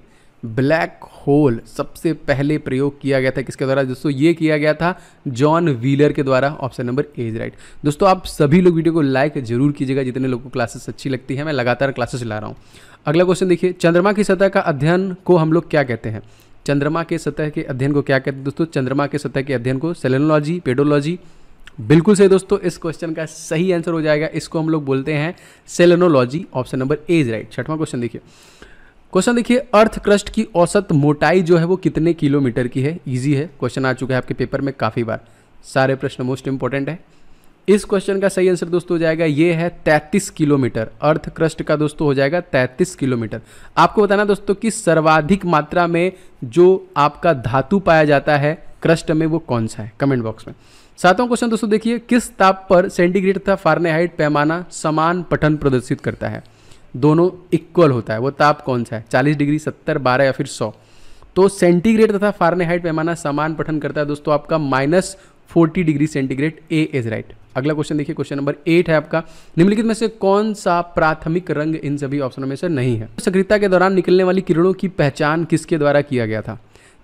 Speaker 2: ब्लैक होल सबसे पहले प्रयोग किया गया था किसके द्वारा दोस्तों ये किया गया था जॉन व्हीलर के द्वारा option number A is right दोस्तों आप सभी लोग वीडियो को लाइक जरूर कीजिएगा जितने लोगों को क्लासेस अच्छी लगती है मैं लगातार क्लासेस ला रहा हूँ अगला क्वेश्चन देखिए चंद्रमा की सतह का अध्ययन को हम लोग क्या कहते हैं चंद्रमा के सतह के अध्ययन को क्या कहते हैं दोस्तों चंद्रमा के सतह के अध्ययन को सेलेनोलॉजी पेडोलॉजी बिल्कुल सही दोस्तों इस क्वेश्चन का सही आंसर हो जाएगा इसको हम लोग बोलते हैं selenology option number A is right छठवां क्वेश्चन देखिए क्वेश्चन देखिए अर्थ क्रस्ट की औसत मोटाई जो है वो कितने किलोमीटर की है इजी है क्वेश्चन आ चुका है आपके पेपर में काफ़ी बार सारे प्रश्न मोस्ट इंपॉर्टेंट है इस क्वेश्चन का सही आंसर दोस्तों हो जाएगा ये है 33 किलोमीटर अर्थ क्रस्ट का दोस्तों हो जाएगा 33 किलोमीटर आपको बताना दोस्तों कि सर्वाधिक मात्रा में जो आपका धातु पाया जाता है क्रस्ट में वो कौन सा है कमेंट बॉक्स में सातवां क्वेश्चन दोस्तों देखिए किस ताप पर सेंटीग्रेड तथा फारनेहाइट पैमाना समान पठन प्रदर्शित करता है दोनों इक्वल होता है वो ताप कौन सा है 40 डिग्री 70 12 या फिर 100 तो सेंटीग्रेड तथा फारनेहाइट पैमाना समान पठन करता है दोस्तों आपका minus forty degree centigrade A is right अगला क्वेश्चन देखिए क्वेश्चन नंबर एट है आपका निम्नलिखित में से कौन सा प्राथमिक रंग इन सभी ऑप्शनों में से नहीं है तो सक्रियता के दौरान निकलने वाली किरणों की पहचान किसके द्वारा किया गया था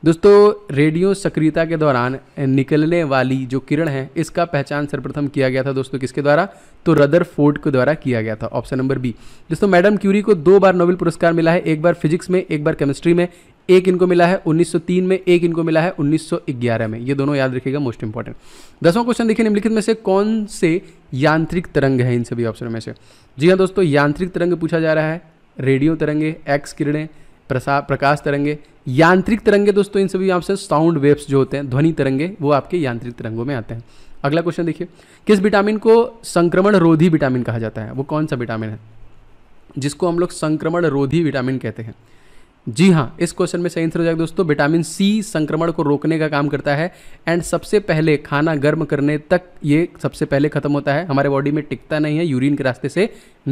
Speaker 2: दोस्तों रेडियो सक्रियता के दौरान निकलने वाली जो किरण है इसका पहचान सर्वप्रथम किया गया था दोस्तों किसके द्वारा तो रदर फोर्ड के द्वारा किया गया था ऑप्शन नंबर बी दोस्तों मैडम क्यूरी को दो बार नोबेल पुरस्कार मिला है एक बार फिजिक्स में एक बार केमिस्ट्री में एक इनको मिला है 1903 में एक इनको मिला है 1911 में ये दोनों याद रखिएगा मोस्ट इंपॉर्टेंट दसवां क्वेश्चन देखिए निम्नलिखित में से कौन से यांत्रिक तरंग है इन सभी ऑप्शनों में से जी हाँ दोस्तों यांत्रिक तरंग पूछा जा रहा है रेडियो तरंगे एक्स किरणें प्रकाश तरंगे यांत्रिक तरंगे दोस्तों इन सभी आपसे साउंड वेव्स जो होते हैं ध्वनि तरंगे वो आपके यांत्रिक तरंगों में आते हैं अगला क्वेश्चन देखिए किस विटामिन को संक्रमण रोधी विटामिन कहा जाता है वो कौन सा विटामिन है जिसको हम लोग संक्रमण रोधी विटामिन कहते हैं जी हाँ इस क्वेश्चन में सही आंसर हो जाएगा दोस्तों विटामिन सी संक्रमण को रोकने का काम करता है एंड सबसे पहले खाना गर्म करने तक ये सबसे पहले खत्म होता है हमारे बॉडी में टिकता नहीं है यूरिन के रास्ते से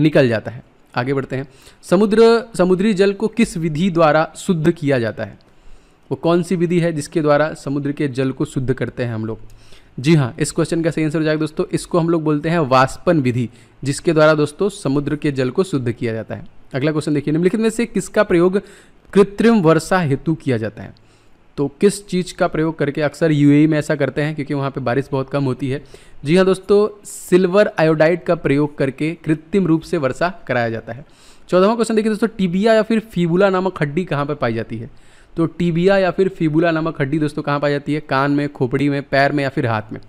Speaker 2: निकल जाता है आगे बढ़ते हैं समुद्र समुद्री जल को किस विधि द्वारा शुद्ध किया जाता है वो कौन सी विधि है जिसके द्वारा समुद्र के जल को शुद्ध करते हैं हम लोग जी हाँ इस क्वेश्चन का सही आंसर हो जाएगा दोस्तों इसको हम लोग बोलते हैं वाष्पन विधि जिसके द्वारा दोस्तों समुद्र के जल को शुद्ध किया जाता है अगला क्वेश्चन देखिए निम्नलिखित में से किसका प्रयोग कृत्रिम वर्षा हेतु किया जाता है तो किस चीज़ का प्रयोग करके अक्सर यूएई में ऐसा करते हैं क्योंकि वहाँ पे बारिश बहुत कम होती है जी हाँ दोस्तों सिल्वर आयोडाइड का प्रयोग करके कृत्रिम रूप से वर्षा कराया जाता है चौदहवा क्वेश्चन देखिए दोस्तों टीबिया या फिर फीबुला नामक हड्डी कहाँ पर पाई जाती है तो टीबिया या फिर फीबुला नामक हड्डी दोस्तों कहाँ पाई जाती है कान में खोपड़ी में पैर में या फिर हाथ में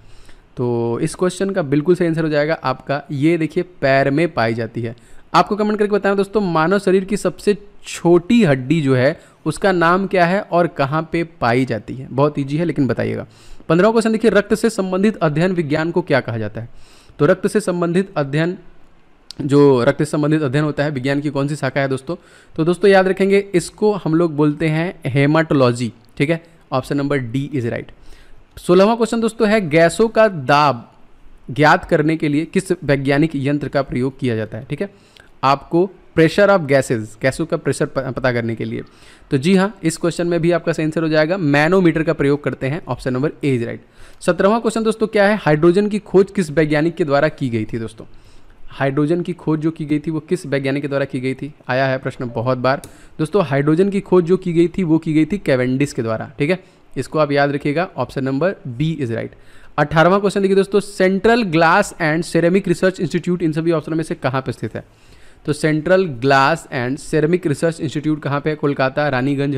Speaker 2: तो इस क्वेश्चन का बिल्कुल सही आंसर हो जाएगा आपका ये देखिए पैर में पाई जाती है आपको कमेंट करके बताना दोस्तों मानव शरीर की सबसे छोटी हड्डी जो है उसका नाम क्या है और कहाँ पे पाई जाती है बहुत ईजी है लेकिन बताइएगा पंद्रह क्वेश्चन देखिए रक्त से संबंधित अध्ययन विज्ञान को क्या कहा जाता है तो रक्त से संबंधित अध्ययन जो रक्त से संबंधित अध्ययन होता है विज्ञान की कौन सी शाखा है दोस्तों तो दोस्तों याद रखेंगे इसको हम लोग बोलते हैं हेमाटोलॉजी ठीक है option number D is right सोलहवा क्वेश्चन दोस्तों है गैसों का दाब ज्ञात करने के लिए किस वैज्ञानिक यंत्र का प्रयोग किया जाता है ठीक है आपको प्रेशर ऑफ गैसेस गैसों का प्रेशर पता करने के लिए तो जी हाँ इस क्वेश्चन में भी आपका सेंसर हो जाएगा मैनोमीटर का प्रयोग करते हैं option number A is right सत्रहवा क्वेश्चन दोस्तों क्या है हाइड्रोजन की खोज किस वैज्ञानिक के द्वारा की गई थी दोस्तों हाइड्रोजन की खोज जो की गई थी वो किस वैज्ञानिक के द्वारा की गई थी आया है प्रश्न बहुत बार दोस्तों हाइड्रोजन की खोज जो की गई थी वो की गई थी कैवेंडिस के द्वारा ठीक है इसको आप याद रखिएगा option number B is right अठारहवा क्वेश्चन देखिए दोस्तों central glass and ceramic research institute इन सभी ऑप्शन में से कहाँ पर स्थित है तो central glass and ceramic research institute कहाँ पे है कोलकाता रानीगंज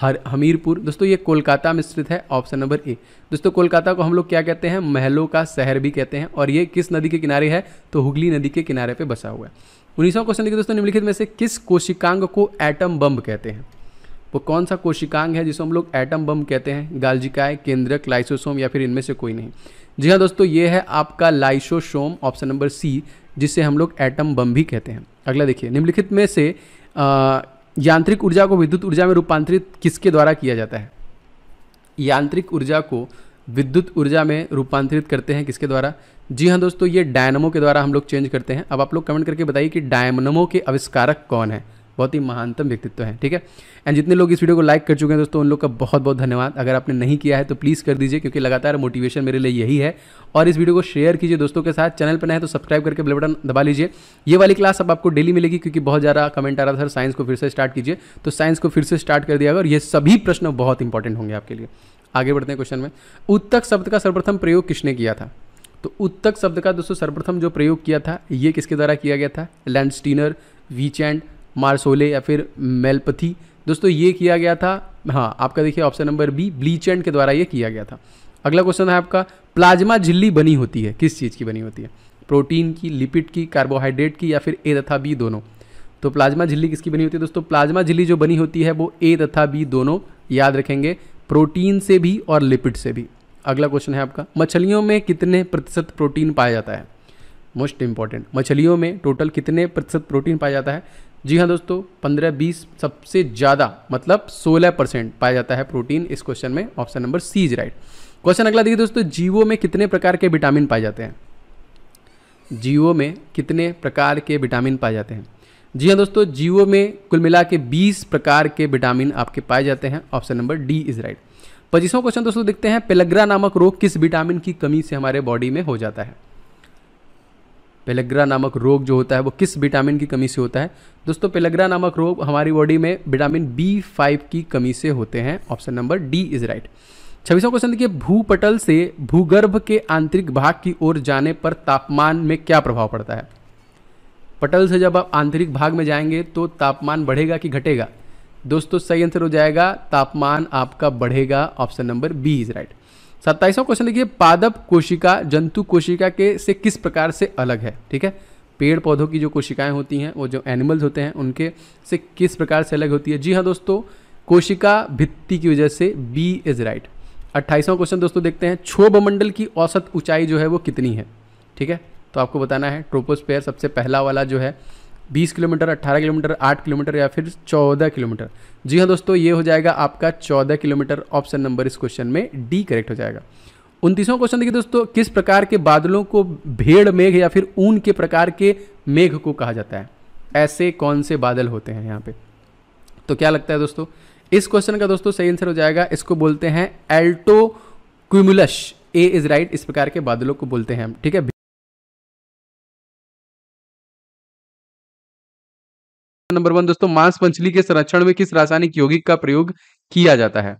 Speaker 2: हर हमीरपुर दोस्तों ये कोलकाता में स्थित है ऑप्शन नंबर ए दोस्तों कोलकाता को हम लोग क्या कहते हैं महलों का शहर भी कहते हैं और ये किस नदी के किनारे है तो हुगली नदी के किनारे पे बसा हुआ है उन्नीसवा क्वेश्चन देखिए दोस्तों निम्नलिखित में से किस कोशिकांग को एटम बम कहते हैं वो कौन सा कोशिकांग है जिसको हम लोग एटम बम कहते हैं गालजिकाय केंद्रक लाइसोसोम या फिर इनमें से कोई नहीं जी हाँ दोस्तों ये है आपका लाइसोसोम ऑप्शन नंबर सी जिसे हम लोग एटम बम भी कहते हैं अगला देखिए निम्नलिखित में से यांत्रिक ऊर्जा को विद्युत ऊर्जा में रूपांतरित किसके द्वारा किया जाता है यांत्रिक ऊर्जा को विद्युत ऊर्जा में रूपांतरित करते हैं किसके द्वारा जी हाँ दोस्तों ये डायनमो के द्वारा हम लोग चेंज करते हैं अब आप लोग कमेंट करके बताइए कि डायनमो के आविष्कारक कौन है बहुत ही महानतम व्यक्तित्व है ठीक है एंड जितने लोग इस वीडियो को लाइक कर चुके हैं दोस्तों उन लोग का बहुत बहुत धन्यवाद अगर आपने नहीं किया है तो प्लीज़ कर दीजिए क्योंकि लगातार मोटिवेशन मेरे लिए यही है और इस वीडियो को शेयर कीजिए दोस्तों के साथ चैनल पर नए तो सब्सक्राइब करके बेल बटन दबा लीजिए ये वाली क्लास अब आपको डेली मिलेगी क्योंकि बहुत ज़्यादा कमेंट आ रहा था साइंस को फिर से स्टार्ट कीजिए तो साइंस को फिर से स्टार्ट कर दिया और ये सभी प्रश्न बहुत इंपॉर्टेंट होंगे आपके लिए आगे बढ़ते हैं क्वेश्चन में उत्तक शब्द का सर्वप्रथम प्रयोग किसने किया था तो उत्तक शब्द का दोस्तों सर्वप्रथम जो प्रयोग किया था ये किसके द्वारा किया गया था लैंडस्टीनर वीचैंड मार्सोले या फिर मेलपथी दोस्तों ये किया गया था हाँ आपका देखिए option number B bleach and के द्वारा ये किया गया था अगला क्वेश्चन है आपका प्लाज्मा झिल्ली बनी होती है किस चीज़ की बनी होती है प्रोटीन की लिपिड की कार्बोहाइड्रेट की या फिर ए तथा बी दोनों तो प्लाज्मा झिल्ली किसकी बनी होती है दोस्तों प्लाज्मा झिल्ली जो बनी होती है वो ए तथा बी दोनों याद रखेंगे प्रोटीन से भी और लिपिड से भी अगला क्वेश्चन है आपका मछलियों में कितने प्रतिशत प्रोटीन पाया जाता है मोस्ट इंपॉर्टेंट मछलियों में टोटल कितने प्रतिशत प्रोटीन पाया जाता है जी हाँ दोस्तों 15-20 सबसे ज़्यादा मतलब 16 परसेंट पाया जाता है प्रोटीन इस क्वेश्चन में option number C is right question अगला देखिए दोस्तों जीवो में कितने प्रकार के विटामिन पाए जाते हैं जीवो में कितने प्रकार के विटामिन पाए जाते हैं जी हाँ दोस्तों जीवो में कुल मिला के बीस प्रकार के विटामिन आपके पाए जाते हैं option number D is right पच्चीसों क्वेश्चन दोस्तों देखते हैं पेलग्रा नामक रोग किस विटामिन की कमी से हमारे बॉडी में हो जाता है पेलेग्रा नामक रोग जो होता है वो किस विटामिन की कमी से होता है दोस्तों पेलेग्रा नामक रोग हमारी बॉडी में विटामिन बी फाइव की कमी से होते हैं option number D is right छब्बीसवा क्वेश्चन देखिए भूपटल से भूगर्भ के आंतरिक भाग की ओर जाने पर तापमान में क्या प्रभाव पड़ता है पटल से जब आप आंतरिक भाग में जाएंगे तो तापमान बढ़ेगा कि घटेगा दोस्तों सही आंसर हो जाएगा तापमान आपका बढ़ेगा option number B is right सत्ताईसवां क्वेश्चन देखिए पादप कोशिका जंतु कोशिका के से किस प्रकार से अलग है ठीक है पेड़ पौधों की जो कोशिकाएं होती हैं वो जो एनिमल्स होते हैं उनके से किस प्रकार से अलग होती है जी हाँ दोस्तों कोशिका भित्ति की वजह से बी इज राइट अट्ठाईसवां क्वेश्चन दोस्तों देखते हैं क्षोभ मंडल की औसत ऊंचाई जो है वो कितनी है ठीक है तो आपको बताना है ट्रोपोस्पेयर सबसे पहला वाला जो है बीस किलोमीटर अट्ठारह किलोमीटर आठ किलोमीटर या फिर चौदह किलोमीटर जी हाँ दोस्तों ये हो जाएगा आपका 14 किलोमीटर ऑप्शन नंबर इस क्वेश्चन में डी करेक्ट हो जाएगा उनतीसवां क्वेश्चन देखिए दोस्तों किस प्रकार के बादलों को भेड़ मेघ या फिर ऊन के प्रकार के मेघ को कहा जाता है ऐसे कौन से बादल होते हैं यहाँ पे तो क्या लगता है दोस्तों इस क्वेश्चन का दोस्तों सही आंसर हो
Speaker 1: जाएगा इसको बोलते हैं एल्टो क्यूमुलश ए इज राइट इस प्रकार के बादलों को बोलते हैं हम ठीक है नंबर वन दोस्तों मांस मछली के संरक्षण में किस रासायनिक यौगिक का प्रयोग किया जाता है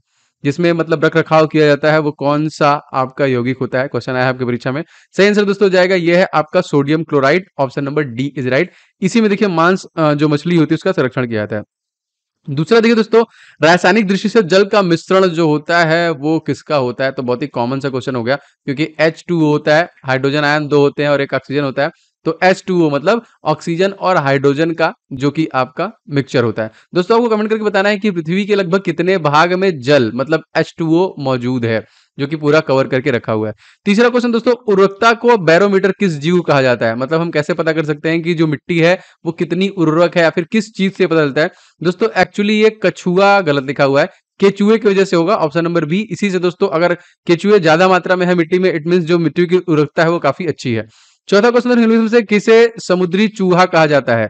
Speaker 2: जिसमें मतलब रख रखाव किया जाता है वो कौन सा आपका यौगिक होता है क्वेश्चन आया है आपकी परीक्षा में सही आंसर दोस्तों जाएगा ये है आपका sodium chloride option number D is right इसी में देखिए मांस जो मछली होती है उसका संरक्षण किया जाता है दूसरा देखिए दोस्तों रासायनिक दृष्टि से जल का मिश्रण जो होता है वो किसका होता है तो बहुत ही कॉमन सा क्वेश्चन हो गया क्योंकि H2 होता है हाइड्रोजन आयन दो होते हैं और एक ऑक्सीजन होता है तो ओ मतलब ऑक्सीजन और हाइड्रोजन का जो कि आपका मिक्सचर होता है दोस्तों आपको कमेंट करके बताना है कि पृथ्वी के लगभग कितने भाग में जल मतलब ओ मौजूद है जो कि पूरा कवर करके रखा हुआ है तीसरा क्वेश्चन दोस्तों उर्वरकता को बैरोमीटर किस जीव कहा जाता है मतलब हम कैसे पता कर सकते हैं कि जो मिट्टी है वो कितनी उर्वरक है या फिर किस चीज से पता चलता है दोस्तों एक्चुअली ये कछुआ गलत लिखा हुआ है केचुए की वजह से होगा ऑप्शन नंबर बी इसी से दोस्तों अगर केचुए ज्यादा मात्रा में है मिट्टी में इट मीन जो मिट्टी की उर्वरकता है वो काफी अच्छी है चौथा क्वेश्चन से किसे समुद्री चूहा कहा जाता है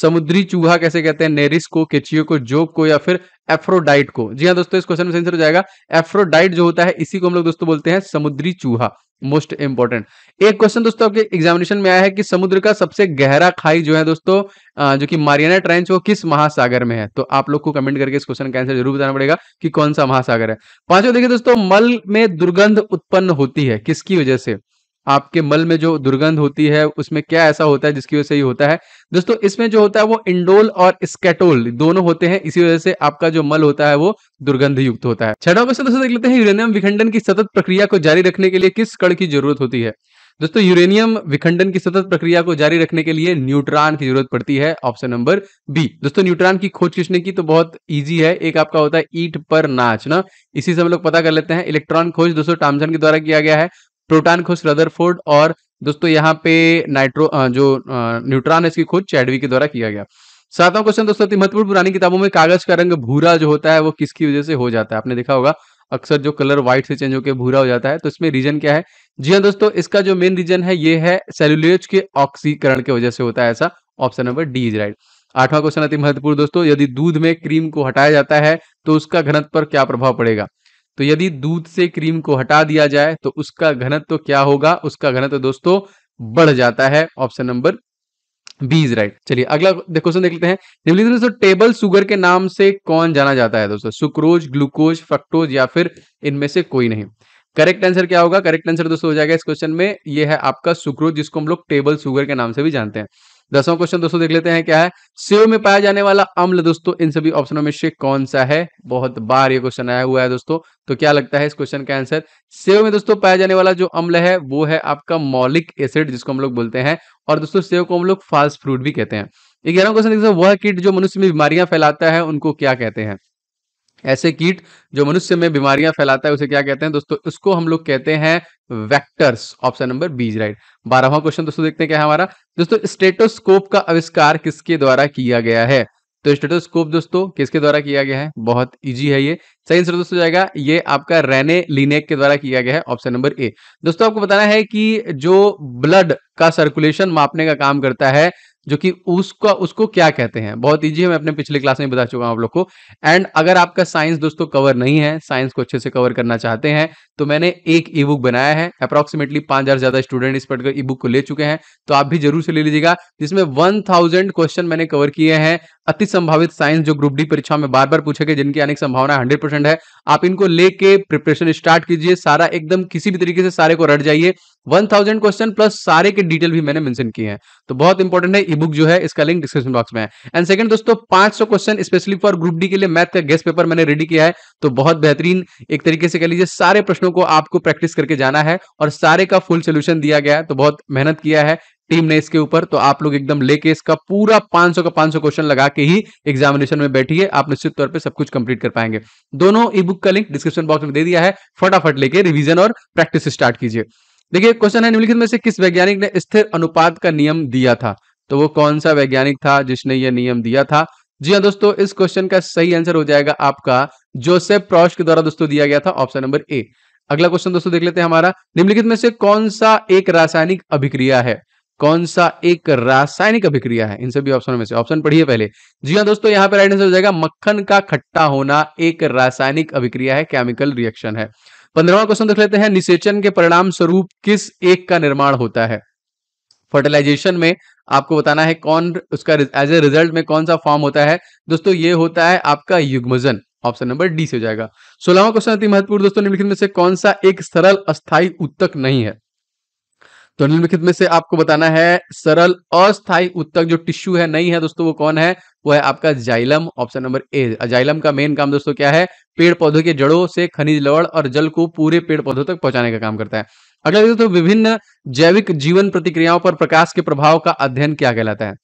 Speaker 2: समुद्री चूहा कैसे कहते हैं नेरिस को केचियो को जोक को या फिर एफ्रोडाइट को जी हाँ दोस्तों इस क्वेश्चन में आंसर हो जाएगा एफ्रोडाइट जो होता है इसी को हम लोग दोस्तों बोलते हैं समुद्री चूहा मोस्ट इंपॉर्टेंट एक क्वेश्चन दोस्तों आपके एग्जामिनेशन में आया है कि समुद्र का सबसे गहरा खाई जो है दोस्तों जो कि मारियाना ट्रेंच वो किस महासागर में है तो आप लोग को कमेंट करके इस क्वेश्चन का आंसर जरूर बताना पड़ेगा कि कौन सा महासागर है पांचवा देखिए दोस्तों मल में दुर्गंध उत्पन्न होती है किसकी वजह से आपके मल में जो दुर्गंध होती है उसमें क्या ऐसा होता है जिसकी वजह से ये होता है दोस्तों इसमें जो होता है वो इंडोल और स्केटोल दोनों होते हैं इसी वजह से आपका जो मल होता है वो दुर्गंध युक्त होता है छठा क्वेश्चन दोस्तों देख लेते हैं यूरेनियम विखंडन की सतत प्रक्रिया को जारी रखने के लिए किस कड़ की जरूरत होती है दोस्तों यूरेनियम विखंडन की सतत प्रक्रिया को जारी रखने के लिए न्यूट्रॉन की जरूरत पड़ती है ऑप्शन नंबर बी दोस्तों न्यूट्रॉन की खोज किसने की तो बहुत इजी है एक आपका होता है ईट पर नाच ना इसी से हम लोग पता कर लेते हैं इलेक्ट्रॉन खोज दोस्तों टामसन के द्वारा किया गया है प्रोटान खोज रदरफोर्ड और दोस्तों यहाँ पे नाइट्रो जो न्यूट्रॉन है इसकी खोज चैडवी के द्वारा किया गया सातवां क्वेश्चन दोस्तों अति महत्वपूर्ण पुरानी किताबों में कागज का रंग भूरा जो होता है वो किसकी वजह से हो जाता है आपने देखा होगा अक्सर जो कलर व्हाइट से चेंज होकर भूरा हो जाता है तो इसमें रीजन क्या है जी हाँ दोस्तों इसका जो मेन रीजन है ये है सेल्युलेज के ऑक्सीकरण की वजह से होता है ऐसा option number D is right आठवां क्वेश्चन अति महत्वपूर्ण दोस्तों यदि दूध में क्रीम को हटाया जाता है तो उसका घनत्व पर क्या प्रभाव पड़ेगा तो यदि दूध से क्रीम को हटा दिया जाए तो उसका घनत्व तो क्या होगा उसका घनत्व तो दोस्तों बढ़ जाता है option number B is right चलिए अगला क्वेश्चन देख लेते हैं दोस्तों टेबल सुगर के नाम से कौन जाना जाता है दोस्तों सुक्रोज ग्लूकोज फ्रक्टोज या फिर इनमें से कोई नहीं करेक्ट आंसर क्या होगा करेक्ट आंसर दोस्तों हो जाएगा इस क्वेश्चन में ये है आपका सुक्रोज जिसको हम लोग टेबल सुगर के नाम से भी जानते हैं दसवां क्वेश्चन दोस्तों देख लेते हैं क्या है सेव में पाया जाने वाला अम्ल दोस्तों इन सभी ऑप्शनों में से कौन सा है बहुत बार ये क्वेश्चन आया हुआ है दोस्तों तो क्या लगता है इस क्वेश्चन का आंसर सेव में दोस्तों पाया जाने वाला जो अम्ल है वो है आपका मौलिक एसिड जिसको हम लोग बोलते हैं और दोस्तों सेव को हम लोग फास्ट फ्रूट भी कहते हैं ग्यारह क्वेश्चन वह किट जो मनुष्य में बीमारियां फैलाता है उनको क्या कहते हैं ऐसे कीट जो मनुष्य में बीमारियां फैलाता है उसे क्या कहते हैं दोस्तों उसको हम लोग कहते हैं vectors option number B right बारहवा क्वेश्चन दोस्तों देखते हैं क्या है हमारा दोस्तों स्टेटोस्कोप का आविष्कार किसके द्वारा किया गया है तो स्टेटोस्कोप दोस्तों किसके द्वारा किया गया है बहुत इजी है ये सही आंसर दोस्तों जाएगा ये आपका रेने लिनेक के द्वारा किया गया है ऑप्शन नंबर ए दोस्तों आपको बताना है कि जो ब्लड का सर्कुलेशन मापने का काम करता है जो कि उसका उसको क्या कहते हैं बहुत ईजी है मैं अपने पिछले क्लास में बता चुका हूं आप लोग को एंड अगर आपका साइंस दोस्तों कवर नहीं है साइंस को अच्छे से कवर करना चाहते हैं तो मैंने एक ई बुक बनाया है अप्रोक्सीमेटली पांच हजार ज्यादा स्टूडेंट इस पर्टिकुलर ई बुक को ले चुके हैं तो आप भी जरूर से ले लीजिएगा जिसमें वन थाउजेंड क्वेश्चन मैंने कवर किए हैं अति संभावित साइंस जो ग्रुप डी परीक्षा में बार बार पूछे गए जिनकी आने की संभावना हंड्रेड परसेंट है आप इनको लेके प्रिपरेशन स्टार्ट कीजिए सारा एकदम किसी भी तरीके से सारे को रट जाइए वन थाउजेंड क्वेश्चन प्लस सारे के डिटेल भी मैंने मेंशन किए हैं तो बहुत इंपॉर्टेंट है ई बुक जो है इसका लिंक डिस्क्रिप्शन बॉक्स में है एंड सेकंड दोस्तों पांच सौ question specially for group D के लिए मैथ का गेस्ट पेपर मैंने रेडी किया है तो बहुत बेहतरीन एक तरीके से कह लीजिए सारे प्रश्न प्रश्नों को आपको प्रैक्टिस करके जाना है और सारे का फुल सोल्यूशन दिया गया है तो बहुत मेहनत किया है टीम ने इसके ऊपर तो आप लोग एकदम लेके इसका पूरा 500 का 500 क्वेश्चन लगा के ही एग्जामिनेशन में बैठिए आप निश्चित तौर पे सब कुछ कंप्लीट कर पाएंगे दोनों ई बुक का लिंक डिस्क्रिप्शन बॉक्स में दे दिया है फटाफट लेके रिवीजन और प्रैक्टिस स्टार्ट कीजिए देखिए क्वेश्चन है निम्नलिखित में से किस वैज्ञानिक ने स्थिर अनुपात का नियम दिया था तो वो कौन सा वैज्ञानिक था जिसने यह नियम दिया था जी हाँ दोस्तों इस क्वेश्चन का सही आंसर हो जाएगा आपका जोसेफ प्रॉश के द्वारा दोस्तों दिया गया था ऑप्शन नंबर ए अगला क्वेश्चन दोस्तों देख लेते हैं हमारा निम्नलिखित में से कौन सा एक रासायनिक अभिक्रिया है कौन सा एक रासायनिक अभिक्रिया है इन सभी ऑप्शनों में से ऑप्शन पढ़िए पहले जी हाँ दोस्तों यहाँ पे राइट आंसर हो जाएगा मक्खन का खट्टा होना एक रासायनिक अभिक्रिया है केमिकल रिएक्शन है पंद्रहवा क्वेश्चन देख लेते हैं निषेचन के परिणाम स्वरूप किस एक का निर्माण होता है फर्टिलाइजेशन में आपको बताना है कौन उसका एज ए रिजल्ट में कौन सा फॉर्म होता है दोस्तों ये होता है आपका युग्मजन ऑप्शन नंबर डी से हो जाएगा सोलहवा क्वेश्चन अति महत्वपूर्ण दोस्तों निम्नलिखित में से कौन सा एक सरल अस्थाई उत्तक नहीं है तो निम्नलिखित में से आपको बताना है सरल अस्थाई उत्तक जो टिश्यू है नहीं है दोस्तों वो कौन है वो है आपका xylem option number A xylem का मेन काम दोस्तों क्या है पेड़ पौधों के जड़ों से खनिज लवण और जल को पूरे पेड़ पौधों तक पहुंचाने का काम करता है अगला दोस्तों विभिन्न जैविक जीवन प्रतिक्रियाओं पर प्रकाश के प्रभाव का अध्ययन क्या कहलाता है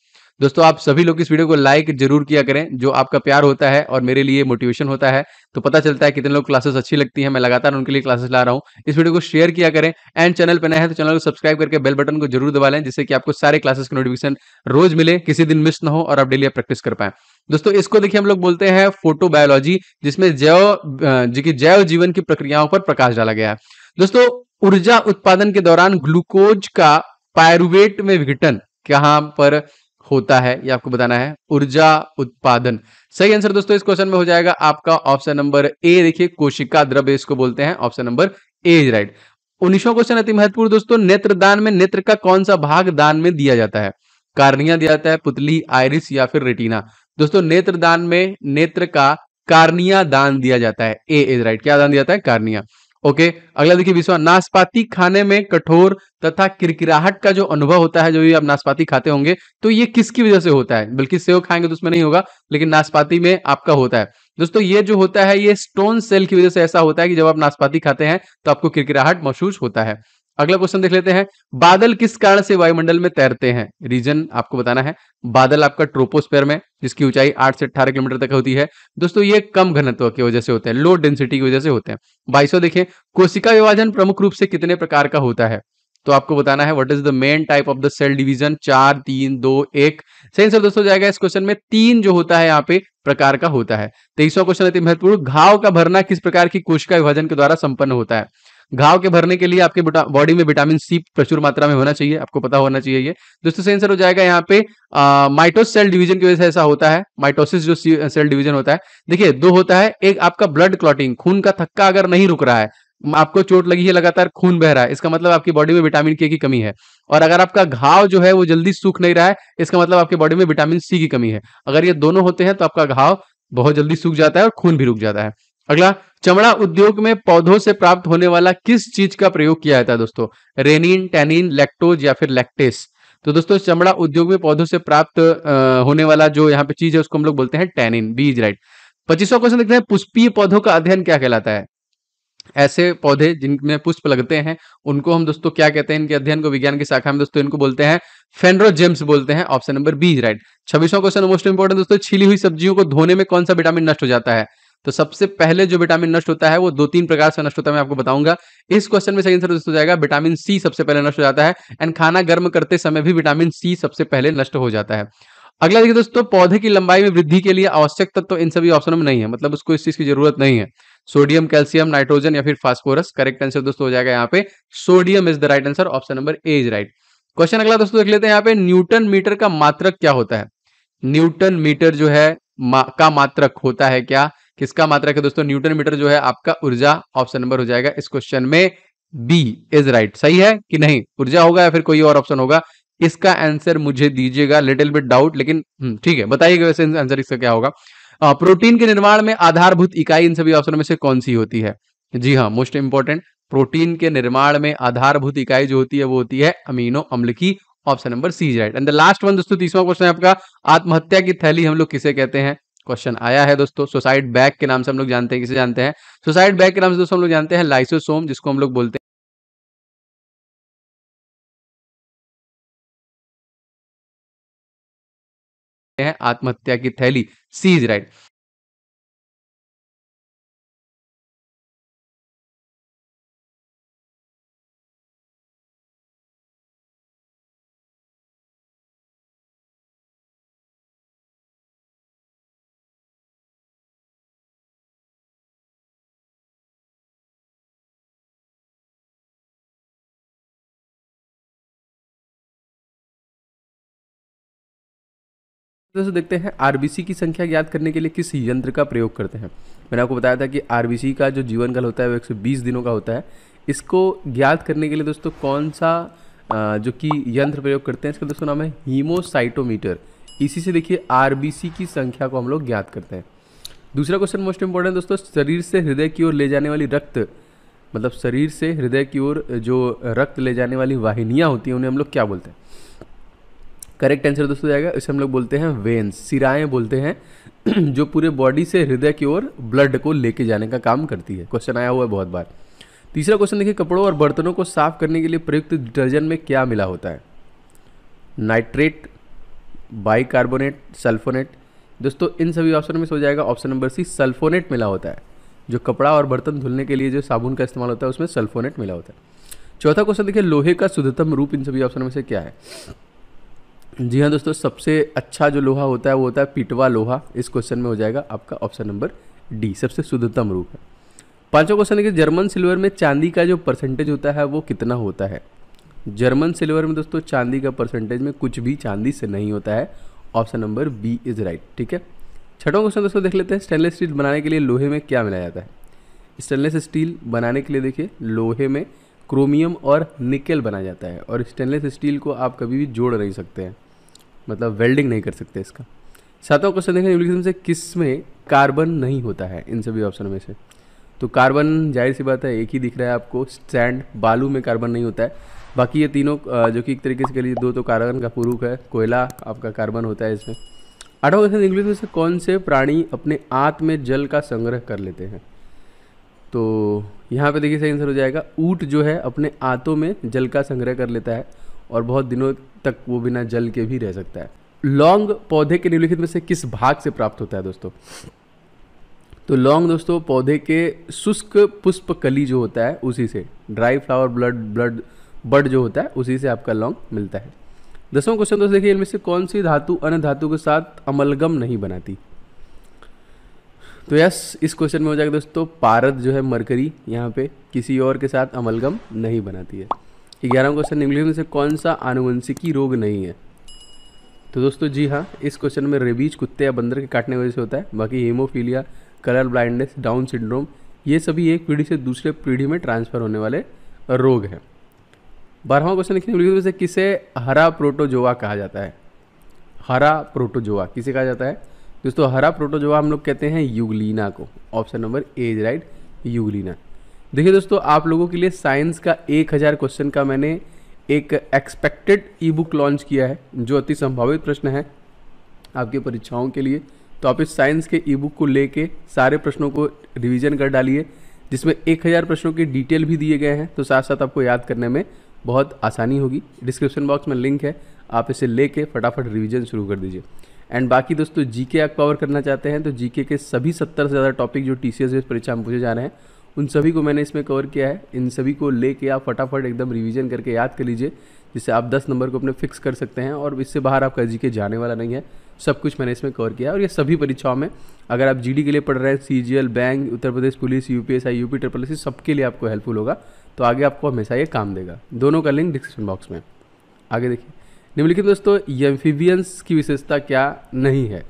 Speaker 2: दोस्तों आप सभी लोग इस वीडियो को लाइक जरूर किया करें जो आपका प्यार होता है और मेरे लिए मोटिवेशन होता है तो पता चलता है कितने लोग क्लासेस अच्छी लगती हैं मैं लगातार उनके लिए क्लासेस ला रहा हूं इस वीडियो को शेयर किया करें एंड चैनल पर नया है तो चैनल को सब्सक्राइब करके बेल बटन को जरूर दबा लें जिससे कि आपको सारे क्लासेस का नोटिफिकेशन रोज मिले किसी दिन मिस ना हो और आप डेली प्रैक्टिस कर पाए दोस्तों इसको देखिए हम लोग बोलते हैं फोटोबायोलॉजी जिसमें जैव जी की जैव जीवन की प्रक्रियाओं पर प्रकाश डाला गया है दोस्तों ऊर्जा उत्पादन के दौरान ग्लूकोज का पायरुवेट में विघटन कहां पर होता है ये आपको बताना है ऊर्जा उत्पादन सही आंसर दोस्तों इस क्वेश्चन में हो जाएगा आपका ऑप्शन नंबर ए देखिए कोशिका द्रव्य इसको बोलते हैं option number A is right उन्नीसवा क्वेश्चन अति महत्वपूर्ण दोस्तों नेत्रदान में नेत्र का कौन सा भाग दान में दिया जाता है कार्निया दिया जाता है पुतली आयरिस या फिर रेटिना दोस्तों नेत्रदान में नेत्र का कार्निया दान दिया जाता है ए इज राइट क्या दान दिया जाता है कार्निया ओके अगला देखिए बीसवा नाशपाती खाने में कठोर तथा किरकिराहट का जो अनुभव होता है जो भी आप नाशपाती खाते होंगे तो ये किसकी वजह से होता है बल्कि सेव खाएंगे तो उसमें नहीं होगा लेकिन नाशपाती में आपका होता है दोस्तों ये जो होता है ये स्टोन सेल की वजह से ऐसा होता है कि जब आप नाशपाती खाते हैं तो आपको किरकिराहट महसूस होता है अगला क्वेश्चन देख लेते हैं बादल किस कारण से वायुमंडल में तैरते हैं रीजन आपको बताना है बादल आपका ट्रोपोस्पेयर में जिसकी ऊंचाई 8 से 18 किलोमीटर तक होती है दोस्तों ये कम घनत्व की वजह से होते हैं लो डेंसिटी की वजह से होते हैं बाईसो देखें कोशिका विभाजन प्रमुख रूप से कितने प्रकार का होता है तो आपको बताना है what is the main type of the cell division चार तीन दो एक सही आंसर दोस्तों जाएगा इस क्वेश्चन में तीन जो होता है यहाँ पे प्रकार का होता है तेईसवा क्वेश्चन अति महत्वपूर्ण घाव का भरना किस प्रकार की कोशिका विभाजन के द्वारा संपन्न होता है घाव के भरने के लिए आपके बॉडी में विटामिन सी प्रचुर मात्रा में होना चाहिए आपको पता होना चाहिए ये दोस्तों से आंसर हो जाएगा यहाँ पे माइटोस सेल डिवीजन की वजह से ऐसा होता है माइटोसिस जो सेल डिवीजन होता है देखिए दो होता है एक आपका ब्लड क्लॉटिंग खून का थक्का अगर नहीं रुक रहा है आपको चोट लगी है लगातार खून बह रहा है इसका मतलब आपकी बॉडी में विटामिन के की कमी है और अगर आपका घाव जो है वो जल्दी सूख नहीं रहा है इसका मतलब आपके बॉडी में विटामिन सी की कमी है अगर ये दोनों होते हैं तो आपका घाव बहुत जल्दी सूख जाता है और खून भी रुक जाता है अगला चमड़ा उद्योग में पौधों से प्राप्त होने वाला किस चीज का प्रयोग किया जाता है दोस्तों रेनिन टेनिन लैक्टोज या फिर लैक्टेस तो दोस्तों चमड़ा उद्योग में पौधों से प्राप्त होने वाला जो यहाँ पे चीज है उसको हम लोग बोलते हैं टैनिन बीज राइट पच्चीसवा क्वेश्चन देखते हैं पुष्पीय पौधों का अध्ययन क्या कहलाता है ऐसे पौधे जिनमें पुष्प लगते हैं उनको हम दोस्तों क्या कहते हैं इनके अध्ययन को विज्ञान की शाखा में दोस्तों इनको बोलते हैं फेनरोजेम्स बोलते हैं ऑप्शन नंबर बी राइट छब्बीसवा क्वेश्चन मोस्ट इंपोर्टेंट दोस्तों छिली हुई सब्जियों को धोने में कौन सा विटामिन नष्ट हो जाता है तो सबसे पहले जो विटामिन नष्ट होता है वो दो तीन प्रकार से नष्ट होता है मैं आपको बताऊंगा इस क्वेश्चन में सही आंसर दोस्तों जाएगा विटामिन सी सबसे पहले नष्ट हो जाता है एंड खाना गर्म करते समय भी विटामिन सी सबसे पहले नष्ट हो जाता है अगला देखिए दोस्तों पौधे की लंबाई में वृद्धि के लिए आवश्यक तत्व तो इन सभी ऑप्शनों में नहीं है मतलब उसको इस चीज की जरूरत नहीं है सोडियम कैल्सियम नाइट्रोजन या फिर फास्फोरस करेक्ट आंसर दोस्तों हो जाएगा यहाँ पे sodium is the right answer option number A is right question अगला दोस्तों देख लेते हैं यहाँ पे न्यूटन मीटर का मात्रक क्या होता है न्यूटन मीटर जो है मा, का मात्रक होता है क्या किसका मात्रक है दोस्तों न्यूटन मीटर जो है आपका ऊर्जा ऑप्शन नंबर हो जाएगा इस क्वेश्चन में बी इज राइट सही है कि नहीं ऊर्जा होगा या फिर कोई और ऑप्शन होगा इसका आंसर मुझे दीजिएगा लिटिल बिट डाउट लेकिन हम्म, ठीक है बताइएगा वैसे आंसर इसका क्या होगा प्रोटीन के निर्माण में आधारभूत इकाई इन सभी ऑप्शनों में से कौन सी होती है जी हाँ मोस्ट इंपॉर्टेंट प्रोटीन के निर्माण में आधारभूत इकाई जो होती है वो होती है अमीनो अम्ल की option number C right and the last one दोस्तों तीसवा क्वेश्चन है आपका आत्महत्या की थैली हम लोग किसे कहते हैं क्वेश्चन आया है दोस्तों सुसाइड बैग के नाम से हम लोग जानते हैं किसे जानते हैं सुसाइड
Speaker 1: बैग के नाम से दोस्तों हम लोग जानते हैं लाइसोसोम जिसको हम लोग बोलते हैं आत्महत्या की थैली सीज राइट दोस्तों देखते हैं आरबीसी की संख्या ज्ञात करने के लिए किस यंत्र का प्रयोग करते हैं मैंने आपको बताया था कि आरबीसी का जो
Speaker 2: जीवन काल होता है वो 120 दिनों का होता है इसको ज्ञात करने के लिए दोस्तों कौन सा जो कि यंत्र प्रयोग करते हैं इसका दोस्तों नाम है हीमोसाइटोमीटर इसी से देखिए आरबीसी की संख्या को हम लोग ज्ञात करते हैं दूसरा क्वेश्चन मोस्ट इंपॉर्टेंट दोस्तों शरीर से हृदय की ओर ले जाने वाली रक्त मतलब शरीर से हृदय की ओर जो रक्त ले जाने वाली वाहिनियाँ होती हैं उन्हें हम लोग क्या बोलते हैं करेक्ट आंसर दोस्तों जाएगा इसे हम लोग बोलते हैं वेन्स सिराएं बोलते हैं (clears throat) जो पूरे बॉडी से हृदय की ओर ब्लड को लेके जाने का काम करती है क्वेश्चन आया हुआ है बहुत बार तीसरा क्वेश्चन देखिए कपड़ों और बर्तनों को साफ करने के लिए प्रयुक्त डिटर्जेंट में क्या मिला होता है नाइट्रेट बाइकार्बोनेट सल्फोनेट दोस्तों इन सभी ऑप्शन में से हो जाएगा ऑप्शन नंबर सी सल्फोनेट मिला होता है जो कपड़ा और बर्तन धुलने के लिए जो साबुन का इस्तेमाल होता है उसमें सल्फोनेट मिला होता है चौथा क्वेश्चन देखिए लोहे का शुद्धतम रूप इन सभी ऑप्शन में से क्या है जी हाँ दोस्तों सबसे अच्छा जो लोहा होता है वो होता है पिटवा लोहा इस क्वेश्चन में हो जाएगा आपका ऑप्शन नंबर डी सबसे शुद्धतम रूप है पांचवा क्वेश्चन है कि जर्मन सिल्वर में चांदी का जो परसेंटेज होता है वो कितना होता है जर्मन सिल्वर में दोस्तों चांदी का परसेंटेज में कुछ भी चांदी से नहीं होता है option number B is right ठीक है छठों क्वेश्चन दोस्तों देख लेते हैं स्टेनलेस स्टील बनाने के लिए लोहे में क्या मिलाया जाता है स्टेनलेस स्टील बनाने के लिए देखिए लोहे में क्रोमियम और निकल बनाया जाता है और स्टेनलेस स्टील को आप कभी भी जोड़ नहीं सकते हैं मतलब वेल्डिंग नहीं कर सकते इसका सातवां क्वेश्चन देखें निम्नलिखित से किस में कार्बन नहीं होता है इन सभी ऑप्शन में से तो कार्बन जाहिर सी बात है एक ही दिख रहा है आपको सैंड बालू में कार्बन नहीं होता है बाकी ये तीनों जो कि एक तरीके से करिए दो तो कार्बन का पुरुख है कोयला आपका कार्बन होता है इसमें आठवां क्वेश्चन इंग्लिश में से कौन से प्राणी अपने आँत में जल का संग्रह कर लेते हैं तो यहाँ पे देखिए सही आंसर हो जाएगा ऊट जो है अपने आंतों में जल का संग्रह कर लेता है और बहुत दिनों तक वो बिना जल के भी रह सकता है लौंग पौधे के निम्नलिखित में से किस भाग से प्राप्त होता है दोस्तों तो लौंग दोस्तों पौधे के शुष्क पुष्प कली जो होता है उसी से dry flower blood blood bud जो होता है उसी से आपका लौंग मिलता है दसवां क्वेश्चन दोस्तों देखिए इनमें से कौन सी धातु अन्य धातु के साथ अमलगम नहीं बनाती तो यस इस क्वेश्चन में हो जाएगा दोस्तों पारद जो है मरकरी यहाँ पे किसी और के साथ अमलगम नहीं बनाती है ग्यारह क्वेश्चन इंग्लिश में से कौन सा आनुवंशिकी रोग नहीं है तो दोस्तों जी हाँ इस क्वेश्चन में रेबीज कुत्ते या बंदर के काटने की वजह से होता है बाकी haemophilia colour blindness down syndrome ये सभी एक पीढ़ी से दूसरे पीढ़ी में ट्रांसफर होने वाले रोग हैं बारहवा क्वेश्चन लिखने इंग्लिश में से किसे हरा प्रोटोजोआ कहा जाता है हरा प्रोटोजोआ किसे कहा जाता है दोस्तों हरा प्रोटोजोआ हम लोग कहते हैं युगलीना को option number A is right euglena देखिए दोस्तों आप लोगों के लिए साइंस का एक हज़ार क्वेश्चन का मैंने एक एक्सपेक्टेड ई बुक लॉन्च किया है जो अति संभावित प्रश्न है आपकी परीक्षाओं के लिए तो आप इस साइंस के ई बुक को लेके सारे प्रश्नों को रिवीजन कर डालिए जिसमें एक हज़ार प्रश्नों के डिटेल भी दिए गए हैं तो साथ साथ आपको याद करने में बहुत आसानी होगी डिस्क्रिप्शन बॉक्स में लिंक है आप इसे लेके फटाफट रिवीजन शुरू कर दीजिए एंड बाकी दोस्तों जीके आप कवर करना चाहते हैं तो जीके के सभी सत्तर से ज़्यादा टॉपिक जो टी सी परीक्षा में पूछे जा रहे हैं उन सभी को मैंने इसमें कवर किया है इन सभी को लेके आप फटाफट एकदम रिवीजन करके याद कर लीजिए जिससे आप 10 नंबर को अपने फिक्स कर सकते हैं और इससे बाहर आपका जी के जाने वाला नहीं है सब कुछ मैंने इसमें कवर किया है और ये सभी परीक्षाओं में अगर आप जीडी के लिए पढ़ रहे हैं C G L bank Uttar Pradesh police U P S I U P triple S सबके लिए आपको हेल्पफुल होगा तो आगे आपको हमेशा ये काम देगा दोनों का लिंक डिस्क्रिप्शन बॉक्स में आगे देखिए निम्नलिखित दोस्तों एम्फीबियंस की विशेषता क्या नहीं है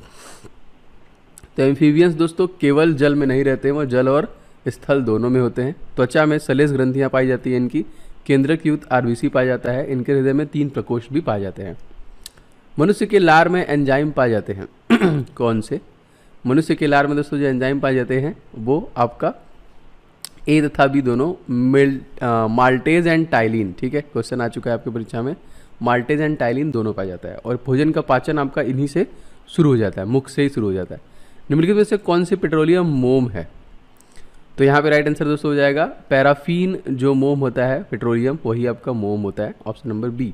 Speaker 2: तो एम्फीबियंस दोस्तों केवल जल में नहीं रहते हैं वो जल और स्थल दोनों में होते हैं त्वचा में सलेस ग्रंथियाँ पाई जाती हैं इनकी केंद्रक युक्त आरबीसी पाया जाता है इनके हृदय में तीन प्रकोष्ठ भी पाए जाते हैं मनुष्य के लार में एंजाइम पाए जाते हैं (clears throat) कौन से मनुष्य के लार में दोस्तों जो एंजाइम पाए जाते हैं वो आपका ए तथा बी दोनों मिल्ट माल्टेज एंड टाइलिन ठीक है क्वेश्चन आ चुका है आपकी परीक्षा में माल्टेज एंड टाइलिन दोनों पाया जाता है और भोजन का पाचन आपका इन्हीं से शुरू हो जाता है मुख से ही शुरू हो जाता है निम्नलिखित में से कौन सी पेट्रोलियम मोम है तो यहाँ पे राइट आंसर दोस्तों हो जाएगा पैराफीन जो मोम होता है पेट्रोलियम वही आपका मोम होता है ऑप्शन नंबर बी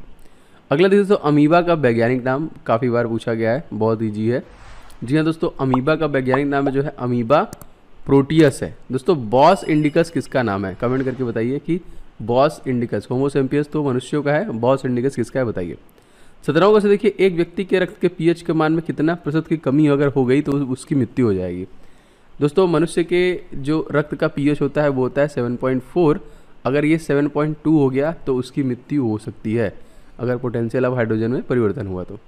Speaker 2: अगला देखिए दोस्तों अमीबा का वैज्ञानिक नाम काफ़ी बार पूछा गया है बहुत ईजी है जी हाँ दोस्तों अमीबा का वैज्ञानिक नाम जो है अमीबा प्रोटियस है दोस्तों बॉस इंडिकस किसका नाम है कमेंट करके बताइए कि बॉस इंडिकस होमोसेम्पियस तो मनुष्यों का है बॉस इंडिकस किसका है बताइए सत्रहों का से देखिए एक व्यक्ति के रक्त के पीएच के मान में कितना प्रतिशत की कमी अगर हो गई तो उसकी मृत्यु हो जाएगी दोस्तों मनुष्य के जो रक्त का पीएच होता है वो होता है 7.4 अगर ये 7.2 हो गया तो उसकी मृत्यु हो सकती है अगर पोटेंशियल ऑफ हाइड्रोजन में परिवर्तन हुआ तो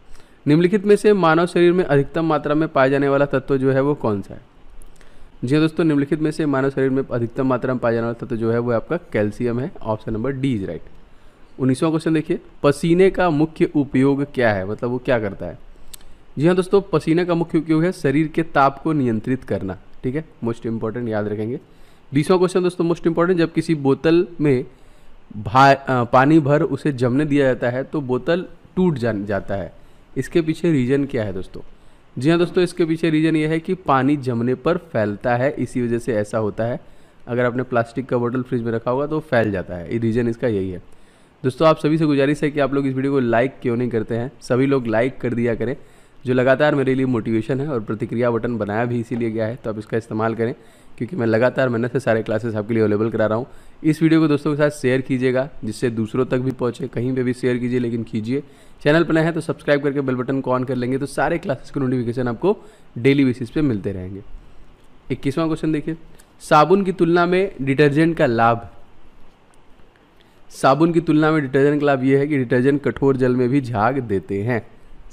Speaker 2: निम्नलिखित में से मानव शरीर में अधिकतम मात्रा में पाया जाने वाला तत्व जो है वो कौन सा है जी हाँ दोस्तों निम्नलिखित में से मानव शरीर में अधिकतम मात्रा में पाया जाने वाला तत्व तो जो है वो आपका कैल्शियम है option number D is right उन्नीसवां क्वेश्चन देखिए पसीने का मुख्य उपयोग क्या है मतलब वो क्या करता है जी हाँ दोस्तों पसीने का मुख्य उपयोग है शरीर के ताप को नियंत्रित करना ठीक है मोस्ट इंपॉर्टेंट याद रखेंगे बीसवां क्वेश्चन दोस्तों मोस्ट इंपॉर्टेंट जब किसी बोतल में आ, पानी भर उसे जमने दिया जाता है तो बोतल टूट जा जाता है इसके पीछे रीजन क्या है दोस्तों जी हाँ दोस्तों इसके पीछे रीज़न ये है कि पानी जमने पर फैलता है इसी वजह से ऐसा होता है अगर आपने प्लास्टिक का बोतल फ्रिज में रखा होगा तो फैल जाता है ये रीज़न इसका यही है दोस्तों आप सभी से गुजारिश है कि आप लोग इस वीडियो को लाइक क्यों नहीं करते हैं सभी लोग लाइक कर दिया करें जो लगातार मेरे लिए मोटिवेशन है और प्रतिक्रिया बटन बनाया भी इसीलिए गया है तो आप इसका इस्तेमाल करें क्योंकि मैं लगातार मेहनत से सारे क्लासेस आपके लिए अवेलेबल करा रहा हूँ इस वीडियो को दोस्तों के साथ शेयर कीजिएगा जिससे दूसरों तक भी पहुँचे कहीं पर भी शेयर कीजिए लेकिन कीजिए चैनल पर नए हैं तो सब्सक्राइब करके बेल बटन को ऑन कर लेंगे तो सारे क्लासेस के नोटिफिकेशन आपको डेली बेसिस पर मिलते रहेंगे इक्कीसवां क्वेश्चन देखिए साबुन की तुलना में डिटर्जेंट का लाभ साबुन की तुलना में डिटर्जेंट का लाभ यह है कि डिटर्जेंट कठोर जल में भी झाग देते हैं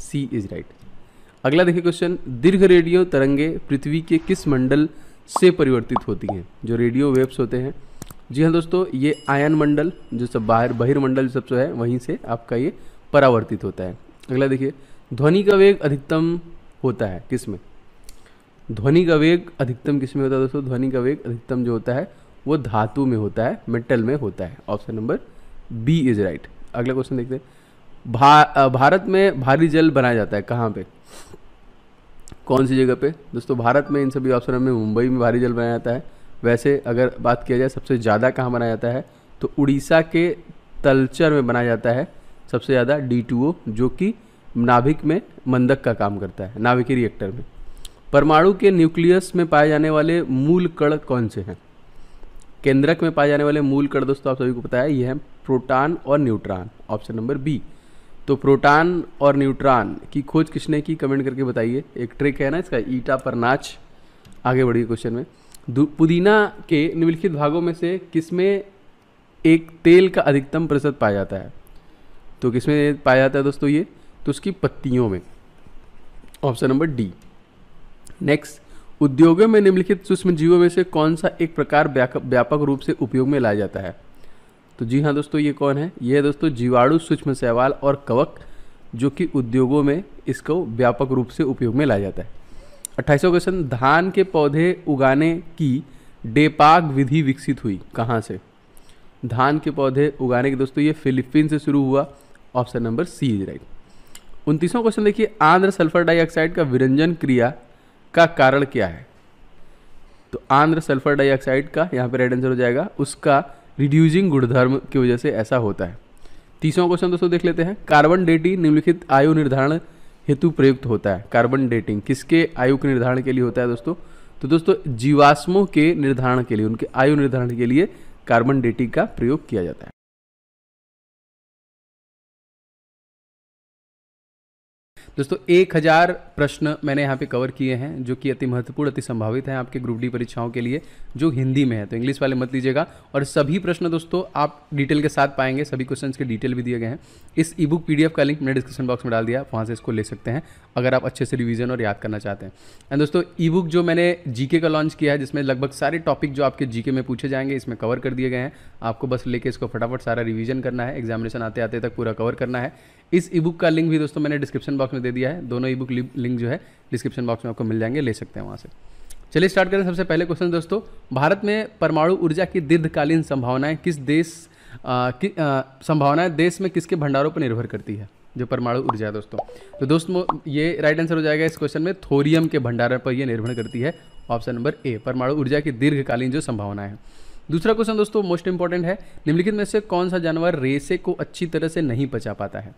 Speaker 2: सी इज राइट अगला देखिए क्वेश्चन दीर्घ रेडियो तरंगे पृथ्वी के किस मंडल से परिवर्तित होती हैं जो रेडियो वेव्स होते हैं जी हाँ दोस्तों ये आयन मंडल जो सब बाहर बहिर्मंडल सब जो है वहीं से आपका ये परावर्तित होता है अगला देखिए ध्वनि का वेग अधिकतम होता है किस में ध्वनि का वेग अधिकतम किस में होता है दोस्तों ध्वनि का वेग अधिकतम जो होता है वो धातु में होता है मेटल में होता है option number B is right अगला क्वेश्चन देखते हैं भा, भारत में भारी जल बनाया जाता है कहाँ पे कौन सी जगह पे दोस्तों भारत में इन सभी ऑप्शन में मुंबई में भारी जल बनाया जाता है वैसे अगर बात किया जाए सबसे ज़्यादा कहाँ बनाया जाता है तो उड़ीसा के तलचर में बनाया जाता है सबसे ज़्यादा डी जो कि नाभिक में मंदक का काम करता है नाभिकी रिएक्टर में परमाणु के न्यूक्लियस में पाए जाने वाले मूल कण कौन से हैं केंद्रक में पाए जाने वाले मूल कण दोस्तों आप सभी को पता है ये हैं प्रोटॉन और न्यूट्रॉन ऑप्शन नंबर बी तो प्रोटॉन और न्यूट्रॉन की खोज किसने की कमेंट करके बताइए एक ट्रिक है ना इसका ईटा पर नाच आगे बढ़िए क्वेश्चन में पुदीना के निम्नलिखित भागों में से किसमें एक तेल का अधिकतम प्रतिशत पाया जाता है तो किसमें पाया जाता है दोस्तों ये तो उसकी पत्तियों में ऑप्शन नंबर डी नेक्स्ट उद्योगों में निम्नलिखित सूक्ष्म जीवों में से कौन सा एक प्रकार व्यापक रूप से उपयोग में लाया जाता है तो जी हाँ दोस्तों ये कौन है ये है दोस्तों जीवाणु सूक्ष्म शैवाल और कवक जो कि उद्योगों में इसको व्यापक रूप से उपयोग में लाया जाता है अट्ठाईसवा क्वेश्चन धान के पौधे उगाने की डेपाग विधि विकसित हुई कहाँ से धान के पौधे उगाने के दोस्तों ये फिलीपीन से शुरू हुआ option number C is right उनतीसवां क्वेश्चन देखिए आंध्र सल्फर डाइऑक्साइड का विरंजन क्रिया का कारण क्या है तो आंध्र सल्फर डाइऑक्साइड का यहाँ पर राइट आंसर हो जाएगा उसका रिड्यूजिंग गुणधर्म की वजह से ऐसा होता है तीसरा क्वेश्चन दोस्तों देख लेते हैं कार्बन डेटिंग निम्नलिखित आयु निर्धारण हेतु प्रयुक्त होता है कार्बन डेटिंग किसके आयु के निर्धारण के लिए होता है दोस्तों तो दोस्तों जीवाश्मों के निर्धारण के लिए उनके आयु निर्धारण
Speaker 1: के लिए कार्बन डेटिंग का प्रयोग किया जाता है दोस्तों एक हज़ार प्रश्न मैंने यहाँ पे कवर
Speaker 2: किए हैं जो कि अति महत्वपूर्ण अति संभावित हैं आपके ग्रुप डी परीक्षाओं के लिए जो हिंदी में है तो इंग्लिश वाले मत लीजिएगा और सभी प्रश्न दोस्तों आप डिटेल के साथ पाएंगे सभी क्वेश्चन के डिटेल भी दिए गए हैं इस ई बुक पी का लिंक मैंने डिस्क्रिप्शन बॉक्स में डाल दिया वहाँ से इसको ले सकते हैं अगर आप अच्छे से रिविजन और याद करना चाहते हैं एंड दोस्तों ई बुक जो मैंने जीके का लॉन्च किया है जिसमें लगभग सारे टॉपिक जो आपके जीके में पूछे जाएंगे इसमें कवर कर दिए गए हैं आपको बस लेके इसको फटाफट सारा रिविज़न करना है एग्जामिनेशन आते आते तक पूरा कवर करना है इस ई बुक का लिंक भी दोस्तों मैंने डिस्क्रिप्शन बॉक्स में दे दिया है दोनों ई बुक लिंक जो है डिस्क्रिप्शन बॉक्स में आपको मिल जाएंगे ले सकते हैं वहाँ से चलिए स्टार्ट करें सबसे पहले क्वेश्चन दोस्तों भारत में परमाणु ऊर्जा की दीर्घकालीन संभावनाएं किस देश कि संभावनाएं देश में किसके भंडारों पर निर्भर करती है जो परमाणु ऊर्जा है दोस्तों तो दोस्तों ये राइट आंसर हो जाएगा इस क्वेश्चन में थोरियम के भंडारण पर यह निर्भर करती है ऑप्शन नंबर ए परमाणु ऊर्जा की दीर्घकालीन जो संभावनाएं हैं दूसरा क्वेश्चन दोस्तों मोस्ट इंपॉर्टेंट है निम्नलिखित में से कौन सा जानवर रेसे को अच्छी तरह से नहीं पचा पाता है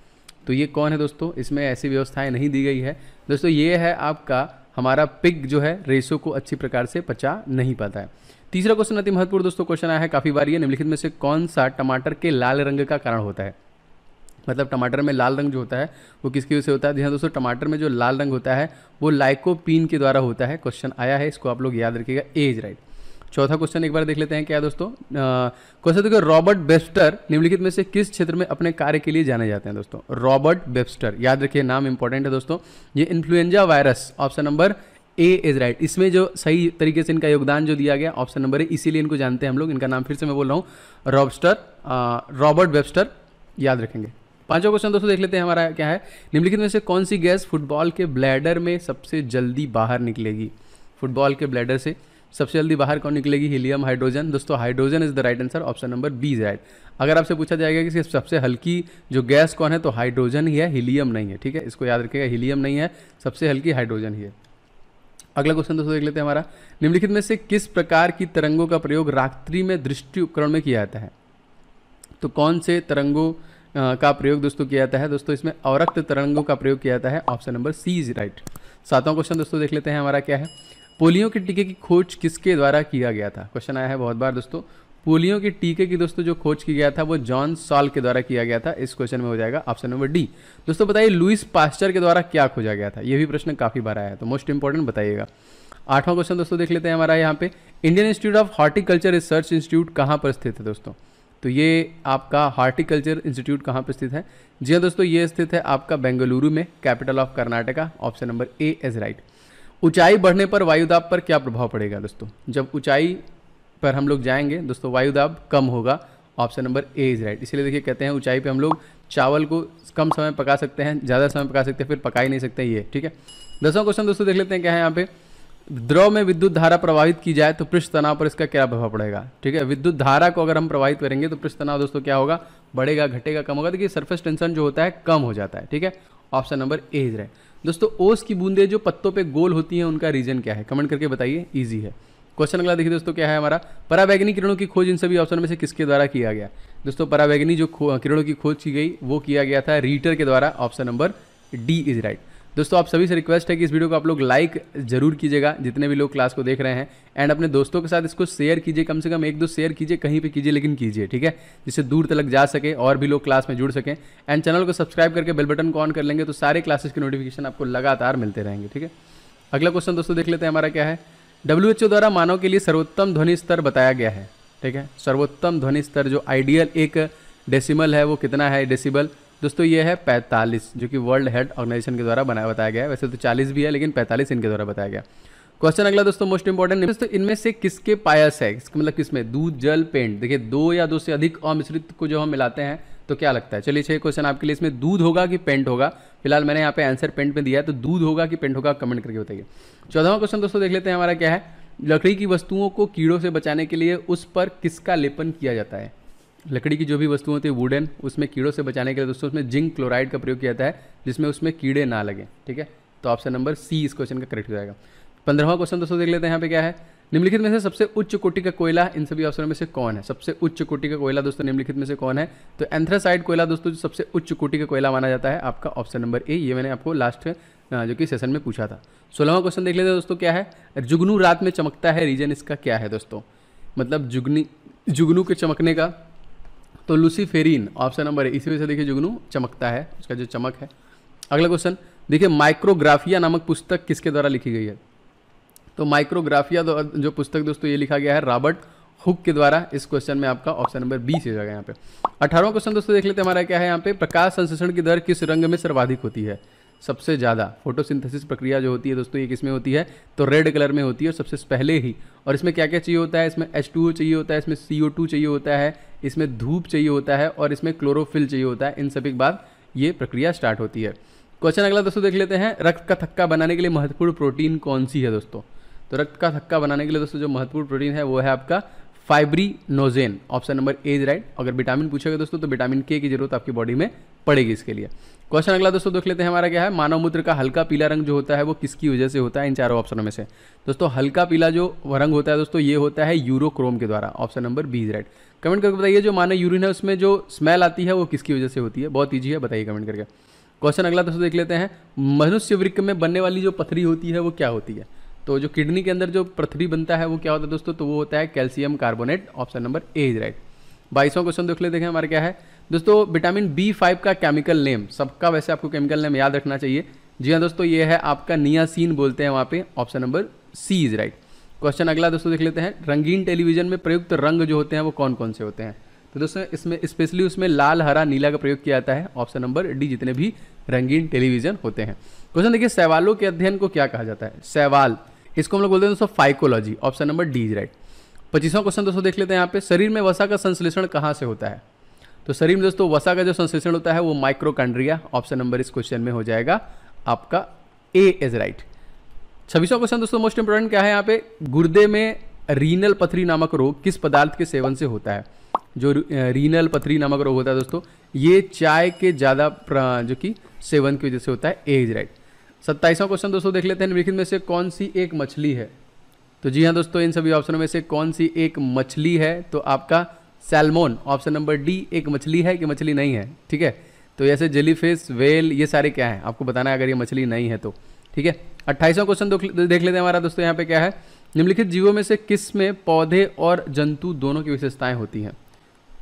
Speaker 2: तो ये कौन है दोस्तों इसमें ऐसी व्यवस्थाएं नहीं दी गई है दोस्तों ये है आपका हमारा पिग जो है रेशो को अच्छी प्रकार से पचा नहीं पाता है तीसरा क्वेश्चन अति महत्वपूर्ण दोस्तों क्वेश्चन आया है काफ़ी बार ये निम्नलिखित में से कौन सा टमाटर के लाल रंग का कारण होता है मतलब टमाटर में लाल रंग जो होता है वो किसकी वजह से होता है जी हाँ दोस्तों टमाटर में जो लाल रंग होता है वो लाइकोपीन के द्वारा होता है क्वेश्चन आया है इसको आप लोग याद रखिएगा एज राइट चौथा क्वेश्चन एक बार देख लेते हैं क्या दोस्तों क्वेश्चन देखिए रॉबर्ट बेस्टर निम्नलिखित में से किस क्षेत्र में अपने कार्य के लिए जाने जाते हैं दोस्तों रॉबर्ट बेस्टर याद रखिए नाम इंपॉर्टेंट है दोस्तों ये influenza virus option number A is right इसमें जो सही तरीके से इनका योगदान जो दिया गया ऑप्शन नंबर ए इसीलिए इनको जानते हैं हम लोग इनका नाम फिर से मैं बोल रहा हूँ रॉबस्टर रॉबर्ट बेस्टर याद रखेंगे पांचवा क्वेश्चन दोस्तों देख लेते हैं हमारा क्या है निम्नलिखित में से कौन सी गैस फुटबॉल के ब्लैडर में सबसे जल्दी बाहर निकलेगी फुटबॉल के ब्लैडर से सबसे जल्दी बाहर कौन निकलेगी हीलियम हाइड्रोजन दोस्तों hydrogen is the right answer option number B is right अगर आपसे पूछा जाएगा कि सबसे हल्की जो गैस कौन है तो हाइड्रोजन ही है हीलियम नहीं है ठीक है इसको याद रखिएगा हीलियम नहीं है सबसे हल्की हाइड्रोजन ही है अगला क्वेश्चन दोस्तों देख लेते हैं हमारा निम्नलिखित में से किस प्रकार की तरंगों का प्रयोग रात्रि में दृष्टि उपकरण में किया जाता है तो कौन से तरंगों का प्रयोग दोस्तों किया जाता है दोस्तों इसमें अवरक्त तरंगों का प्रयोग किया जाता है option number C is right सातवां क्वेश्चन दोस्तों देख लेते हैं हमारा क्या है पोलियो के टीके की खोज किसके द्वारा किया गया था क्वेश्चन आया है बहुत बार दोस्तों पोलियो के टीके की दोस्तों जो खोज किया गया था वो जॉन सॉल के द्वारा किया गया था इस क्वेश्चन में हो जाएगा ऑप्शन नंबर डी दोस्तों बताइए लुइस पास्चर के द्वारा क्या खोजा गया था ये भी प्रश्न काफ़ी बार आया है तो मोस्ट इंपॉर्टेंट बताइएगा आठवां क्वेश्चन दोस्तों देख लेते हैं हमारा यहाँ पे Indian institute of horticulture research institute कहाँ पर स्थित है दोस्तों तो ये आपका हॉर्टिकल्चर इंस्टीट्यूट कहाँ पर स्थित है जी हाँ दोस्तों ये स्थित है आपका बेंगलुरु में capital of Karnataka option number A is right right. ऊंचाई बढ़ने पर वायुदाब पर क्या प्रभाव पड़ेगा दोस्तों जब ऊंचाई पर हम लोग जाएंगे दोस्तों वायुदाब कम होगा option number A is right इसलिए देखिए कहते हैं ऊंचाई पे हम लोग चावल को कम समय पका सकते हैं ज़्यादा समय पका सकते हैं फिर पका ही नहीं सकते ये ठीक है दसवां क्वेश्चन दोस्तों देख लेते हैं क्या है यहाँ पे द्रव में विद्युत धारा प्रभावित की जाए तो पृष्ठ तनाव पर इसका क्या प्रभाव पड़ेगा ठीक है विद्युत धारा को अगर हम प्रभावित करेंगे तो पृष्ठ तनाव दोस्तों क्या होगा बढ़ेगा घटेगा कम होगा देखिए सरफेस टेंशन जो होता है कम हो जाता है ठीक है option number A is right दोस्तों ओस की बूंदे जो पत्तों पे गोल होती हैं उनका रीजन क्या है कमेंट करके बताइए ईजी है क्वेश्चन अगला देखिए दोस्तों क्या है हमारा पराबैगनी किरणों की खोज इन सभी ऑप्शन में से किसके द्वारा किया गया दोस्तों पराबैगनी जो किरणों की खोज की गई वो किया गया था रीटर के द्वारा option number D is right दोस्तों आप सभी से रिक्वेस्ट है कि इस वीडियो को आप लोग लाइक जरूर कीजिएगा जितने भी लोग क्लास को देख रहे हैं एंड अपने दोस्तों के साथ इसको शेयर कीजिए कम से कम एक दो शेयर कीजिए कहीं पर कीजिए लेकिन कीजिए ठीक है जिससे दूर तक जा सके और भी लोग क्लास में जुड़ सकें एंड चैनल को सब्सक्राइब करके बेल बटन को ऑन कर लेंगे तो सारे क्लासेस के नोटिफिकेशन आपको लगातार मिलते रहेंगे ठीक है अगला क्वेश्चन दोस्तों देख लेते हैं हमारा क्या है डब्ल्यू द्वारा मानव के लिए सर्वोत्तम ध्वनि स्तर बताया गया है ठीक है सर्वोत्तम ध्वनि स्तर जो आइडियल एक डेसिमल है वो कितना है डेसिबल दोस्तों ये है 45 जो कि वर्ल्ड हेल्थ ऑर्गेनाइजेशन के द्वारा बनाया बताया गया वैसे तो 40 भी है लेकिन 45 इनके द्वारा बताया गया क्वेश्चन अगला दोस्तों मोस्ट इंपॉर्टेंट दोस्तों इनमें से किसके पायस है मतलब किसमें दूध जल पेंट देखिए दो या दो से अधिक अमिश्रित को जो हम मिलाते हैं तो क्या लगता है चलिए छह क्वेश्चन आपके लिए इसमें दूध होगा कि पेंट होगा फिलहाल मैंने यहाँ पे आंसर पेंट में दिया है तो दूध होगा कि पेंट होगा कमेंट करके बताइए चौदहवा क्वेश्चन दोस्तों देख लेते हैं हमारा क्या है लकड़ी की वस्तुओं को कीड़ों से बचाने के लिए उस पर किसका लेपन किया जाता है लकड़ी की जो भी वस्तु होती है वुडन उसमें कीड़ों से बचाने के लिए दोस्तों उसमें जिंक क्लोराइड का प्रयोग किया जाता है जिसमें उसमें कीड़े ना लगे ठीक है तो ऑप्शन नंबर सी इस क्वेश्चन का करेक्ट हो जाएगा पंद्रहवा क्वेश्चन दोस्तों देख लेते हैं यहाँ पे क्या है निम्नलिखित में से सबसे उच्च कोटि का कोयला इन सभी ऑप्शनों में से कौन है सबसे उच्च कोटि का कोयला दोस्तों निम्नलिखित में से कौन है तो एंथ्रासाइड कोयला दोस्तों जो सबसे उच्च कोटि का कोयला माना जाता है आपका ऑप्शन नंबर ए ये मैंने आपको लास्ट जो कि सेशन में पूछा था सोलहवा क्वेश्चन देख लेते हैं दोस्तों क्या है जुगनू रात में चमकता है रीजन इसका क्या है दोस्तों मतलब जुगनी जुगनू के चमकने का तो लूसीफेरिन ऑप्शन नंबर है इसी वजह से देखिए जुगनू चमकता है उसका जो चमक है अगला क्वेश्चन देखिए माइक्रोग्राफिया नामक पुस्तक किसके द्वारा लिखी गई है तो माइक्रोग्राफिया जो पुस्तक दोस्तों ये लिखा गया है रॉबर्ट हुक के द्वारा इस क्वेश्चन में आपका ऑप्शन नंबर बी से जाएगा यहाँ पे अठारवा क्वेश्चन दोस्तों देख लेते हैं हमारा क्या है यहाँ पे प्रकाश संश्लेषण की दर किस रंग में सर्वाधिक होती है सबसे ज़्यादा फोटोसिंथेसिस प्रक्रिया जो होती है दोस्तों ये किसमें होती है तो रेड कलर में होती है और सबसे पहले ही और इसमें क्या क्या चाहिए होता है इसमें एच टू चाहिए होता है इसमें सी ओ टू चाहिए होता है इसमें धूप चाहिए होता है और इसमें क्लोरोफिल चाहिए होता है इन सभी के बाद ये प्रक्रिया स्टार्ट होती है क्वेश्चन अगला दोस्तों देख लेते हैं रक्त का थक्का बनाने के लिए महत्वपूर्ण प्रोटीन कौन सी है दोस्तों तो रक्त का थक्का बनाने के लिए दोस्तों जो महत्वपूर्ण प्रोटीन है वो है आपका fibrinogen option number A is right अगर विटामिन पूछेगा दोस्तों तो विटामिन के की जरूरत आपकी बॉडी में पड़ेगी इसके लिए क्वेश्चन अगला दोस्तों देख लेते हैं हमारा क्या है मानव मूत्र का हल्का पीला रंग जो होता है वो किसकी वजह से होता है इन चारों ऑप्शनों में से दोस्तों हल्का पीला जो रंग होता है दोस्तों ये होता है यूरोक्रोम के द्वारा option number B is right comment करके बताइए जो मानव यूरिन है उसमें जो स्मेल आती है वो किसकी वजह से होती है बहुत ईजी है बताइए कमेंट करके क्वेश्चन अगला दोस्तों देख लेते हैं मनुष्य वृक्ष में बनने वाली जो पथरी होती है वो क्या होती है तो जो किडनी के अंदर जो पथरी बनता है वो क्या होता है दोस्तों तो वो होता है calcium carbonate option number A is right बाईसवां क्वेश्चन देख लेते हैं हमारा क्या है दोस्तों विटामिन बी फाइव का केमिकल नेम सबका वैसे आपको केमिकल नेम याद रखना चाहिए जी हाँ दोस्तों ये है आपका नियासीन बोलते हैं वहाँ पे option number C is right question अगला दोस्तों देख लेते हैं रंगीन टेलीविजन में प्रयुक्त रंग जो होते हैं वो कौन कौन से होते हैं तो दोस्तों इसमें स्पेशली उसमें लाल हरा नीला का प्रयोग किया जाता है ऑप्शन नंबर डी जितने भी रंगीन टेलीविजन होते हैं क्वेश्चन देखिए सैवालों के अध्ययन को क्या कहा जाता है सैवाल इसको हम लोग बोलते हैं दोस्तों phycology option number D is right पच्चीसवां क्वेश्चन दोस्तों देख लेते हैं यहाँ पे शरीर में वसा का संश्लेषण कहाँ से होता है तो शरीर में दोस्तों वसा का जो संश्लेषण होता है वो माइक्रोकांड्रिया ऑप्शन नंबर इस क्वेश्चन में हो जाएगा आपका ए इज राइट छब्बीसवा क्वेश्चन दोस्तों मोस्ट इंपोर्टेंट क्या है यहाँ पे गुर्दे में रीनल पथरी नामक रोग किस पदार्थ के सेवन से होता है जो रीनल पथरी नामक रोग होता है दोस्तों ये चाय के ज़्यादा जो कि सेवन की वजह से होता है ए इज राइट सत्ताईसवां क्वेश्चन दोस्तों देख लेते हैं निम्नलिखित में से कौन सी एक मछली है तो जी हाँ दोस्तों इन सभी ऑप्शनों में से कौन सी एक मछली है तो आपका सैलमोन ऑप्शन नंबर डी एक मछली है कि मछली नहीं है ठीक है तो ऐसे जेलीफिश वेल ये सारे क्या हैं आपको बताना है अगर ये मछली नहीं है तो ठीक है अट्ठाईसवां क्वेश्चन देख लेते हैं हमारा दोस्तों यहाँ पे क्या है निम्नलिखित जीवों में से किस में पौधे और जंतु दोनों की विशेषताएं होती हैं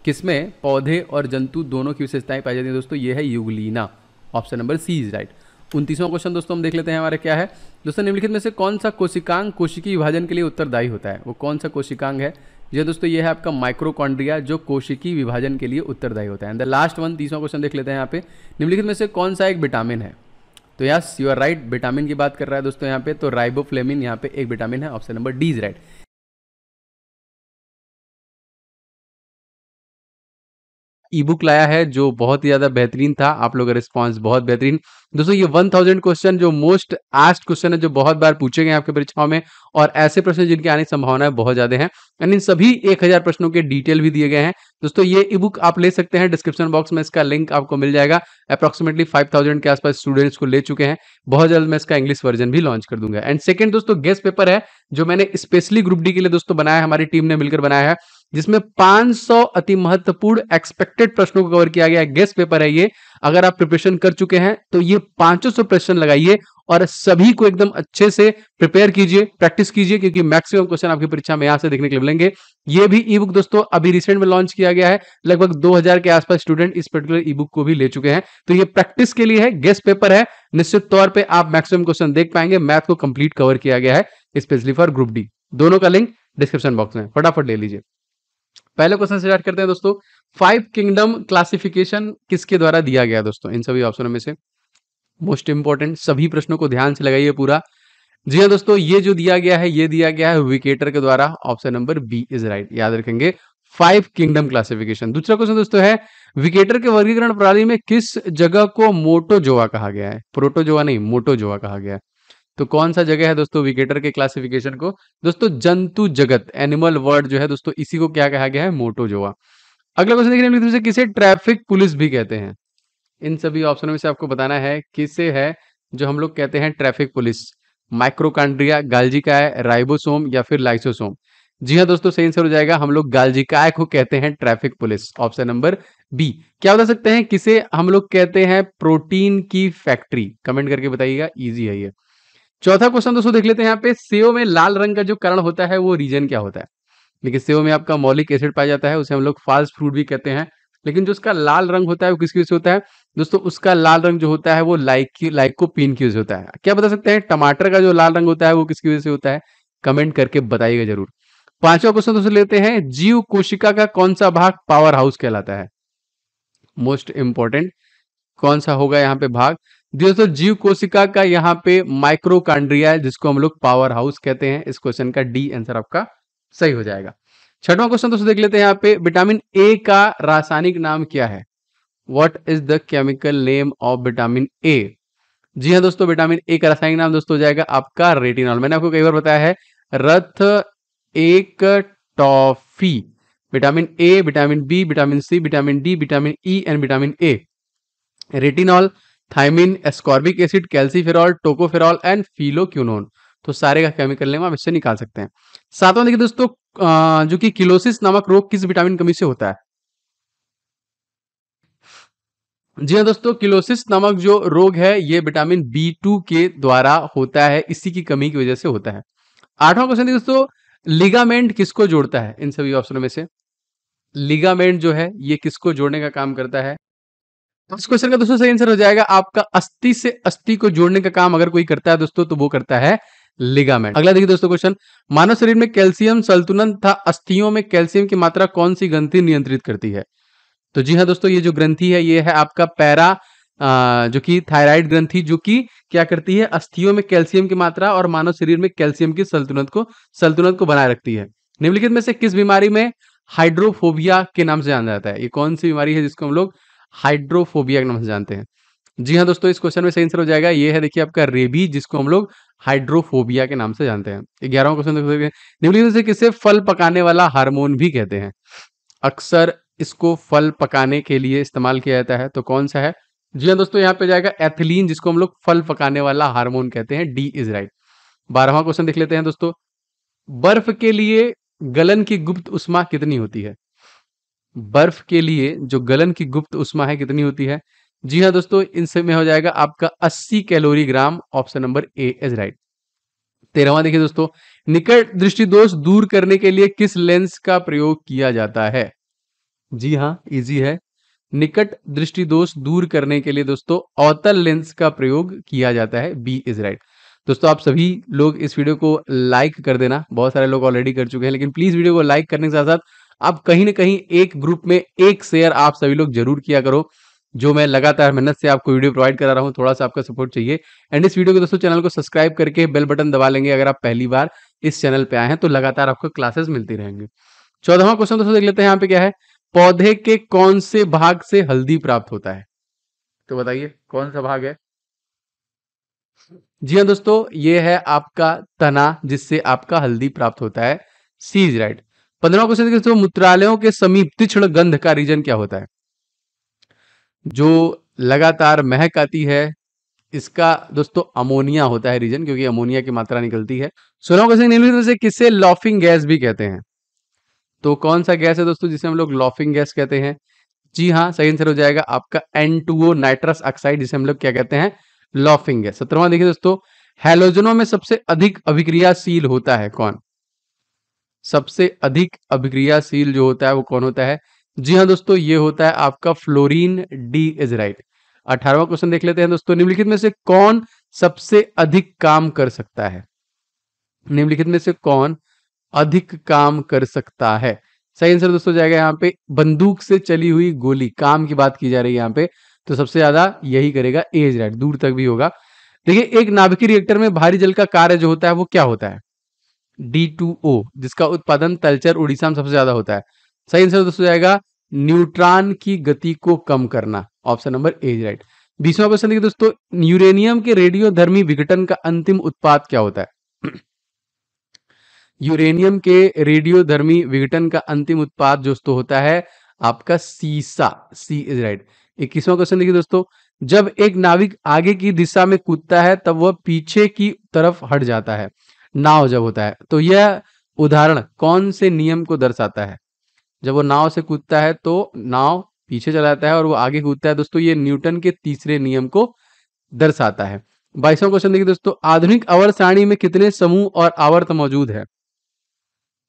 Speaker 2: किस में पौधे और जंतु दोनों की विशेषताएं पाई जाती हैं दोस्तों ये है euglena option number C is right उनतीसवां क्वेश्चन दोस्तों हम देख लेते हैं हमारा क्या है दोस्तों निम्नलिखित में से कौन सा कोशिकांग कोशिकी विभाजन के लिए उत्तरदायी होता है वो कौन सा कोशिकांग है ये दोस्तों ये है आपका माइक्रोकॉन्ड्रिया जो कोशिकी विभाजन के लिए उत्तरदायी होता है एंड द लास्ट वन तीसवा क्वेश्चन देख लेते हैं यहाँ पे निम्नलिखित में से कौन सा एक विटामिन है तो yes you are right vitamin की बात कर रहा है दोस्तों यहाँ पे तो राइबोफ्लेमिन
Speaker 1: यहाँ पे एक विटामिन है option number D is right E book लाया है जो बहुत ही ज़्यादा बेहतरीन था आप लोग का
Speaker 2: रिस्पॉन्स बहुत बेहतरीन दोस्तों ये वन थाउजेंड क्वेश्चन जो मोस्ट आस्ट क्वेश्चन है जो बहुत बार पूछे गए आपके परीक्षाओं में और ऐसे प्रश्न जिनके आने की संभावना बहुत ज़्यादा है यानी सभी एक हजार प्रश्नों के डिटेल भी दिए गए हैं दोस्तों ये ई बुक आप ले सकते हैं डिस्क्रिप्शन बॉक्स में इसका लिंक आपको मिल जाएगा अप्रॉक्सिमेटली फाइव थाउजेंड के आसपास स्टूडेंट्स को ले चुके हैं बहुत जल्द मैं इसका इंग्लिश वर्जन भी लॉन्च कर दूंगा एंड सेकंड दोस्तों गेस्ट पेपर है जो मैंने स्पेशली ग्रुप डी के लिए दोस्तों बनाया हमारी टीम ने मिलकर बनाया है जिसमें 500 अति महत्वपूर्ण एक्सपेक्टेड प्रश्नों को कवर किया गया है गेस्ट पेपर है ये अगर आप प्रिपरेशन कर चुके हैं तो ये 500 प्रश्न लगाइए और सभी को एकदम अच्छे से प्रिपेयर कीजिए प्रैक्टिस कीजिए क्योंकि मैक्सिमम क्वेश्चन आपकी परीक्षा में यहां से देखने के लिए मिलेंगे ये भी ई बुक दोस्तों अभी रिसेंट में लॉन्च किया गया है लगभग 2000 के आसपास स्टूडेंट इस पर्टिकुलर ई बुक को भी ले चुके हैं तो ये प्रैक्टिस के लिए है गेस्ट पेपर है निश्चित तौर पर आप मैक्सिमम क्वेश्चन देख पाएंगे मैथ को कंप्लीट कवर किया गया है स्पेशली फॉर ग्रुप डी दोनों का लिंक डिस्क्रिप्शन बॉक्स में फटाफट ले लीजिए पहले क्वेश्चन स्टार्ट करते हैं दोस्तों फाइव किंगडम क्लासिफिकेशन किसके द्वारा दिया गया दोस्तों इन सभी ऑप्शनों में से मोस्ट इंपॉर्टेंट सभी प्रश्नों को ध्यान से लगाइए पूरा जी हाँ दोस्तों ये जो दिया गया है ये दिया गया है विकेटर के द्वारा option number B is right याद रखेंगे फाइव किंगडम क्लासिफिकेशन दूसरा क्वेश्चन दोस्तों है विकेटर के वर्गीकरण प्रणाली में किस जगह को मोटोजोआ कहा गया है प्रोटोजोआ नहीं मोटोजोआ कहा गया है तो कौन सा जगह है दोस्तों विकेटर के क्लासिफिकेशन को दोस्तों जंतु जगत एनिमल वर्ड जो है दोस्तों इसी को क्या कहा गया है मोटोजोआ अगला क्वेश्चन देखने से किसे ट्रैफिक पुलिस भी कहते हैं इन सभी ऑप्शनों में से आपको बताना है किसे है जो हम लोग कहते हैं ट्रैफिक पुलिस माइक्रोकांड्रिया गालजिकाय राइबोसोम या फिर लाइसोसोम जी हाँ दोस्तों सही आंसर हो जाएगा हम लोग गालजिकाय को कहते हैं traffic police option number B क्या बता सकते हैं किसे हम लोग कहते हैं प्रोटीन की फैक्ट्री कमेंट करके बताइएगा इजी है ये चौथा क्वेश्चन दोस्तों देख लेते हैं यहाँ पे सेव में लाल रंग का जो कारण होता है वो रीजन क्या होता है देखिए सेव में आपका मौलिक एसिड पाया जाता है उसे हम लोग फाल्स फ्रूट भी कहते हैं लेकिन जो उसका लाल रंग होता है वो किसकी वजह से होता है दोस्तों उसका लाल रंग जो होता है वो लाइक लाइकोपिन की वजह होता है क्या बता सकते हैं टमाटर का जो लाल रंग होता है वो किसकी वजह से होता है कमेंट करके बताइएगा जरूर पांचवा क्वेश्चन दोस्तों लेते हैं जीव कोशिका का कौन सा भाग पावर हाउस कहलाता है मोस्ट इंपॉर्टेंट कौन सा होगा यहाँ पे भाग दोस्तों जीव कोशिका का यहाँ पे माइक्रोकांड्रिया है जिसको हम लोग पावर हाउस कहते हैं इस क्वेश्चन का डी आंसर आपका सही हो जाएगा छठवां क्वेश्चन दोस्तों देख लेते हैं यहाँ पे विटामिन ए का रासायनिक नाम क्या है what is the chemical name of vitamin A जी हाँ दोस्तों विटामिन ए का रासायनिक नाम दोस्तों हो जाएगा आपका रेटिनॉल मैंने आपको कई बार बताया है रथ एक टॉफी vitamin A vitamin B vitamin C vitamin D vitamin E and vitamin A retinol thiamine ascorbic acid calciferol tocopherol and phylloquinone तो सारे का केमिकल नेम आप इससे निकाल सकते हैं सातवां देखिए दोस्तों जो कि किलोसिस नामक रोग किस विटामिन कमी से होता है जी हाँ दोस्तों किलोसिस नामक जो रोग है ये विटामिन बी टू के द्वारा होता है इसी की कमी की वजह से होता है आठवां क्वेश्चन देखिए दोस्तों लिगामेंट किसको जोड़ता है इन सभी ऑप्शनों में से लिगामेंट जो है ये किसको जोड़ने का काम करता है इस क्वेश्चन का दोस्तों सही आंसर हो जाएगा आपका अस्थि से अस्थि को जोड़ने का काम अगर कोई करता है दोस्तों तो वो करता है लिगामेंट अगला देखिए दोस्तों क्वेश्चन मानव शरीर में कैल्सियम संतुलन था अस्थियों में कैल्सियम की मात्रा कौन सी ग्रंथि नियंत्रित करती है तो जी हाँ दोस्तों ये जो ग्रंथि है ये है आपका पैरा आ, जो कि थायराइड ग्रंथि जो कि क्या करती है अस्थियों में कैल्सियम की मात्रा और मानव शरीर में कैल्सियम की संतुलन को संतुलन को बनाए रखती है निम्नलिखित में से किस बीमारी में हाइड्रोफोबिया के नाम से जाना जाता है ये कौन सी बीमारी है जिसको हम लोग हाइड्रोफोबिया के नाम से जानते हैं जी हाँ दोस्तों इस क्वेश्चन में सही आंसर हो जाएगा ये है देखिए आपका रेबी जिसको हम लोग हाइड्रोफोबिया के नाम से जानते हैं ग्यारहवा क्वेश्चन न्यूक्लियस से किसे फल पकाने वाला हार्मोन भी कहते हैं अक्सर इसको फल पकाने के लिए इस्तेमाल किया जाता है तो कौन सा है जी हाँ दोस्तों यहाँ पे जाएगा एथिलीन जिसको हम लोग फल पकाने वाला हार्मोन कहते हैं डी इज राइट बारहवा क्वेश्चन देख लेते हैं दोस्तों बर्फ के लिए गलन की गुप्त उष्मा कितनी होती है बर्फ के लिए जो गलन की गुप्त उष्मा है कितनी होती है जी हाँ दोस्तों इनसे में हो जाएगा आपका 80 calorie gram option number A is right तेरहवा देखिए दोस्तों निकट दृष्टि दोष दूर करने के लिए किस लेंस का प्रयोग किया जाता है जी हाँ इजी है निकट दृष्टि दोष दूर करने के लिए दोस्तों अवतल लेंस का प्रयोग किया जाता है बी इज राइट दोस्तों आप सभी लोग इस वीडियो को लाइक कर देना बहुत सारे लोग ऑलरेडी कर चुके हैं लेकिन प्लीज वीडियो को लाइक करने के साथ साथ आप कहीं ना कहीं एक ग्रुप में एक शेयर आप सभी लोग जरूर किया करो जो मैं लगातार मेहनत से आपको वीडियो प्रोवाइड करा रहा हूँ थोड़ा सा आपका सपोर्ट चाहिए एंड इस वीडियो को दोस्तों चैनल को सब्सक्राइब करके बेल बटन दबा लेंगे अगर आप पहली बार इस चैनल पे आए हैं तो लगातार आपको क्लासेस मिलती रहेंगे चौदहवा क्वेश्चन दोस्तों देख लेते हैं यहाँ पे क्या है पौधे के कौन से भाग से हल्दी प्राप्त होता है तो बताइए कौन सा भाग है जी हाँ दोस्तों ये है आपका तना जिससे आपका हल्दी प्राप्त होता है सीज राइट पंद्रह क्वेश्चन दोस्तों मूत्रालयों के समीप तीक्षण गंध का रीजन क्या होता है जो लगातार महक आती है इसका दोस्तों अमोनिया होता है रीजन क्योंकि अमोनिया की मात्रा निकलती है सोलह क्वेश्चन से किसे लॉफिंग गैस भी कहते हैं तो कौन सा गैस है दोस्तों जिसे हम लोग लॉफिंग गैस कहते हैं जी हाँ सही आंसर हो जाएगा आपका एन नाइट्रस ऑक्साइड जिसे हम लोग क्या कहते हैं लॉफिंग गैस सत्रहवा देखिए दोस्तों हेलोजनों में सबसे अधिक अभिक्रियाशील होता है कौन सबसे अधिक अभिक्रियाशील जो होता है वो कौन होता है जी हाँ दोस्तों ये होता है आपका फ्लोरीन डी इज राइट अठारवा क्वेश्चन देख लेते हैं दोस्तों निम्नलिखित में से कौन सबसे अधिक काम कर सकता है निम्नलिखित में से कौन अधिक काम कर सकता है सही आंसर दोस्तों जाएगा यहाँ पे बंदूक से चली हुई गोली काम की बात की जा रही है यहाँ पे तो सबसे ज्यादा यही करेगा एज राइट दूर तक भी होगा देखिए एक नाभिकीय रिएक्टर में भारी जल का कार्य जो होता है वो क्या होता है डी टू ओ जिसका उत्पादन तलचर उड़ीसा में सबसे ज्यादा होता है सही आंसर दोस्तों जाएगा न्यूट्रॉन की गति को कम करना ऑप्शन नंबर ए राइट बीसवा क्वेश्चन देखिए दोस्तों यूरेनियम के रेडियोधर्मी विघटन का अंतिम उत्पाद क्या होता है (clears throat) यूरेनियम के रेडियोधर्मी विघटन का अंतिम उत्पाद दोस्तों होता है आपका सीसा सी इज राइट इक्कीसवा क्वेश्चन देखिए दोस्तों जब एक नाविक आगे की दिशा में कूदता है तब वह पीछे की तरफ हट जाता है नाव जब होता है तो यह उदाहरण कौन से नियम को दर्शाता है जब वो नाव से कूदता है तो नाव पीछे चलाता है और वो आगे कूदता है दोस्तों ये न्यूटन के तीसरे नियम को दर्शाता है बाईसवा क्वेश्चन देखिए दोस्तों आधुनिक अवर सारणी में कितने समूह और आवर्त मौजूद है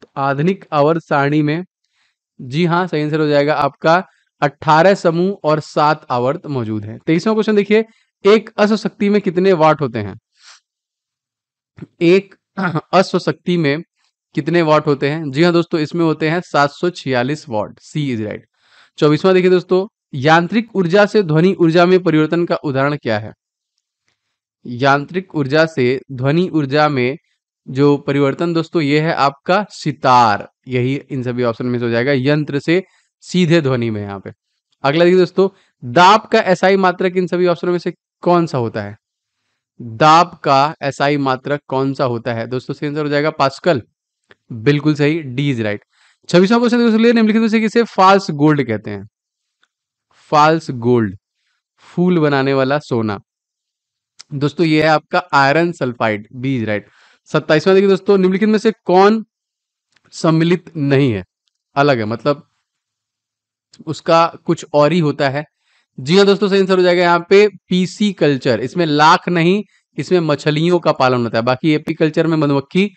Speaker 2: तो आधुनिक अवर सारणी में जी हाँ सही आंसर हो जाएगा आपका अट्ठारह समूह और सात आवर्त मौजूद है तेईसवा क्वेश्चन देखिए एक अश्वशक्ति में कितने वाट होते हैं एक (clears throat) अश्वशक्ति में कितने वाट होते हैं जी हाँ दोस्तों इसमें होते हैं सात सौ छियालीस वाट सी इज राइट चौबीसवा देखिए दोस्तों यांत्रिक ऊर्जा से ध्वनि ऊर्जा में परिवर्तन का उदाहरण क्या है यांत्रिक ऊर्जा से ध्वनि ऊर्जा में जो परिवर्तन दोस्तों ये है आपका सितार यही इन सभी ऑप्शन में से हो जाएगा यंत्र से सीधे ध्वनि में यहाँ पे अगला देखिए दोस्तों दाब का ऐसा ही मात्रक इन सभी ऑप्शनों में से कौन सा होता है दाब का एसआई मात्रक कौन सा होता है दोस्तों सही आंसर हो जाएगा पास्कल बिल्कुल सही डी इज राइट छब्बीसवा क्वेश्चन दोस्तों लिए निम्नलिखित में से किसे फाल्स गोल्ड कहते हैं फाल्स गोल्ड फूल बनाने वाला सोना दोस्तों ये है आपका iron sulphide B is right सत्ताईसवा देखिए दोस्तों निम्नलिखित में से कौन सम्मिलित नहीं है अलग है मतलब उसका कुछ और ही होता है जी हाँ दोस्तों सही आंसर हो जाएगा यहाँ पे
Speaker 1: पीसी कल्चर इसमें लाख नहीं इसमें मछलियों का पालन होता है बाकी एपी कल्चर में मधुमक्खी